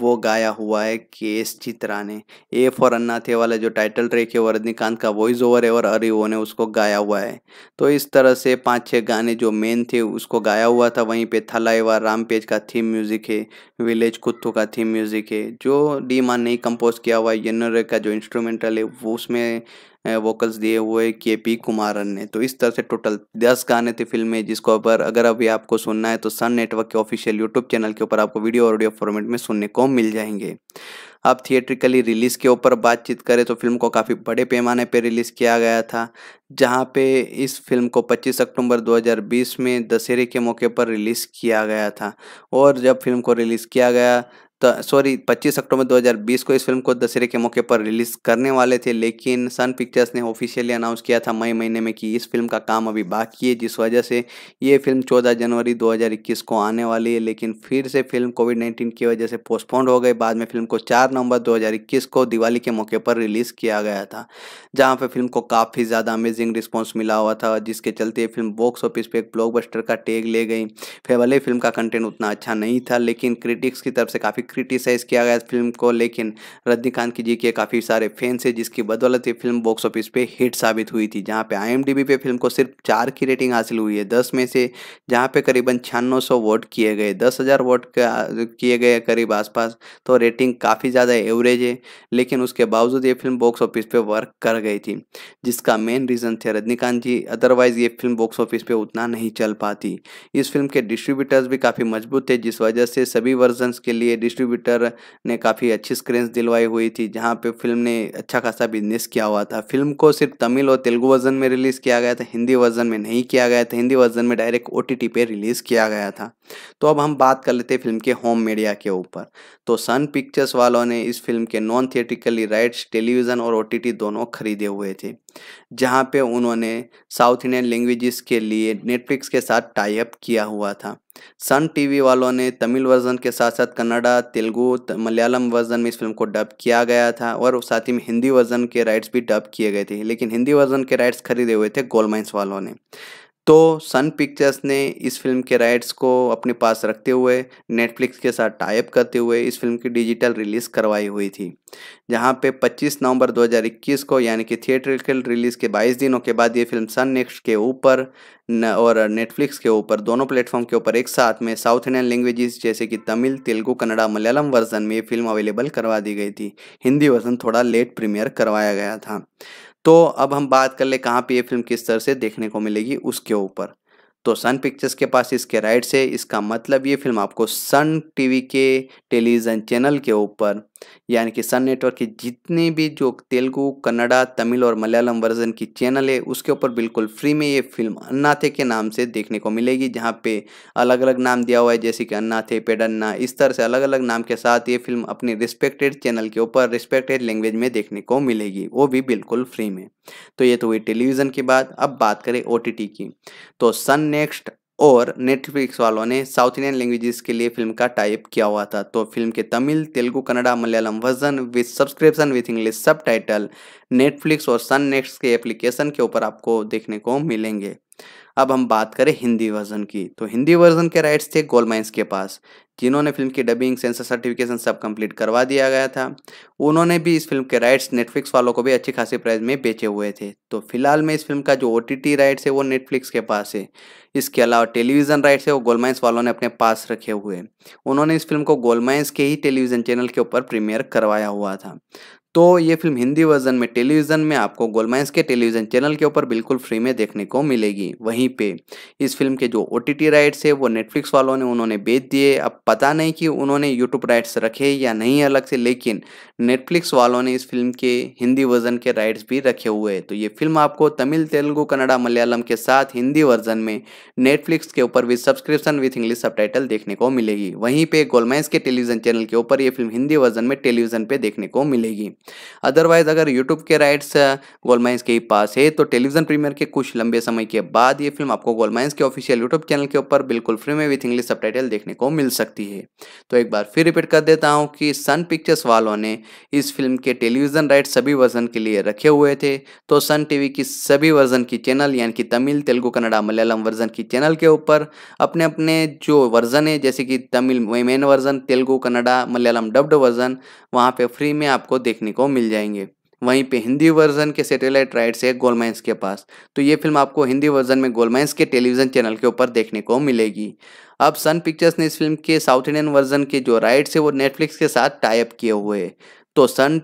[SPEAKER 1] वो गाया हुआ है के एस चित्रा ने ए फॉर अन्ना थे वाला जो टाइटल ट्रैक है वो रजनीकांत का वॉइस ओवर है और अरिओ ने उसको गाया हुआ है तो इस तरह से पांच छह गाने जो मेन थे उसको गाया हुआ था वहीं पे राम पेज का थीम म्यूज़िक है विलेज कुत्तू का थीम म्यूज़िक है जो डी मान ने कंपोज किया हुआ है यन्नर का जो इंस्ट्रूमेंटल है वो उसमें वोकल्स दिए हुए के पी कुमारन ने तो इस तरह से टोटल दस गाने थे फिल्म में जिसको पर अगर अभी आपको सुनना है तो सन नेटवर्क के ऑफिशियल यूट्यूब चैनल के ऊपर आपको वीडियो और ऑडियो फॉर्मेट में सुनने को मिल जाएंगे अब थिएट्रिकली रिलीज़ के ऊपर बातचीत करें तो फिल्म को काफ़ी बड़े पैमाने पर रिलीज़ किया गया था जहां पे इस फिल्म को 25 अक्टूबर 2020 में दशहरे के मौके पर रिलीज़ किया गया था और जब फिल्म को रिलीज़ किया गया तो, सॉरी 25 अक्टूबर 2020 को इस फिल्म को दशहरे के मौके पर रिलीज करने वाले थे लेकिन सन पिक्चर्स ने ऑफिशियली अनाउंस किया था मई महीने में कि इस फिल्म का काम अभी बाकी है जिस वजह से ये फिल्म 14 जनवरी 2021 को आने वाली है लेकिन फिर से फिल्म कोविड नाइन्टीन की वजह से पोस्टपोन हो गई बाद में फिल्म को चार नवंबर दो को दिवाली के मौके पर रिलीज किया गया था जहाँ पर फिल्म को काफ़ी ज़्यादा अमेजिंग रिस्पॉन्स मिला हुआ था जिसके चलते फिल्म बॉक्स ऑफिस पर एक ब्लॉकबस्टर का टेग ले गई फिर भले फिल्म का कंटेंट उतना अच्छा नहीं था लेकिन क्रिटिक्स की तरफ से काफ़ी क्रिटिसाइज़ किया गया फिल्म को लेकिन रजनीकांत की जी के काफ़ी सारे फैंस है जिसकी बदौलत ये फिल्म बॉक्स ऑफिस पे हिट साबित हुई थी जहाँ पे आई पे फिल्म को सिर्फ चार की रेटिंग हासिल हुई है दस में से जहाँ पे करीबन छियानवे सौ वोट किए गए दस हज़ार वोट किए गए करीब आसपास तो रेटिंग काफ़ी ज़्यादा एवरेज है लेकिन उसके बावजूद ये फिल्म बॉक्स ऑफिस पे वर्क कर गई थी जिसका मेन रीज़न थे रजनीकांत जी अदरवाइज़ ये फिल्म बॉक्स ऑफिस पे उतना नहीं चल पाती इस फिल्म के डिस्ट्रीब्यूटर्स भी काफ़ी मजबूत थे जिस वजह से सभी वर्जन्स के लिए डिस्ट्रीब्यूटर ने काफ़ी अच्छी स्क्रीन दिलवाई हुई थी जहाँ पे फिल्म ने अच्छा खासा बिजनेस किया हुआ था फिल्म को सिर्फ तमिल और तेलुगु वर्जन में रिलीज़ किया गया था हिंदी वर्जन में नहीं किया गया था हिंदी वर्जन में डायरेक्ट ओ टी रिलीज़ किया गया था तो अब हम बात कर लेते हैं फिल्म के होम मीडिया के ऊपर तो सन पिक्चर्स वालों ने इस फिल्म के नॉन थिएटिकली राइट्स टेलीविज़न और ओटीटी दोनों खरीदे हुए थे जहां पे उन्होंने साउथ इंडियन लैंग्वेजेस के लिए नेटफ्लिक्स के साथ टाई अप किया हुआ था सन टीवी वालों ने तमिल वर्जन के साथ साथ कन्नड़ा तेलुगु मलयालम वर्जन में इस फिल्म को डब किया गया था और साथ ही में हिंदी वर्जन के राइट्स भी डब किए गए थे लेकिन हिंदी वर्जन के राइट्स खरीदे हुए थे गोलमाइंस वालों ने तो सन पिक्चर्स ने इस फिल्म के राइट्स को अपने पास रखते हुए नेटफ्लिक्स के साथ टाइप करते हुए इस फिल्म की डिजिटल रिलीज़ करवाई हुई थी जहां पे 25 नवंबर 2021 को यानी कि थिएटरिकल रिलीज़ के 22 दिनों के बाद ये फिल्म सन नेक्स्ट के ऊपर और नेटफ्लिक्स के ऊपर दोनों प्लेटफॉर्म के ऊपर एक साथ में साउथ इंडियन लैंग्वेजेस जैसे कि तमिल तेलुगू कन्नड़ा मलयालम वर्जन में ये फिल्म अवेलेबल करवा दी गई थी हिंदी वर्जन थोड़ा लेट प्रीमियर करवाया गया था तो अब हम बात कर ले कहाँ पे ये फिल्म किस तरह से देखने को मिलेगी उसके ऊपर तो सन पिक्चर्स के पास इसके राइट्स है इसका मतलब ये फिल्म आपको सन टीवी के टेलीविज़न चैनल के ऊपर यानी कि सन नेटवर्क की जितने भी जो तेलुगु कन्नड़ा तमिल और मलयालम वर्जन की चैनल है उसके ऊपर बिल्कुल फ्री में ये फिल्म अन्नाथे के नाम से देखने को मिलेगी जहाँ पे अलग अलग नाम दिया हुआ है जैसे कि अन्नाथे पेडन्ना इस तरह से अलग अलग नाम के साथ ये फिल्म अपने रिस्पेक्टेड चैनल के ऊपर रिस्पेक्टेड लैंग्वेज में देखने को मिलेगी वो भी बिल्कुल फ्री में तो ये तो हुई टेलीविज़न की बात अब बात करें ओ की तो सन नेक्स्ट और नेटफ्लिक्स वालों ने साउथ इंडियन लैंग्वेजेस के लिए फिल्म का टाइप किया हुआ था तो फिल्म के Tamil Telugu Kannada Malayalam version with subscription with English subtitle Netflix और सन नेक्स्ट के एप्लीकेशन के ऊपर आपको देखने को मिलेंगे अब हम बात करें हिंदी वर्जन की तो हिंदी वर्जन के राइट्स थे गोलमाइंस के पास जिन्होंने फिल्म की डबिंग सेंसर सर्टिफिकेशन सब कंप्लीट करवा दिया गया था उन्होंने भी इस फिल्म के राइट्स नेटफ्लिक्स वालों को भी अच्छी खासी प्राइस में बेचे हुए थे तो फिलहाल में इस फिल्म का जो ओ राइट्स है वो नेटफ्लिक्स के पास है इसके अलावा टेलीविज़न राइट्स है वो गोलमाइंस वालों ने अपने पास रखे हुए उन्होंने इस फिल्म को गोलमाइंस के ही टेलीविज़न चैनल के ऊपर प्रीमियर करवाया हुआ था तो ये फिल्म हिंदी वर्जन में टेलीविज़न में आपको गोलमाइंस के टेलीविज़न चैनल के ऊपर बिल्कुल फ्री में देखने को मिलेगी वहीं पे इस फिल्म के जो ओ राइट्स है वो नेटफ्लिक्स वालों ने उन्होंने बेच दिए अब पता नहीं कि उन्होंने यूट्यूब राइट्स रखे या नहीं अलग से लेकिन नेटफ्लिक्स वालों ने इस फिल्म के हिंदी वर्जन के राइट्स भी रखे हुए हैं तो ये फिल्म आपको तमिल तेलुगू कन्नडा मलयालम के साथ हिंदी वर्जन में नेटफ्लिक्स के ऊपर with subscription with English sub देखने को मिलेगी वहीं पर गोलमाइंस के टेलीविज़न चैनल के ऊपर ये फिल्म हिंदी वर्जन में टेलीविज़न पर देखने को मिलेगी अदरवाइज अगर यूट्यूब के राइट्स गोलमाइंस के पास है तो टेलीविजन प्रीमियर के कुछ लंबे समय के बाद ये फिल्म आपको गोलमाइंस के ऑफिशियल यूट्यूब चैनल के ऊपर बिल्कुल फ्री में विथ इंग्लिश सब देखने को मिल सकती है तो एक बार फिर रिपीट कर देता हूँ कि सन पिक्चर्स वालों ने इस फिल्म के टेलीविजन राइट सभी वर्जन के लिए रखे हुए थे तो सन टीवी की सभी वर्जन की चैनल यानी कि तमिल तेलुगु कन्नडा मलयालम वर्जन की चैनल के ऊपर अपने अपने जो वर्जन है जैसे कि Tamil main version Telugu Kannada Malayalam dubbed version वहां पे फ्री में आपको देखने देखने को मिल जाएंगे वहीं पे हिंदी वर्जन के सैटेलाइट राइट्स है गोलमाइंस के पास तो ये फिल्म आपको हिंदी वर्जन में गोलमाइंस के टेलीविजन चैनल के ऊपर देखने को मिलेगी अब सन पिक्चर्स ने इस फिल्म के साउथ इंडियन वर्जन के जो राइट्स है वो नेटफ्लिक्स के साथ टाइप किए हुए है तो सन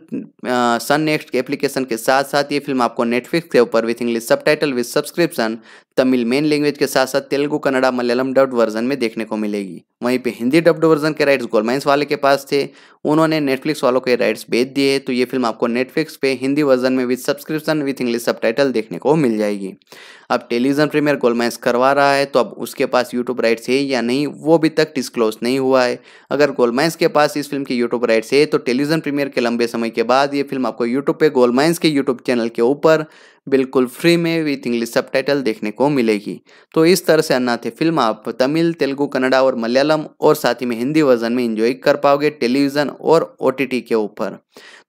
[SPEAKER 1] सन नेक्स्ट एप्लीकेशन के साथ साथ ये फिल्म आपको नेटफ्लिक्स के ऊपर with English subtitle with subscription Tamil main language के साथ साथ तेलुगु कन्नड़ा मलयालम डब्ड वर्जन में देखने को मिलेगी वहीं पे हिंदी डब्ड वर्जन के राइट्स गोलमाइंस वाले के पास थे उन्होंने नेटफ्लिक्स वालों के राइट्स बेच दिए तो ये फिल्म आपको नेटफ्लिक्स पे हिंदी वर्जन में with subscription with English sub देखने को मिल जाएगी अब टेलीविजन प्रीमियर गोलमाइंस करवा रहा है तो अब उसके पास यूट्यूब राइट्स है या नहीं वो अभी तक डिस्क्लोज नहीं हुआ है अगर गोलमाइंस के पास इस फिल्म की यूट्यूब राइट्स है तो टेलीविजन प्रीमियर के लंबे समय के बाद ये फिल्म आपको यूट्यूब पे गोलमाइंस के यूट्यूब चैनल के ऊपर बिल्कुल फ्री में विथ इंग्लिश सब देखने को मिलेगी तो इस तरह से अन्नाथे फिल्म आप तमिल तेलुगु कन्नडा और मलयालम और साथ ही में हिंदी वर्जन में इंजॉय कर पाओगे टेलीविज़न और ओ के ऊपर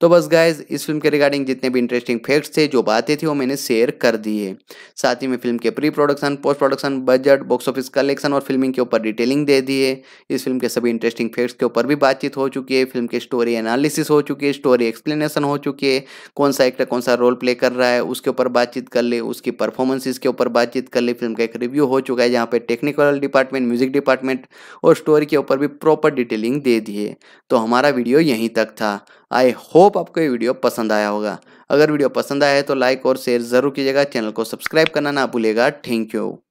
[SPEAKER 1] तो बस गाइज इस फिल्म के रिगार्डिंग जितने भी इंटरेस्टिंग फैक्ट्स थे जो बातें थी वो मैंने शेयर कर दी है साथ ही में फिल्म के pre production post production budget box office collection और फिल्मिंग के ऊपर डिटेलिंग दे दी है इस फिल्म के सभी इंटरेस्टिंग फैक्ट्स के ऊपर भी बातचीत हो चुकी है फिल्म के स्टोरी एनालिसिस हो चुकी है स्टोरी एक्सप्लेनेशन हो चुकी है कौन सा एक्टर कौन सा रोल प्ले कर रहा है उसके ऊपर बातचीत कर ली उसकी परफॉर्मेंसिस के ऊपर बातचीत कर ली फिल्म का एक रिव्यू हो चुका है जहाँ पे टेक्निकल डिपार्टमेंट म्यूजिक डिपार्टमेंट और स्टोरी के ऊपर भी प्रॉपर डिटेलिंग दे दी है तो हमारा वीडियो यहीं तक था आई होप आपको ये वीडियो पसंद आया होगा अगर वीडियो पसंद आया है तो लाइक और शेयर जरूर कीजिएगा चैनल को सब्सक्राइब करना ना भूलेगा थैंक यू